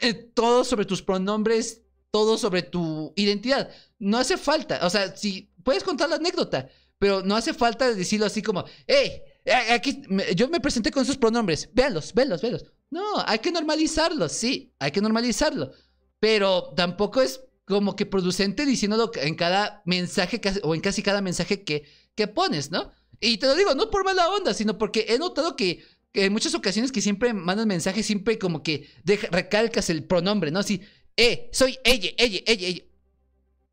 eh, todo sobre tus pronombres, todo sobre tu identidad. No hace falta. O sea, si puedes contar la anécdota, pero no hace falta decirlo así como, hey, eh, aquí yo me presenté con esos pronombres. Véanlos, véanlos, véanlos. No, hay que normalizarlo, sí, hay que normalizarlo. Pero tampoco es como que producente diciéndolo en cada mensaje o en casi cada mensaje que, que pones, ¿no? Y te lo digo, no por mala onda, sino porque he notado que, en muchas ocasiones que siempre mandas mensajes, siempre como que recalcas el pronombre, ¿no? Así, eh, soy ella, ella, ella, ella.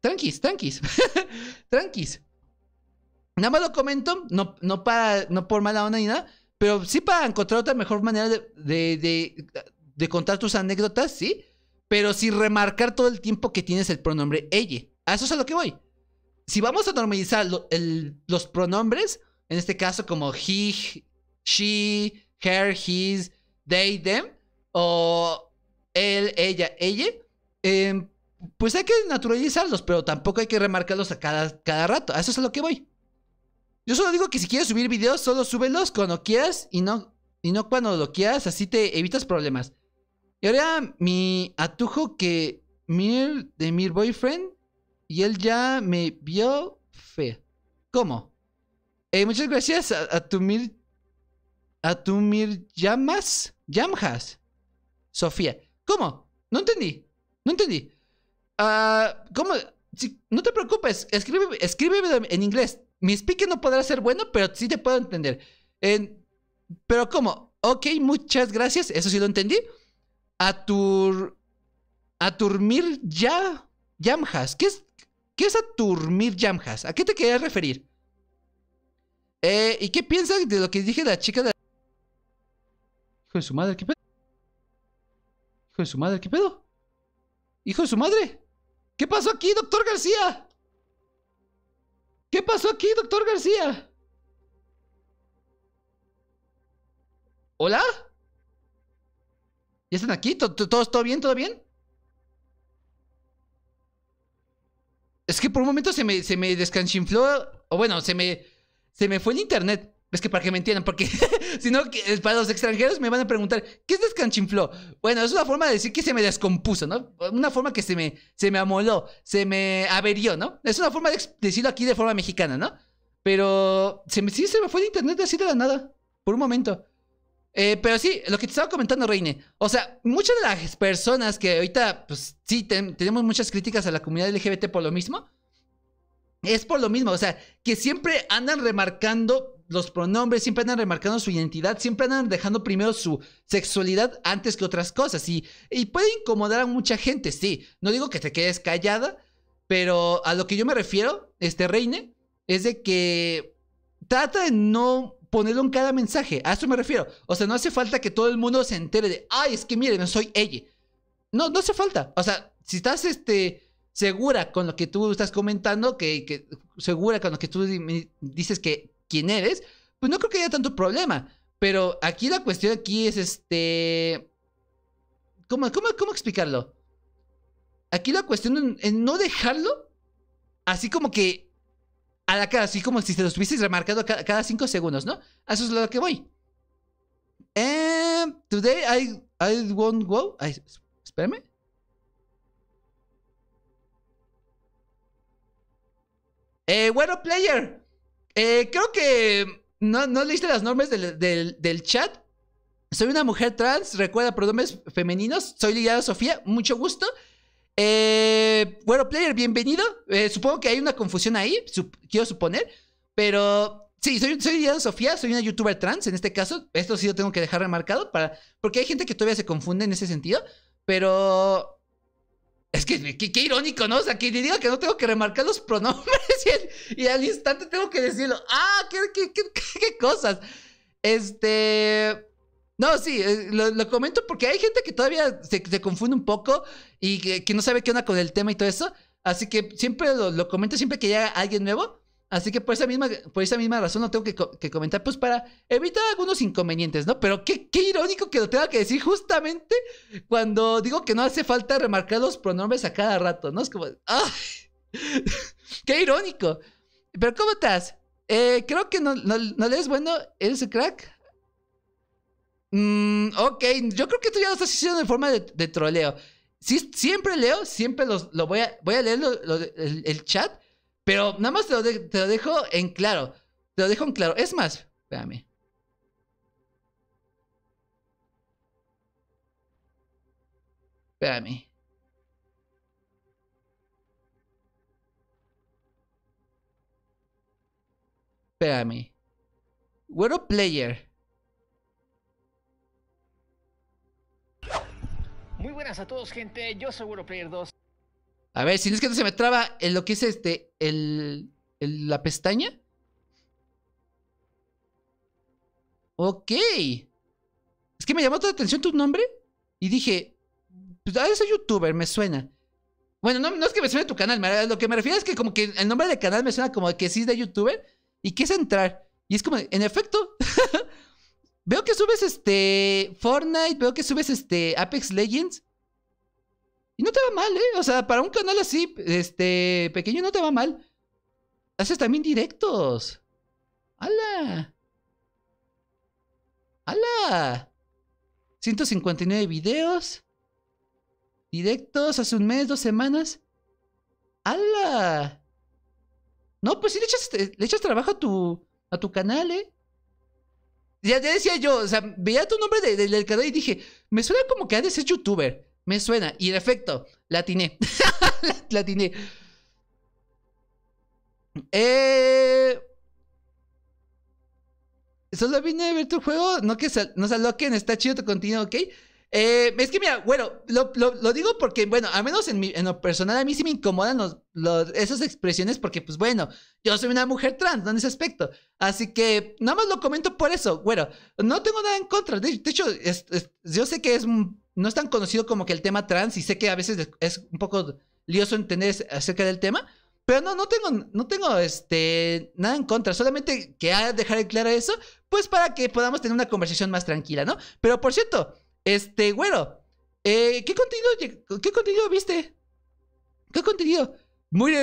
Tranquis, tranquis. tranquis. Nada más lo comento, no, no, para, no por mala onda ni nada, pero sí para encontrar otra mejor manera de, de, contar tus anécdotas, ¿sí? Pero sin remarcar todo el tiempo que tienes el pronombre ella. A eso es a lo que voy. Si vamos a normalizar los pronombres, en este caso, como he, she, her, his, they, them. O él, ella, ella. Em, pues hay que naturalizarlos, pero tampoco hay que remarcarlos a cada, cada rato. A eso es a lo que voy. Yo solo digo que si quieres subir videos, solo súbelos cuando quieras y no, y no cuando lo quieras, así te evitas problemas. Y ahora mi atujo que Mir de mi Boyfriend y él ya me vio fe. ¿Cómo? Eh, muchas gracias a, a A Llamas. Yamjas. Sofía. ¿Cómo? No entendí. No entendí. Ah, ¿Cómo? no te preocupes. Escríbeme, en inglés. Mi speaking no podrá ser bueno, pero sí te puedo entender. pero ¿cómo? Ok, muchas gracias. Eso sí lo entendí. A Tur A Turmir ya. Yamjas. ¿Qué es, ¿Qué es a Turmir Yamjas? ¿A qué te querías referir? Eh, ¿Y qué piensan de lo que dije la chica de... Hijo de su madre, ¿qué pedo? Hijo de su madre, ¿qué pedo? Hijo de su madre. ¿Qué pasó aquí, doctor García? ¿Qué pasó aquí, doctor García? ¿Hola? ¿Ya están aquí? ¿Todo, todo, todo bien? ¿Todo bien? Es que por un momento se me, se me descanchinfló. O bueno, se me se me fue el internet. Es que para que me entiendan, porque si no, eh, para los extranjeros me van a preguntar, ¿qué es descanchinfló? Bueno, es una forma de decir que se me descompuso, ¿no? Una forma que se me, se me amoló, se me averió, ¿no? Es una forma de decirlo aquí de forma mexicana, ¿no? Pero se me, sí se me fue el internet así de la nada, por un momento. Eh, pero sí, lo que te estaba comentando, Reine. O sea, muchas de las personas que ahorita, pues sí, tenemos muchas críticas a la comunidad LGBT por lo mismo es por lo mismo, o sea, que siempre andan remarcando los pronombres, siempre andan remarcando su identidad, siempre andan dejando primero su sexualidad antes que otras cosas y, puede incomodar a mucha gente, sí, no digo que te quedes callada, pero a lo que yo me refiero, este Reine, es de que trata de no ponerlo en cada mensaje, a eso me refiero, o sea, no hace falta que todo el mundo se entere de, ay, es que miren, no soy ella, no, no hace falta, o sea, si estás este segura con lo que tú estás comentando, que, que segura con lo que tú dices que quién eres, pues no creo que haya tanto problema. Pero aquí la cuestión aquí es este... ¿Cómo, cómo, explicarlo? Aquí la cuestión es no dejarlo así como que a la cara, así como si se lo estuvieses remarcando cada, cinco segundos, ¿no? eso es lo que voy. Eh, today I, I won't go. espérame. Eh, bueno, player, eh, creo que no, no leíste las normas del, chat. Soy una mujer trans, recuerda pronombres femeninos. Soy Liliana Sofía, mucho gusto. Eh, bueno, player, bienvenido. Eh, supongo que hay una confusión ahí, quiero suponer. Pero sí, soy, soy Sofía, soy una youtuber trans en este caso. Esto sí lo tengo que dejar remarcado para, porque hay gente que todavía se confunde en ese sentido. Pero es que qué, irónico, ¿no? O sea, que le diga que no tengo que remarcar los pronombres y, al instante tengo que decirlo. ¡Ah! ¿Qué, cosas? Este. No, sí, eh, lo, comento porque hay gente que todavía se, confunde un poco y que, no sabe qué onda con el tema y todo eso. Así que siempre lo, lo comento, siempre que llega alguien nuevo. Así que por esa misma, por esa misma razón lo tengo que, comentar, pues para evitar algunos inconvenientes, ¿no? Pero qué, qué irónico que lo tenga que decir justamente cuando digo que no hace falta remarcar los pronombres a cada rato, ¿no? Es como, ¡ay! ¡Qué irónico! Pero ¿cómo estás? Eh, creo que no, no, no lees bueno, eres el crack. Mm, ok, yo creo que tú ya lo estás haciendo en forma de, troleo. Si, siempre leo, siempre los, lo voy a, voy a leer el chat pero nada más te lo, dejo en claro. Te lo dejo en claro. Es más, espérame. Espérame. Espérame. We're a player. Muy buenas a todos, gente. Yo soy World Player 2. A ver, si no es que no se me traba en lo que es este, el, la pestaña. Ok. Es que me llamó toda la atención tu nombre. Y dije, pues ah, soy youtuber, me suena. Bueno, no, es que me suene tu canal, lo que me refiero es que como que el nombre del canal me suena como que sí es de youtuber y que entrar. Y es como, en efecto, veo que subes este Fortnite, veo que subes este Apex Legends. Y no te va mal, ¿eh? O sea, para un canal así, este, pequeño, no te va mal. Haces también directos. ¡Hala! ¡Hala! 159 videos. Directos hace un mes, dos semanas. ¡Hala! No, pues sí le echas, eh, le echas trabajo a tu, a tu canal, ¿eh? Ya, decía yo, o sea, veía tu nombre del canal y dije, me suena como que ha de ser youtuber. Me suena. Y de efecto, eh, la atiné. la atiné. Eh... Solo vine a ver tu juego. No que no se aloquen. Está chido tu contenido, ¿ok? Eh, es que mira, bueno, lo, digo porque, bueno, al menos en, en lo personal a mí sí me incomodan los, esas expresiones porque, pues bueno, yo soy una mujer trans, ¿no? En ese aspecto. Así que nada más lo comento por eso. Bueno, no tengo nada en contra. De, hecho, yo sé que es un no es tan conocido como que el tema trans y sé que a veces es un poco lioso entender acerca del tema, pero no, no tengo, no tengo este, nada en contra, solamente que dejar claro eso, pues para que podamos tener una conversación más tranquila, ¿no? Pero por cierto, este, güero, eh, ¿qué, contenido, ¿qué contenido viste? ¿Qué contenido? Muy,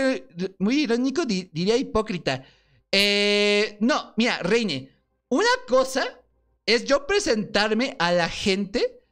muy irónico, diría hipócrita. Eh, no, mira, Reine, una cosa es yo presentarme a la gente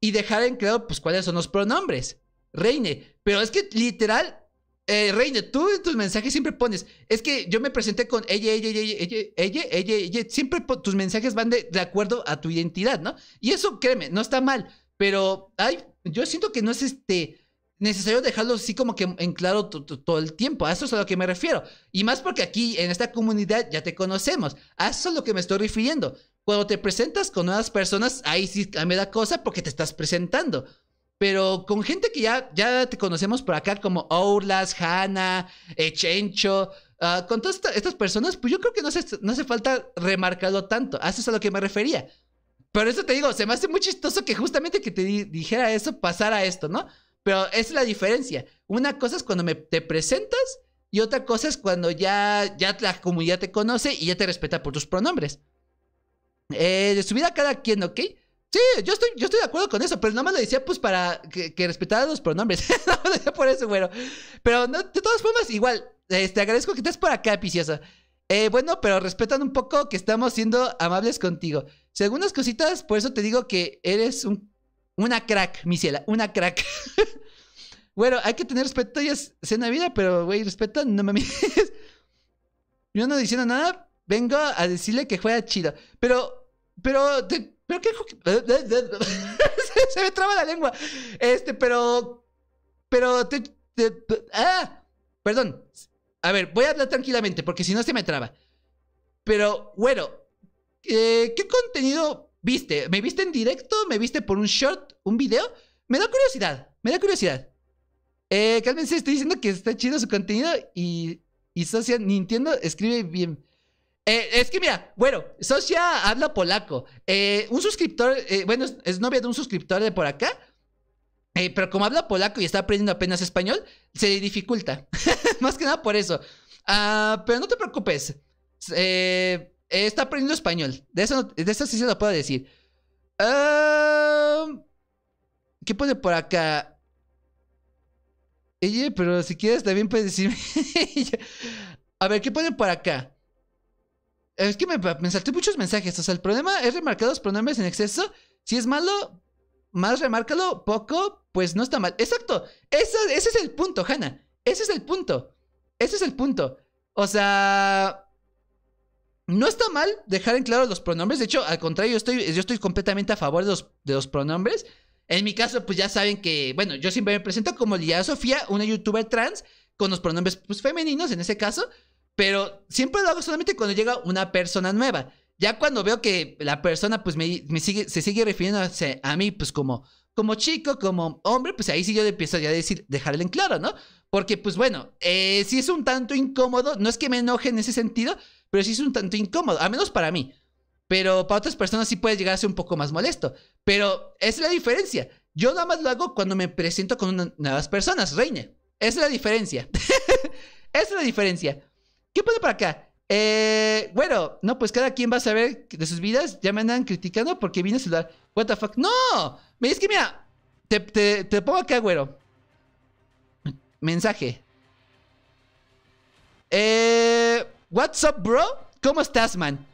y dejar en claro, pues, cuáles son los pronombres. Reine, pero es que literal, eh, Reine, tú en tus mensajes siempre pones, es que yo me presenté con ella, ella, ella, ella, ella, ella, ella, siempre tus mensajes van de, de acuerdo a tu identidad, ¿no? Y eso, créeme, no está mal, pero ay, yo siento que no es este necesario dejarlo así como que en claro todo el tiempo. A eso es a lo que me refiero. Y más porque aquí, en esta comunidad, ya te conocemos. A eso es a lo que me estoy refiriendo. Cuando te presentas con nuevas personas, ahí sí me da cosa porque te estás presentando. Pero con gente que ya, ya te conocemos por acá, como Ourlas, Hanna, Echencho, eh, ah, con todas estas personas, pues yo creo que no hace, no hace falta remarcarlo tanto. Haces ah, a lo que me refería. Pero eso te digo, se me hace muy chistoso que justamente que te dijera eso pasara esto, ¿no? Pero esa es la diferencia. Una cosa es cuando te presentas y otra cosa es cuando ya, ya la comunidad te conoce y ya te respeta por tus pronombres eh, de subir a cada quien, ¿ok? Sí, yo estoy, yo estoy de acuerdo con eso, pero no más lo decía pues para que, que respetara los pronombres. No decía por eso, bueno. Pero de todas formas, igual, te este, agradezco que estés por acá, Piciosa. Eh, bueno, pero respetan un poco que estamos siendo amables contigo. Según las cositas, por eso te digo que eres un, una crack, mi ciela, una crack. bueno, hay que tener respeto, ya es cena vida, pero güey, respeta, no mames. yo no diciendo nada, vengo a decirle que fue chido. Pero pero, pero qué... Eh, eh, eh, se, me traba la lengua. Este, pero... Pero te, ah, perdón. A ver, voy a hablar tranquilamente porque si no se me traba. Pero, bueno, ¿qué contenido viste? ¿Me viste en directo? ¿Me viste por un short? ¿Un video? Me da curiosidad, me da curiosidad. Eh, cálmense, estoy diciendo que está chido su contenido y, y Social Nintendo escribe bien. Eh, es que mira, bueno, Socia habla polaco. Eh, un suscriptor, eh, bueno, es, novia de un suscriptor de por acá. pero como habla polaco y está aprendiendo apenas español, se dificulta. Más que nada por eso. Ah, pero no te preocupes. está aprendiendo español. De eso, de eso sí se lo puedo decir. Ah, ¿Qué pone por acá? Oye, pero si quieres también puedes decirme. A ver, ¿qué pone por acá? Es que me, me, salté muchos mensajes. O sea, el problema es remarcar los pronombres en exceso. Si es malo, más remárcalo. Poco, pues no está mal. Exacto. Ese, ese es el punto, Hanna. Ese es el punto. Ese es el punto. O sea. No está mal dejar en claro los pronombres. De hecho, al contrario, yo estoy, yo estoy completamente a favor de los, de los pronombres. En mi caso, pues ya saben que, bueno, yo siempre me presento como Lía Sofía, una youtuber trans, con los pronombres pues, femeninos en ese caso. Pero siempre lo hago solamente cuando llega una persona nueva. Ya cuando veo que la persona pues me, sigue, se sigue refiriéndose a mí pues como, como chico, como hombre, pues ahí sí yo empiezo ya a decir, dejarle en claro, ¿no? Porque pues bueno, eh, sí es un tanto incómodo, no es que me enoje en ese sentido, pero sí es un tanto incómodo, a menos para mí. Pero para otras personas sí puede llegar a ser un poco más molesto. Pero es la diferencia. Yo nada más lo hago cuando me presento con nuevas personas, Reine. es la diferencia. es la diferencia. ¿Qué pasa para acá? Eh, bueno, no, pues cada quien va a saber de sus vidas. Ya me andan criticando porque vine a saludar. What the fuck. ¡No! Me dice que mira, te, pongo acá, güero. Mensaje. Eh, what's up, bro? ¿Cómo estás, man?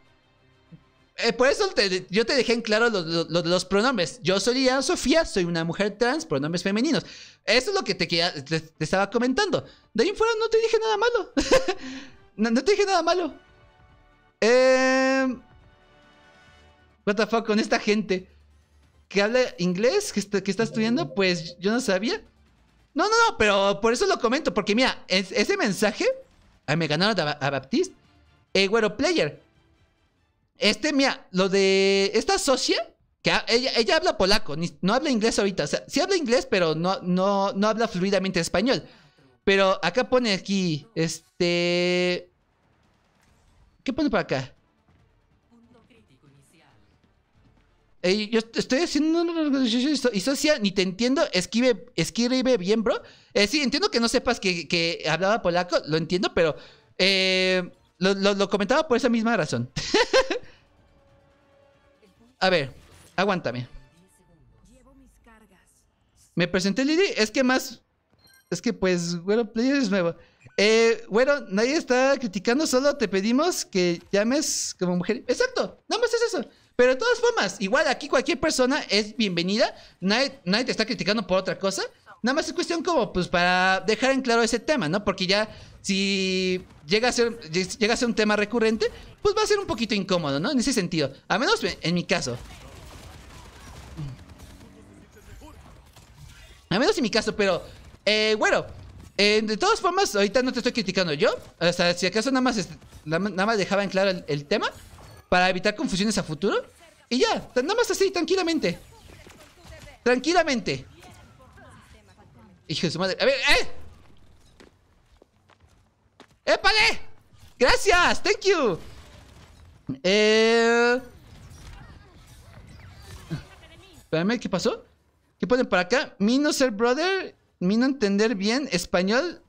Eh, por eso yo te dejé en claro los, pronombres. Yo soy Ian Sofía, soy una mujer trans, pronombres femeninos. Eso es lo que te, te estaba comentando. De ahí en fuera no te dije nada malo. No, te dije nada malo. Eh, what the fuck con esta gente que habla inglés, que está, estudiando, pues yo no sabía. No, no, no, pero por eso lo comento, porque mira, ese mensaje, me ganaron a, Baptiste, eh, güero player. Este, mira, lo de esta socia, que ella, ella, habla polaco, no habla inglés ahorita, o sea, sí habla inglés, pero no, no, no habla fluidamente español. Pero acá pone aquí, este... ¿Qué pone para acá? yo estoy haciendo una organización y social. ni te entiendo, esquive, escribe bien, bro. Eh, sí, entiendo que no sepas que, hablaba polaco, lo entiendo, pero eh, lo, comentaba por esa misma razón. A ver, aguántame. Me presenté Lili, es que más es que pues, bueno, Player es nuevo. Eh, bueno, nadie está criticando, solo te pedimos que llames como mujer. Exacto, nada más es eso. Pero de todas formas, igual aquí cualquier persona es bienvenida. Nadie, nadie te está criticando por otra cosa. Nada más es cuestión como, pues, para dejar en claro ese tema, ¿no? Porque ya, si llega a ser, llega a ser un tema recurrente, pues va a ser un poquito incómodo, ¿no? En ese sentido. A menos en mi caso. A menos en mi caso, pero eh, bueno, eh, de todas formas, ahorita no te estoy criticando yo. O sea, si acaso nada más, nada más dejaba en claro el, tema para evitar confusiones a futuro. Y ya, nada más así, tranquilamente. Tranquilamente. Hijo de su madre. A ver, ¡eh! ¡Épale! ¡Gracias! ¡Thank you! Eh... Espérame, ¿qué pasó? ¿Qué ponen para acá? ser Brother no entender bien español,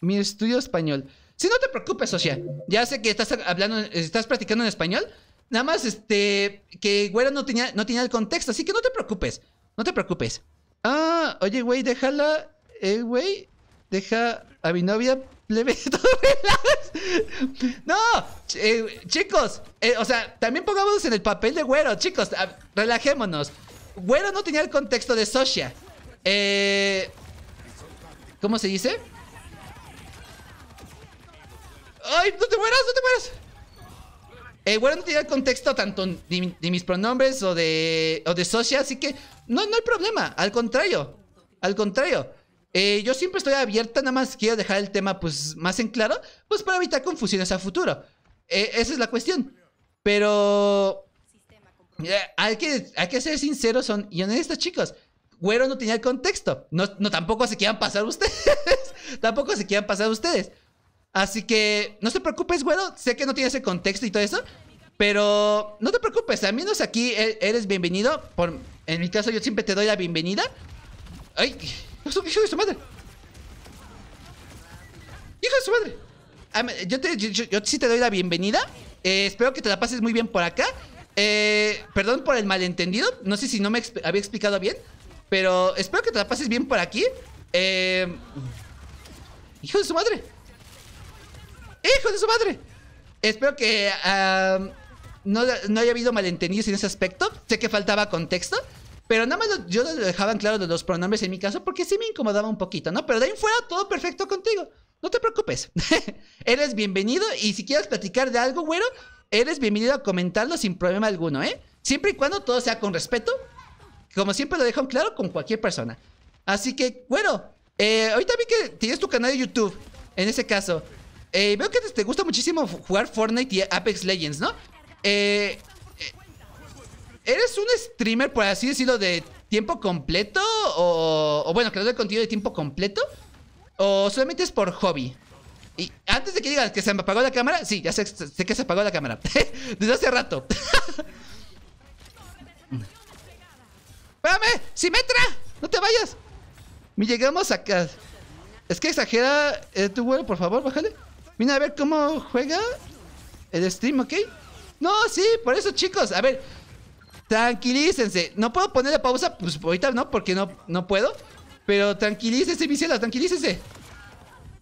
mi estudio español. Si no te preocupes, socia. Ya sé que estás hablando, estás practicando en español. Nada más, este, que Güero no tenía, no tenía el contexto, así que no te preocupes. No te preocupes. Ah, oye, güey, déjala. Eh, güey, deja a mi novia no, eh, chicos, eh, o sea, también pongámonos en el papel de güero, chicos, ah, relajémonos. Güero no tenía el contexto de Socia. Eh, ¿Cómo se dice? ¡Ay, no te mueras, no te mueras! Eh, bueno, no tenía el contexto tanto de, mis pronombres o de, o de así que no, no hay problema. Al contrario, al contrario. Eh, yo siempre estoy abierta, nada más quiero dejar el tema pues más en claro, pues para evitar confusiones a futuro. Eh, esa es la cuestión. Pero hay, que, que ser sinceros son, y honestos, chicos. Güero no tenía el contexto. No, tampoco se quieran pasar ustedes. tampoco se quieran pasar ustedes. Así que no te preocupes, Güero. Sé que no tienes el contexto y todo eso. Pero no te preocupes. Al menos aquí e, eres bienvenido. Por, en mi caso, yo siempre te doy la bienvenida. ¡Ay! ¡Hijo de su madre! ¡Hijo de su madre! Ah, yo, sí te doy la bienvenida. Eh, espero que te la pases muy bien por acá. Eh, perdón por el malentendido. No sé si no me había explicado bien. Pero espero que te la pases bien por aquí. Eh, hijo de su madre. Hijo de su madre. Espero que ah, no, no, haya habido malentendidos en ese aspecto. Sé que faltaba contexto. Pero nada más yo lo en claro de los pronombres en mi caso porque sí me incomodaba un poquito, ¿no? Pero de ahí fuera todo perfecto contigo. No te preocupes. eres bienvenido y si quieres platicar de algo, güero, eres bienvenido a comentarlo sin problema alguno, ¿eh? Siempre y cuando todo sea con respeto como siempre lo dejan claro con cualquier persona. Así que, bueno, eh, ahorita vi que tienes tu canal de YouTube, en ese caso. Eh, veo que te gusta muchísimo jugar Fortnite y Apex Legends, ¿no? Eh, eh, ¿Eres un streamer, por así decirlo, de tiempo completo? O, o bueno, creador de contenido de tiempo completo? ¿O solamente es por hobby? Y antes de que digas que se me apagó la cámara, sí, ya sé que se apagó la cámara. Desde hace rato. ¡Espérame! ¡Simetra! ¡No te vayas! Me llegamos acá. Es que exagera eh, tu vuelo, por favor, bájale. Mira a ver cómo juega el stream, ¿ok? No, sí, por eso, chicos. A ver, tranquilícense. No puedo poner ponerle pausa, pues ahorita no, porque no, no puedo. Pero tranquilícense, mis tranquilícense.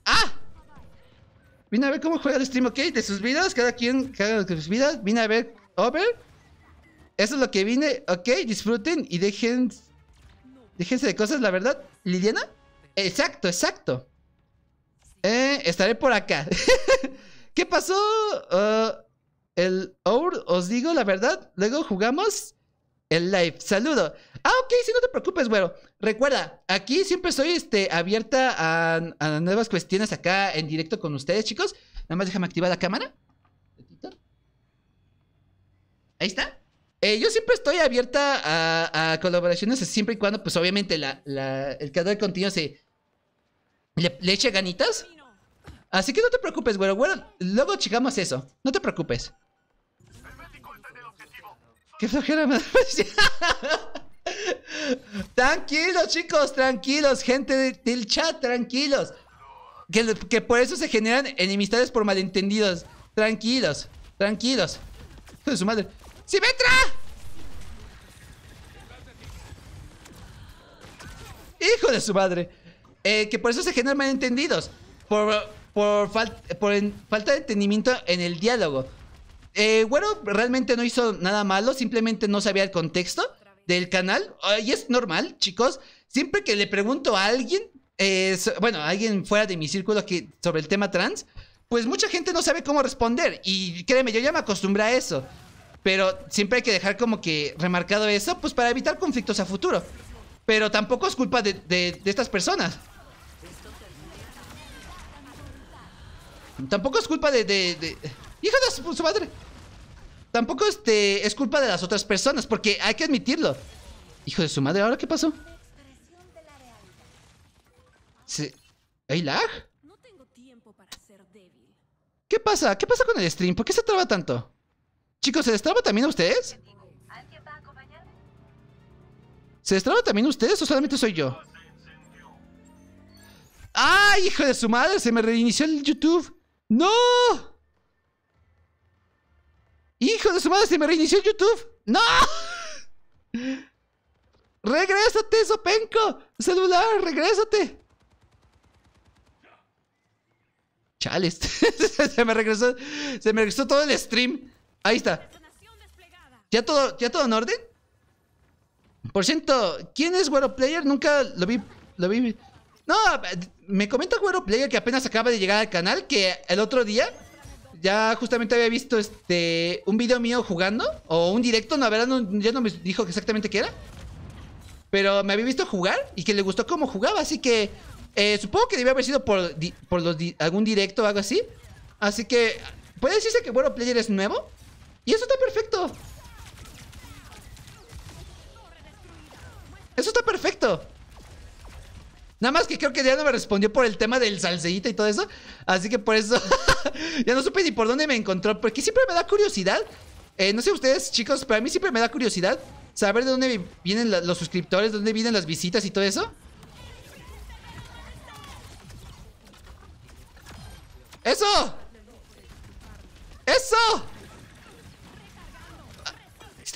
¡Ah! Vine a ver cómo juega el stream, ¿ok? De sus vidas, cada quien haga sus vidas. Vine a ver Over. Eso es lo que vine. Ok, disfruten y dejen. Déjense de cosas, la verdad. ¿Liliana? Exacto, exacto. Eh, estaré por acá. ¿Qué pasó? Uh, el Our, os digo la verdad. Luego jugamos el live. Saludo. Ah, ok, sí, no te preocupes, bueno Recuerda, aquí siempre estoy este, abierta a, a, nuevas cuestiones acá en directo con ustedes, chicos. Nada más déjame activar la cámara. Ahí está. Eh, yo siempre estoy abierta a, colaboraciones siempre y cuando, pues obviamente, el creador continuo se le, eche ganitas. Así que no te preocupes, güero, güero. Luego checamos eso. No te preocupes. Qué flojera Tranquilos, chicos, tranquilos, gente del chat, tranquilos. Que, que, por eso se generan enemistades por malentendidos. Tranquilos, tranquilos. De su madre. ¡Simetra! ¡Hijo de su madre! Eh, que por eso se generan malentendidos. Por, por, por falta de entendimiento en el diálogo. bueno, eh, realmente no hizo nada malo, simplemente no sabía el contexto del canal. Y es normal, chicos. Siempre que le pregunto a alguien, eh, bueno, a alguien fuera de mi círculo que, sobre el tema trans, pues mucha gente no sabe cómo responder. Y créeme, yo ya me acostumbré a eso. Pero siempre hay que dejar como que remarcado eso, pues para evitar conflictos a futuro. Pero tampoco es culpa de, de, estas personas. Tampoco es culpa de... de, de... Hijo de su, madre. Tampoco este, es culpa de las otras personas, porque hay que admitirlo. Hijo de su madre, ¿ahora qué pasó? ¿Se... ¿Hay lag? ¿Qué pasa? ¿Qué pasa con el stream? ¿Por qué se traba tanto? Chicos, ¿se destraba también a ustedes? ¿Se destraba también a ustedes o solamente soy yo? ¡Ah, hijo de su madre! Se me reinició el YouTube. ¡No! ¡Hijo de su madre! Se me reinició el YouTube. ¡No! ¡Regrésate, Zopenco, ¡Celular, regrésate! Chales. se me regresó. Se me regresó todo el stream. Ahí está. ¿Ya todo, ¿Ya todo en orden? Por cierto, ¿quién es Bueno Player? Nunca lo vi. Lo vi. No, me comenta Bueno Player que apenas acaba de llegar al canal, que el otro día ya justamente había visto este un video mío jugando o un directo, no, la verdad no, ya no me dijo exactamente qué era. Pero me había visto jugar y que le gustó cómo jugaba, así que eh, supongo que debe haber sido por, por algún directo o algo así. Así que puede decirse que Bueno Player es nuevo, y eso está perfecto. Eso está perfecto. Nada más que creo que ya no me respondió por el tema del salseíta y todo eso. Así que por eso ya no supe ni por dónde me encontró. Porque siempre me da curiosidad. Eh, no sé ustedes, chicos, pero a mí siempre me da curiosidad saber de dónde vienen los suscriptores, de dónde vienen las visitas y todo eso. ¡Eso! ¡Eso!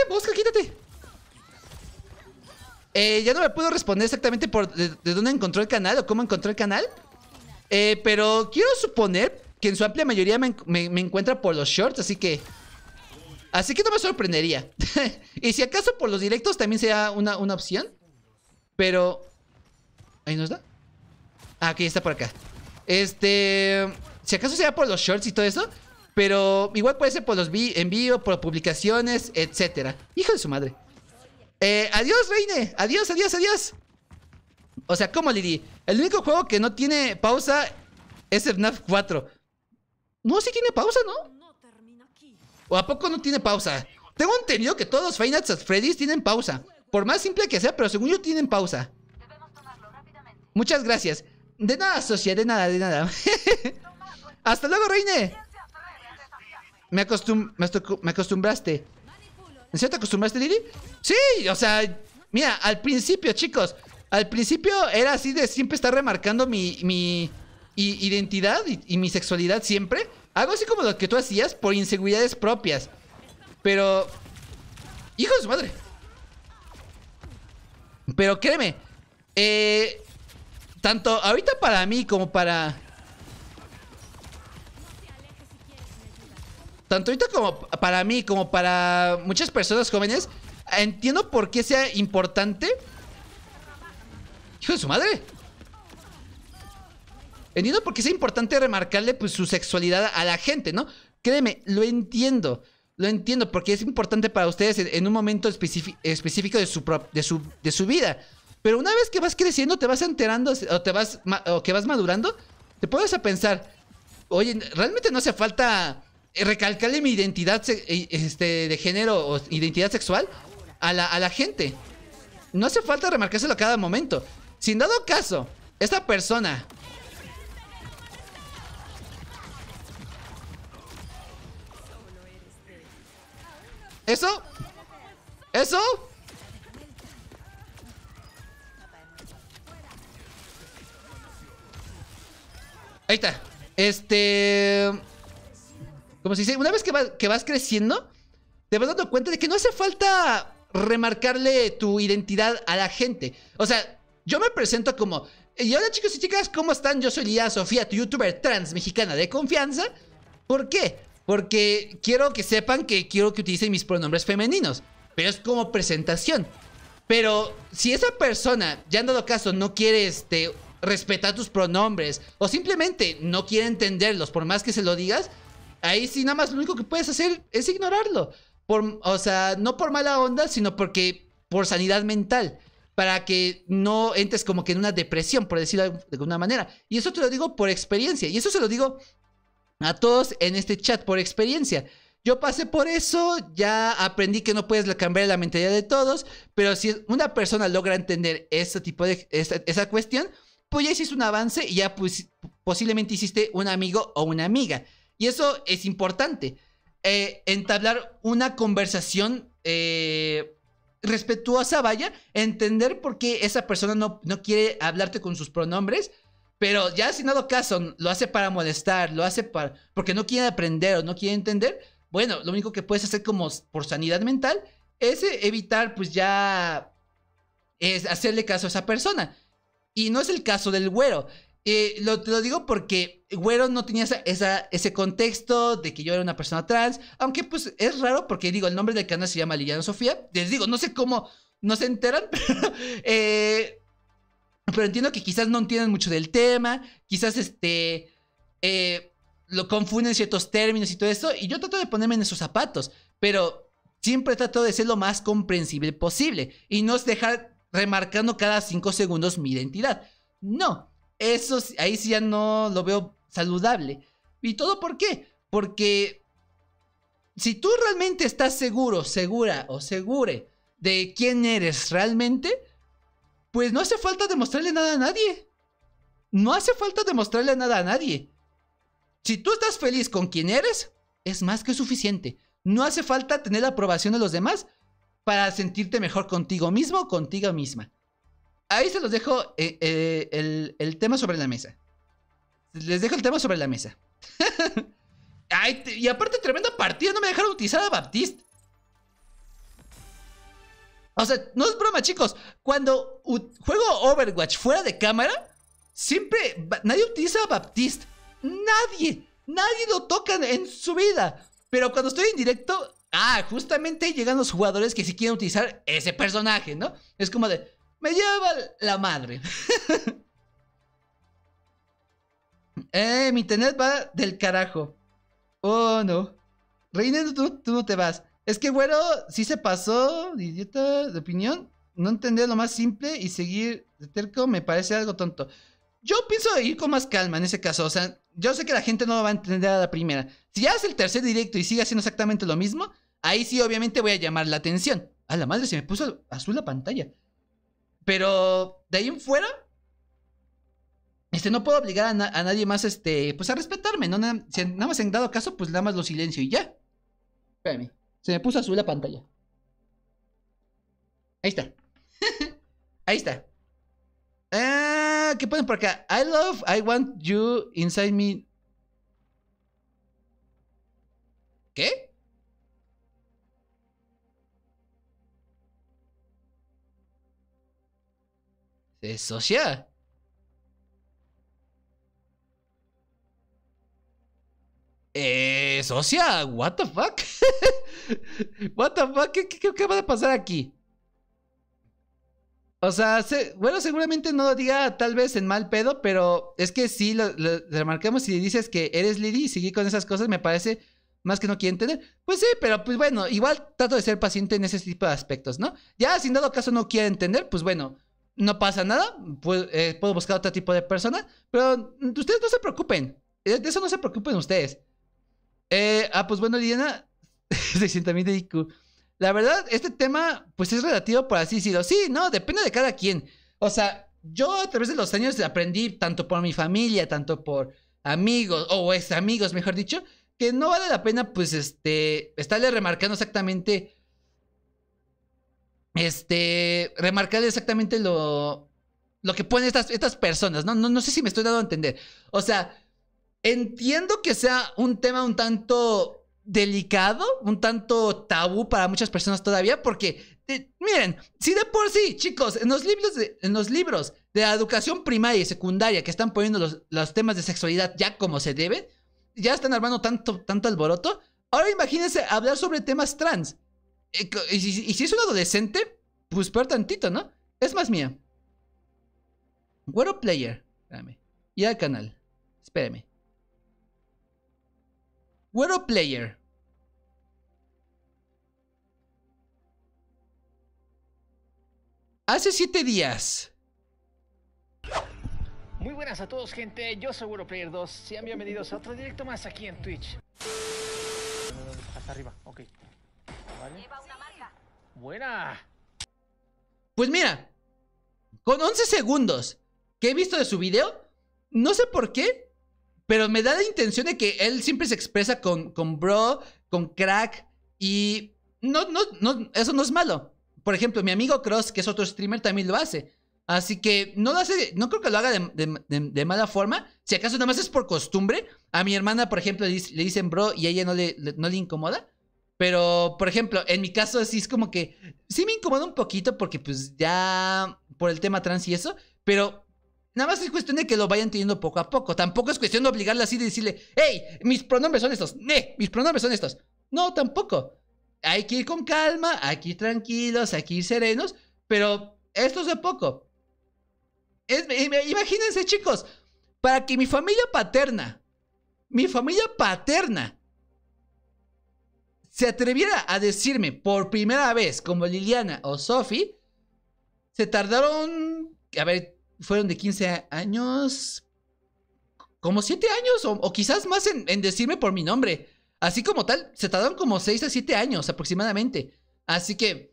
Busca, Quítate. Eh, ya no me puedo responder exactamente por de, dónde encontró el canal o cómo encontró el canal. Eh, pero quiero suponer que en su amplia mayoría me, encuentra por los shorts, así que... Así que no me sorprendería. y si acaso por los directos también sea una, una opción. Pero... ¿Ahí nos da aquí ah, está por acá. Este... Si acaso sea por los shorts y todo eso, pero igual puede ser por los envíos, por publicaciones, etcétera. Hijo de su madre. Eh, adiós, Reine. Adiós, adiós, adiós. O sea, ¿cómo, Lili? El único juego que no tiene pausa es FNAF 4. No, si tiene pausa, ¿no? ¿O a poco no tiene pausa? Tengo entendido que todos los Final Freddy's tienen pausa. Por más simple que sea, pero según yo tienen pausa. Muchas gracias. De nada, socia, de nada, de nada. Hasta luego, Reine. Me, me, acostumbraste. ¿En te acostumbraste, Lili? Sí, o sea, mira, al principio, chicos, al principio era así de siempre estar remarcando mi, mi identidad y, mi sexualidad siempre. Algo así como lo que tú hacías por inseguridades propias. Pero... Hijo de su madre. Pero créeme. Eh, tanto ahorita para mí como para... tanto ahorita como para mí, como para muchas personas jóvenes, entiendo por qué sea importante. Hijo de su madre. Entiendo por qué sea importante remarcarle pues, su sexualidad a la gente, ¿no? Créeme, lo entiendo. Lo entiendo porque es importante para ustedes en, un momento específico de su, de su vida. Pero una vez que vas creciendo, te vas enterando o, te vas, o que vas madurando, te pones a pensar, oye, realmente no hace falta eh, recalcarle mi identidad eh, este, de género o identidad sexual a la, a la gente. No hace falta remarcárselo a cada momento. Sin dado caso, esta persona ¿Eso? ¿Eso? Ahí está. Este como dice, una vez que, vas creciendo, te vas dando cuenta de que no hace falta remarcarle tu identidad a la gente. O sea, yo me presento como, y ahora chicos y chicas, ¿cómo están? Yo soy Lía Sofía, tu youtuber trans mexicana de confianza. ¿Por qué? Porque quiero que sepan que quiero que utilicen mis pronombres femeninos, pero es como presentación. Pero si esa persona, ya han dado caso, no quiere este, respetar tus pronombres o simplemente no quiere entenderlos por más que se lo digas, ahí sí nada más lo único que puedes hacer es ignorarlo. Por, o sea, no por mala onda, sino porque por sanidad mental. Para que no entres como que en una depresión, por decirlo de alguna manera. Y eso te lo digo por experiencia. Y eso se lo digo a todos en este chat por experiencia. Yo pasé por eso, ya aprendí que no puedes cambiar la mentalidad de todos, pero si una persona logra entender ese tipo de esa, cuestión, pues ya hiciste un avance y ya pues, posiblemente hiciste un amigo o una amiga. Y eso es importante. Eh, entablar una conversación eh, respetuosa, vaya, entender por qué esa persona no, no quiere hablarte con sus pronombres, pero ya si no caso, lo hace para molestar, lo hace para, porque no quiere aprender o no quiere entender, bueno, lo único que puedes hacer como por sanidad mental es eh, evitar pues ya hacerle caso a esa persona. Y no es el caso del güero. Eh, lo, te lo digo porque Güero no tenía ese contexto de que yo era una persona trans, aunque pues es raro porque digo, el nombre del canal se llama Liliana Sofía, les digo, no sé cómo no se enteran, eh, pero, entiendo que quizás no entienden mucho del tema, quizás este, eh, lo confunden ciertos términos y todo eso, y yo trato de ponerme en esos zapatos, pero siempre trato de ser lo más comprensible posible y no dejar remarcando cada cinco segundos mi identidad. No, eso ahí sí ya no lo veo saludable. ¿Y todo por qué? Porque si tú realmente estás seguro, segura o segure de quién eres realmente, pues no hace falta demostrarle nada a nadie. No hace falta demostrarle nada a nadie. Si tú estás feliz con quién eres, es más que suficiente. No hace falta tener la aprobación de los demás para sentirte mejor contigo mismo o contigo misma ahí se los dejo eh, eh, el, tema sobre la mesa. Les dejo el tema sobre la mesa. y aparte, tremenda partida. No me dejaron utilizar a Baptiste. O sea, no es broma, chicos. Cuando juego Overwatch fuera de cámara, siempre nadie utiliza a Baptiste. Nadie. Nadie lo toca en su vida. Pero cuando estoy en directo, ah, justamente llegan los jugadores que sí quieren utilizar ese personaje, ¿no? Es como de, me lleva la madre. eh, mi internet va del carajo. Oh, no. Reina, tú, no te vas. Es que, bueno, si se pasó, idiota de opinión. No entender lo más simple y seguir de terco me parece algo tonto. Yo pienso ir con más calma en ese caso. O sea, yo sé que la gente no va a entender a la primera. Si ya es el tercer directo y sigue haciendo exactamente lo mismo, ahí sí, obviamente, voy a llamar la atención. A la madre, se me puso azul la pantalla. Pero de ahí en fuera, este, no puedo obligar a, nadie más, este, pues a respetarme, ¿no? Nada, si nada más en dado caso, pues nada más lo silencio y ya. Espérame, se me puso azul la pantalla. Ahí está. ahí está. Ah, ¿qué ponen por acá? I love, I want you inside me. ¿Qué? ¿Socia? Eh, socia, what the fuck? what the fuck? ¿Qué, qué, va a pasar aquí? O sea, bueno, seguramente no lo diga tal vez en mal pedo, pero es que sí, lo, remarcamos y dices que eres Lily y seguí con esas cosas me parece más que no quiere entender. Pues sí, pero pues bueno, igual trato de ser paciente en ese tipo de aspectos, ¿no? Ya, si en dado caso no quiere entender, pues bueno, no pasa nada, puedo, eh, puedo buscar otro tipo de persona, pero ustedes no se preocupen, eh, de eso no se preocupen ustedes. Eh, ah, pues bueno, Liliana, 60.000 de IQ. La verdad, este tema, pues es relativo, por así decirlo. Sí, no, depende de cada quien. O sea, yo a través de los años aprendí, tanto por mi familia, tanto por amigos, o ex amigos, mejor dicho, que no vale la pena, pues, este, estarle remarcando exactamente este, remarcar exactamente lo, lo que ponen estas, estas personas, ¿no? ¿no? sé si me estoy dando a entender. O sea, entiendo que sea un tema un tanto delicado, un tanto tabú para muchas personas todavía, porque eh, miren, si de por sí, chicos, en los libros de, en los libros de la educación primaria y secundaria que están poniendo los, temas de sexualidad ya como se debe, ya están armando tanto, tanto alboroto. Ahora imagínense hablar sobre temas trans. Eh, y, si es un adolescente, pues peor tantito, ¿no? Es más mía. Güero Player. Espérame Y al canal. Espérame. Güero Player. Hace siete días. Muy buenas a todos, gente. Yo soy Güero Player 2. Sean bienvenidos a otro directo más aquí en Twitch. hasta arriba, ok. Buena. Pues mira, con 11 segundos que he visto de su video, no sé por qué, pero me da la intención de que él siempre se expresa con, con bro, con crack y no, no, no, eso no es malo. Por ejemplo, mi amigo Cross, que es otro streamer, también lo hace. Así que no lo hace, no creo que lo haga de, mala forma. Si acaso nada más es por costumbre. A mi hermana, por ejemplo, le, dicen bro y a ella no le, no le incomoda. Pero, por ejemplo, en mi caso sí es como que sí me incomoda un poquito porque pues ya por el tema trans y eso, pero nada más es cuestión de que lo vayan teniendo poco a poco. Tampoco es cuestión de obligarle así de decirle, hey, mis pronombres son estos, ¡Ne! mis pronombres son estos. No, tampoco. Hay que ir con calma, aquí tranquilos, aquí serenos, pero esto es de poco. imagínense chicos, para que mi familia paterna, mi familia paterna, se atreviera a decirme por primera vez como Liliana o Sophie, se tardaron, a ver, fueron de 15 años, como 7 años o, quizás más en, decirme por mi nombre. Así como tal, se tardaron como 6 a 7 años aproximadamente. Así que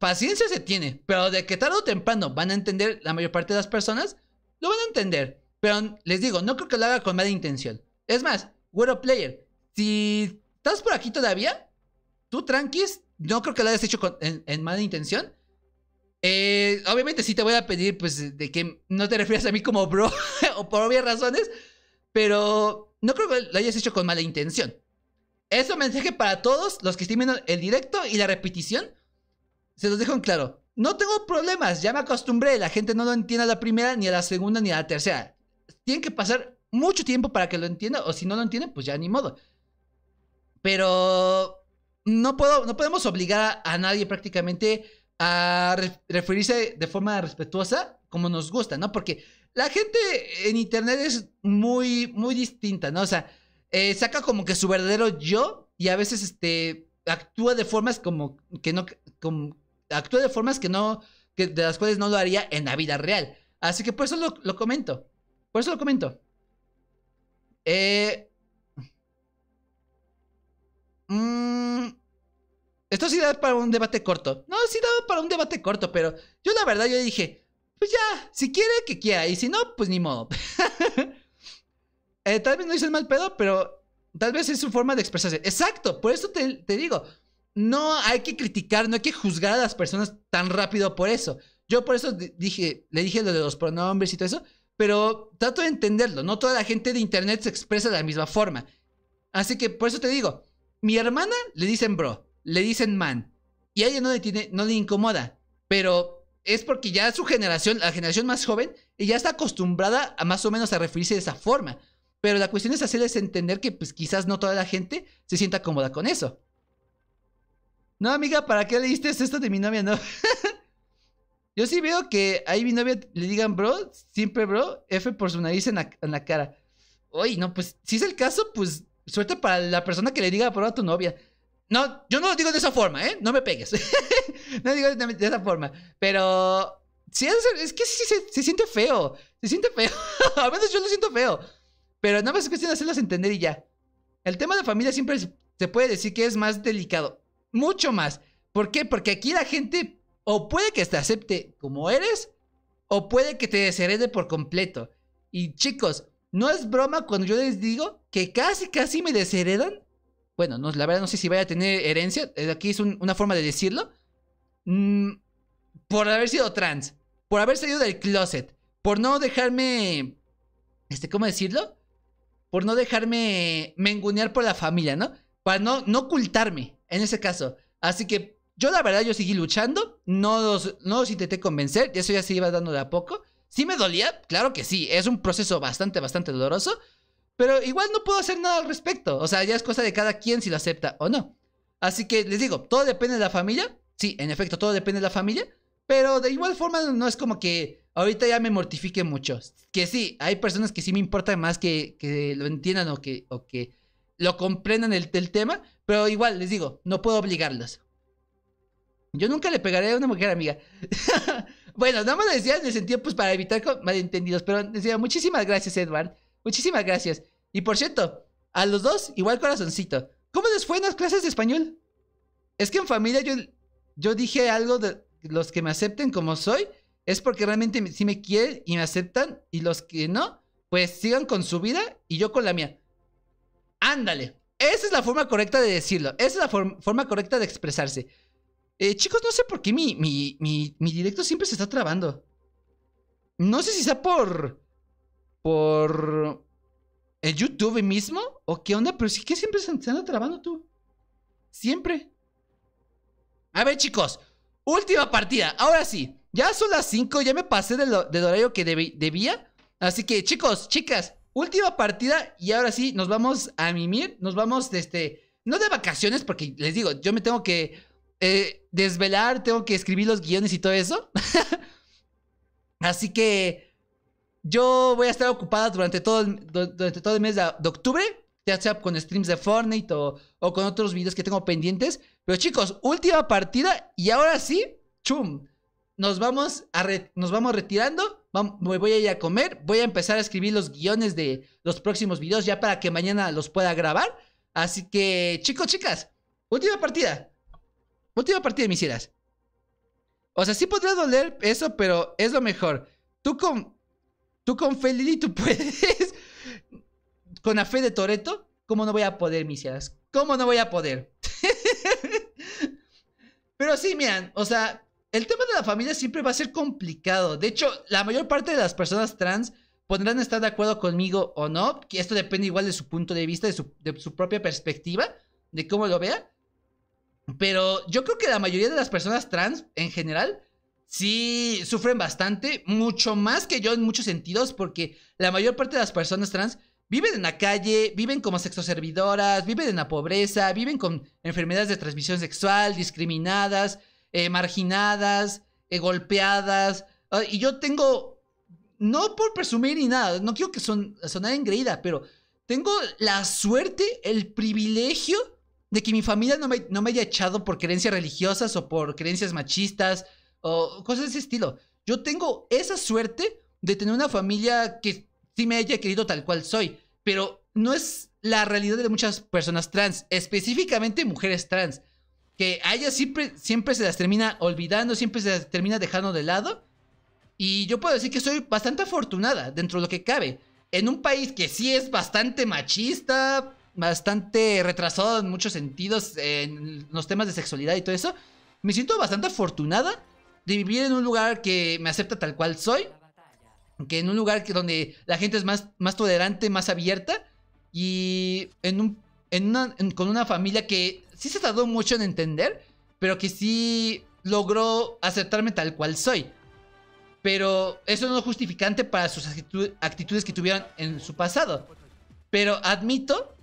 paciencia se tiene, pero de que tarde o temprano van a entender la mayor parte de las personas, lo van a entender. Pero les digo, no creo que lo haga con mala intención. Es más, World Player, si ¿Estás por aquí todavía? ¿Tú tranquis? No creo que lo hayas hecho con, en, mala intención. Eh, obviamente sí te voy a pedir, pues, de que no te refieras a mí como bro, o por obvias razones, pero no creo que lo hayas hecho con mala intención. Eso un mensaje para todos los que estén viendo el directo y la repetición. Se los dejo en claro. No tengo problemas, ya me acostumbré. La gente no lo entiende a la primera, ni a la segunda, ni a la tercera. Tienen que pasar mucho tiempo para que lo entienda, o si no lo entienden, pues ya ni modo pero no, puedo, no podemos obligar a, nadie prácticamente a referirse de forma respetuosa como nos gusta, ¿no? Porque la gente en internet es muy, muy distinta, ¿no? O sea, eh, saca como que su verdadero yo y a veces este, actúa de formas como que no, actúa de formas que no, de las cuales no lo haría en la vida real. Así que por eso lo, lo comento. Por eso lo comento. Eh, Mm, esto sí da para un debate corto. No, sí da para un debate corto, pero yo la verdad yo dije, pues ya, si quiere que quiera, y si no, pues ni modo. Eh, tal vez no hice el mal pedo, pero tal vez es su forma de expresarse. Exacto, por eso te, digo, no hay que criticar, no hay que juzgar a las personas tan rápido por eso. Yo por eso dije, le dije lo de los pronombres y todo eso, pero trato de entenderlo, no toda la gente de internet se expresa de la misma forma. Así que por eso te digo, mi hermana le dicen bro, le dicen man. Y a ella no le, tiene, no le incomoda. Pero es porque ya su generación, la generación más joven, ella está acostumbrada a más o menos a referirse de esa forma. Pero la cuestión es hacerles entender que pues quizás no toda la gente se sienta cómoda con eso. No, amiga, ¿para qué diste esto de mi novia? No. Yo sí veo que ahí mi novia le digan bro, siempre bro, F por su nariz en la, en la cara. Oye, no, pues si es el caso, pues Suerte para la persona que le diga la prueba a tu novia. No, yo no lo digo de esa forma, ¿eh? No me pegues. no digo de esa forma. Pero si es, que se, siente feo. Se siente feo. A veces yo lo siento feo. Pero nada más es cuestión de hacerlas entender y ya. El tema de familia siempre se puede decir que es más delicado. Mucho más. ¿Por qué? Porque aquí la gente o puede que te acepte como eres o puede que te desherede por completo. Y chicos, no es broma cuando yo les digo que casi, casi me desheredan. Bueno, no, la verdad no sé si vaya a tener herencia. Eh, aquí es una forma de decirlo. Mm, por haber sido trans. Por haber salido del closet. Por no dejarme... Este, ¿cómo decirlo? Por no dejarme mengunear por la familia, ¿no? Para no, no ocultarme en ese caso. Así que yo la verdad yo seguí luchando. No los, no los intenté convencer. Eso ya se iba dando de a poco. ¿Sí me dolía? Claro que sí, es un proceso bastante, bastante doloroso, pero igual no puedo hacer nada al respecto. O sea, ya es cosa de cada quien si lo acepta o no. Así que les digo, todo depende de la familia. Sí, en efecto, todo depende de la familia. Pero de igual forma no es como que ahorita ya me mortifique mucho. Que sí, hay personas que sí me importan más que, lo entiendan o que, o que lo comprendan el, el tema. Pero igual, les digo, no puedo obligarlos. Yo nunca le pegaré a una mujer amiga. Bueno, nada más les decía en el sentido, pues, para evitar malentendidos. Pero decía, muchísimas gracias, Edward. Muchísimas gracias. Y por cierto, a los dos, igual corazoncito. ¿Cómo les fue en las clases de español? Es que en familia yo, yo dije algo de los que me acepten como soy. Es porque realmente sí me quieren y me aceptan. Y los que no, pues sigan con su vida y yo con la mía. Ándale. Esa es la forma correcta de decirlo. Esa es la forma correcta de expresarse. Eh, chicos, no sé por qué mi, mi, directo siempre se está trabando. No sé si sea por. por. el YouTube mismo o qué onda, pero sí que siempre se, anda trabando tú. Siempre. A ver, chicos. Última partida. Ahora sí. Ya son las 5. Ya me pasé del, horario que debía. Así que, chicos, chicas. Última partida. Y ahora sí, nos vamos a mimir. Nos vamos, este. No de vacaciones, porque les digo, yo me tengo que eh, desvelar, tengo que escribir los guiones y todo eso. Así que yo voy a estar ocupada durante todo el, durante todo el mes de, octubre, ya sea con streams de Fortnite o, con otros videos que tengo pendientes. Pero chicos, última partida y ahora sí, chum, nos vamos, a nos vamos retirando. me voy a ir a comer, voy a empezar a escribir los guiones de los próximos videos ya para que mañana los pueda grabar. Así que chicos, chicas, última partida. Última partida de ideas. O sea, sí podría doler eso, pero es lo mejor. Tú con. Tú con fe, tú puedes. con la fe de Toreto. ¿Cómo no voy a poder, ideas, ¿Cómo no voy a poder? pero sí, miran, o sea, el tema de la familia siempre va a ser complicado. De hecho, la mayor parte de las personas trans podrán estar de acuerdo conmigo o no. Que esto depende igual de su punto de vista, de su, de su propia perspectiva, de cómo lo vea. Pero yo creo que la mayoría de las personas trans en general sí sufren bastante, mucho más que yo en muchos sentidos, porque la mayor parte de las personas trans viven en la calle, viven como sexoservidoras, viven en la pobreza, viven con enfermedades de transmisión sexual, discriminadas, eh, marginadas, eh, golpeadas. Ah, y yo tengo, no por presumir ni nada, no quiero que son, sonar engreída, pero tengo la suerte, el privilegio de que mi familia no me, haya echado por creencias religiosas o por creencias machistas o cosas de ese estilo. Yo tengo esa suerte de tener una familia que sí me haya querido tal cual soy, pero no es la realidad de muchas personas trans, específicamente mujeres trans, que a ellas siempre, siempre se las termina olvidando, siempre se las termina dejando de lado. Y yo puedo decir que soy bastante afortunada dentro de lo que cabe. En un país que sí es bastante machista, bastante retrasado en muchos sentidos, en los temas de sexualidad y todo eso, me siento bastante afortunada de vivir en un lugar que me acepta tal cual soy, que en un lugar que donde la gente es más, más tolerante, más abierta y en un, con una familia que sí se tardó mucho en entender, pero que sí logró aceptarme tal cual soy. Pero eso no es justificante para sus actitudes que tuvieron en su pasado. Pero admito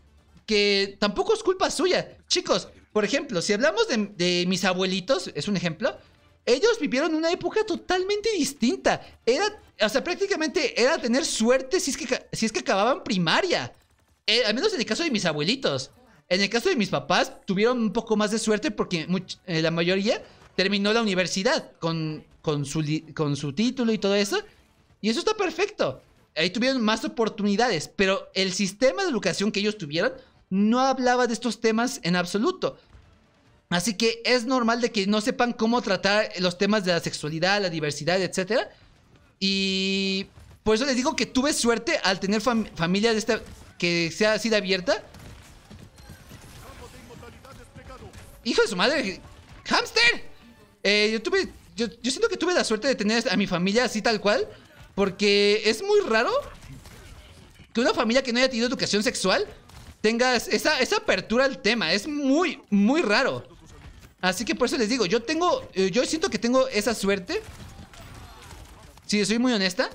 que tampoco es culpa suya. Chicos, por ejemplo, si hablamos de, mis abuelitos, es un ejemplo, ellos vivieron una época totalmente distinta. Era, o sea, prácticamente era tener suerte si es que, si es que acababan primaria. Eh, al menos en el caso de mis abuelitos. En el caso de mis papás, tuvieron un poco más de suerte porque eh, la mayoría terminó la universidad con, su, con su título y todo eso. Y eso está perfecto. Ahí tuvieron más oportunidades, pero el sistema de educación que ellos tuvieron no hablaba de estos temas en absoluto. Así que es normal de que no sepan cómo tratar los temas de la sexualidad, la diversidad, etc. Y por eso les digo que tuve suerte al tener familia de esta que sea así de abierta. Hijo de su madre, hamster. Eh, yo tuve, yo siento que tuve la suerte de tener a mi familia así tal cual, porque es muy raro que una familia que no haya tenido educación sexual tengas esa, esa apertura al tema. Es muy, muy raro. Así que por eso les digo, yo tengo, eh, yo siento que tengo esa suerte. Si soy muy honesta.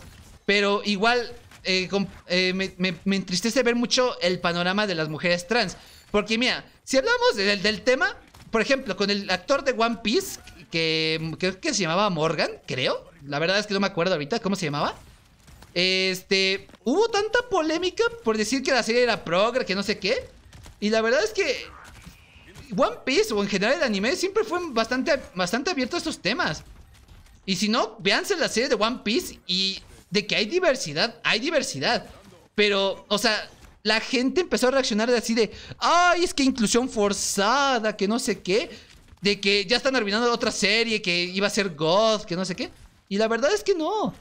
Pero igual eh, eh, me, entristece ver mucho el panorama de las mujeres trans. Porque mira, si hablamos del, del, tema, por ejemplo, con el actor de One Piece, que creo que se llamaba Morgan, creo. La verdad es que no me acuerdo ahorita cómo se llamaba. Este, hubo tanta polémica por decir que la serie era progre, que no sé qué. Y la verdad es que One Piece o en general el anime siempre fue bastante, bastante abierto a estos temas. Y si no, véanse la serie de One Piece y de que hay diversidad, hay diversidad. Pero, o sea, la gente empezó a reaccionar de así de, ay, es que inclusión forzada, que no sé qué. De que ya están arruinando otra serie, que iba a ser God, que no sé qué. Y la verdad es que no.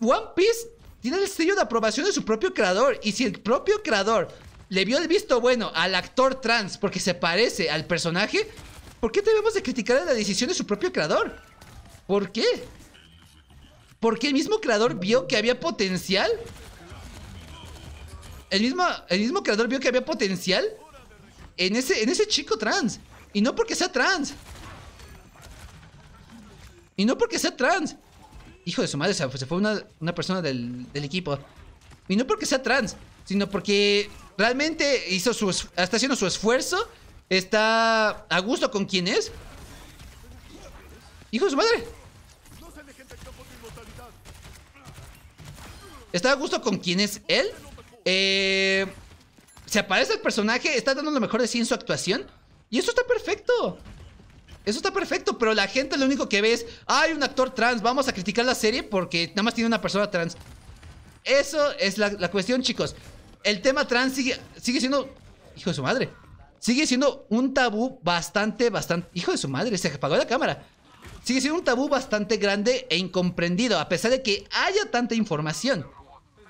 One Piece tiene el sello de aprobación de su propio creador. Y si el propio creador le vio el visto bueno al actor trans porque se parece al personaje, ¿por qué debemos de criticar la decisión de su propio creador? ¿Por qué? ¿Porque el mismo creador vio que había potencial? El mismo, el mismo creador vio que había potencial en ese, en ese chico trans. Y no porque sea trans. Y no porque sea trans hijo de su madre, se fue una, persona del, equipo. Y no porque sea trans, sino porque realmente hizo su, está haciendo su esfuerzo, está a gusto con quién es. Hijo de su madre. Está a gusto con quién es él. Eh, se aparece el personaje, está dando lo mejor de sí en su actuación. Y eso está perfecto. Eso está perfecto, pero la gente lo único que ve es, hay un actor trans, vamos a criticar la serie porque nada más tiene una persona trans. Eso es la, cuestión, chicos. El tema trans sigue, sigue siendo, hijo de su madre, sigue siendo un tabú bastante, bastante, hijo de su madre, se apagó la cámara. Sigue siendo un tabú bastante grande e incomprendido, a pesar de que haya tanta información.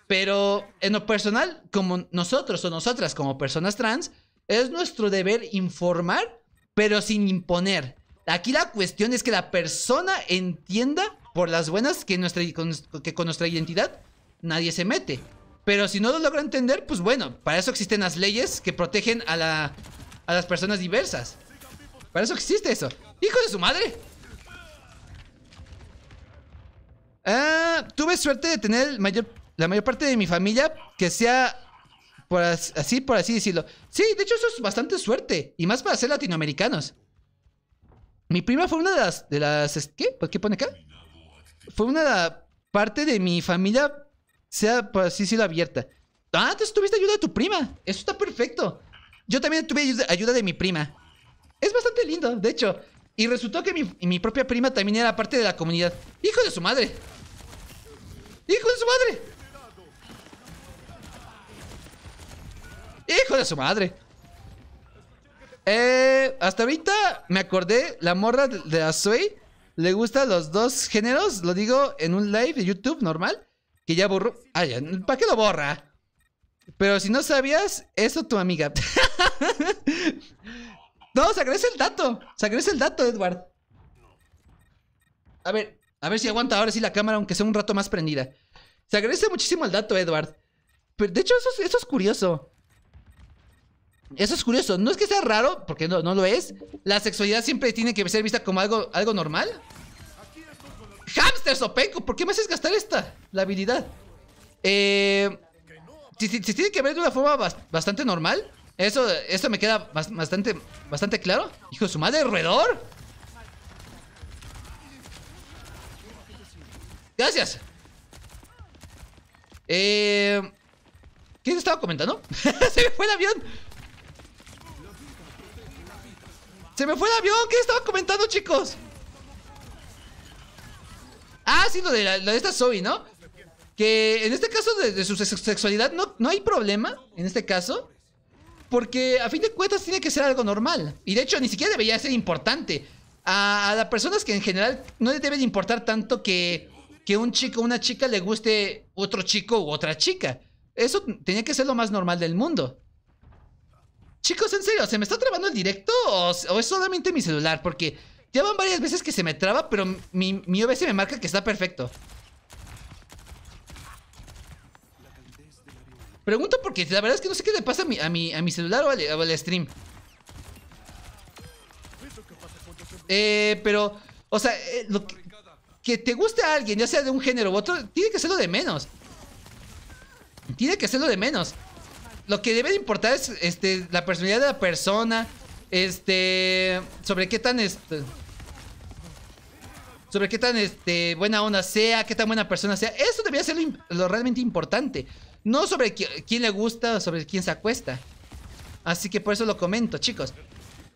Pero en lo personal, como nosotros o nosotras como personas trans, es nuestro deber informar, pero sin imponer Aquí la cuestión es que la persona entienda por las buenas que, nuestra, que con nuestra identidad nadie se mete. Pero si no lo logra entender, pues bueno, para eso existen las leyes que protegen a, la, las personas diversas. Para eso existe eso. ¡Hijo de su madre! Ah, tuve suerte de tener la mayor parte de mi familia que sea por así, por así decirlo. Sí, de hecho eso es bastante suerte. Y más para ser latinoamericanos. Mi prima fue una de las, de las ¿qué? ¿Pues, qué pone acá? Fue una parte de mi familia, sea por así decirlo, abierta. Ah, tuviste ayuda de tu prima. Eso está perfecto. Yo también tuve ayuda de mi prima. Es bastante lindo, de hecho. Y resultó que mi, mi propia prima también era parte de la comunidad. ¡Hijo de su madre! ¡Hijo de su madre! ¡Hijo de su madre! Eh, hasta ahorita me acordé, la morra de Azuey, le gusta los dos géneros, lo digo en un live de YouTube normal, que ya borró. Ah, ya, ¿para qué lo borra? Pero si no sabías, eso tu amiga. no, se agradece el dato, se agradece el dato, Edward. A ver, a ver si aguanta ahora sí la cámara, aunque sea un rato más prendida. Se agradece muchísimo el dato, Edward. Pero de hecho, eso es curioso. Eso es curioso. No es que sea raro, porque no, no lo es. La sexualidad siempre tiene que ser vista como algo, algo normal. ¡Hamster peco! ¿Por qué me haces gastar esta? La habilidad. Eh, si, tiene que ver de una forma bastante normal. Eso, eso me queda bastante, bastante claro. Hijo de su madre, roedor. Gracias. Eh, ¿Qué te estaba comentando? Se me fue el avión. Se me fue el avión. ¿Qué estaba comentando, chicos? Ah, sí, lo de, la, de esta Zoe, ¿no? Que en este caso de, su sexualidad no, no hay problema. En este caso. Porque a fin de cuentas tiene que ser algo normal. Y de hecho ni siquiera debería ser importante. A, las personas que en general no les deben importar tanto que, que un chico o una chica le guste otro chico u otra chica. Eso tenía que ser lo más normal del mundo. Chicos, en serio, ¿se me está trabando el directo o, es solamente mi celular? Porque ya van varias veces que se me traba, pero mi, mi OBS me marca que está perfecto. Pregunto porque la verdad es que no sé qué le pasa a mi, a mi, celular o al, stream. Eh, pero, o sea, eh, que, te guste a alguien, ya sea de un género u otro, tiene que ser de menos. Tiene que ser de menos lo que debe de importar es este, la personalidad de la persona. Este. Sobre qué tan. Este, sobre qué tan este, buena onda sea, qué tan buena persona sea. Eso debería ser lo, realmente importante. No sobre quién le gusta o sobre quién se acuesta. Así que por eso lo comento, chicos.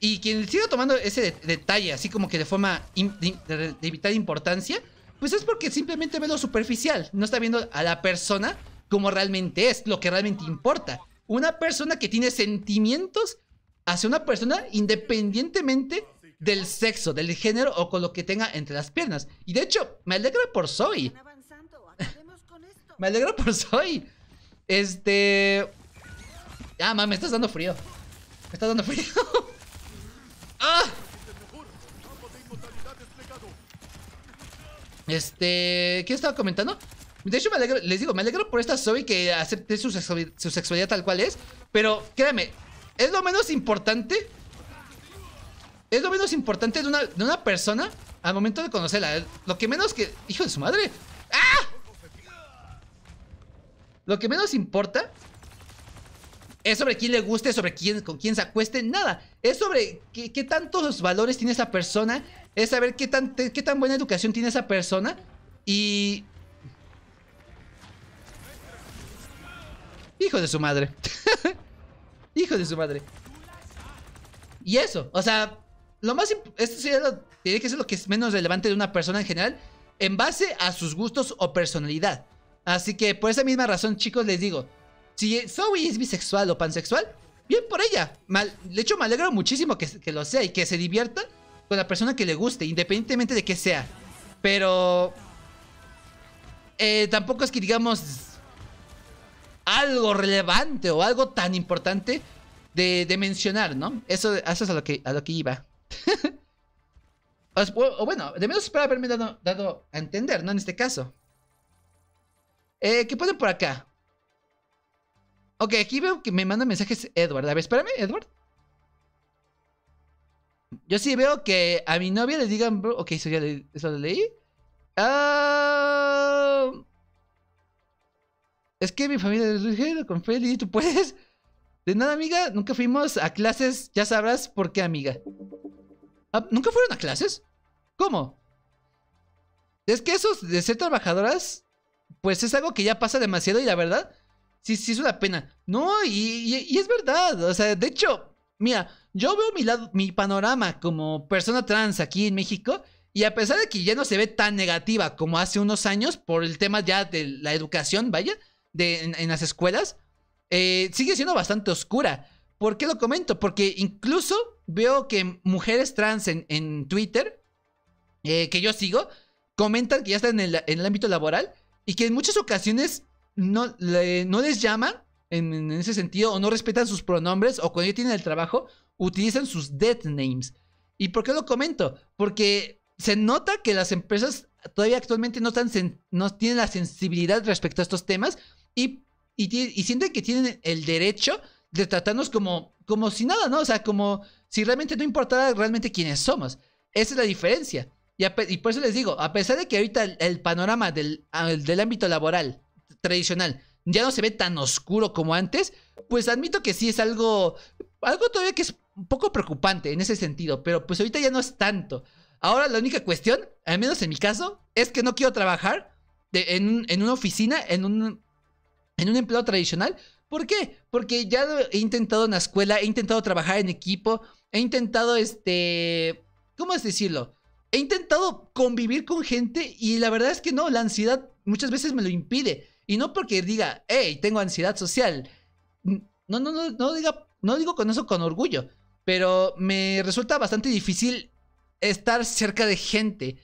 Y quien siga tomando ese detalle, así como que de forma de, de, vital importancia, pues es porque simplemente ve lo superficial. No está viendo a la persona como realmente es, lo que realmente importa una persona que tiene sentimientos hacia una persona independientemente ah, del sexo, del género o con lo que tenga entre las piernas. Y de hecho, me alegra por soy me alegra por soy Este... Ah, mami me estás dando frío. Me estás dando frío. ¡Ah! Este... ¿Qué estaba comentando? De hecho, me alegro, les digo, me alegro por esta Zoe que acepte su sexualidad, tal cual es. Pero créanme es lo menos importante. Es lo menos importante de una, de una persona al momento de conocerla. Lo que menos que. ¡Hijo de su madre! ¡Ah! Lo que menos importa es sobre quién le guste, sobre quién, con quién se acueste, nada. Es sobre qué, qué tantos valores tiene esa persona, es saber qué tan, qué tan buena educación tiene esa persona y Hijo de su madre. Hijo de su madre. Y eso, o sea, lo más... Esto tiene que ser lo que es menos relevante de una persona en general en base a sus gustos o personalidad. Así que por esa misma razón, chicos, les digo, si Zoe es bisexual o pansexual, bien por ella. Mal, de hecho, me alegro muchísimo que, lo sea y que se divierta con la persona que le guste, independientemente de qué sea. Pero... Eh, tampoco es que digamos algo relevante o algo tan importante de, mencionar, ¿no? Eso, es a lo que, iba. o, bueno, de menos para haberme dado, a entender, ¿no? En este caso. Eh, ¿Qué ponen por acá? Ok, aquí veo que me manda mensajes Edward. A ver, espérame, Edward. Yo sí veo que a mi novia le digan... Ok, eso ya lo leí. Ah es que mi familia es ligera con Feli, ¿tú puedes? De nada, amiga, nunca fuimos a clases, ya sabrás por qué, amiga. Ah, ¿Nunca fueron a clases? ¿Cómo? Es que eso de ser trabajadoras, pues es algo que ya pasa demasiado y la verdad, sí, sí es una pena. No, y, es verdad, o sea, de hecho, mira, yo veo mi, lado, mi panorama como persona trans aquí en México y a pesar de que ya no se ve tan negativa como hace unos años por el tema ya de la educación, vaya, en, las escuelas eh, sigue siendo bastante oscura. ¿Por qué lo comento? Porque incluso veo que mujeres trans en, en Twitter, eh, que yo sigo, comentan que ya están en el, ámbito laboral y que en muchas ocasiones no, no les llaman en, ese sentido o no respetan sus pronombres o cuando tienen el trabajo utilizan sus dead names. ¿Y por qué lo comento? Porque se nota que las empresas todavía actualmente no, están no tienen la sensibilidad respecto a estos temas y, sienten que tienen el derecho de tratarnos como, como si nada, ¿no? O sea, como si realmente no importara realmente quiénes somos. Esa es la diferencia. Y, por eso les digo, a pesar de que ahorita el, panorama del, ámbito laboral tradicional ya no se ve tan oscuro como antes, pues admito que sí es algo, algo todavía que es un poco preocupante en ese sentido, pero pues ahorita ya no es tanto. Ahora la única cuestión, al menos en mi caso, es que no quiero trabajar en, una oficina, en un en un empleo tradicional. ¿Por qué? Porque ya he intentado en la escuela, he intentado trabajar en equipo, he intentado este... ¿Cómo es decirlo? He intentado convivir con gente y la verdad es que no, la ansiedad muchas veces me lo impide. Y no porque diga, hey, tengo ansiedad social. No, no, no, no, diga, no digo con eso con orgullo, pero me resulta bastante difícil estar cerca de gente,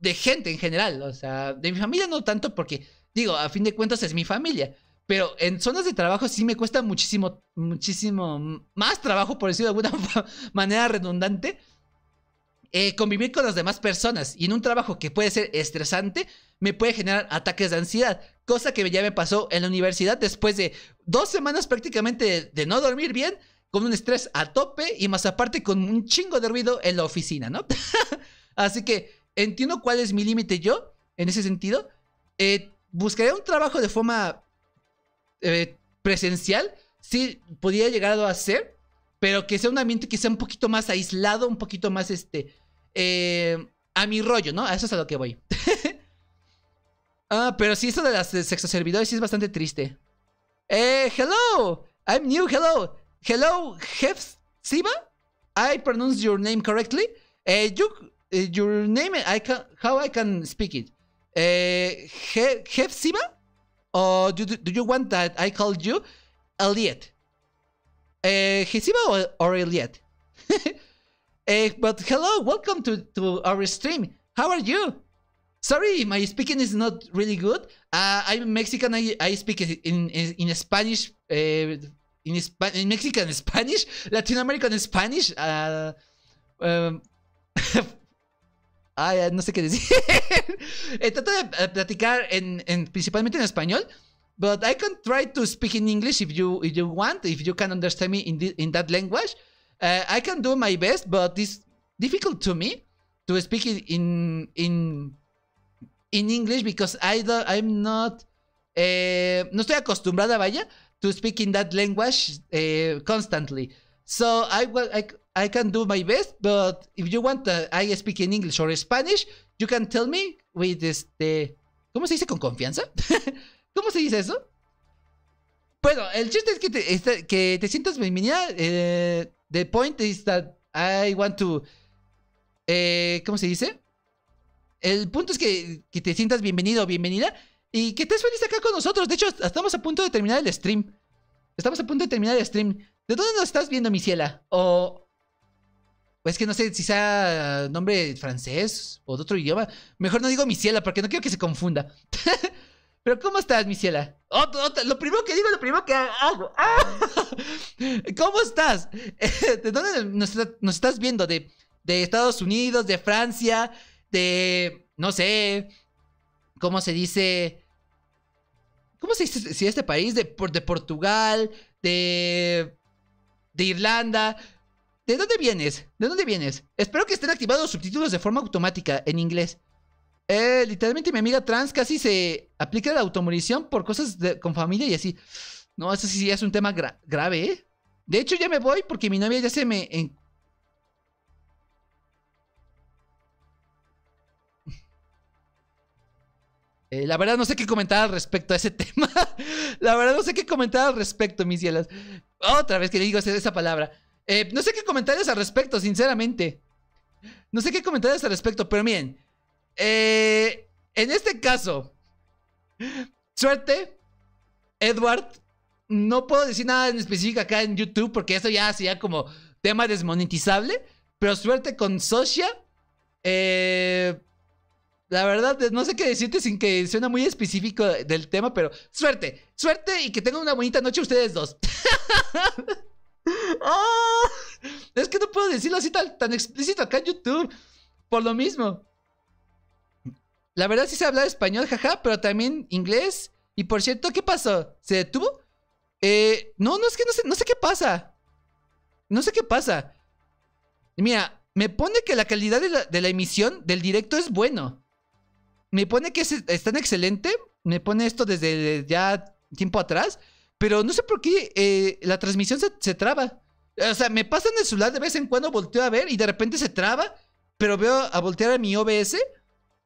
de gente en general, o sea, de mi familia no tanto porque, digo, a fin de cuentas es mi familia, pero en zonas de trabajo sí me cuesta muchísimo, muchísimo más trabajo, por decirlo de alguna manera redundante, eh, convivir con las demás personas. Y en un trabajo que puede ser estresante, me puede generar ataques de ansiedad, cosa que ya me pasó en la universidad después de dos semanas prácticamente de, no dormir bien, con un estrés a tope y más aparte con un chingo de ruido en la oficina, ¿no? Así que entiendo cuál es mi límite yo en ese sentido. Eh, buscaré un trabajo de forma eh, presencial, sí podría llegar a ser, pero que sea un ambiente que sea un poquito más aislado, un poquito más este. Eh, a mi rollo, ¿no? A eso es a lo que voy. ah, pero sí, eso de las sexoservidores servidores es bastante triste. Eh, hello, I'm new, hello. Hello, Jef Siva. I pronounce your name correctly. Eh, eh your name, I can, how I can speak it. Eh, Siva. Oh, do, do you want that I called you Elliot? Uh, eh, Hizima or, or Elliot? uh, but hello, welcome to, to our stream. How are you? Sorry, my speaking is not really good. Uh, I'm Mexican. I, I speak in in, in Spanish, uh, in, Sp in Mexican Spanish, Latin American Spanish. Uh, um, Ay, ah, no sé qué decir. Eh, trato de eh, platicar en, en, principalmente en español. But I can try to speak in English if you, if you want, if you can understand me in, in that language. Eh, I can do my best, but it's difficult to me to speak in in in English because I don't, I'm not eh, no estoy acostumbrada vaya to speak in that language eh, constantly. So I, I, I can do my best, but if you want, to uh, I speak in English or Spanish, you can tell me with este... ¿Cómo se dice con confianza? ¿Cómo se dice eso? Bueno, el chiste es que te, este, sientas bienvenida. Eh, the point is that I want to... Eh, ¿Cómo se dice? El punto es que, que te sientas bienvenido o bienvenida y que estés feliz acá con nosotros. De hecho, estamos a punto de terminar el stream. Estamos a punto de terminar el stream. ¿De dónde nos estás viendo, mi O. Pues que no sé si sea nombre francés o de otro idioma. Mejor no digo mi ciela porque no quiero que se confunda. Pero ¿cómo estás, mi oh, oh, lo primero que digo, lo primero que hago. Ah. ¿Cómo estás? ¿De dónde nos, estás viendo? ¿De, Estados Unidos? ¿De Francia? ¿De... no sé? ¿Cómo se dice? ¿Cómo se dice si este país? ¿De, de Portugal? ¿De de Irlanda. ¿De dónde vienes? ¿De dónde vienes? Espero que estén activados los subtítulos de forma automática en inglés. Eh, literalmente mi amiga trans casi se aplica la automunición por cosas con familia y así. No, eso sí es un tema grave, ¿eh? De hecho, ya me voy porque mi novia ya se me... En... Eh, la verdad no sé qué comentar al respecto a ese tema. la verdad no sé qué comentar al respecto, mis cielas. Otra vez que le digo esa palabra. Eh, no sé qué comentarios al respecto, sinceramente. No sé qué comentarios al respecto, pero miren. Eh, en este caso, suerte, Edward. No puedo decir nada en específico acá en YouTube porque eso ya sería como tema desmonetizable. Pero suerte con Socia. Eh, la verdad, no sé qué decirte sin que suena muy específico del tema, pero suerte, suerte y que tengan una bonita noche ustedes dos. Ah. es que no puedo decirlo así tan, tan explícito acá en YouTube, por lo mismo. La verdad sí sé hablar español, jaja, pero también inglés. Y por cierto, ¿qué pasó? ¿Se detuvo? Eh, no, no es que no sé, no sé qué pasa. No sé qué pasa. Mira, me pone que la calidad de la, de la emisión del directo es bueno me pone que es, tan excelente, me pone esto desde eh, ya tiempo atrás, pero no sé por qué eh, la transmisión se, traba. O sea, me pasa en el celular de vez en cuando, volteo a ver y de repente se traba, pero veo a voltear a mi OBS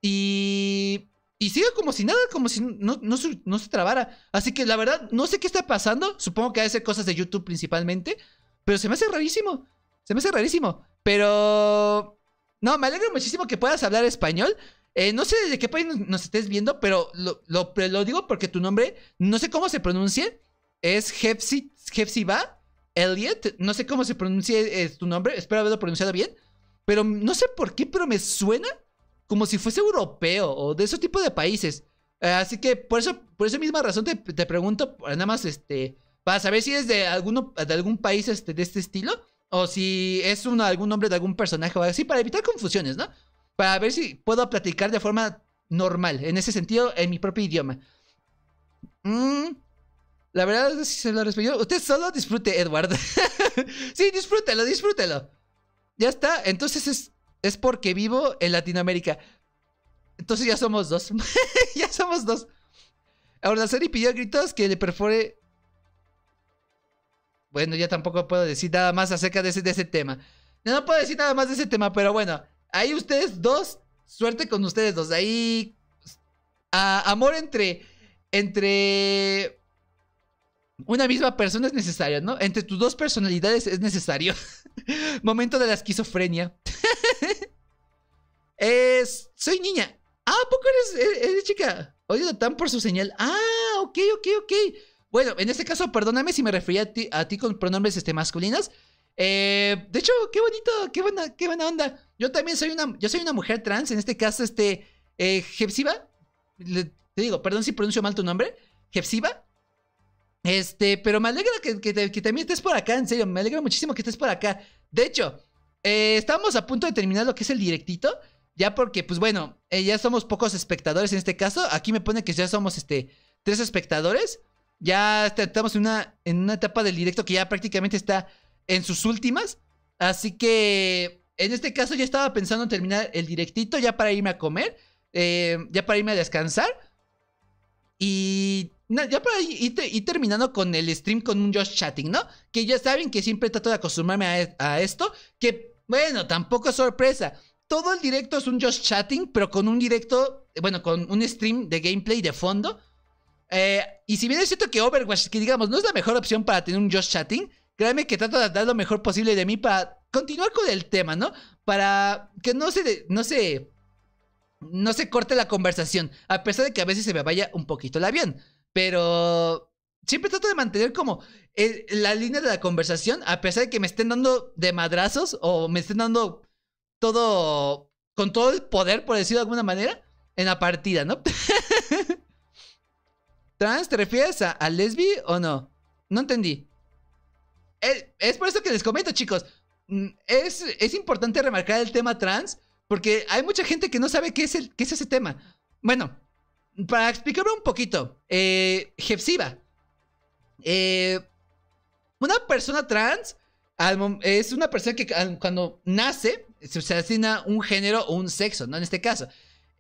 y, y sigue como si nada, como si no, se, no trabara. Así que la verdad, no sé qué está pasando, supongo que hace cosas de YouTube principalmente, pero se me hace rarísimo, se me hace rarísimo, pero... No, me alegro muchísimo que puedas hablar español. Eh, no sé de qué país nos, estés viendo, pero lo, digo porque tu nombre, no sé cómo se pronuncia es Hepsiba Elliot. No sé cómo se pronuncie tu nombre, espero haberlo pronunciado bien. Pero no sé por qué, pero me suena como si fuese europeo o de ese tipo de países. Eh, así que por eso, por esa misma razón te, te, pregunto, nada más este, para saber si es de alguno, de algún país este, de este estilo. O si es un, algún nombre de algún personaje o así, para evitar confusiones, ¿no? para ver si puedo platicar de forma normal, en ese sentido, en mi propio idioma. Mm, la verdad, si se lo respondió, usted solo disfrute, Edward. sí, disfrútelo, disfrútelo. Ya está, entonces es, porque vivo en Latinoamérica. Entonces ya somos dos. ya somos dos. Ahora la pidió gritos que le perfore. Bueno, ya tampoco puedo decir nada más acerca de ese, tema. no puedo decir nada más de ese tema, pero bueno. Ahí ustedes dos, suerte con ustedes dos. Ahí, amor entre, entre una misma persona es necesario, ¿no? Entre tus dos personalidades es necesario. Momento de la esquizofrenia. es, soy niña. Ah, ¿a poco eres, chica? Oye, tan por su señal. Ah, ok, ok, ok. Bueno, en este caso, perdóname si me refería a ti, con pronombres este, masculinos, eh, de hecho, qué bonito, qué buena, qué buena onda. Yo también soy una, yo soy una mujer trans, en este caso, este, eh, te digo, perdón si pronuncio mal tu nombre, Jepsiba. Este, pero me alegra que, también estés por acá, en serio, me alegra muchísimo que estés por acá. De hecho, eh, estamos a punto de terminar lo que es el directito, ya porque, pues bueno, eh, ya somos pocos espectadores en este caso. Aquí me pone que ya somos, este, tres espectadores. Ya estamos una, en una etapa del directo que ya prácticamente está en sus últimas. Así que en este caso ya estaba pensando en terminar el directito ya para irme a comer, eh, ya para irme a descansar. Y ya para ir, terminando con el stream con un Just Chatting, ¿no? Que ya saben que siempre trato de acostumbrarme a, esto. Que bueno, tampoco es sorpresa. Todo el directo es un Just Chatting, pero con un directo, bueno, con un stream de gameplay de fondo. Eh, y si bien es cierto que Overwatch, que digamos, no es la mejor opción para tener un Just Chatting, Créanme que trato de dar lo mejor posible de mí para continuar con el tema, ¿no? Para que no se, no se, no se corte la conversación, a pesar de que a veces se me vaya un poquito el avión. Pero siempre trato de mantener como la línea de la conversación, a pesar de que me estén dando de madrazos o me estén dando todo, con todo el poder, por decirlo de alguna manera, en la partida, ¿no? ¿Trans? ¿Te refieres a lesbi o no? No entendí es, por eso que les comento, chicos. Mm, es, importante remarcar el tema trans porque hay mucha gente que no sabe qué es, el, es ese tema. Bueno, para explicarlo un poquito, eh, eh una persona trans es una persona que cuando nace se asigna un género o un sexo, ¿no? En este caso.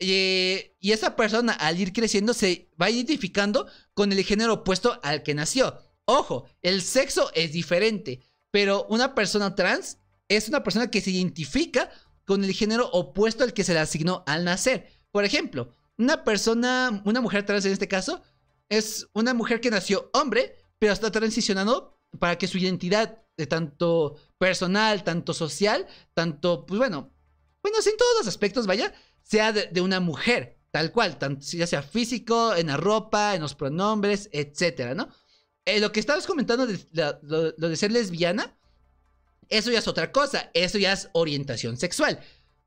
Eh, y esa persona al ir creciendo se va identificando con el género opuesto al que nació. Ojo, el sexo es diferente, pero una persona trans es una persona que se identifica con el género opuesto al que se le asignó al nacer. Por ejemplo, una persona, una mujer trans en este caso, es una mujer que nació hombre, pero está transicionando para que su identidad, de eh, tanto personal, tanto social, tanto, pues bueno, bueno, en todos los aspectos, vaya, sea de, una mujer, tal cual, ya sea físico, en la ropa, en los pronombres, etcétera, ¿no? Eh, lo que estabas comentando lo, de ser lesbiana, eso ya es otra cosa, eso ya es orientación sexual.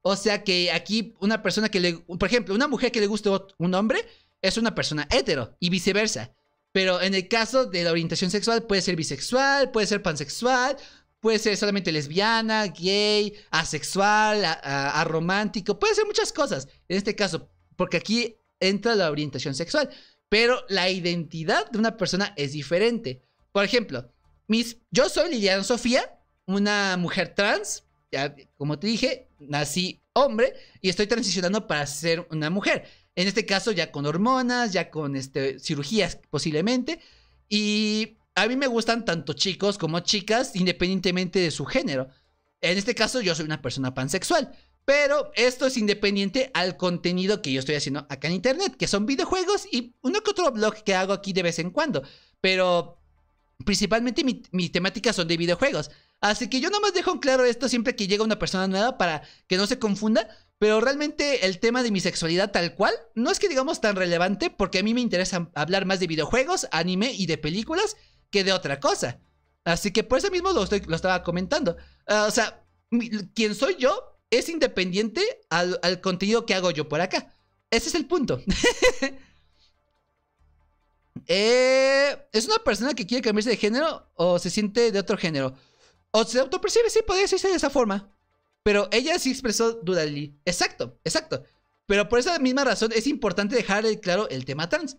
O sea que aquí una persona que le, por ejemplo, una mujer que le guste un hombre es una persona hetero y viceversa. Pero en el caso de la orientación sexual puede ser bisexual, puede ser pansexual, puede ser solamente lesbiana, gay, asexual, aromántico, puede ser muchas cosas. En este caso, porque aquí entra la orientación sexual pero la identidad de una persona es diferente. Por ejemplo, mis, yo soy Liliana Sofía, una mujer trans, ya, como te dije, nací hombre y estoy transicionando para ser una mujer. En este caso ya con hormonas, ya con este, cirugías posiblemente. Y a mí me gustan tanto chicos como chicas, independientemente de su género. En este caso yo soy una persona pansexual. Pero esto es independiente al contenido que yo estoy haciendo acá en internet, que son videojuegos y uno que otro blog que hago aquí de vez en cuando. Pero principalmente mi, mis temáticas son de videojuegos. Así que yo nomás dejo en claro esto siempre que llega una persona nueva para que no se confunda. Pero realmente el tema de mi sexualidad tal cual no es que digamos tan relevante porque a mí me interesa hablar más de videojuegos, anime y de películas que de otra cosa. Así que por eso mismo lo, estoy, estaba comentando. Ah, o sea, ¿quién soy yo es independiente al, contenido que hago yo por acá. Ese es el punto. Eh, ¿Es una persona que quiere cambiarse de género o se siente de otro género? O se autopercibe, sí, podría ser de esa forma. Pero ella sí expresó dudas Exacto, exacto. Pero por esa misma razón es importante dejar claro el tema trans.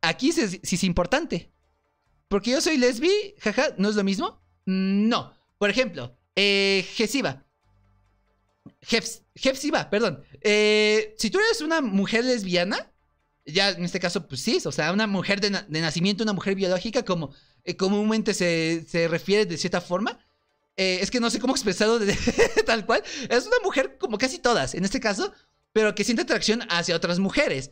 Aquí sí, es importante. Porque yo soy lesbi, jaja, ¿no es lo mismo? No. Por ejemplo, eh, Jeps, perdón. Eh, si tú eres una mujer lesbiana, ya en este caso, pues sí, o sea, una mujer de, nacimiento, una mujer biológica, como eh, comúnmente se, se, refiere de cierta forma. Eh, es que no sé cómo expresarlo tal cual. Es una mujer como casi todas, en este caso, pero que siente atracción hacia otras mujeres.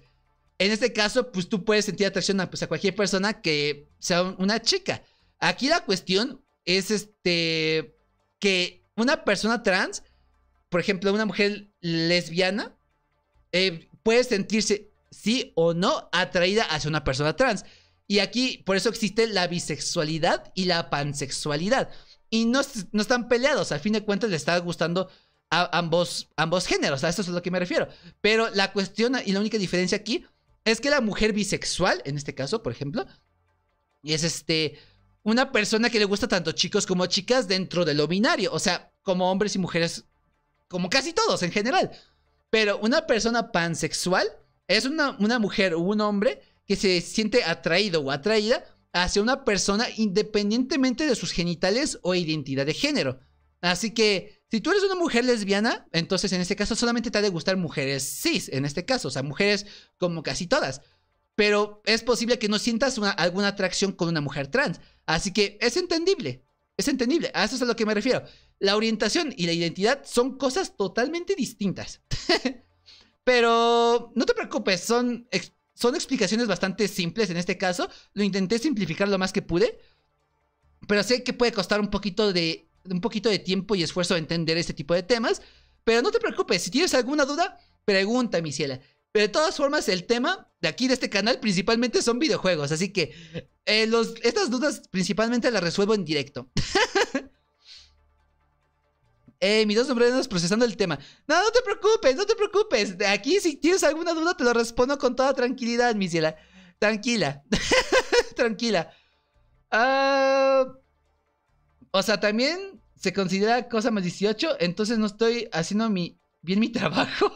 En este caso, pues tú puedes sentir atracción a, pues, cualquier persona que sea una chica. Aquí la cuestión es este que una persona trans por ejemplo, una mujer lesbiana eh, puede sentirse, sí o no, atraída hacia una persona trans. Y aquí, por eso existe la bisexualidad y la pansexualidad. Y no, están peleados, al fin de cuentas le está gustando a ambos, ambos géneros, a eso es a lo que me refiero. Pero la cuestión y la única diferencia aquí es que la mujer bisexual, en este caso, por ejemplo, es este una persona que le gusta tanto chicos como chicas dentro de lo binario, o sea, como hombres y mujeres como casi todos en general. Pero una persona pansexual es una, una mujer o un hombre que se siente atraído o atraída hacia una persona independientemente de sus genitales o identidad de género. Así que si tú eres una mujer lesbiana, entonces en este caso solamente te ha de gustar mujeres cis, en este caso, o sea, mujeres como casi todas. Pero es posible que no sientas alguna atracción con una mujer trans. Así que es entendible, es entendible, a eso es a lo que me refiero la orientación y la identidad son cosas totalmente distintas. Pero no te preocupes, son, son explicaciones bastante simples en este caso. Lo intenté simplificar lo más que pude. Pero sé que puede costar un poquito de, un poquito de tiempo y esfuerzo entender este tipo de temas. Pero no te preocupes, si tienes alguna duda, pregunta, mi ciela. Pero de todas formas, el tema de aquí de este canal principalmente son videojuegos. Así que eh, estas dudas principalmente las resuelvo en directo. Eh, mis dos sombreros procesando el tema. No, no te preocupes, no te preocupes. Aquí, si tienes alguna duda, te lo respondo con toda tranquilidad, mi Tranquila. tranquila. Ah, o sea, también se considera cosa más 18, entonces no estoy haciendo mi, bien mi trabajo.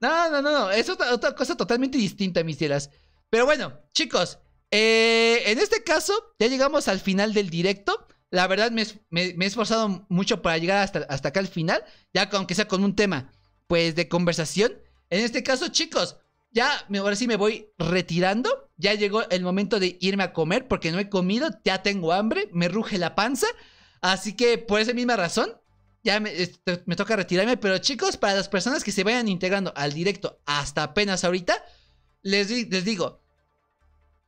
no, no, no, no. Es otra, cosa totalmente distinta, mis Pero bueno, chicos, eh, en este caso ya llegamos al final del directo. La verdad me, he esforzado mucho para llegar hasta, hasta acá al final, ya aunque sea con un tema, pues de conversación. En este caso, chicos, ya ahora sí me voy retirando. Ya llegó el momento de irme a comer porque no he comido, ya tengo hambre, me ruge la panza. Así que por esa misma razón, ya me, este, me, toca retirarme. Pero chicos, para las personas que se vayan integrando al directo hasta apenas ahorita, les, les digo,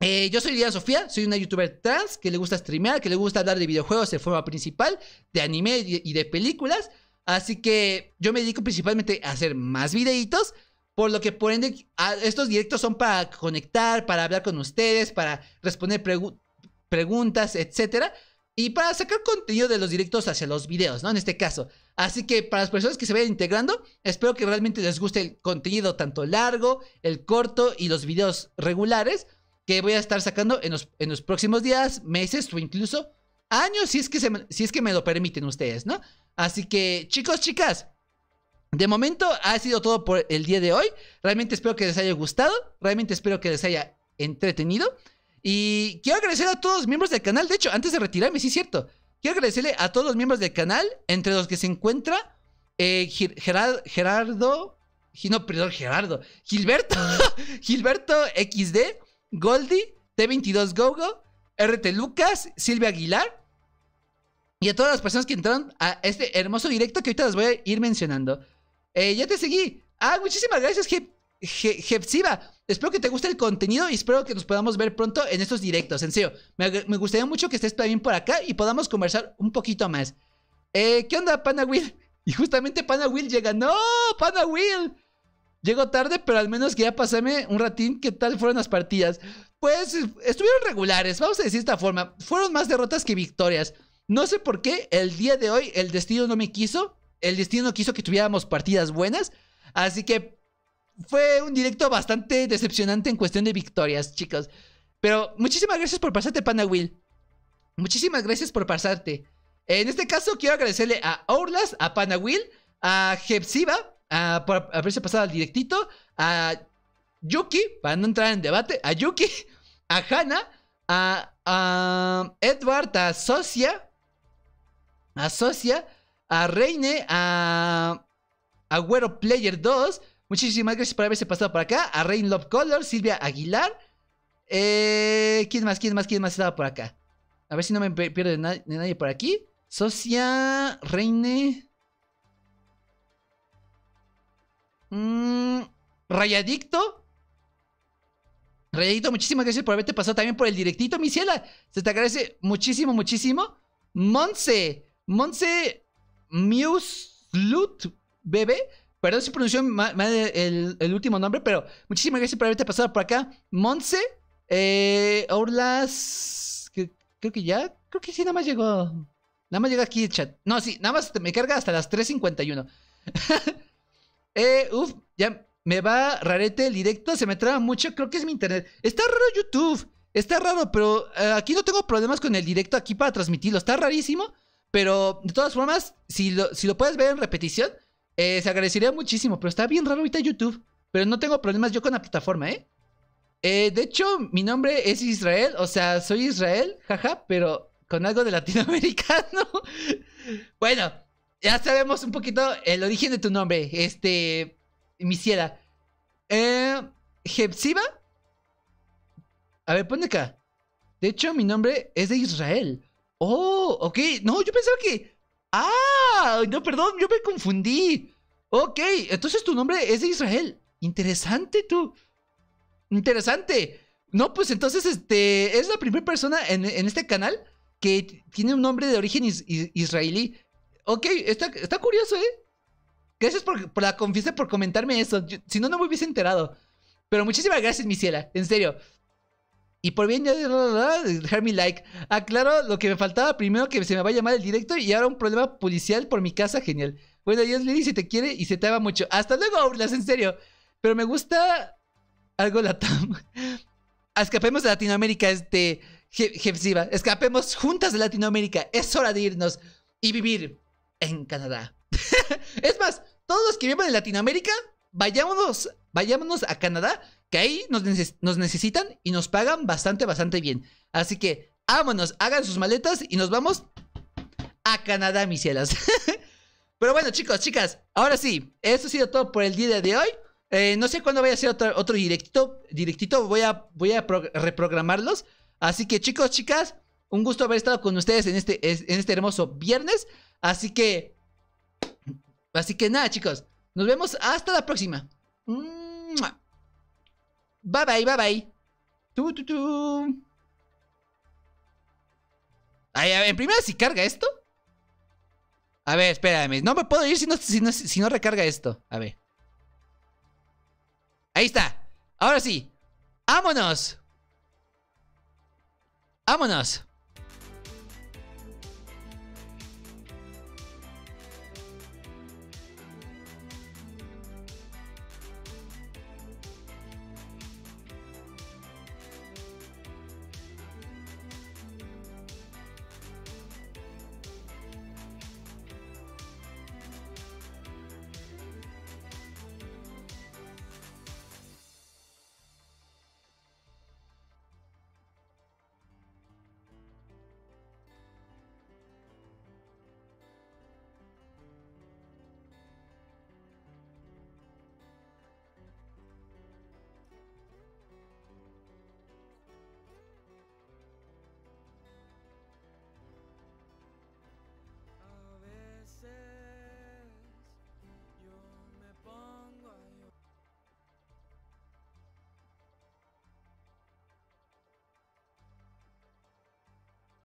eh, yo soy Diana Sofía, soy una youtuber trans que le gusta streamear, que le gusta hablar de videojuegos de forma principal, de anime y de películas. Así que yo me dedico principalmente a hacer más videitos, por lo que por ende estos directos son para conectar, para hablar con ustedes, para responder preguntas, etcétera, y para sacar contenido de los directos hacia los videos, ¿no? En este caso. Así que para las personas que se vayan integrando, espero que realmente les guste el contenido tanto largo, el corto y los videos regulares que voy a estar sacando en los, próximos días, meses o incluso años, si es, que me, si es que me lo permiten ustedes, ¿no? Así que, chicos, chicas, de momento ha sido todo por el día de hoy. Realmente espero que les haya gustado, realmente espero que les haya entretenido. Y quiero agradecer a todos los miembros del canal, de hecho, antes de retirarme, sí es cierto, quiero agradecerle a todos los miembros del canal, entre los que se encuentra eh, Gerardo, no, perdón, Gerardo, Gilberto, Gilberto XD. Goldie, T22 Gogo, RT Lucas, Silvia Aguilar. Y a todas las personas que entraron a este hermoso directo que ahorita las voy a ir mencionando. Eh, ya te seguí. Ah, muchísimas gracias, je Espero que te guste el contenido y espero que nos podamos ver pronto en estos directos. En serio, me, gustaría mucho que estés también por acá y podamos conversar un poquito más. Eh, ¿Qué onda, Pana Will? Y justamente Pana Will llega. ¡No! ¡Pana Will! Llego tarde, pero al menos quería pasarme un ratín qué tal fueron las partidas. Pues estuvieron regulares, vamos a decir de esta forma. Fueron más derrotas que victorias. No sé por qué el día de hoy el destino no me quiso. El destino no quiso que tuviéramos partidas buenas. Así que fue un directo bastante decepcionante en cuestión de victorias, chicos. Pero muchísimas gracias por pasarte, Pana Will. Muchísimas gracias por pasarte. En este caso quiero agradecerle a Orlas, a Pana Will, a Jepsiba, por haberse pasado al directito, a Yuki, para no entrar en debate, a Yuki, a Hannah, a, a Edward, a Socia, a Socia, a Reine, a, a Player 2. Muchísimas gracias por haberse pasado por acá. A Rain Love Color, Silvia Aguilar. Eh, ¿Quién más? ¿Quién más? ¿Quién más estaba por acá? A ver si no me pierdo de nadie por aquí. Socia, Reine. Mm, Rayadicto. Rayadicto, muchísimas gracias por haberte pasado también por el directito, mi ciela. Se te agradece muchísimo, muchísimo. Monse. Monse Muslut bebé. Perdón si pronunció mal, el, último nombre, pero muchísimas gracias por haberte pasado por acá. Monse. Eh, Orlas. creo que ya. Creo que sí, nada más llegó. Nada más llega aquí el chat. No, sí, nada más me carga hasta las 3.51. Eh, uf, ya me va rarete el directo, se me traba mucho, creo que es mi internet. Está raro YouTube, está raro, pero eh, aquí no tengo problemas con el directo aquí para transmitirlo, está rarísimo. Pero de todas formas, si lo, si lo puedes ver en repetición, eh, se agradecería muchísimo, pero está bien raro ahorita YouTube. Pero no tengo problemas yo con la plataforma, ¿eh? Eh, de hecho, mi nombre es Israel, o sea, soy Israel, jaja, pero con algo de latinoamericano. bueno, ya sabemos un poquito el origen de tu nombre, este, Misiela. Eh, Jepsiba. A ver, ponle acá. De hecho, mi nombre es de Israel. Oh, ok. No, yo pensaba que. Ah, no, perdón, yo me confundí. Ok, entonces tu nombre es de Israel. Interesante tú. Interesante. No, pues entonces este es la primera persona en, este canal que tiene un nombre de origen israelí. Ok, está, curioso, ¿eh? Gracias por, por la confianza por comentarme eso. si no, no me hubiese enterado. Pero muchísimas gracias, mi ciela. En serio. Y por bien dejar mi like. Aclaro lo que me faltaba. Primero que se me va a llamar el directo y ahora un problema policial por mi casa. Genial. Bueno, Dios Lili, si te quiere y se te va mucho. Hasta luego, Aulas, en serio. Pero me gusta algo latam. Escapemos de Latinoamérica, este... Jefsiva. Escapemos juntas de Latinoamérica. Es hora de irnos y vivir en Canadá. es más, todos los que viven en Latinoamérica, vayámonos, vayámonos a Canadá, que ahí nos, necesitan y nos pagan bastante, bastante bien. Así que, vámonos, hagan sus maletas y nos vamos a Canadá, mis cielas. Pero bueno, chicos, chicas, ahora sí, eso ha sido todo por el día de hoy. Eh, no sé cuándo voy a hacer otro, otro directito, directito, voy a, voy a reprogramarlos. Así que chicos, chicas, un gusto haber estado con ustedes en este, en este hermoso viernes. Así que. Así que nada, chicos. Nos vemos hasta la próxima. Bye bye, bye bye. Tu, tu, tu. a ver, en primera si carga esto. A ver, espérame. No me puedo ir si no, si no recarga esto. A ver. Ahí está. Ahora sí. ¡Vámonos! ¡Vámonos!